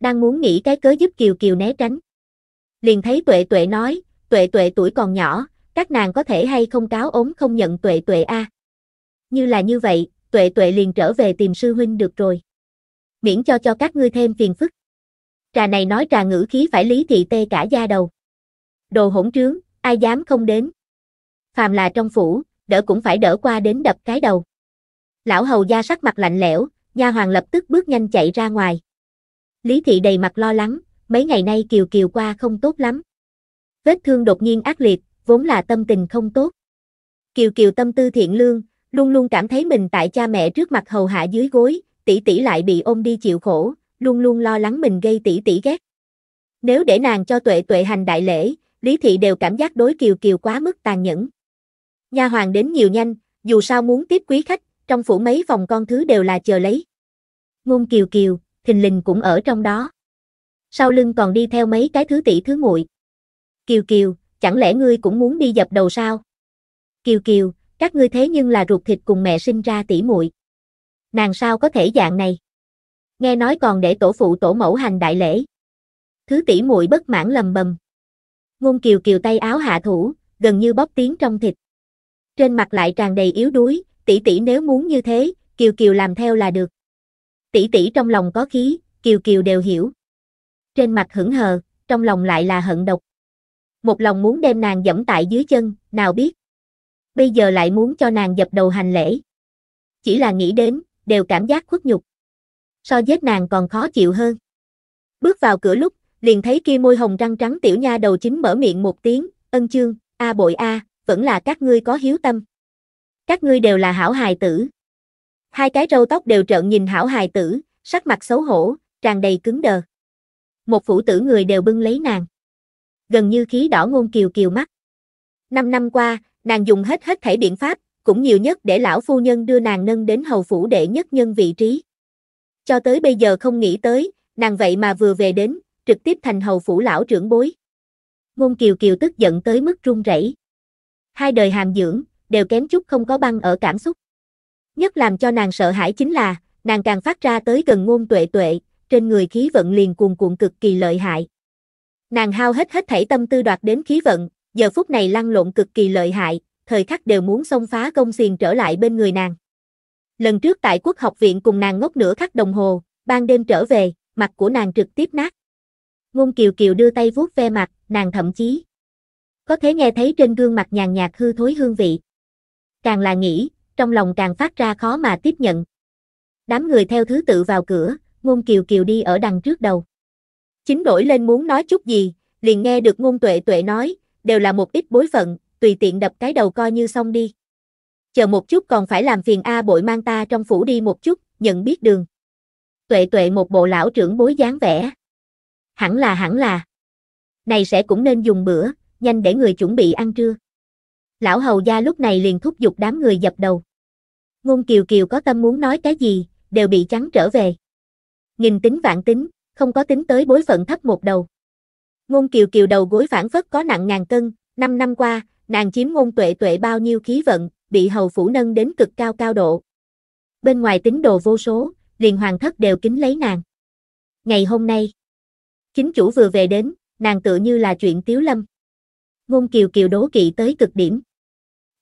Đang muốn nghĩ cái cớ giúp Kiều Kiều né tránh. Liền thấy tuệ tuệ nói, tuệ tuệ tuổi còn nhỏ, các nàng có thể hay không cáo ốm không nhận tuệ tuệ a à. Như là như vậy, tuệ tuệ liền trở về tìm sư huynh được rồi. Miễn cho cho các ngươi thêm phiền phức. Trà này nói trà ngữ khí phải lý thị tê cả da đầu. Đồ hỗn trướng, ai dám không đến. Phàm là trong phủ, đỡ cũng phải đỡ qua đến đập cái đầu. Lão hầu gia sắc mặt lạnh lẽo, nha hoàng lập tức bước nhanh chạy ra ngoài. Lý thị đầy mặt lo lắng, mấy ngày nay kiều kiều qua không tốt lắm. Vết thương đột nhiên ác liệt, vốn là tâm tình không tốt. Kiều kiều tâm tư thiện lương, luôn luôn cảm thấy mình tại cha mẹ trước mặt hầu hạ dưới gối, tỷ tỷ lại bị ôm đi chịu khổ, luôn luôn lo lắng mình gây tỷ tỷ ghét. Nếu để nàng cho tuệ tuệ hành đại lễ, Lý Thị đều cảm giác đối Kiều Kiều quá mức tàn nhẫn. nha hoàng đến nhiều nhanh, dù sao muốn tiếp quý khách, trong phủ mấy phòng con thứ đều là chờ lấy. Ngôn Kiều Kiều, thình lình cũng ở trong đó. Sau lưng còn đi theo mấy cái thứ tỷ thứ muội. Kiều Kiều, chẳng lẽ ngươi cũng muốn đi dập đầu sao? Kiều Kiều, các ngươi thế nhưng là ruột thịt cùng mẹ sinh ra tỷ muội. Nàng sao có thể dạng này? Nghe nói còn để tổ phụ tổ mẫu hành đại lễ. Thứ tỷ muội bất mãn lầm bầm. Ngôn Kiều Kiều tay áo hạ thủ, gần như bóp tiếng trong thịt. Trên mặt lại tràn đầy yếu đuối, tỷ tỷ nếu muốn như thế, Kiều Kiều làm theo là được. Tỷ tỷ trong lòng có khí, Kiều Kiều đều hiểu. Trên mặt hững hờ, trong lòng lại là hận độc. Một lòng muốn đem nàng dẫm tại dưới chân, nào biết bây giờ lại muốn cho nàng dập đầu hành lễ. Chỉ là nghĩ đến, đều cảm giác khuất nhục. So với nàng còn khó chịu hơn. Bước vào cửa lúc, liền thấy kia môi hồng răng trắng tiểu nha đầu chính mở miệng một tiếng, ân chương, a bội a, vẫn là các ngươi có hiếu tâm. Các ngươi đều là hảo hài tử. Hai cái râu tóc đều trợn nhìn hảo hài tử, sắc mặt xấu hổ, tràn đầy cứng đờ. Một phụ tử người đều bưng lấy nàng. Gần như khí đỏ ngôn kiều kiều mắt. Năm năm qua, nàng dùng hết hết thảy biện pháp, cũng nhiều nhất để lão phu nhân đưa nàng nâng đến hầu phủ đệ nhất nhân vị trí. Cho tới bây giờ không nghĩ tới, nàng vậy mà vừa về đến, trực tiếp thành hầu phủ lão trưởng bối. Ngôn Kiều Kiều tức giận tới mức run rẩy. Hai đời hàm dưỡng, đều kém chút không có băng ở cảm xúc. Nhất làm cho nàng sợ hãi chính là, nàng càng phát ra tới gần ngôn tuệ tuệ, trên người khí vận liền cuồn cuộn cực kỳ lợi hại. Nàng hao hết hết thảy tâm tư đoạt đến khí vận, giờ phút này lăn lộn cực kỳ lợi hại, thời khắc đều muốn xông phá công xiềng trở lại bên người nàng. Lần trước tại quốc học viện cùng nàng ngốc nửa khắc đồng hồ, ban đêm trở về, mặt của nàng trực tiếp nát. Ngôn Kiều Kiều đưa tay vuốt ve mặt, nàng thậm chí có thể nghe thấy trên gương mặt nhàn nhạt hư thối hương vị. Càng là nghĩ, trong lòng càng phát ra khó mà tiếp nhận. Đám người theo thứ tự vào cửa, Ngôn Kiều Kiều đi ở đằng trước đầu. Chính đổi lên muốn nói chút gì, liền nghe được Ngôn Tuệ Tuệ nói, đều là một ít bối phận, tùy tiện đập cái đầu coi như xong đi. Chờ một chút còn phải làm phiền A bội mang ta trong phủ đi một chút, nhận biết đường. Tuệ tuệ một bộ lão trưởng bối dáng vẻ. Hẳn là hẳn là. Này sẽ cũng nên dùng bữa, nhanh để người chuẩn bị ăn trưa. Lão hầu gia lúc này liền thúc giục đám người dập đầu. Ngôn kiều kiều có tâm muốn nói cái gì, đều bị trắng trở về. Nhìn tính vạn tính, không có tính tới bối phận thấp một đầu. Ngôn Kiều Kiều đầu gối phản phất có nặng ngàn cân, năm năm qua, nàng chiếm ngôn tuệ tuệ bao nhiêu khí vận, bị hầu phủ nâng đến cực cao cao độ. Bên ngoài tín đồ vô số, liền hoàng thất đều kính lấy nàng. Ngày hôm nay, chính chủ vừa về đến, nàng tự như là chuyện tiếu lâm. Ngôn Kiều Kiều đố kỵ tới cực điểm.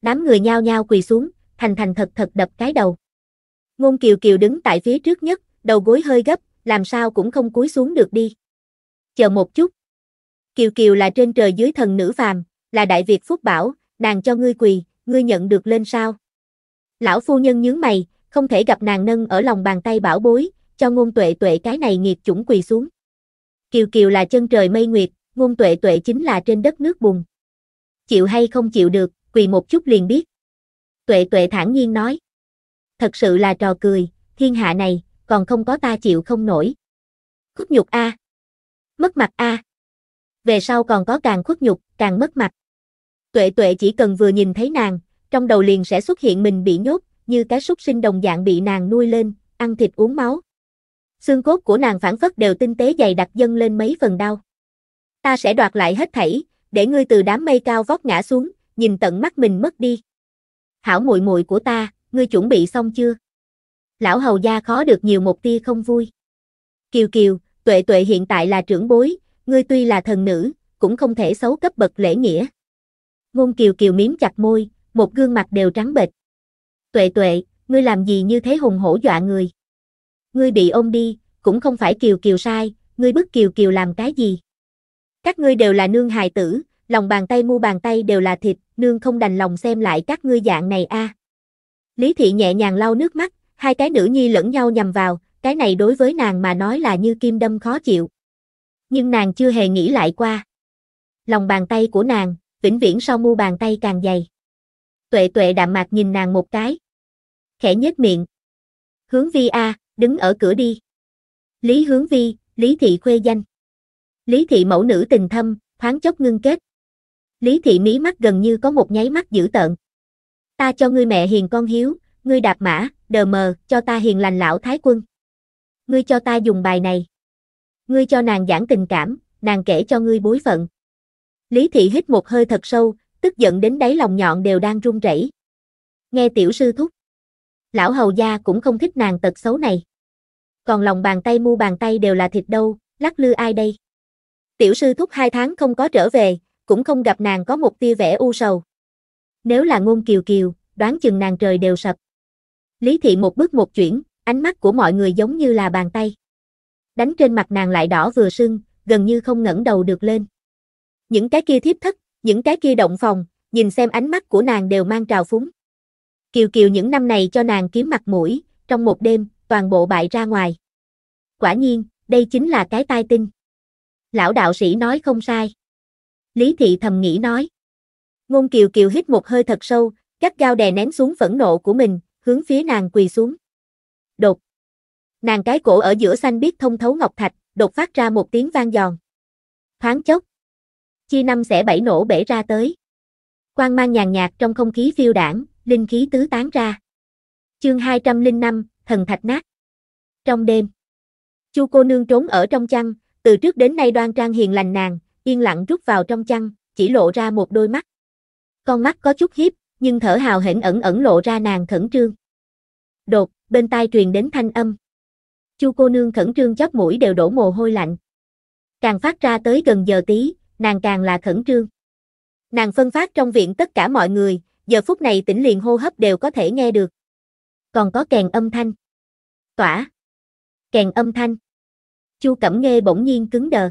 Đám người nhao nhao quỳ xuống, thành thành thật thật đập cái đầu. Ngôn Kiều Kiều đứng tại phía trước nhất, đầu gối hơi gấp, làm sao cũng không cúi xuống được đi. Chờ một chút, Kiều Kiều là trên trời dưới thần nữ phàm, là Đại Việt Phúc Bảo, nàng cho ngươi quỳ, ngươi nhận được lên sao? Lão phu nhân nhướng mày, không thể gặp nàng nâng ở lòng bàn tay bảo bối, cho ngôn tuệ tuệ cái này nghiệt chủng quỳ xuống. Kiều Kiều là chân trời mây nguyệt, ngôn tuệ tuệ chính là trên đất nước bùn. Chịu hay không chịu được, quỳ một chút liền biết. Tuệ tuệ thản nhiên nói. Thật sự là trò cười, thiên hạ này, còn không có ta chịu không nổi. Khúc nhục a Mất mặt a về sau còn có càng khuất nhục, càng mất mặt. Tuệ tuệ chỉ cần vừa nhìn thấy nàng, trong đầu liền sẽ xuất hiện mình bị nhốt, như cái súc sinh đồng dạng bị nàng nuôi lên, ăn thịt uống máu. Xương cốt của nàng phản phất đều tinh tế dày đặc dâng lên mấy phần đau. Ta sẽ đoạt lại hết thảy, để ngươi từ đám mây cao vót ngã xuống, nhìn tận mắt mình mất đi. Hảo muội muội của ta, ngươi chuẩn bị xong chưa? Lão hầu gia khó được nhiều một tia không vui. Kiều Kiều, Tuệ Tuệ hiện tại là trưởng bối, ngươi tuy là thần nữ, cũng không thể xấu cấp bậc lễ nghĩa. Ngôn kiều kiều miếm chặt môi, một gương mặt đều trắng bệch. Tuệ tuệ, ngươi làm gì như thế hùng hổ dọa người? Ngươi bị ôm đi, cũng không phải kiều kiều sai, ngươi bức kiều kiều làm cái gì? Các ngươi đều là nương hài tử, lòng bàn tay mu bàn tay đều là thịt, nương không đành lòng xem lại các ngươi dạng này a. Lý thị nhẹ nhàng lau nước mắt, hai cái nữ nhi lẫn nhau nhằm vào, cái này đối với nàng mà nói là như kim đâm khó chịu nhưng nàng chưa hề nghĩ lại qua. Lòng bàn tay của nàng, vĩnh viễn sau mu bàn tay càng dày. Tuệ tuệ đạm mạc nhìn nàng một cái. Khẽ nhếch miệng. Hướng vi A, đứng ở cửa đi. Lý hướng vi, Lý thị khuê danh. Lý thị mẫu nữ tình thâm, thoáng chốc ngưng kết. Lý thị mí mắt gần như có một nháy mắt dữ tợn. Ta cho ngươi mẹ hiền con hiếu, ngươi đạp mã, đờ mờ, cho ta hiền lành lão thái quân. Ngươi cho ta dùng bài này ngươi cho nàng giảng tình cảm, nàng kể cho ngươi bối phận. Lý thị hít một hơi thật sâu, tức giận đến đáy lòng nhọn đều đang run rẩy. Nghe tiểu sư thúc. Lão hầu gia cũng không thích nàng tật xấu này. Còn lòng bàn tay mu bàn tay đều là thịt đâu, lắc lư ai đây? Tiểu sư thúc hai tháng không có trở về, cũng không gặp nàng có một tia vẻ u sầu. Nếu là ngôn kiều kiều, đoán chừng nàng trời đều sập. Lý thị một bước một chuyển, ánh mắt của mọi người giống như là bàn tay đánh trên mặt nàng lại đỏ vừa sưng, gần như không ngẩng đầu được lên. Những cái kia thiếp thất, những cái kia động phòng, nhìn xem ánh mắt của nàng đều mang trào phúng. Kiều Kiều những năm này cho nàng kiếm mặt mũi, trong một đêm, toàn bộ bại ra ngoài. Quả nhiên, đây chính là cái tai tinh. Lão đạo sĩ nói không sai. Lý thị thầm nghĩ nói. Ngôn Kiều Kiều hít một hơi thật sâu, gắt gao đè nén xuống phẫn nộ của mình, hướng phía nàng quỳ xuống. Đột Nàng cái cổ ở giữa xanh biết thông thấu ngọc thạch, đột phát ra một tiếng vang giòn. Thoáng chốc. chi năm sẽ bảy nổ bể ra tới. Quang mang nhàn nhạt trong không khí phiêu đảng, linh khí tứ tán ra. Chương 205, thần thạch nát. Trong đêm, Chu cô nương trốn ở trong chăn, từ trước đến nay đoan trang hiền lành nàng, yên lặng rút vào trong chăn, chỉ lộ ra một đôi mắt. Con mắt có chút hiếp, nhưng thở hào hển ẩn ẩn lộ ra nàng khẩn trương. Đột, bên tai truyền đến thanh âm. Chu cô nương khẩn trương chóp mũi đều đổ mồ hôi lạnh. Càng phát ra tới gần giờ tí, nàng càng là khẩn trương. Nàng phân phát trong viện tất cả mọi người, giờ phút này tỉnh liền hô hấp đều có thể nghe được. Còn có kèn âm thanh. Tỏa. Kèn âm thanh. Chu Cẩm Nghê bỗng nhiên cứng đờ.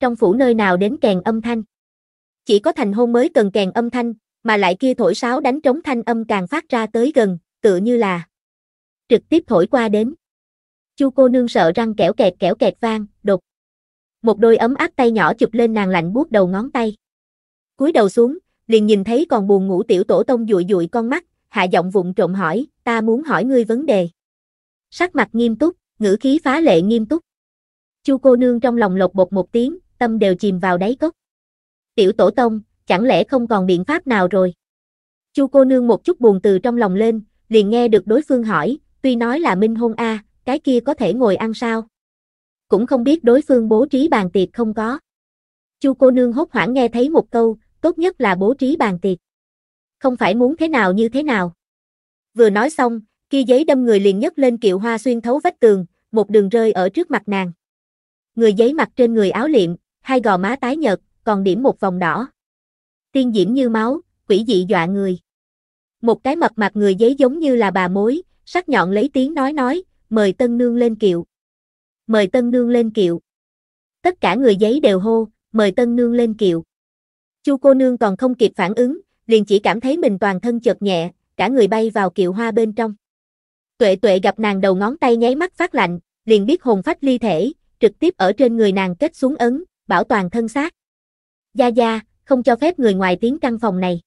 Trong phủ nơi nào đến kèn âm thanh? Chỉ có thành hôn mới cần kèn âm thanh, mà lại kia thổi sáo đánh trống thanh âm càng phát ra tới gần, tựa như là trực tiếp thổi qua đến. Chu cô nương sợ răng kẽo kẹt kẽo kẹt vang, đột. Một đôi ấm áp tay nhỏ chụp lên nàng lạnh buốt đầu ngón tay. cúi đầu xuống, liền nhìn thấy còn buồn ngủ tiểu tổ tông dụi dụi con mắt, hạ giọng vụng trộm hỏi, ta muốn hỏi ngươi vấn đề. Sắc mặt nghiêm túc, ngữ khí phá lệ nghiêm túc. Chu cô nương trong lòng lột bột một tiếng, tâm đều chìm vào đáy cốc. Tiểu tổ tông, chẳng lẽ không còn biện pháp nào rồi? Chu cô nương một chút buồn từ trong lòng lên, liền nghe được đối phương hỏi, tuy nói là minh hôn a, à, cái kia có thể ngồi ăn sao? Cũng không biết đối phương bố trí bàn tiệc không có. Chu cô nương hốt hoảng nghe thấy một câu, tốt nhất là bố trí bàn tiệc. Không phải muốn thế nào như thế nào. Vừa nói xong, kia giấy đâm người liền nhấc lên kiệu hoa xuyên thấu vách tường, một đường rơi ở trước mặt nàng. Người giấy mặt trên người áo liệm, hai gò má tái nhợt, còn điểm một vòng đỏ. Tiên diễm như máu, quỷ dị dọa người. Một cái mập mặt người giấy giống như là bà mối, sắc nhọn lấy tiếng nói nói, mời tân nương lên kiệu. Mời tân nương lên kiệu. Tất cả người giấy đều hô, mời tân nương lên kiệu. Chu cô nương còn không kịp phản ứng, liền chỉ cảm thấy mình toàn thân chợt nhẹ, cả người bay vào kiệu hoa bên trong. Tuệ tuệ gặp nàng đầu ngón tay nháy mắt phát lạnh, liền biết hồn phách ly thể, trực tiếp ở trên người nàng kết xuống ấn, bảo toàn thân xác. Gia Gia, không cho phép người ngoài tiếng căn phòng này.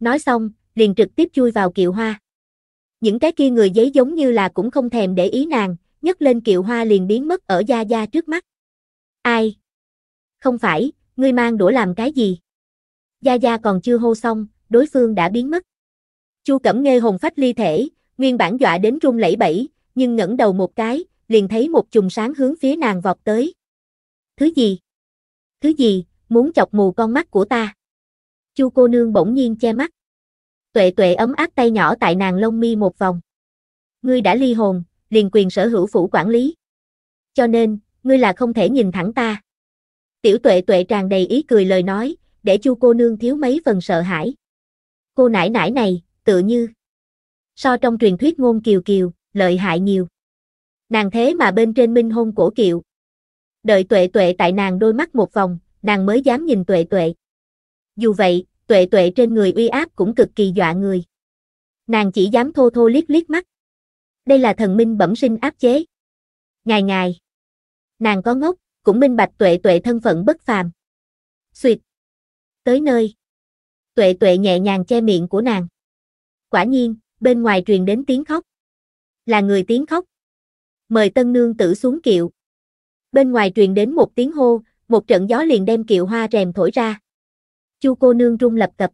Nói xong, liền trực tiếp chui vào kiệu hoa những cái kia người giấy giống như là cũng không thèm để ý nàng, nhấc lên kiệu hoa liền biến mất ở Gia Gia trước mắt. Ai? Không phải, ngươi mang đũa làm cái gì? Gia Gia còn chưa hô xong, đối phương đã biến mất. Chu Cẩm Nghê hồn phách ly thể, nguyên bản dọa đến run lẩy bẩy, nhưng ngẩng đầu một cái, liền thấy một chùm sáng hướng phía nàng vọt tới. Thứ gì? Thứ gì, muốn chọc mù con mắt của ta? Chu cô nương bỗng nhiên che mắt. Tuệ tuệ ấm áp tay nhỏ tại nàng lông mi một vòng. Ngươi đã ly hồn, liền quyền sở hữu phủ quản lý. Cho nên, ngươi là không thể nhìn thẳng ta. Tiểu tuệ tuệ tràn đầy ý cười lời nói, để chu cô nương thiếu mấy phần sợ hãi. Cô nãi nãi này, tự như. So trong truyền thuyết ngôn kiều kiều, lợi hại nhiều. Nàng thế mà bên trên minh hôn cổ kiệu. Đợi tuệ tuệ tại nàng đôi mắt một vòng, nàng mới dám nhìn tuệ tuệ. Dù vậy, tuệ tuệ trên người uy áp cũng cực kỳ dọa người. Nàng chỉ dám thô thô liếc liếc mắt. Đây là thần minh bẩm sinh áp chế. Ngài ngài. Nàng có ngốc, cũng minh bạch tuệ tuệ thân phận bất phàm. Xuyệt. Tới nơi. Tuệ tuệ nhẹ nhàng che miệng của nàng. Quả nhiên, bên ngoài truyền đến tiếng khóc. Là người tiếng khóc. Mời tân nương tử xuống kiệu. Bên ngoài truyền đến một tiếng hô, một trận gió liền đem kiệu hoa rèm thổi ra. Chu cô nương rung lập cập.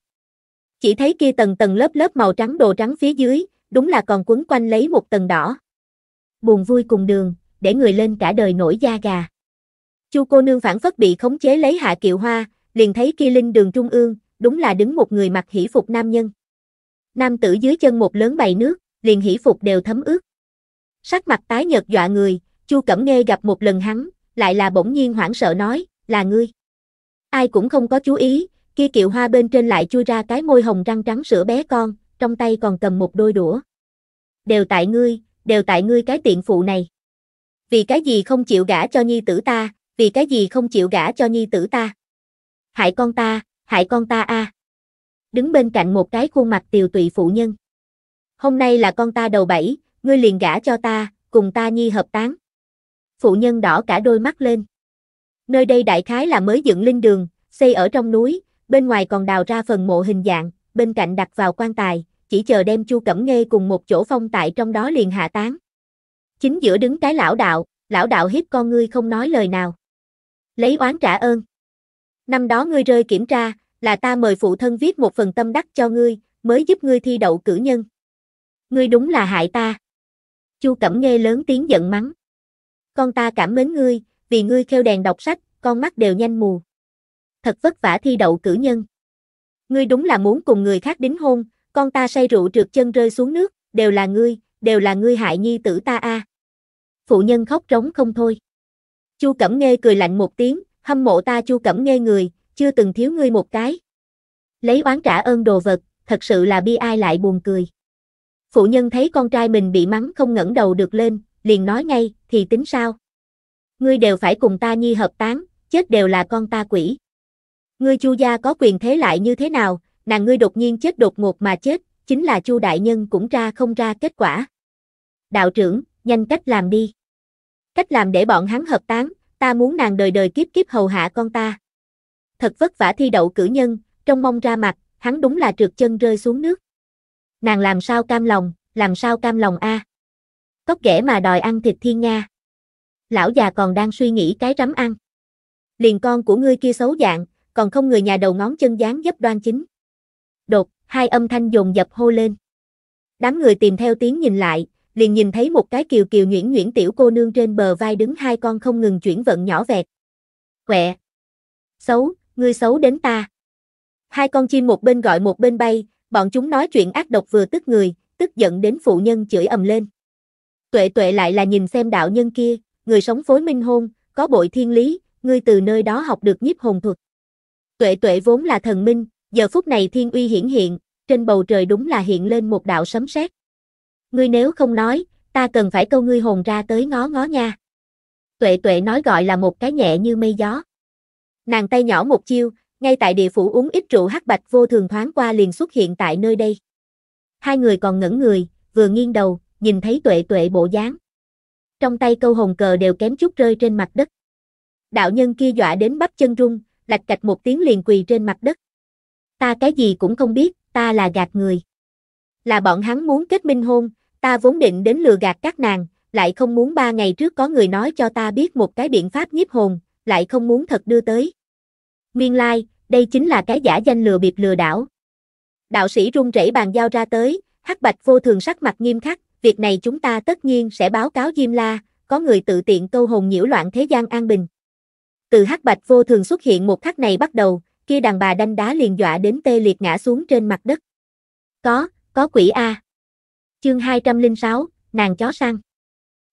Chỉ thấy kia tầng tầng lớp lớp màu trắng đồ trắng phía dưới, đúng là còn quấn quanh lấy một tầng đỏ. Buồn vui cùng đường, để người lên cả đời nổi da gà. Chu cô nương phản phất bị khống chế lấy hạ kiệu hoa, liền thấy kia linh đường trung ương, đúng là đứng một người mặc hỷ phục nam nhân. Nam tử dưới chân một lớn bầy nước, liền hỷ phục đều thấm ướt. Sắc mặt tái nhợt dọa người, Chu Cẩm Nghê gặp một lần hắn, lại là bỗng nhiên hoảng sợ nói, là ngươi. Ai cũng không có chú ý, kia kiệu hoa bên trên lại chui ra cái môi hồng răng trắng sữa bé con, trong tay còn cầm một đôi đũa. Đều tại ngươi, đều tại ngươi cái tiện phụ này. Vì cái gì không chịu gả cho nhi tử ta, vì cái gì không chịu gả cho nhi tử ta. Hại con ta, hại con ta a. Đứng bên cạnh một cái khuôn mặt tiều tụy phụ nhân. Hôm nay là con ta đầu bảy, ngươi liền gả cho ta, cùng ta nhi hợp tán. Phụ nhân đỏ cả đôi mắt lên. Nơi đây đại khái là mới dựng linh đường, xây ở trong núi, bên ngoài còn đào ra phần mộ hình dạng, bên cạnh đặt vào quan tài, chỉ chờ đem Chu Cẩm Ngê cùng một chỗ phong tại trong đó liền hạ tán. Chính giữa đứng cái lão đạo, lão đạo hiếp con ngươi không nói lời nào. Lấy oán trả ơn. Năm đó ngươi rơi kiểm tra, là ta mời phụ thân viết một phần tâm đắc cho ngươi, mới giúp ngươi thi đậu cử nhân. Ngươi đúng là hại ta. Chu Cẩm Ngê lớn tiếng giận mắng. Con ta cảm mến ngươi, vì ngươi khêu đèn đọc sách, con mắt đều nhanh mù thật vất vả thi đậu cử nhân. Ngươi đúng là muốn cùng người khác đính hôn, con ta say rượu trượt chân rơi xuống nước, đều là ngươi, đều là ngươi hại nhi tử ta a. Phụ nhân khóc trống không thôi. Chu Cẩm Nghê cười lạnh một tiếng, hâm mộ ta Chu Cẩm Nghê người, chưa từng thiếu ngươi một cái. Lấy oán trả ơn đồ vật, thật sự là bi ai lại buồn cười. Phụ nhân thấy con trai mình bị mắng không ngẩng đầu được lên, liền nói ngay, thì tính sao? Ngươi đều phải cùng ta nhi hợp tán, chết đều là con ta quỷ. Ngươi Chu gia có quyền thế lại như thế nào, nàng ngươi đột nhiên chết đột ngột mà chết, chính là Chu đại nhân cũng ra không ra kết quả. Đạo trưởng, nhanh cách làm đi. Cách làm để bọn hắn hợp tán, ta muốn nàng đời đời kiếp kiếp hầu hạ con ta. Thật vất vả thi đậu cử nhân, trong mong ra mặt, hắn đúng là trượt chân rơi xuống nước. Nàng làm sao cam lòng, làm sao cam lòng a? À? Cóc ghẻ mà đòi ăn thịt thiên nga. Lão già còn đang suy nghĩ cái rắm ăn. Liền con của ngươi kia xấu dạng, còn không người nhà đầu ngón chân dáng dấp đoan chính. Đột, hai âm thanh dồn dập hô lên. Đám người tìm theo tiếng nhìn lại, liền nhìn thấy một cái kiều kiều nhuyễn nhuyễn tiểu cô nương trên bờ vai đứng hai con không ngừng chuyển vận nhỏ vẹt. Quẹ! Xấu, ngươi xấu đến ta. Hai con chim một bên gọi một bên bay, bọn chúng nói chuyện ác độc vừa tức người, tức giận đến phụ nhân chửi ầm lên. Tuệ tuệ lại là nhìn xem đạo nhân kia, người sống phối minh hôn, có bội thiên lý, ngươi từ nơi đó học được nhiếp hồn thuật. Tuệ tuệ vốn là thần minh, giờ phút này thiên uy hiển hiện, trên bầu trời đúng là hiện lên một đạo sấm sét. Ngươi nếu không nói, ta cần phải câu ngươi hồn ra tới ngó ngó nha. Tuệ tuệ nói gọi là một cái nhẹ như mây gió. Nàng tay nhỏ một chiêu, ngay tại địa phủ uống ít rượu hắc bạch vô thường thoáng qua liền xuất hiện tại nơi đây. Hai người còn ngẩn người, vừa nghiêng đầu, nhìn thấy tuệ tuệ bộ dáng. Trong tay câu hồn cờ đều kém chút rơi trên mặt đất. Đạo nhân kia dọa đến bắp chân rung, lạch cạch một tiếng liền quỳ trên mặt đất. Ta cái gì cũng không biết, ta là gạt người. Là bọn hắn muốn kết minh hôn, ta vốn định đến lừa gạt các nàng, lại không muốn ba ngày trước có người nói cho ta biết một cái biện pháp nhiếp hồn, lại không muốn thật đưa tới. Miên lai, like, đây chính là cái giả danh lừa bịp lừa đảo. Đạo sĩ run rẩy bàn giao ra tới, hắc bạch vô thường sắc mặt nghiêm khắc, việc này chúng ta tất nhiên sẽ báo cáo Diêm La, có người tự tiện câu hồn nhiễu loạn thế gian an bình từ hắc bạch vô thường xuất hiện một khắc này bắt đầu, kia đàn bà đanh đá liền dọa đến tê liệt ngã xuống trên mặt đất. Có, có quỷ A. Chương 206, nàng chó săn.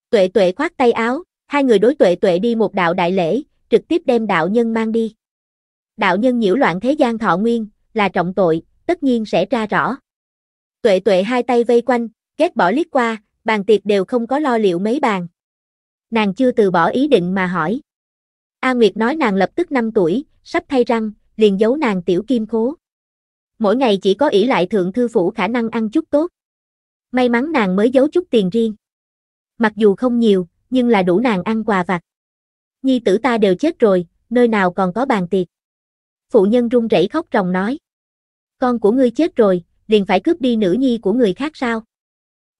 Tuệ tuệ khoát tay áo, hai người đối tuệ tuệ đi một đạo đại lễ, trực tiếp đem đạo nhân mang đi. Đạo nhân nhiễu loạn thế gian thọ nguyên, là trọng tội, tất nhiên sẽ tra rõ. Tuệ tuệ hai tay vây quanh, ghét bỏ liếc qua, bàn tiệc đều không có lo liệu mấy bàn. Nàng chưa từ bỏ ý định mà hỏi. A Nguyệt nói nàng lập tức 5 tuổi, sắp thay răng, liền giấu nàng tiểu kim khố. Mỗi ngày chỉ có ỷ lại thượng thư phủ khả năng ăn chút tốt. May mắn nàng mới giấu chút tiền riêng. Mặc dù không nhiều, nhưng là đủ nàng ăn quà vặt. Nhi tử ta đều chết rồi, nơi nào còn có bàn tiệc. Phụ nhân run rẩy khóc ròng nói. Con của ngươi chết rồi, liền phải cướp đi nữ nhi của người khác sao?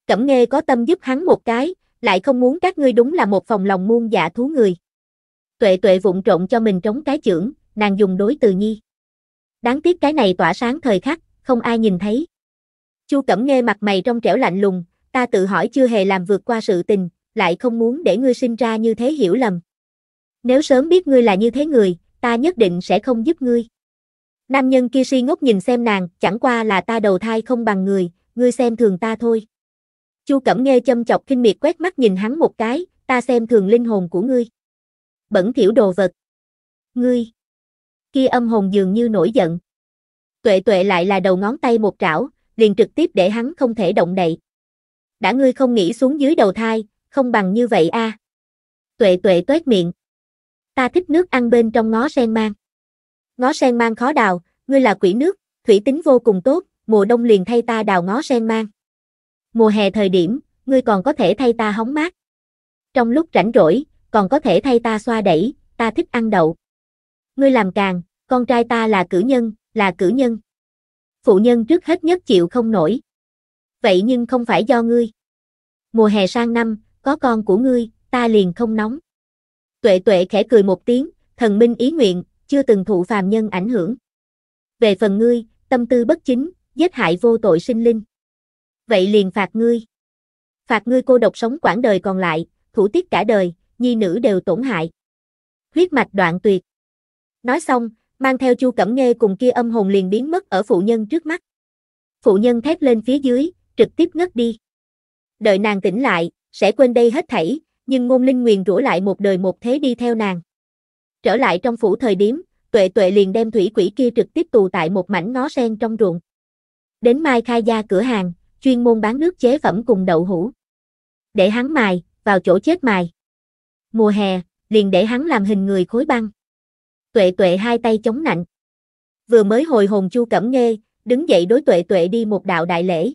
Cẩm nghe có tâm giúp hắn một cái, lại không muốn các ngươi đúng là một phòng lòng muôn dạ thú người tuệ tuệ vụng trộn cho mình trống cái chưởng, nàng dùng đối từ nhi. Đáng tiếc cái này tỏa sáng thời khắc, không ai nhìn thấy. Chu Cẩm nghe mặt mày trong trẻo lạnh lùng, ta tự hỏi chưa hề làm vượt qua sự tình, lại không muốn để ngươi sinh ra như thế hiểu lầm. Nếu sớm biết ngươi là như thế người, ta nhất định sẽ không giúp ngươi. Nam nhân kia si ngốc nhìn xem nàng, chẳng qua là ta đầu thai không bằng người, ngươi xem thường ta thôi. Chu Cẩm nghe châm chọc khinh miệt quét mắt nhìn hắn một cái, ta xem thường linh hồn của ngươi bẩn thiểu đồ vật. Ngươi! Kia âm hồn dường như nổi giận. Tuệ tuệ lại là đầu ngón tay một trảo, liền trực tiếp để hắn không thể động đậy. Đã ngươi không nghĩ xuống dưới đầu thai, không bằng như vậy a. Tuệ tuệ tuét miệng. Ta thích nước ăn bên trong ngó sen mang. Ngó sen mang khó đào, ngươi là quỷ nước, thủy tính vô cùng tốt, mùa đông liền thay ta đào ngó sen mang. Mùa hè thời điểm, ngươi còn có thể thay ta hóng mát. Trong lúc rảnh rỗi, còn có thể thay ta xoa đẩy, ta thích ăn đậu. Ngươi làm càng, con trai ta là cử nhân, là cử nhân. Phụ nhân trước hết nhất chịu không nổi. Vậy nhưng không phải do ngươi. Mùa hè sang năm, có con của ngươi, ta liền không nóng. Tuệ tuệ khẽ cười một tiếng, thần minh ý nguyện, chưa từng thụ phàm nhân ảnh hưởng. Về phần ngươi, tâm tư bất chính, giết hại vô tội sinh linh. Vậy liền phạt ngươi. Phạt ngươi cô độc sống quãng đời còn lại, thủ tiết cả đời nhi nữ đều tổn hại. Huyết mạch đoạn tuyệt. Nói xong, mang theo Chu Cẩm Nghê cùng kia âm hồn liền biến mất ở phụ nhân trước mắt. Phụ nhân thét lên phía dưới, trực tiếp ngất đi. Đợi nàng tỉnh lại, sẽ quên đây hết thảy, nhưng ngôn linh nguyền rủa lại một đời một thế đi theo nàng. Trở lại trong phủ thời điểm, tuệ tuệ liền đem thủy quỷ kia trực tiếp tù tại một mảnh ngó sen trong ruộng. Đến mai khai gia cửa hàng, chuyên môn bán nước chế phẩm cùng đậu hũ. Để hắn mài, vào chỗ chết mài mùa hè, liền để hắn làm hình người khối băng. Tuệ tuệ hai tay chống nạnh. Vừa mới hồi hồn chu cẩm nghe, đứng dậy đối tuệ tuệ đi một đạo đại lễ.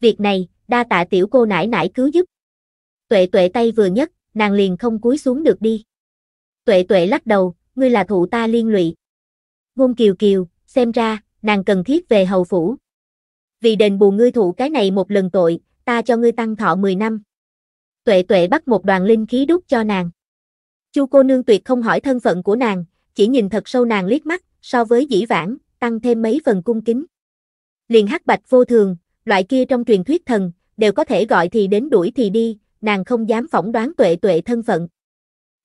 Việc này, đa tạ tiểu cô nãi nãi cứu giúp. Tuệ tuệ tay vừa nhất, nàng liền không cúi xuống được đi. Tuệ tuệ lắc đầu, ngươi là thụ ta liên lụy. Ngôn kiều kiều, xem ra, nàng cần thiết về hầu phủ. Vì đền bù ngươi thụ cái này một lần tội, ta cho ngươi tăng thọ 10 năm. Tuệ Tuệ bắt một đoàn linh khí đút cho nàng. Chu cô nương tuyệt không hỏi thân phận của nàng, chỉ nhìn thật sâu nàng liếc mắt, so với dĩ vãng, tăng thêm mấy phần cung kính. Liền hắc bạch vô thường, loại kia trong truyền thuyết thần, đều có thể gọi thì đến đuổi thì đi, nàng không dám phỏng đoán tuệ tuệ thân phận.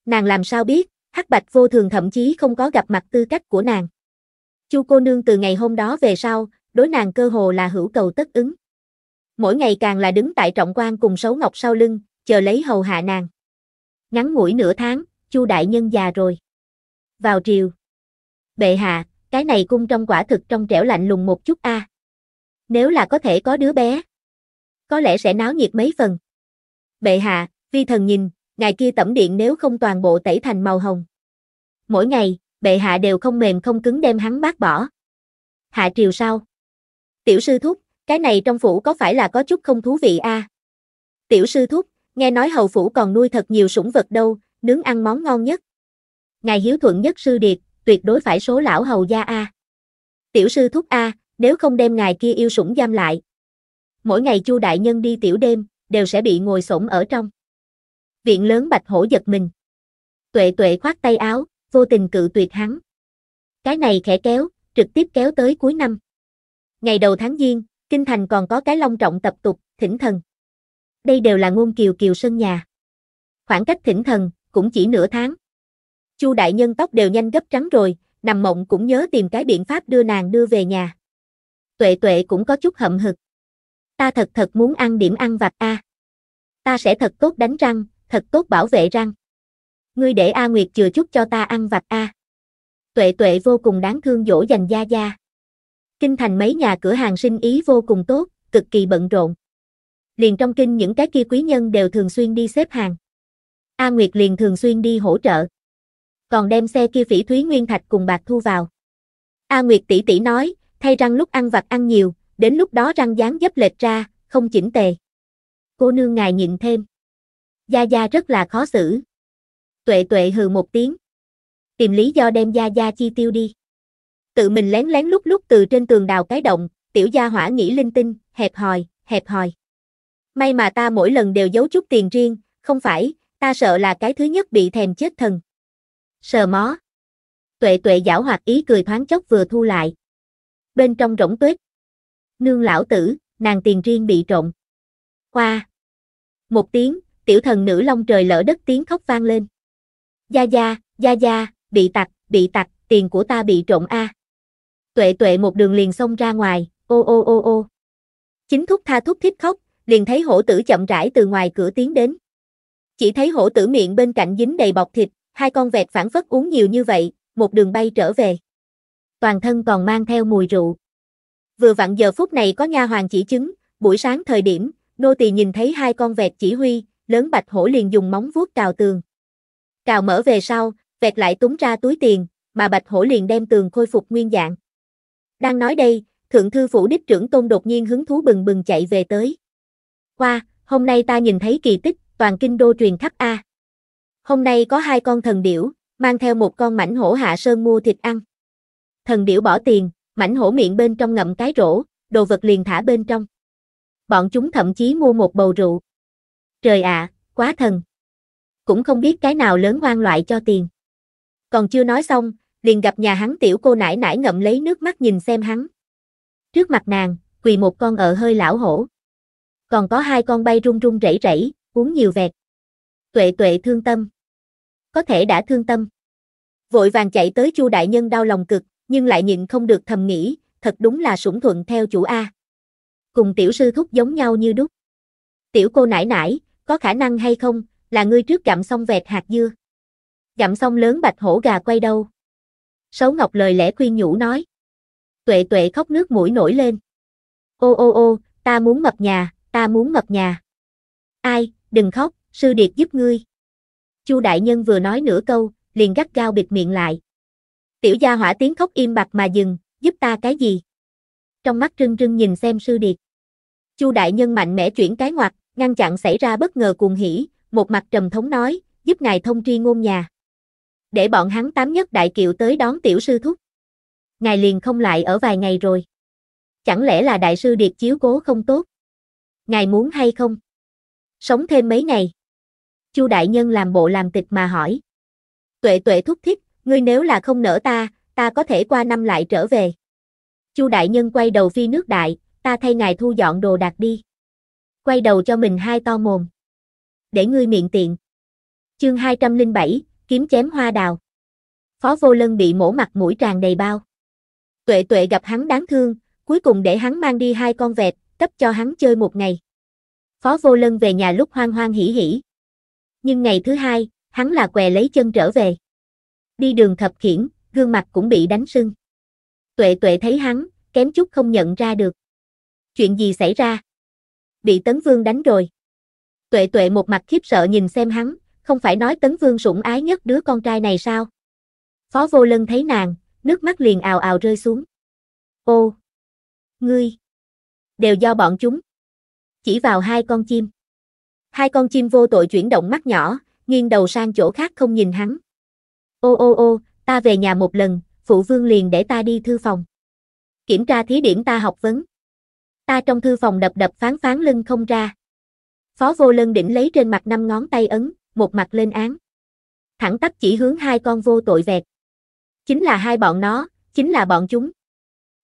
Nàng làm sao biết, hắc bạch vô thường thậm chí không có gặp mặt tư cách của nàng. Chu cô nương từ ngày hôm đó về sau, đối nàng cơ hồ là hữu cầu tất ứng. Mỗi ngày càng là đứng tại trọng quan cùng xấu ngọc sau lưng, chờ lấy hầu hạ nàng. Ngắn ngủi nửa tháng, Chu đại nhân già rồi. Vào triều. Bệ hạ, cái này cung trong quả thực trong trẻo lạnh lùng một chút a. Nếu là có thể có đứa bé, có lẽ sẽ náo nhiệt mấy phần. Bệ hạ, vi thần nhìn, ngày kia tẩm điện nếu không toàn bộ tẩy thành màu hồng. Mỗi ngày, bệ hạ đều không mềm không cứng đem hắn bác bỏ. Hạ triều sau. Tiểu sư thúc, cái này trong phủ có phải là có chút không thú vị a? À? Tiểu sư thúc, Nghe nói hầu phủ còn nuôi thật nhiều sủng vật đâu, nướng ăn món ngon nhất. Ngài hiếu thuận nhất sư điệt, tuyệt đối phải số lão hầu gia A. Tiểu sư thúc A, nếu không đem ngài kia yêu sủng giam lại. Mỗi ngày chu đại nhân đi tiểu đêm, đều sẽ bị ngồi sổng ở trong. Viện lớn bạch hổ giật mình. Tuệ tuệ khoát tay áo, vô tình cự tuyệt hắn. Cái này khẽ kéo, trực tiếp kéo tới cuối năm. Ngày đầu tháng Giêng, Kinh Thành còn có cái long trọng tập tục, thỉnh thần đây đều là ngôn kiều kiều sân nhà. Khoảng cách thỉnh thần, cũng chỉ nửa tháng. Chu đại nhân tóc đều nhanh gấp trắng rồi, nằm mộng cũng nhớ tìm cái biện pháp đưa nàng đưa về nhà. Tuệ tuệ cũng có chút hậm hực. Ta thật thật muốn ăn điểm ăn vặt a. Ta sẽ thật tốt đánh răng, thật tốt bảo vệ răng. Ngươi để A Nguyệt chừa chút cho ta ăn vặt a. Tuệ tuệ vô cùng đáng thương dỗ dành gia gia. Kinh thành mấy nhà cửa hàng sinh ý vô cùng tốt, cực kỳ bận rộn liền trong kinh những cái kia quý nhân đều thường xuyên đi xếp hàng. A Nguyệt liền thường xuyên đi hỗ trợ. Còn đem xe kia phỉ thúy nguyên thạch cùng bạc thu vào. A Nguyệt tỷ tỷ nói, thay răng lúc ăn vặt ăn nhiều, đến lúc đó răng dáng dấp lệch ra, không chỉnh tề. Cô nương ngài nhịn thêm. Gia Gia rất là khó xử. Tuệ Tuệ hừ một tiếng. Tìm lý do đem Gia Gia chi tiêu đi. Tự mình lén lén lúc lúc từ trên tường đào cái động, tiểu gia hỏa nghĩ linh tinh, hẹp hòi, hẹp hòi. May mà ta mỗi lần đều giấu chút tiền riêng, không phải, ta sợ là cái thứ nhất bị thèm chết thần. Sờ mó. Tuệ tuệ giảo hoạt ý cười thoáng chốc vừa thu lại. Bên trong rỗng tuyết. Nương lão tử, nàng tiền riêng bị trộn. Khoa. Một tiếng, tiểu thần nữ long trời lỡ đất tiếng khóc vang lên. Gia gia, gia gia, bị tặc, bị tặc, tiền của ta bị trộn a. Tuệ tuệ một đường liền xông ra ngoài, ô ô ô ô. Chính thúc tha thúc thiết khóc, liền thấy hổ tử chậm rãi từ ngoài cửa tiến đến. Chỉ thấy hổ tử miệng bên cạnh dính đầy bọc thịt, hai con vẹt phản phất uống nhiều như vậy, một đường bay trở về. Toàn thân còn mang theo mùi rượu. Vừa vặn giờ phút này có nha hoàng chỉ chứng, buổi sáng thời điểm, nô tỳ nhìn thấy hai con vẹt chỉ huy, lớn bạch hổ liền dùng móng vuốt cào tường. Cào mở về sau, vẹt lại túng ra túi tiền, mà bạch hổ liền đem tường khôi phục nguyên dạng. Đang nói đây, thượng thư phủ đích trưởng tôn đột nhiên hứng thú bừng bừng chạy về tới. Qua, hôm nay ta nhìn thấy kỳ tích, toàn kinh đô truyền khắp A. Hôm nay có hai con thần điểu, mang theo một con mảnh hổ hạ sơn mua thịt ăn. Thần điểu bỏ tiền, mảnh hổ miệng bên trong ngậm cái rổ, đồ vật liền thả bên trong. Bọn chúng thậm chí mua một bầu rượu. Trời ạ, à, quá thần. Cũng không biết cái nào lớn hoang loại cho tiền. Còn chưa nói xong, liền gặp nhà hắn tiểu cô nải nải ngậm lấy nước mắt nhìn xem hắn. Trước mặt nàng, quỳ một con ở hơi lão hổ còn có hai con bay rung rung rẩy rẩy, uống nhiều vẹt. Tuệ tuệ thương tâm. Có thể đã thương tâm. Vội vàng chạy tới Chu đại nhân đau lòng cực, nhưng lại nhịn không được thầm nghĩ, thật đúng là sủng thuận theo chủ a. Cùng tiểu sư thúc giống nhau như đúc. Tiểu cô nãi nãi, có khả năng hay không, là ngươi trước gặm xong vẹt hạt dưa. Gặm xong lớn bạch hổ gà quay đâu. Sấu Ngọc lời lẽ khuyên nhủ nói. Tuệ tuệ khóc nước mũi nổi lên. Ô ô ô, ta muốn mập nhà, ta muốn ngập nhà. Ai, đừng khóc, sư điệt giúp ngươi. Chu đại nhân vừa nói nửa câu, liền gắt gao bịt miệng lại. Tiểu gia hỏa tiếng khóc im bặt mà dừng, giúp ta cái gì? Trong mắt trưng rưng nhìn xem sư điệt. Chu đại nhân mạnh mẽ chuyển cái ngoặt, ngăn chặn xảy ra bất ngờ cuồng hỉ, một mặt trầm thống nói, giúp ngài thông tri ngôn nhà. Để bọn hắn tám nhất đại kiệu tới đón tiểu sư thúc. Ngài liền không lại ở vài ngày rồi. Chẳng lẽ là đại sư điệt chiếu cố không tốt? Ngài muốn hay không? Sống thêm mấy ngày. Chu đại nhân làm bộ làm tịch mà hỏi. Tuệ tuệ thúc thiết, ngươi nếu là không nỡ ta, ta có thể qua năm lại trở về. Chu đại nhân quay đầu phi nước đại, ta thay ngài thu dọn đồ đạc đi. Quay đầu cho mình hai to mồm. Để ngươi miệng tiện. Chương 207, kiếm chém hoa đào. Phó vô lân bị mổ mặt mũi tràn đầy bao. Tuệ tuệ gặp hắn đáng thương, cuối cùng để hắn mang đi hai con vẹt, cấp cho hắn chơi một ngày. Phó vô lân về nhà lúc hoang hoang hỉ hỉ. Nhưng ngày thứ hai, hắn là què lấy chân trở về. Đi đường thập khiển, gương mặt cũng bị đánh sưng. Tuệ tuệ thấy hắn, kém chút không nhận ra được. Chuyện gì xảy ra? Bị Tấn Vương đánh rồi. Tuệ tuệ một mặt khiếp sợ nhìn xem hắn, không phải nói Tấn Vương sủng ái nhất đứa con trai này sao? Phó vô lân thấy nàng, nước mắt liền ào ào rơi xuống. Ô! Ngươi! đều do bọn chúng. Chỉ vào hai con chim. Hai con chim vô tội chuyển động mắt nhỏ, nghiêng đầu sang chỗ khác không nhìn hắn. Ô ô ô, ta về nhà một lần, phụ vương liền để ta đi thư phòng. Kiểm tra thí điểm ta học vấn. Ta trong thư phòng đập đập phán phán lưng không ra. Phó vô lân đỉnh lấy trên mặt năm ngón tay ấn, một mặt lên án. Thẳng tắp chỉ hướng hai con vô tội vẹt. Chính là hai bọn nó, chính là bọn chúng.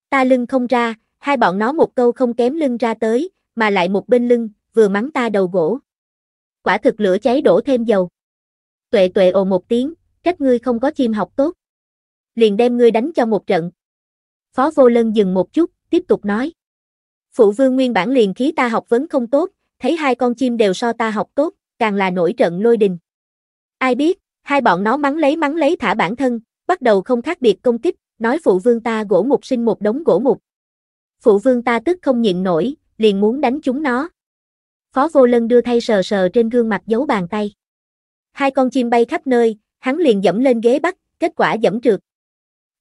Ta lưng không ra, Hai bọn nó một câu không kém lưng ra tới, mà lại một bên lưng, vừa mắng ta đầu gỗ. Quả thực lửa cháy đổ thêm dầu. Tuệ tuệ ồ một tiếng, trách ngươi không có chim học tốt. Liền đem ngươi đánh cho một trận. Phó vô lân dừng một chút, tiếp tục nói. Phụ vương nguyên bản liền khí ta học vấn không tốt, thấy hai con chim đều so ta học tốt, càng là nổi trận lôi đình. Ai biết, hai bọn nó mắng lấy mắng lấy thả bản thân, bắt đầu không khác biệt công kích, nói phụ vương ta gỗ mục sinh một đống gỗ mục, phụ vương ta tức không nhịn nổi, liền muốn đánh chúng nó. Phó vô lân đưa thay sờ sờ trên gương mặt giấu bàn tay. Hai con chim bay khắp nơi, hắn liền dẫm lên ghế bắt, kết quả dẫm trượt.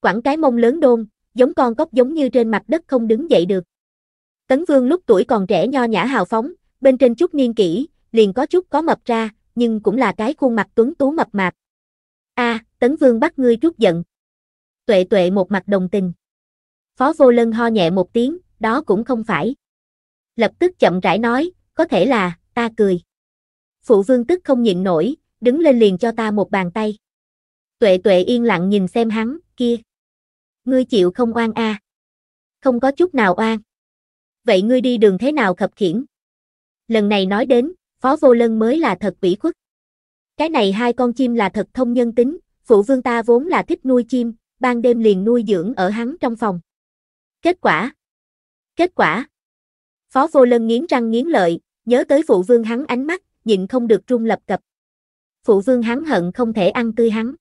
Quảng cái mông lớn đôn, giống con cóc giống như trên mặt đất không đứng dậy được. Tấn Vương lúc tuổi còn trẻ nho nhã hào phóng, bên trên chút niên kỷ, liền có chút có mập ra, nhưng cũng là cái khuôn mặt tuấn tú mập mạp. A, à, Tấn Vương bắt ngươi chút giận. Tuệ tuệ một mặt đồng tình. Phó vô lân ho nhẹ một tiếng, đó cũng không phải. Lập tức chậm rãi nói, có thể là, ta cười. Phụ vương tức không nhịn nổi, đứng lên liền cho ta một bàn tay. Tuệ tuệ yên lặng nhìn xem hắn, kia. Ngươi chịu không oan a Không có chút nào oan. Vậy ngươi đi đường thế nào khập khiển? Lần này nói đến, phó vô lân mới là thật vĩ khuất. Cái này hai con chim là thật thông nhân tính, phụ vương ta vốn là thích nuôi chim, ban đêm liền nuôi dưỡng ở hắn trong phòng. Kết quả. Kết quả. Phó vô lân nghiến răng nghiến lợi, nhớ tới phụ vương hắn ánh mắt, nhịn không được trung lập cập. Phụ vương hắn hận không thể ăn tươi hắn.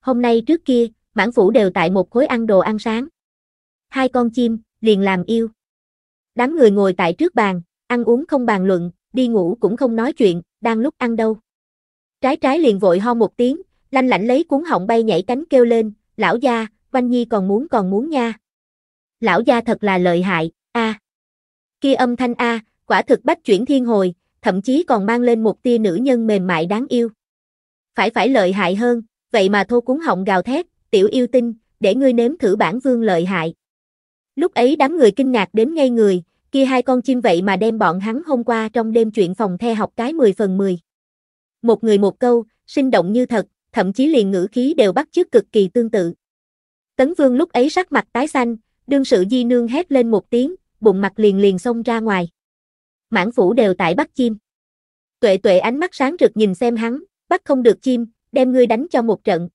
Hôm nay trước kia, mãn phủ đều tại một khối ăn đồ ăn sáng. Hai con chim, liền làm yêu. Đám người ngồi tại trước bàn, ăn uống không bàn luận, đi ngủ cũng không nói chuyện, đang lúc ăn đâu. Trái trái liền vội ho một tiếng, lanh lảnh lấy cuốn họng bay nhảy cánh kêu lên, lão gia, quanh nhi còn muốn còn muốn nha lão gia thật là lợi hại, a. À. Kia âm thanh a, à, quả thực bách chuyển thiên hồi, thậm chí còn mang lên một tia nữ nhân mềm mại đáng yêu. Phải phải lợi hại hơn, vậy mà thô cúng họng gào thét, tiểu yêu tinh, để ngươi nếm thử bản vương lợi hại. Lúc ấy đám người kinh ngạc đến ngay người, kia hai con chim vậy mà đem bọn hắn hôm qua trong đêm chuyện phòng the học cái 10 phần 10. Một người một câu, sinh động như thật, thậm chí liền ngữ khí đều bắt chước cực kỳ tương tự. Tấn Vương lúc ấy sắc mặt tái xanh, đương sự di nương hét lên một tiếng, bụng mặt liền liền xông ra ngoài. Mãn phủ đều tại bắt chim. Tuệ tuệ ánh mắt sáng rực nhìn xem hắn, bắt không được chim, đem ngươi đánh cho một trận.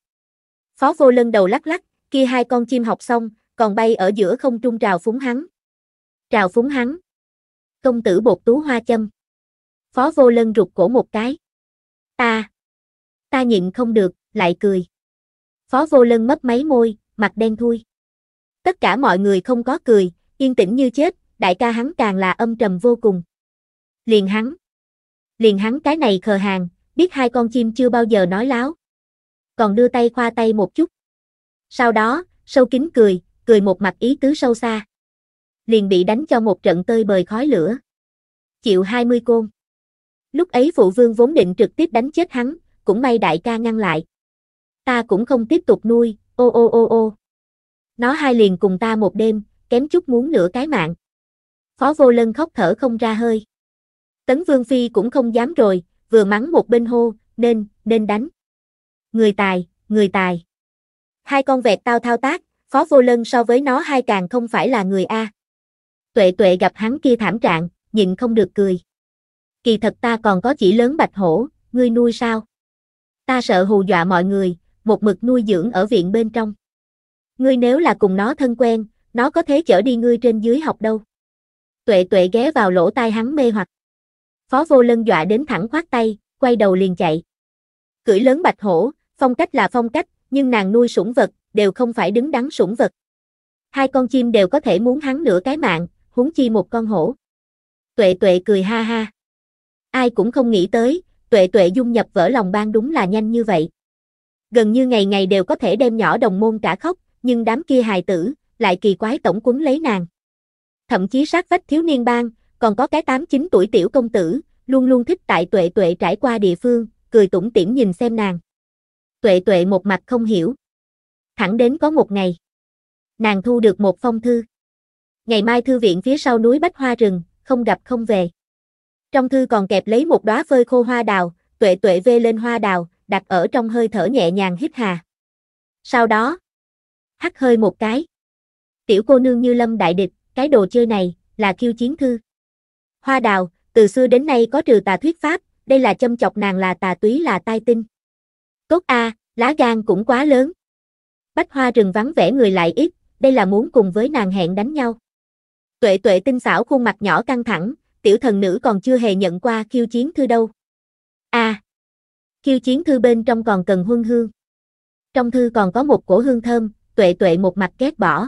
Phó vô lân đầu lắc lắc, kia hai con chim học xong, còn bay ở giữa không trung trào phúng hắn. Trào phúng hắn. Công tử bột tú hoa châm. Phó vô lân rụt cổ một cái. Ta. Ta nhịn không được, lại cười. Phó vô lân mấp máy môi, mặt đen thui. Tất cả mọi người không có cười, yên tĩnh như chết, đại ca hắn càng là âm trầm vô cùng. Liền hắn. Liền hắn cái này khờ hàng, biết hai con chim chưa bao giờ nói láo. Còn đưa tay khoa tay một chút. Sau đó, sâu kín cười, cười một mặt ý tứ sâu xa. Liền bị đánh cho một trận tơi bời khói lửa. Chịu 20 côn. Lúc ấy phụ vương vốn định trực tiếp đánh chết hắn, cũng may đại ca ngăn lại. Ta cũng không tiếp tục nuôi, ô ô ô ô. Nó hai liền cùng ta một đêm, kém chút muốn nửa cái mạng. Phó vô lân khóc thở không ra hơi. Tấn Vương Phi cũng không dám rồi, vừa mắng một bên hô, nên, nên đánh. Người tài, người tài. Hai con vẹt tao thao tác, phó vô lân so với nó hai càng không phải là người A. Tuệ tuệ gặp hắn kia thảm trạng, nhịn không được cười. Kỳ thật ta còn có chỉ lớn bạch hổ, ngươi nuôi sao? Ta sợ hù dọa mọi người, một mực nuôi dưỡng ở viện bên trong. Ngươi nếu là cùng nó thân quen, nó có thế chở đi ngươi trên dưới học đâu. Tuệ tuệ ghé vào lỗ tai hắn mê hoặc. Phó vô lân dọa đến thẳng khoát tay, quay đầu liền chạy. Cưỡi lớn bạch hổ, phong cách là phong cách, nhưng nàng nuôi sủng vật, đều không phải đứng đắn sủng vật. Hai con chim đều có thể muốn hắn nửa cái mạng, huống chi một con hổ. Tuệ tuệ cười ha ha. Ai cũng không nghĩ tới, tuệ tuệ dung nhập vỡ lòng ban đúng là nhanh như vậy. Gần như ngày ngày đều có thể đem nhỏ đồng môn cả khóc, nhưng đám kia hài tử, lại kỳ quái tổng quấn lấy nàng. Thậm chí sát vách thiếu niên bang, còn có cái 8-9 tuổi tiểu công tử, luôn luôn thích tại tuệ tuệ trải qua địa phương, cười tủm tỉm nhìn xem nàng. Tuệ tuệ một mặt không hiểu. Thẳng đến có một ngày, nàng thu được một phong thư. Ngày mai thư viện phía sau núi bách hoa rừng, không gặp không về. Trong thư còn kẹp lấy một đóa phơi khô hoa đào, tuệ tuệ vê lên hoa đào, đặt ở trong hơi thở nhẹ nhàng hít hà. Sau đó, hắt hơi một cái. Tiểu cô nương như lâm đại địch, cái đồ chơi này, là khiêu chiến thư. Hoa đào, từ xưa đến nay có trừ tà thuyết pháp, đây là châm chọc nàng là tà túy là tai tinh. Cốt A, lá gan cũng quá lớn. Bách hoa rừng vắng vẻ người lại ít, đây là muốn cùng với nàng hẹn đánh nhau. Tuệ tuệ tinh xảo khuôn mặt nhỏ căng thẳng, tiểu thần nữ còn chưa hề nhận qua khiêu chiến thư đâu. A. À, chiến thư bên trong còn cần huân hương. Trong thư còn có một cổ hương thơm, tuệ tuệ một mặt ghét bỏ.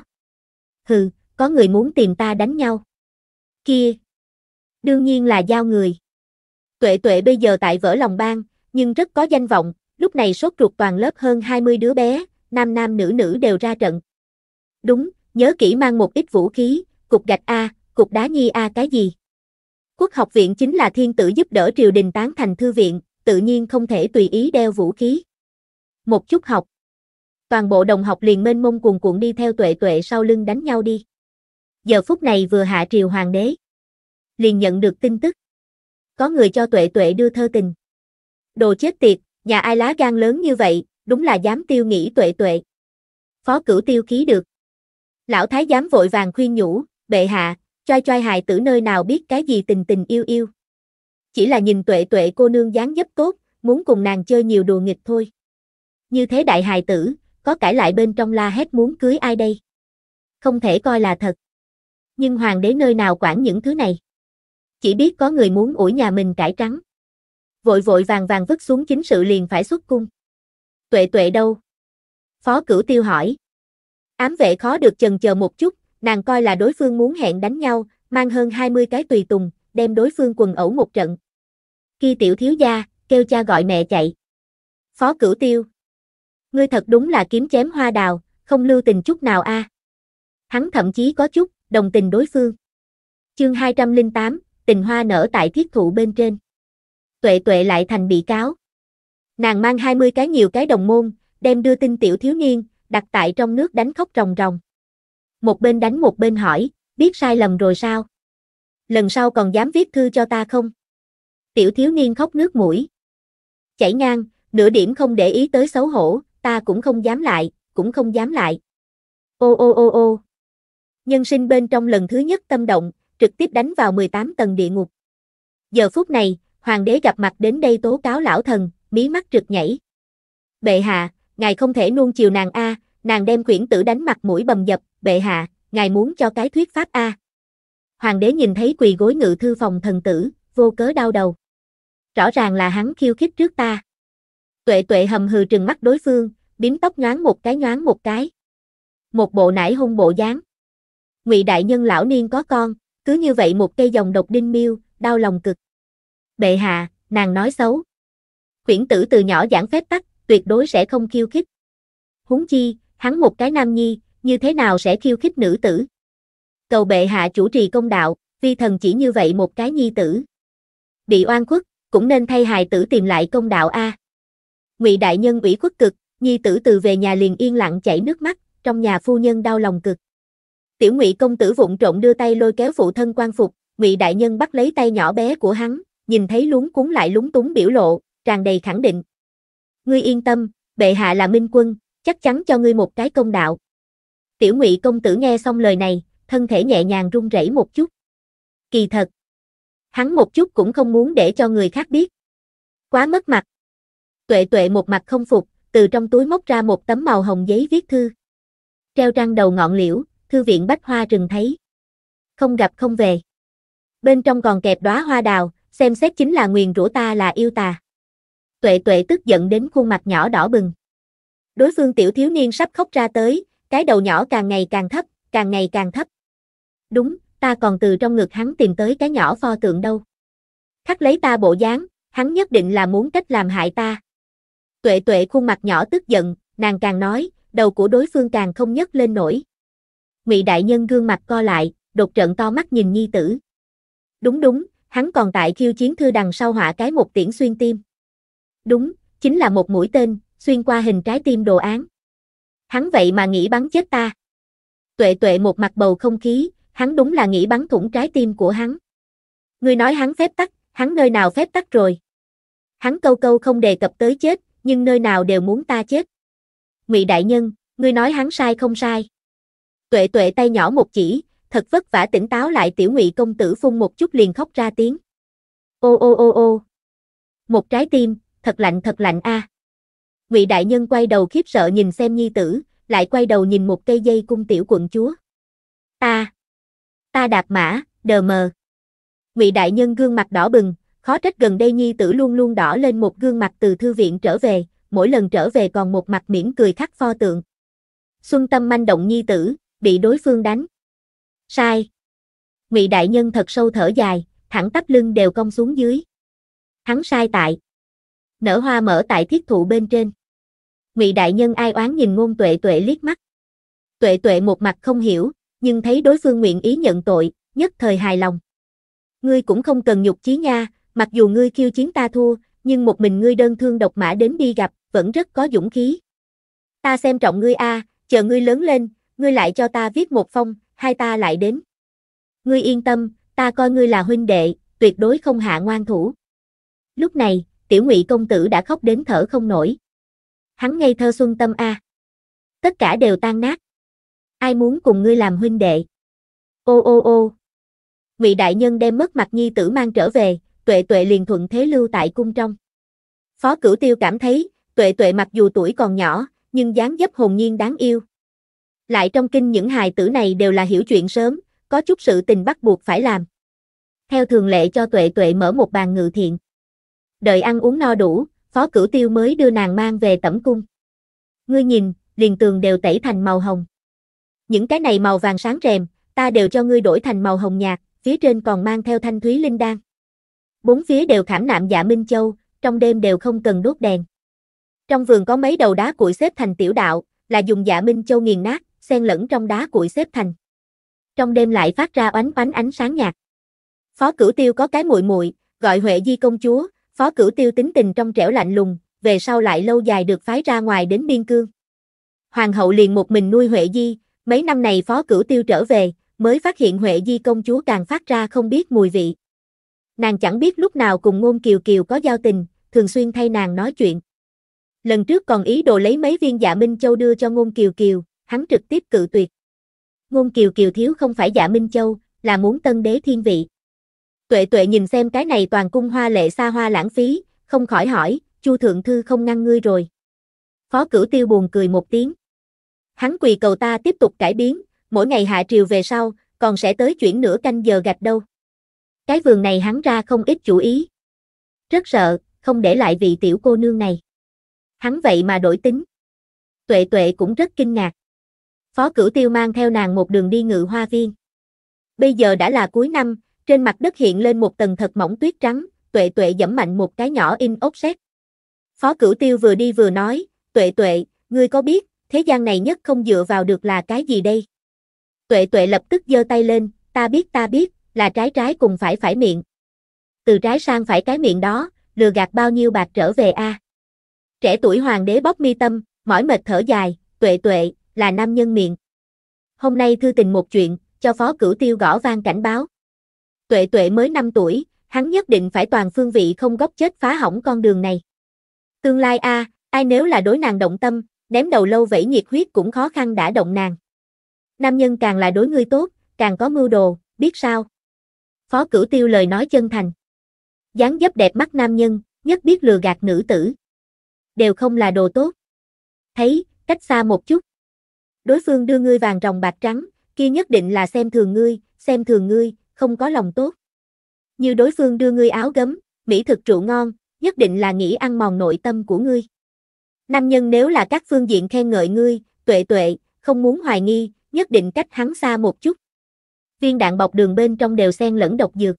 Hừ, có người muốn tìm ta đánh nhau. Kia! Đương nhiên là giao người. Tuệ tuệ bây giờ tại vỡ lòng bang, nhưng rất có danh vọng, lúc này sốt ruột toàn lớp hơn 20 đứa bé, nam nam nữ nữ đều ra trận. Đúng, nhớ kỹ mang một ít vũ khí, cục gạch A, cục đá nhi A cái gì. Quốc học viện chính là thiên tử giúp đỡ triều đình tán thành thư viện, tự nhiên không thể tùy ý đeo vũ khí. Một chút học, toàn bộ đồng học liền mênh mông cuồn cuộn đi theo tuệ tuệ sau lưng đánh nhau đi. Giờ phút này vừa hạ triều hoàng đế. Liền nhận được tin tức. Có người cho tuệ tuệ đưa thơ tình. Đồ chết tiệt, nhà ai lá gan lớn như vậy, đúng là dám tiêu nghĩ tuệ tuệ. Phó cửu tiêu khí được. Lão thái giám vội vàng khuyên nhủ, bệ hạ, choi choi hài tử nơi nào biết cái gì tình tình yêu yêu. Chỉ là nhìn tuệ tuệ cô nương dáng dấp tốt, muốn cùng nàng chơi nhiều đùa nghịch thôi. Như thế đại hài tử, có cãi lại bên trong la hét muốn cưới ai đây? Không thể coi là thật. Nhưng hoàng đế nơi nào quản những thứ này? Chỉ biết có người muốn ủi nhà mình cải trắng. Vội vội vàng vàng vứt xuống chính sự liền phải xuất cung. Tuệ tuệ đâu? Phó cửu tiêu hỏi. Ám vệ khó được chần chờ một chút, nàng coi là đối phương muốn hẹn đánh nhau, mang hơn 20 cái tùy tùng, đem đối phương quần ẩu một trận. Khi tiểu thiếu gia, kêu cha gọi mẹ chạy. Phó cửu tiêu, ngươi thật đúng là kiếm chém hoa đào, không lưu tình chút nào a. À. Hắn thậm chí có chút, đồng tình đối phương. Chương 208, tình hoa nở tại thiết thụ bên trên. Tuệ tuệ lại thành bị cáo. Nàng mang 20 cái nhiều cái đồng môn, đem đưa tin tiểu thiếu niên, đặt tại trong nước đánh khóc ròng ròng. Một bên đánh một bên hỏi, biết sai lầm rồi sao? Lần sau còn dám viết thư cho ta không? Tiểu thiếu niên khóc nước mũi. Chảy ngang, nửa điểm không để ý tới xấu hổ, ta cũng không dám lại, cũng không dám lại. Ô ô ô ô. Nhân sinh bên trong lần thứ nhất tâm động, trực tiếp đánh vào 18 tầng địa ngục. Giờ phút này, hoàng đế gặp mặt đến đây tố cáo lão thần, mí mắt trực nhảy. Bệ hạ, ngài không thể nuông chiều nàng a, nàng đem quyển tử đánh mặt mũi bầm dập, bệ hạ, ngài muốn cho cái thuyết pháp a. Hoàng đế nhìn thấy quỳ gối ngự thư phòng thần tử, vô cớ đau đầu. Rõ ràng là hắn khiêu khích trước ta. Tuệ tuệ hầm hừ trừng mắt đối phương, bím tóc nhoáng một cái nhoáng một cái. Một bộ nải hung bộ dáng. Ngụy đại nhân lão niên có con, cứ như vậy một cây dòng độc đinh miêu, đau lòng cực. Bệ hạ, nàng nói xấu. Quyển tử từ nhỏ giảng phép tắc, tuyệt đối sẽ không khiêu khích. Huống chi, hắn một cái nam nhi, như thế nào sẽ khiêu khích nữ tử? Cầu bệ hạ chủ trì công đạo, vi thần chỉ như vậy một cái nhi tử. Bị oan khuất, cũng nên thay hài tử tìm lại công đạo a. Ngụy đại nhân ủy khuất cực, nhi tử từ về nhà liền yên lặng chảy nước mắt, trong nhà phu nhân đau lòng cực. Tiểu Ngụy công tử vụng trộn đưa tay lôi kéo phụ thân quan phục, Ngụy đại nhân bắt lấy tay nhỏ bé của hắn, nhìn thấy lúng cuốn lại lúng túng biểu lộ, tràn đầy khẳng định. Ngươi yên tâm, bệ hạ là minh quân, chắc chắn cho ngươi một cái công đạo. Tiểu Ngụy công tử nghe xong lời này, thân thể nhẹ nhàng run rẩy một chút. Kỳ thật, hắn một chút cũng không muốn để cho người khác biết. Quá mất mặt. Tuệ tuệ một mặt không phục, từ trong túi móc ra một tấm màu hồng giấy viết thư. Treo trăng đầu ngọn liễu, thư viện bách hoa rừng thấy. Không gặp không về. Bên trong còn kẹp đóa hoa đào, xem xét chính là nguyền rủa ta là yêu tà. Tuệ tuệ tức giận đến khuôn mặt nhỏ đỏ bừng. Đối phương tiểu thiếu niên sắp khóc ra tới, cái đầu nhỏ càng ngày càng thấp, càng ngày càng thấp. Đúng, ta còn từ trong ngực hắn tìm tới cái nhỏ pho tượng đâu. Khắc lấy ta bộ dáng, hắn nhất định là muốn cách làm hại ta. Tuệ tuệ khuôn mặt nhỏ tức giận, nàng càng nói, đầu của đối phương càng không nhấc lên nổi. Ngụy đại nhân gương mặt co lại, đột trận to mắt nhìn nhi tử. Đúng đúng, hắn còn tại khiêu chiến thư đằng sau hỏa cái một tiễn xuyên tim. Đúng, chính là một mũi tên, xuyên qua hình trái tim đồ án. Hắn vậy mà nghĩ bắn chết ta. Tuệ tuệ một mặt bầu không khí, hắn đúng là nghĩ bắn thủng trái tim của hắn. Ngươi nói hắn phép tắc, hắn nơi nào phép tắc rồi. Hắn câu câu không đề cập tới chết, nhưng nơi nào đều muốn ta chết. Ngụy đại nhân, ngươi nói hắn sai không sai? Tuệ tuệ tay nhỏ một chỉ, thật vất vả tỉnh táo lại tiểu ngụy công tử phun một chút liền khóc ra tiếng. Ô ô ô ô. Một trái tim, thật lạnh thật lạnh a. Ngụy đại nhân quay đầu khiếp sợ nhìn xem nhi tử, lại quay đầu nhìn một cây dây cung tiểu quận chúa. Ta, ta đạp mã, đờ mờ. Ngụy đại nhân gương mặt đỏ bừng, Khó trách gần đây nhi tử luôn luôn đỏ lên một gương mặt từ thư viện trở về, mỗi lần trở về còn một mặt mỉm cười khắc pho tượng. Xuân tâm manh động nhi tử, bị đối phương đánh. Sai. Ngụy đại nhân thật sâu thở dài, thẳng tắp lưng đều cong xuống dưới. Hắn sai tại. Nở hoa mở tại thiết thụ bên trên. Ngụy đại nhân ai oán nhìn ngôn tuệ tuệ liếc mắt. Tuệ tuệ một mặt không hiểu, nhưng thấy đối phương nguyện ý nhận tội, nhất thời hài lòng. Ngươi cũng không cần nhục chí nha, mặc dù ngươi khiêu chiến ta thua, nhưng một mình ngươi đơn thương độc mã đến đi gặp, vẫn rất có dũng khí. Ta xem trọng ngươi a, chờ ngươi lớn lên, ngươi lại cho ta viết một phong, hai ta lại đến. Ngươi yên tâm, ta coi ngươi là huynh đệ, tuyệt đối không hạ ngoan thủ. Lúc này, tiểu ngụy công tử đã khóc đến thở không nổi. Hắn ngây thơ xuân tâm a. Tất cả đều tan nát. Ai muốn cùng ngươi làm huynh đệ? Ô ô ô. Ngụy đại nhân đem mất mặt nhi tử mang trở về, tuệ tuệ liền thuận thế lưu tại cung trong. Phó cửu tiêu cảm thấy, tuệ tuệ mặc dù tuổi còn nhỏ, nhưng dáng dấp hồn nhiên đáng yêu. Lại trong kinh những hài tử này đều là hiểu chuyện sớm, có chút sự tình bắt buộc phải làm. Theo thường lệ cho tuệ tuệ mở một bàn ngự thiện. Đợi ăn uống no đủ, phó cửu tiêu mới đưa nàng mang về tẩm cung. Ngươi nhìn, liền tường đều tẩy thành màu hồng. Những cái này màu vàng sáng rèm, ta đều cho ngươi đổi thành màu hồng nhạt, phía trên còn mang theo thanh thúy linh đan bốn phía đều khảm nạm dạ Minh Châu, trong đêm đều không cần đốt đèn. Trong vườn có mấy đầu đá cuội xếp thành tiểu đạo, là dùng dạ Minh Châu nghiền nát, xen lẫn trong đá cuội xếp thành. Trong đêm lại phát ra oánh oánh ánh sáng nhạt. Phó Cửu Tiêu có cái muội muội, gọi Huệ Di công chúa, Phó Cửu Tiêu tính tình trong trẻo lạnh lùng, về sau lại lâu dài được phái ra ngoài đến biên cương. Hoàng hậu liền một mình nuôi Huệ Di, mấy năm này Phó Cửu Tiêu trở về, mới phát hiện Huệ Di công chúa càng phát ra không biết mùi vị. Nàng chẳng biết lúc nào cùng ngôn kiều kiều có giao tình, thường xuyên thay nàng nói chuyện. Lần trước còn ý đồ lấy mấy viên dạ Minh Châu đưa cho ngôn kiều kiều, hắn trực tiếp cự tuyệt. Ngôn kiều kiều thiếu không phải dạ Minh Châu, là muốn tân đế thiên vị. Tuệ tuệ nhìn xem cái này toàn cung hoa lệ xa hoa lãng phí, không khỏi hỏi, chu thượng thư không ngăn ngươi rồi. Phó cửu tiêu buồn cười một tiếng. Hắn quỳ cầu ta tiếp tục cải biến, mỗi ngày hạ triều về sau, còn sẽ tới chuyển nửa canh giờ gạch đâu. Cái vườn này hắn ra không ít chủ ý. Rất sợ, không để lại vị tiểu cô nương này. Hắn vậy mà đổi tính. Tuệ tuệ cũng rất kinh ngạc. Phó cửu tiêu mang theo nàng một đường đi ngự hoa viên. Bây giờ đã là cuối năm, trên mặt đất hiện lên một tầng thật mỏng tuyết trắng, tuệ tuệ dẫm mạnh một cái nhỏ in ốc xét Phó cửu tiêu vừa đi vừa nói, tuệ tuệ, ngươi có biết, thế gian này nhất không dựa vào được là cái gì đây? Tuệ tuệ lập tức giơ tay lên, ta biết ta biết, là trái trái cùng phải phải miệng. Từ trái sang phải cái miệng đó, lừa gạt bao nhiêu bạc trở về a. Trẻ tuổi hoàng đế bóc mi tâm, mỏi mệt thở dài, tuệ tuệ, là nam nhân miệng. Hôm nay thư tình một chuyện, cho phó cửu tiêu gõ vang cảnh báo. Tuệ tuệ mới 5 tuổi, hắn nhất định phải toàn phương vị không góc chết phá hỏng con đường này. Tương lai a, ai nếu là đối nàng động tâm, ném đầu lâu vẫy nhiệt huyết cũng khó khăn đã động nàng. Nam nhân càng là đối ngươi tốt, càng có mưu đồ, biết sao? Phó Cửu Tiêu lời nói chân thành. dáng dấp đẹp mắt nam nhân, nhất biết lừa gạt nữ tử. Đều không là đồ tốt. Thấy, cách xa một chút. Đối phương đưa ngươi vàng ròng bạc trắng, kia nhất định là xem thường ngươi, xem thường ngươi, không có lòng tốt. Như đối phương đưa ngươi áo gấm, mỹ thực trụ ngon, nhất định là nghĩ ăn mòn nội tâm của ngươi. Nam nhân nếu là các phương diện khen ngợi ngươi, tuệ tuệ, không muốn hoài nghi, nhất định cách hắn xa một chút viên đạn bọc đường bên trong đều xen lẫn độc dược.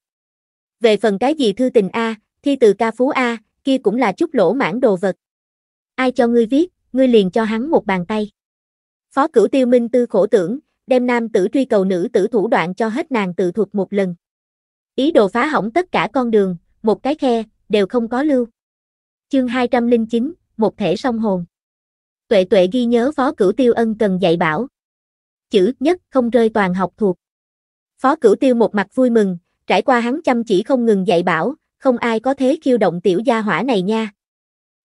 Về phần cái gì thư tình A, thi từ ca phú A, kia cũng là chút lỗ mãn đồ vật. Ai cho ngươi viết, ngươi liền cho hắn một bàn tay. Phó cửu tiêu minh tư khổ tưởng, đem nam tử truy cầu nữ tử thủ đoạn cho hết nàng tự thuộc một lần. Ý đồ phá hỏng tất cả con đường, một cái khe, đều không có lưu. Chương 209, một thể song hồn. Tuệ tuệ ghi nhớ phó cửu tiêu ân cần dạy bảo. Chữ nhất không rơi toàn học thuộc. Phó Cửu Tiêu một mặt vui mừng, trải qua hắn chăm chỉ không ngừng dạy bảo, không ai có thế khiêu động tiểu gia hỏa này nha.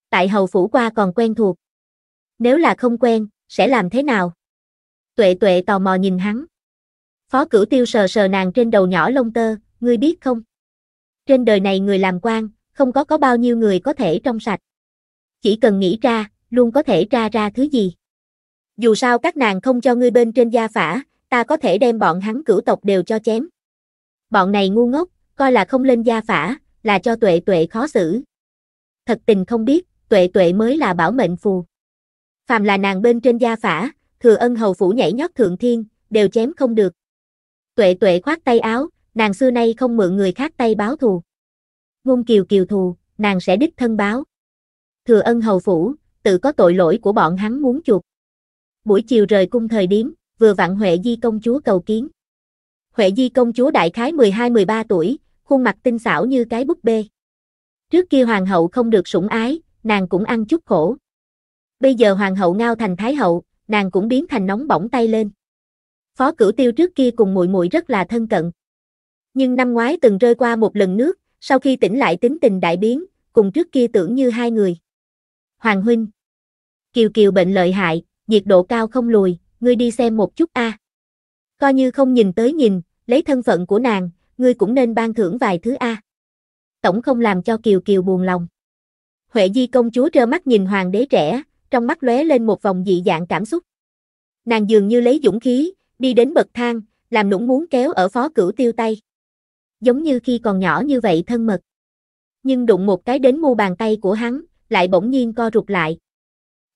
Tại hầu phủ qua còn quen thuộc. Nếu là không quen, sẽ làm thế nào? Tuệ tuệ tò mò nhìn hắn. Phó cửu tiêu sờ sờ nàng trên đầu nhỏ lông tơ, ngươi biết không? Trên đời này người làm quan, không có có bao nhiêu người có thể trong sạch. Chỉ cần nghĩ ra, luôn có thể tra ra thứ gì. Dù sao các nàng không cho ngươi bên trên gia phả, ta có thể đem bọn hắn cửu tộc đều cho chém. Bọn này ngu ngốc, coi là không lên gia phả, là cho tuệ tuệ khó xử. Thật tình không biết, tuệ tuệ mới là bảo mệnh phù. Phàm là nàng bên trên gia phả, thừa ân hầu phủ nhảy nhót thượng thiên, đều chém không được. Tuệ tuệ khoát tay áo, nàng xưa nay không mượn người khác tay báo thù. Ngôn kiều kiều thù, nàng sẽ đích thân báo. Thừa ân hầu phủ, tự có tội lỗi của bọn hắn muốn chuộc. Buổi chiều rời cung thời điểm, vừa vặn Huệ Di công chúa cầu kiến. Huệ Di công chúa đại khái 12-13 tuổi, khuôn mặt tinh xảo như cái búp bê. Trước kia hoàng hậu không được sủng ái, nàng cũng ăn chút khổ. Bây giờ hoàng hậu ngao thành thái hậu, nàng cũng biến thành nóng bỏng tay lên. Phó Cửu Tiêu trước kia cùng muội muội rất là thân cận. Nhưng năm ngoái từng rơi qua một lần nước, sau khi tỉnh lại tính tình đại biến, cùng trước kia tưởng như hai người. Hoàng huynh. Kiều Kiều bệnh lợi hại, nhiệt độ cao không lùi, ngươi đi xem một chút a. À. Coi như không nhìn tới nhìn, lấy thân phận của nàng, ngươi cũng nên ban thưởng vài thứ a. À. Tổng không làm cho Kiều Kiều buồn lòng. Huệ Di công chúa trơ mắt nhìn hoàng đế trẻ, trong mắt lóe lên một vòng dị dạng cảm xúc. Nàng dường như lấy dũng khí, đi đến bậc thang, làm nũng muốn kéo ở phó cửu tiêu tay. Giống như khi còn nhỏ như vậy thân mật. Nhưng đụng một cái đến mu bàn tay của hắn, lại bỗng nhiên co rụt lại.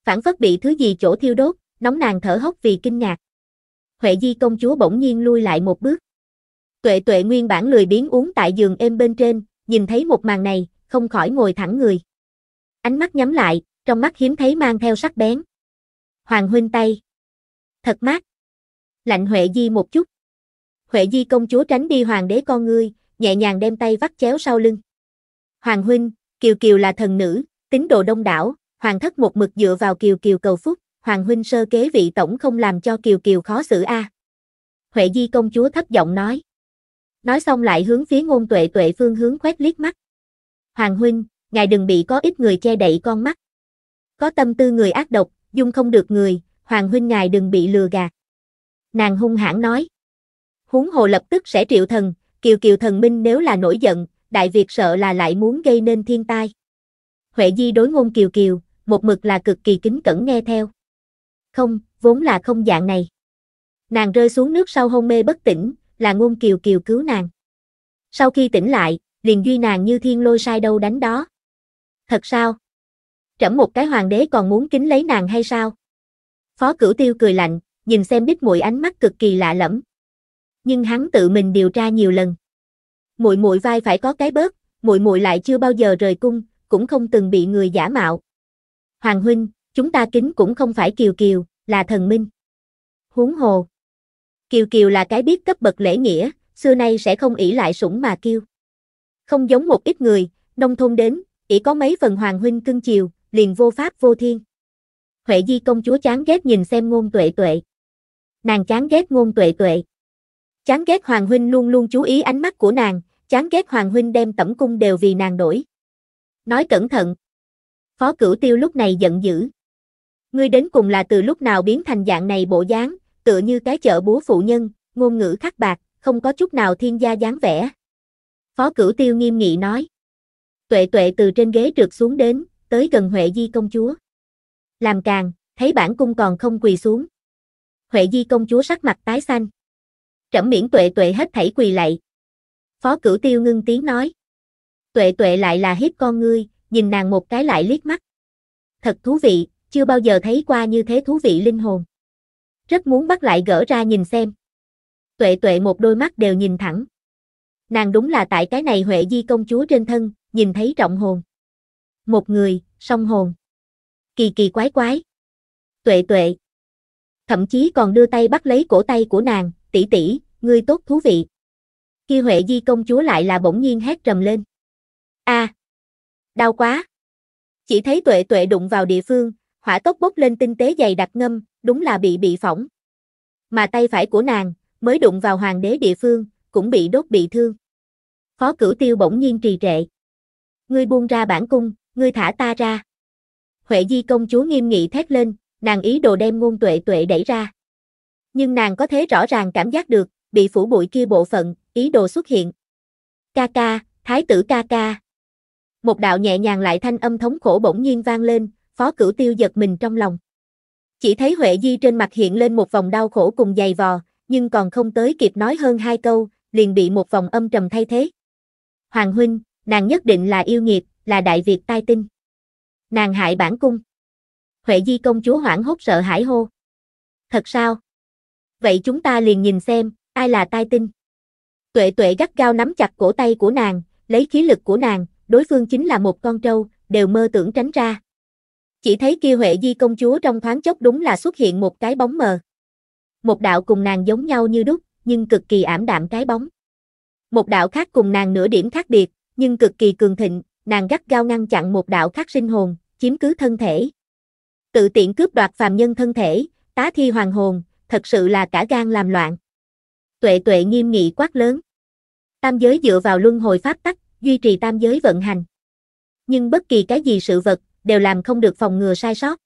Phản phất bị thứ gì chỗ thiêu đốt, nóng nàng thở hốc vì kinh ngạc. Huệ Di công chúa bỗng nhiên lui lại một bước. Tuệ Tuệ nguyên bản lười biếng uống tại giường êm bên trên, nhìn thấy một màn này, không khỏi ngồi thẳng người. Ánh mắt nhắm lại, trong mắt hiếm thấy mang theo sắc bén. Hoàng huynh tay. Thật mát. Lạnh Huệ Di một chút. Huệ Di công chúa tránh đi hoàng đế con ngươi, nhẹ nhàng đem tay vắt chéo sau lưng. Hoàng huynh, Kiều Kiều là thần nữ, tín đồ đông đảo, hoàng thất một mực dựa vào Kiều Kiều cầu phúc. Hoàng huynh sơ kế vị tổng không làm cho Kiều Kiều khó xử a. À. Huệ Di công chúa thấp giọng nói. Nói xong lại hướng phía ngôn tuệ tuệ phương hướng quét liếc mắt. Hoàng huynh, ngài đừng bị có ít người che đậy con mắt. Có tâm tư người ác độc, dung không được người, Hoàng huynh ngài đừng bị lừa gạt. Nàng hung hãn nói. Húng hồ lập tức sẽ triệu thần, Kiều Kiều thần minh nếu là nổi giận, Đại Việt sợ là lại muốn gây nên thiên tai. Huệ Di đối ngôn Kiều Kiều, một mực là cực kỳ kính cẩn nghe theo. Không, vốn là không dạng này. Nàng rơi xuống nước sau hôn mê bất tỉnh, là ngôn kiều kiều cứu nàng. Sau khi tỉnh lại, liền duy nàng như thiên lôi sai đâu đánh đó. Thật sao? Trẫm một cái hoàng đế còn muốn kính lấy nàng hay sao? Phó cửu tiêu cười lạnh, nhìn xem bích muội ánh mắt cực kỳ lạ lẫm. Nhưng hắn tự mình điều tra nhiều lần. Muội muội vai phải có cái bớt, muội muội lại chưa bao giờ rời cung, cũng không từng bị người giả mạo. Hoàng huynh, chúng ta kính cũng không phải Kiều Kiều, là thần minh. Huống hồ. Kiều Kiều là cái biết cấp bậc lễ nghĩa, xưa nay sẽ không ỷ lại sủng mà kiêu. Không giống một ít người, nông thôn đến, ỷ có mấy phần hoàng huynh cưng chiều, liền vô pháp vô thiên. Huệ Di công chúa chán ghét nhìn xem ngôn tuệ tuệ. Nàng chán ghét ngôn tuệ tuệ. Chán ghét hoàng huynh luôn luôn chú ý ánh mắt của nàng, chán ghét hoàng huynh đem tẩm cung đều vì nàng đổi. Nói cẩn thận. Phó cửu tiêu lúc này giận dữ. Ngươi đến cùng là từ lúc nào biến thành dạng này bộ dáng, tựa như cái chợ búa phụ nhân, ngôn ngữ khắc bạc, không có chút nào thiên gia dáng vẻ. Phó cửu tiêu nghiêm nghị nói. Tuệ tuệ từ trên ghế trượt xuống đến, tới gần Huệ Di công chúa. Làm càng, thấy bản cung còn không quỳ xuống. Huệ Di công chúa sắc mặt tái xanh. Trẫm miễn tuệ tuệ hết thảy quỳ lạy. Phó cửu tiêu ngưng tiếng nói. Tuệ tuệ lại là hiếp con ngươi, nhìn nàng một cái lại liếc mắt. Thật thú vị, chưa bao giờ thấy qua như thế thú vị linh hồn. Rất muốn bắt lại gỡ ra nhìn xem. Tuệ tuệ một đôi mắt đều nhìn thẳng. Nàng đúng là tại cái này Huệ Di công chúa trên thân, nhìn thấy trọng hồn. Một người, song hồn. Kỳ kỳ quái quái. Tuệ tuệ. Thậm chí còn đưa tay bắt lấy cổ tay của nàng, tỷ tỷ, ngươi tốt thú vị. Khi Huệ Di công chúa lại là bỗng nhiên hét trầm lên. a Đau quá! Chỉ thấy tuệ tuệ đụng vào địa phương, hỏa tốc bốc lên tinh tế dày đặc ngâm, đúng là bị bị phỏng. Mà tay phải của nàng, mới đụng vào hoàng đế địa phương, cũng bị đốt bị thương. Phó cửu tiêu bỗng nhiên trì trệ. Ngươi buông ra bản cung, ngươi thả ta ra. Huệ di công chúa nghiêm nghị thét lên, nàng ý đồ đem ngôn tuệ tuệ đẩy ra. Nhưng nàng có thế rõ ràng cảm giác được, bị phủ bụi kia bộ phận, ý đồ xuất hiện. Ca ca, thái tử ca ca. Một đạo nhẹ nhàng lại thanh âm thống khổ bỗng nhiên vang lên, phó cửu tiêu giật mình trong lòng. Chỉ thấy Huệ Di trên mặt hiện lên một vòng đau khổ cùng dày vò, nhưng còn không tới kịp nói hơn hai câu, liền bị một vòng âm trầm thay thế. Hoàng huynh, nàng nhất định là yêu nghiệt, là đại việt tai tinh. Nàng hại bản cung. Huệ Di công chúa hoảng hốt sợ hãi hô. Thật sao? Vậy chúng ta liền nhìn xem, ai là tai tinh. Tuệ tuệ gắt gao nắm chặt cổ tay của nàng, lấy khí lực của nàng, đối phương chính là một con trâu, đều mơ tưởng tránh ra. Chỉ thấy kia Huệ Di công chúa trong thoáng chốc đúng là xuất hiện một cái bóng mờ. Một đạo cùng nàng giống nhau như đúc, nhưng cực kỳ ảm đạm cái bóng. Một đạo khác cùng nàng nửa điểm khác biệt, nhưng cực kỳ cường thịnh, nàng gắt gao ngăn chặn một đạo khác sinh hồn, chiếm cứ thân thể. Tự tiện cướp đoạt phàm nhân thân thể, tá thi hoàng hồn, thật sự là cả gan làm loạn. Tuệ tuệ nghiêm nghị quát lớn. Tam giới dựa vào luân hồi pháp tắc, duy trì tam giới vận hành. Nhưng bất kỳ cái gì sự vật, đều làm không được phòng ngừa sai sót.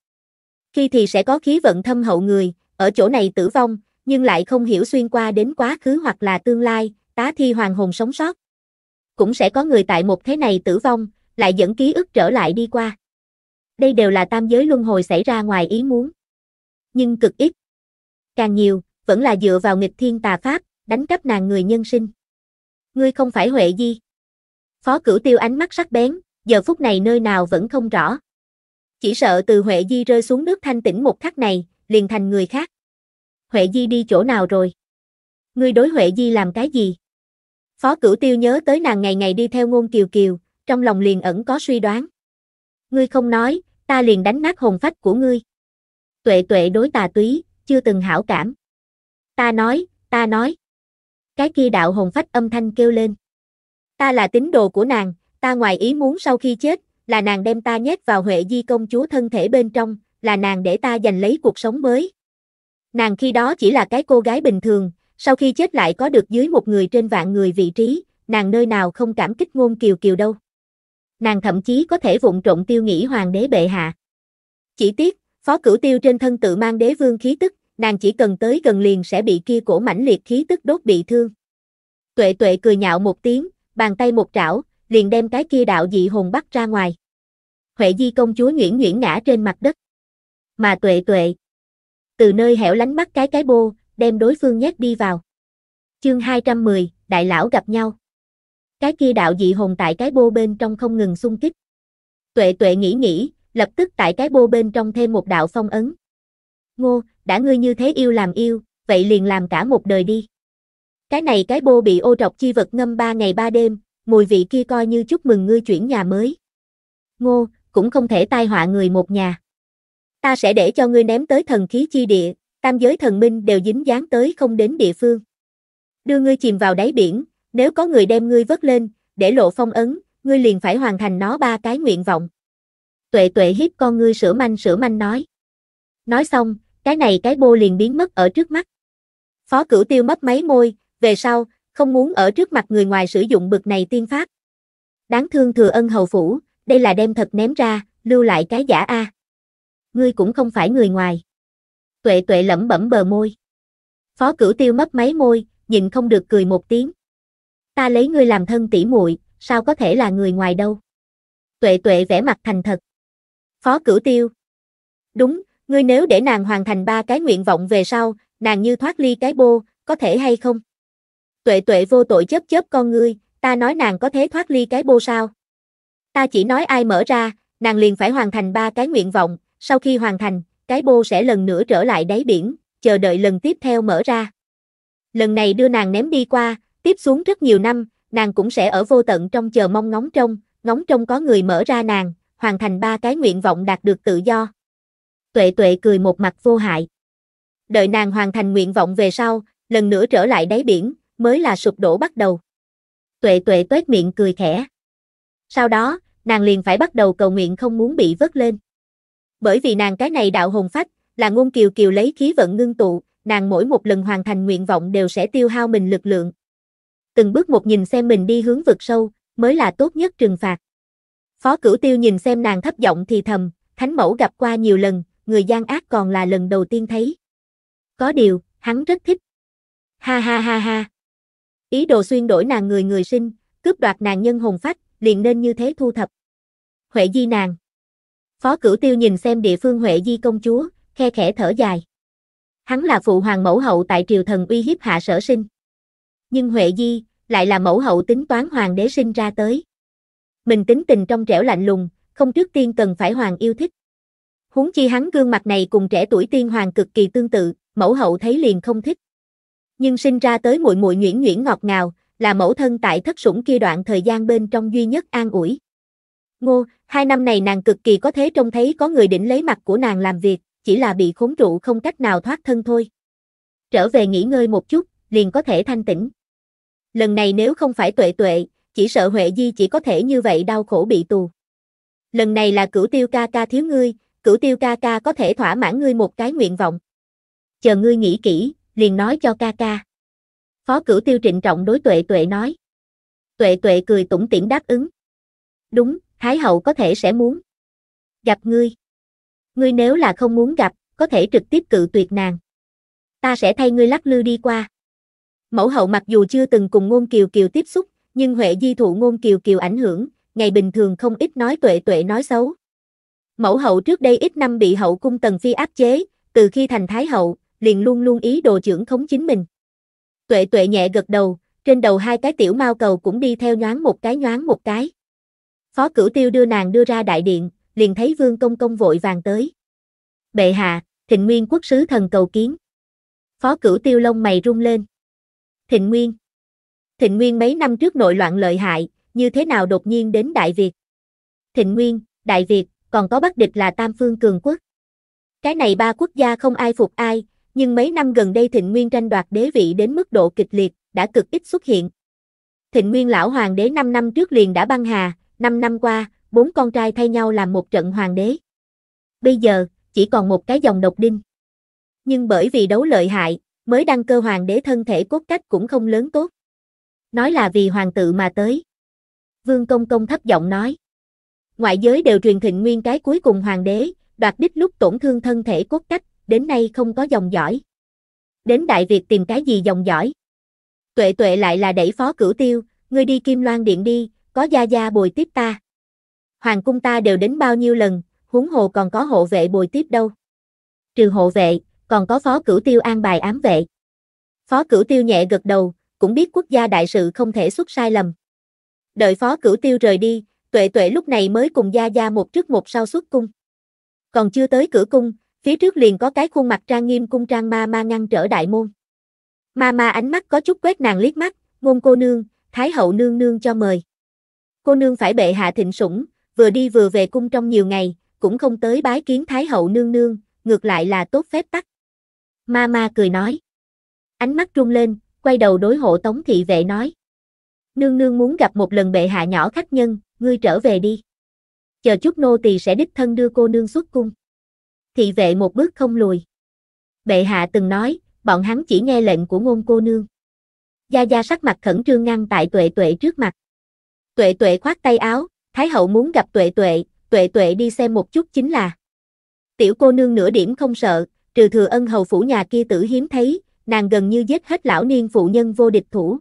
Khi thì sẽ có khí vận thâm hậu người, ở chỗ này tử vong, nhưng lại không hiểu xuyên qua đến quá khứ hoặc là tương lai, tá thi hoàng hồn sống sót. Cũng sẽ có người tại một thế này tử vong, lại dẫn ký ức trở lại đi qua. Đây đều là tam giới luân hồi xảy ra ngoài ý muốn. Nhưng cực ít. Càng nhiều, vẫn là dựa vào nghịch thiên tà pháp, đánh cắp nàng người nhân sinh. Ngươi không phải Huệ Di. Phó cửu tiêu ánh mắt sắc bén, giờ phút này nơi nào vẫn không rõ. Chỉ sợ từ Huệ Di rơi xuống nước thanh tĩnh một khắc này, liền thành người khác. Huệ Di đi chỗ nào rồi? Ngươi đối Huệ Di làm cái gì? Phó Cửu Tiêu nhớ tới nàng ngày ngày đi theo ngôn kiều kiều, trong lòng liền ẩn có suy đoán. Ngươi không nói, ta liền đánh nát hồn phách của ngươi. Tuệ tuệ đối tà túy, chưa từng hảo cảm. Ta nói, ta nói. Cái kia đạo hồn phách âm thanh kêu lên. Ta là tín đồ của nàng, ta ngoài ý muốn sau khi chết, là nàng đem ta nhét vào Huệ Di công chúa thân thể bên trong, là nàng để ta giành lấy cuộc sống mới. Nàng khi đó chỉ là cái cô gái bình thường, sau khi chết lại có được dưới một người trên vạn người vị trí, nàng nơi nào không cảm kích ngôn kiều kiều đâu. Nàng thậm chí có thể vụng trộn tiêu nghĩ hoàng đế bệ hạ. Chỉ tiếc, phó cửu tiêu trên thân tự mang đế vương khí tức, nàng chỉ cần tới gần liền sẽ bị kia cổ mãnh liệt khí tức đốt bị thương. Tuệ tuệ cười nhạo một tiếng, bàn tay một trảo, liền đem cái kia đạo dị hồn bắt ra ngoài. Huệ Di công chúa Nguyễn Nguyễn ngã trên mặt đất. Mà tuệ tuệ. Từ nơi hẻo lánh bắt cái cái bô, đem đối phương nhét đi vào. Chương 210, đại lão gặp nhau. Cái kia đạo dị hồn tại cái bô bên trong không ngừng xung kích. Tuệ tuệ nghĩ nghĩ, lập tức tại cái bô bên trong thêm một đạo phong ấn. Ngô, đã ngươi như thế yêu làm yêu, vậy liền làm cả một đời đi. Cái này cái bô bị ô trọc chi vật ngâm ba ngày ba đêm, mùi vị kia coi như chúc mừng ngươi chuyển nhà mới. Ngô, cũng không thể tai họa người một nhà. Ta sẽ để cho ngươi ném tới thần khí chi địa, tam giới thần minh đều dính dáng tới không đến địa phương. Đưa ngươi chìm vào đáy biển, nếu có người đem ngươi vớt lên, để lộ phong ấn, ngươi liền phải hoàn thành nó ba cái nguyện vọng. Tuệ tuệ hiếp con ngươi sửa manh sửa manh nói. Nói xong, cái này cái bô liền biến mất ở trước mắt. Phó cửu tiêu mất mấy môi, về sau, không muốn ở trước mặt người ngoài sử dụng bực này tiên pháp. Đáng thương thừa ân hầu phủ, đây là đem thật ném ra, lưu lại cái giả a. Ngươi cũng không phải người ngoài. Tuệ tuệ lẩm bẩm bờ môi. Phó cửu tiêu mất mấy môi, nhìn không được cười một tiếng. Ta lấy ngươi làm thân tỷ muội, sao có thể là người ngoài đâu. Tuệ tuệ vẻ mặt thành thật. Phó cửu tiêu. Đúng, ngươi nếu để nàng hoàn thành ba cái nguyện vọng về sau, nàng như thoát ly cái bô, có thể hay không? tuệ tuệ vô tội chớp chớp con ngươi, ta nói nàng có thế thoát ly cái bô sao. Ta chỉ nói ai mở ra, nàng liền phải hoàn thành ba cái nguyện vọng, sau khi hoàn thành, cái bô sẽ lần nữa trở lại đáy biển, chờ đợi lần tiếp theo mở ra. Lần này đưa nàng ném đi qua, tiếp xuống rất nhiều năm, nàng cũng sẽ ở vô tận trong chờ mong ngóng trông, ngóng trông có người mở ra nàng, hoàn thành ba cái nguyện vọng đạt được tự do. Tuệ tuệ cười một mặt vô hại. Đợi nàng hoàn thành nguyện vọng về sau, lần nữa trở lại đáy biển, mới là sụp đổ bắt đầu. Tuệ tuệ tuét miệng cười khẽ. Sau đó, nàng liền phải bắt đầu cầu nguyện không muốn bị vớt lên. Bởi vì nàng cái này đạo hồn phách, là ngôn kiều kiều lấy khí vận ngưng tụ, nàng mỗi một lần hoàn thành nguyện vọng đều sẽ tiêu hao mình lực lượng. Từng bước một nhìn xem mình đi hướng vực sâu, mới là tốt nhất trừng phạt. Phó cửu tiêu nhìn xem nàng thấp giọng thì thầm, thánh mẫu gặp qua nhiều lần, người gian ác còn là lần đầu tiên thấy. Có điều, hắn rất thích. Ha ha ha ha. Ý đồ xuyên đổi nàng người người sinh, cướp đoạt nàng nhân hồn phách, liền nên như thế thu thập. Huệ Di nàng. Phó Cửu Tiêu nhìn xem địa phương Huệ Di công chúa, khe khẽ thở dài. Hắn là phụ hoàng mẫu hậu tại triều thần uy hiếp hạ sở sinh. Nhưng Huệ Di lại là mẫu hậu tính toán hoàng đế sinh ra tới. Mình tính tình trong trẻo lạnh lùng, không trước tiên cần phải hoàng yêu thích. Huống chi hắn gương mặt này cùng trẻ tuổi tiên hoàng cực kỳ tương tự, mẫu hậu thấy liền không thích nhưng sinh ra tới muội muội nhuyễn nhuyễn ngọt ngào, là mẫu thân tại thất sủng kia đoạn thời gian bên trong duy nhất an ủi. Ngô, hai năm này nàng cực kỳ có thế trông thấy có người định lấy mặt của nàng làm việc, chỉ là bị khốn trụ không cách nào thoát thân thôi. Trở về nghỉ ngơi một chút, liền có thể thanh tĩnh. Lần này nếu không phải tuệ tuệ, chỉ sợ Huệ Di chỉ có thể như vậy đau khổ bị tù. Lần này là cửu tiêu ca ca thiếu ngươi, cửu tiêu ca ca có thể thỏa mãn ngươi một cái nguyện vọng. Chờ ngươi nghĩ kỹ, liền nói cho ca ca. Phó cửu tiêu trịnh trọng đối tuệ tuệ nói. Tuệ tuệ cười tủm tiễn đáp ứng. Đúng, Thái hậu có thể sẽ muốn. Gặp ngươi. Ngươi nếu là không muốn gặp, có thể trực tiếp cự tuyệt nàng. Ta sẽ thay ngươi lắc lư đi qua. Mẫu hậu mặc dù chưa từng cùng ngôn kiều kiều tiếp xúc, nhưng Huệ Di thụ ngôn kiều kiều ảnh hưởng, ngày bình thường không ít nói tuệ tuệ nói xấu. Mẫu hậu trước đây ít năm bị hậu cung tần phi áp chế, từ khi thành thái hậu, liền luôn luôn ý đồ trưởng khống chính mình. Tuệ tuệ nhẹ gật đầu, trên đầu hai cái tiểu mao cầu cũng đi theo nhoáng một cái nhoáng một cái. Phó cửu tiêu đưa nàng đưa ra đại điện, liền thấy vương công công vội vàng tới. Bệ hạ, thịnh nguyên quốc sứ thần cầu kiến. Phó cửu tiêu lông mày rung lên. Thịnh nguyên. Thịnh nguyên mấy năm trước nội loạn lợi hại, như thế nào đột nhiên đến Đại Việt. Thịnh nguyên, Đại Việt, còn có bắc địch là Tam Phương Cường Quốc. Cái này ba quốc gia không ai phục ai, nhưng mấy năm gần đây Thịnh Nguyên tranh đoạt đế vị đến mức độ kịch liệt, đã cực ít xuất hiện. Thịnh Nguyên lão hoàng đế 5 năm trước liền đã băng hà, 5 năm qua, bốn con trai thay nhau làm một trận hoàng đế. Bây giờ, chỉ còn một cái dòng độc đinh. Nhưng bởi vì đấu lợi hại, mới đăng cơ hoàng đế thân thể cốt cách cũng không lớn tốt. Nói là vì hoàng tự mà tới. Vương Công Công thấp giọng nói. Ngoại giới đều truyền thịnh nguyên cái cuối cùng hoàng đế, đoạt đích lúc tổn thương thân thể cốt cách đến nay không có dòng dõi. Đến Đại Việt tìm cái gì dòng dõi? Tuệ tuệ lại là đẩy phó cửu tiêu, ngươi đi Kim Loan Điện đi, có gia gia bồi tiếp ta. Hoàng cung ta đều đến bao nhiêu lần, huống hồ còn có hộ vệ bồi tiếp đâu. Trừ hộ vệ, còn có phó cửu tiêu an bài ám vệ. Phó cửu tiêu nhẹ gật đầu, cũng biết quốc gia đại sự không thể xuất sai lầm. Đợi phó cửu tiêu rời đi, tuệ tuệ lúc này mới cùng gia gia một trước một sau xuất cung. Còn chưa tới cửa cung, phía trước liền có cái khuôn mặt trang nghiêm cung trang ma ma ngăn trở đại môn. Ma ma ánh mắt có chút quét nàng liếc mắt, ngôn cô nương, thái hậu nương nương cho mời. Cô nương phải bệ hạ thịnh sủng, vừa đi vừa về cung trong nhiều ngày, cũng không tới bái kiến thái hậu nương nương, ngược lại là tốt phép tắc. Ma ma cười nói. Ánh mắt trung lên, quay đầu đối hộ tống thị vệ nói. Nương nương muốn gặp một lần bệ hạ nhỏ khách nhân, ngươi trở về đi. Chờ chút nô tỳ sẽ đích thân đưa cô nương xuất cung thị vệ một bước không lùi. Bệ hạ từng nói, bọn hắn chỉ nghe lệnh của ngôn cô nương. Gia Gia sắc mặt khẩn trương ngăn tại tuệ tuệ trước mặt. Tuệ tuệ khoát tay áo, Thái hậu muốn gặp tuệ tuệ, tuệ tuệ đi xem một chút chính là. Tiểu cô nương nửa điểm không sợ, trừ thừa ân hầu phủ nhà kia tử hiếm thấy, nàng gần như giết hết lão niên phụ nhân vô địch thủ.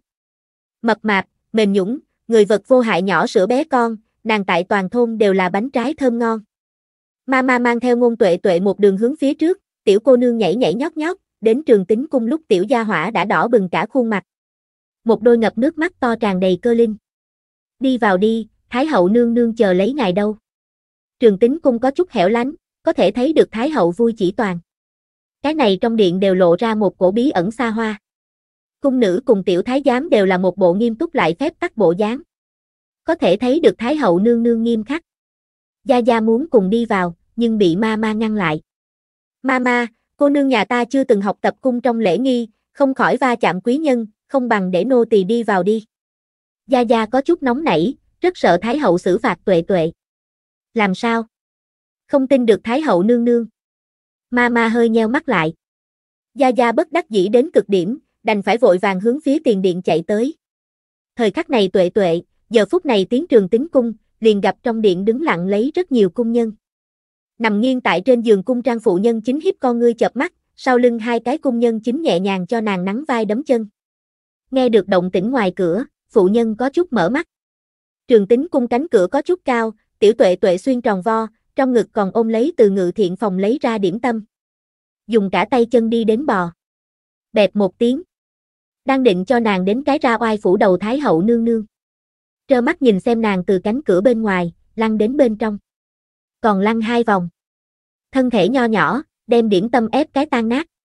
Mập mạp, mềm nhũng, người vật vô hại nhỏ sữa bé con, nàng tại toàn thôn đều là bánh trái thơm ngon. Mama mang theo ngôn tuệ tuệ một đường hướng phía trước, tiểu cô nương nhảy nhảy nhót nhót, đến trường tính cung lúc tiểu gia hỏa đã đỏ bừng cả khuôn mặt. Một đôi ngập nước mắt to tràn đầy cơ linh. Đi vào đi, Thái hậu nương nương chờ lấy ngài đâu. Trường tính cung có chút hẻo lánh, có thể thấy được Thái hậu vui chỉ toàn. Cái này trong điện đều lộ ra một cổ bí ẩn xa hoa. Cung nữ cùng tiểu thái giám đều là một bộ nghiêm túc lại phép tắc bộ dáng. Có thể thấy được Thái hậu nương nương nghiêm khắc. Gia Gia muốn cùng đi vào, nhưng bị ma ma ngăn lại. Ma ma, cô nương nhà ta chưa từng học tập cung trong lễ nghi, không khỏi va chạm quý nhân, không bằng để nô tỳ đi vào đi. Gia Gia có chút nóng nảy, rất sợ Thái Hậu xử phạt tuệ tuệ. Làm sao? Không tin được Thái Hậu nương nương. Ma ma hơi nheo mắt lại. Gia Gia bất đắc dĩ đến cực điểm, đành phải vội vàng hướng phía tiền điện chạy tới. Thời khắc này tuệ tuệ, giờ phút này tiếng trường tính cung, liền gặp trong điện đứng lặng lấy rất nhiều cung nhân. Nằm nghiêng tại trên giường cung trang phụ nhân chính hiếp con ngươi chợp mắt, sau lưng hai cái cung nhân chính nhẹ nhàng cho nàng nắng vai đấm chân. Nghe được động tĩnh ngoài cửa, phụ nhân có chút mở mắt. Trường tính cung cánh cửa có chút cao, tiểu tuệ tuệ xuyên tròn vo, trong ngực còn ôm lấy từ ngự thiện phòng lấy ra điểm tâm. Dùng cả tay chân đi đến bò. Bẹp một tiếng. Đang định cho nàng đến cái ra oai phủ đầu Thái hậu nương nương trơ mắt nhìn xem nàng từ cánh cửa bên ngoài, lăn đến bên trong. Còn lăn hai vòng. Thân thể nho nhỏ, đem điểm tâm ép cái tan nát.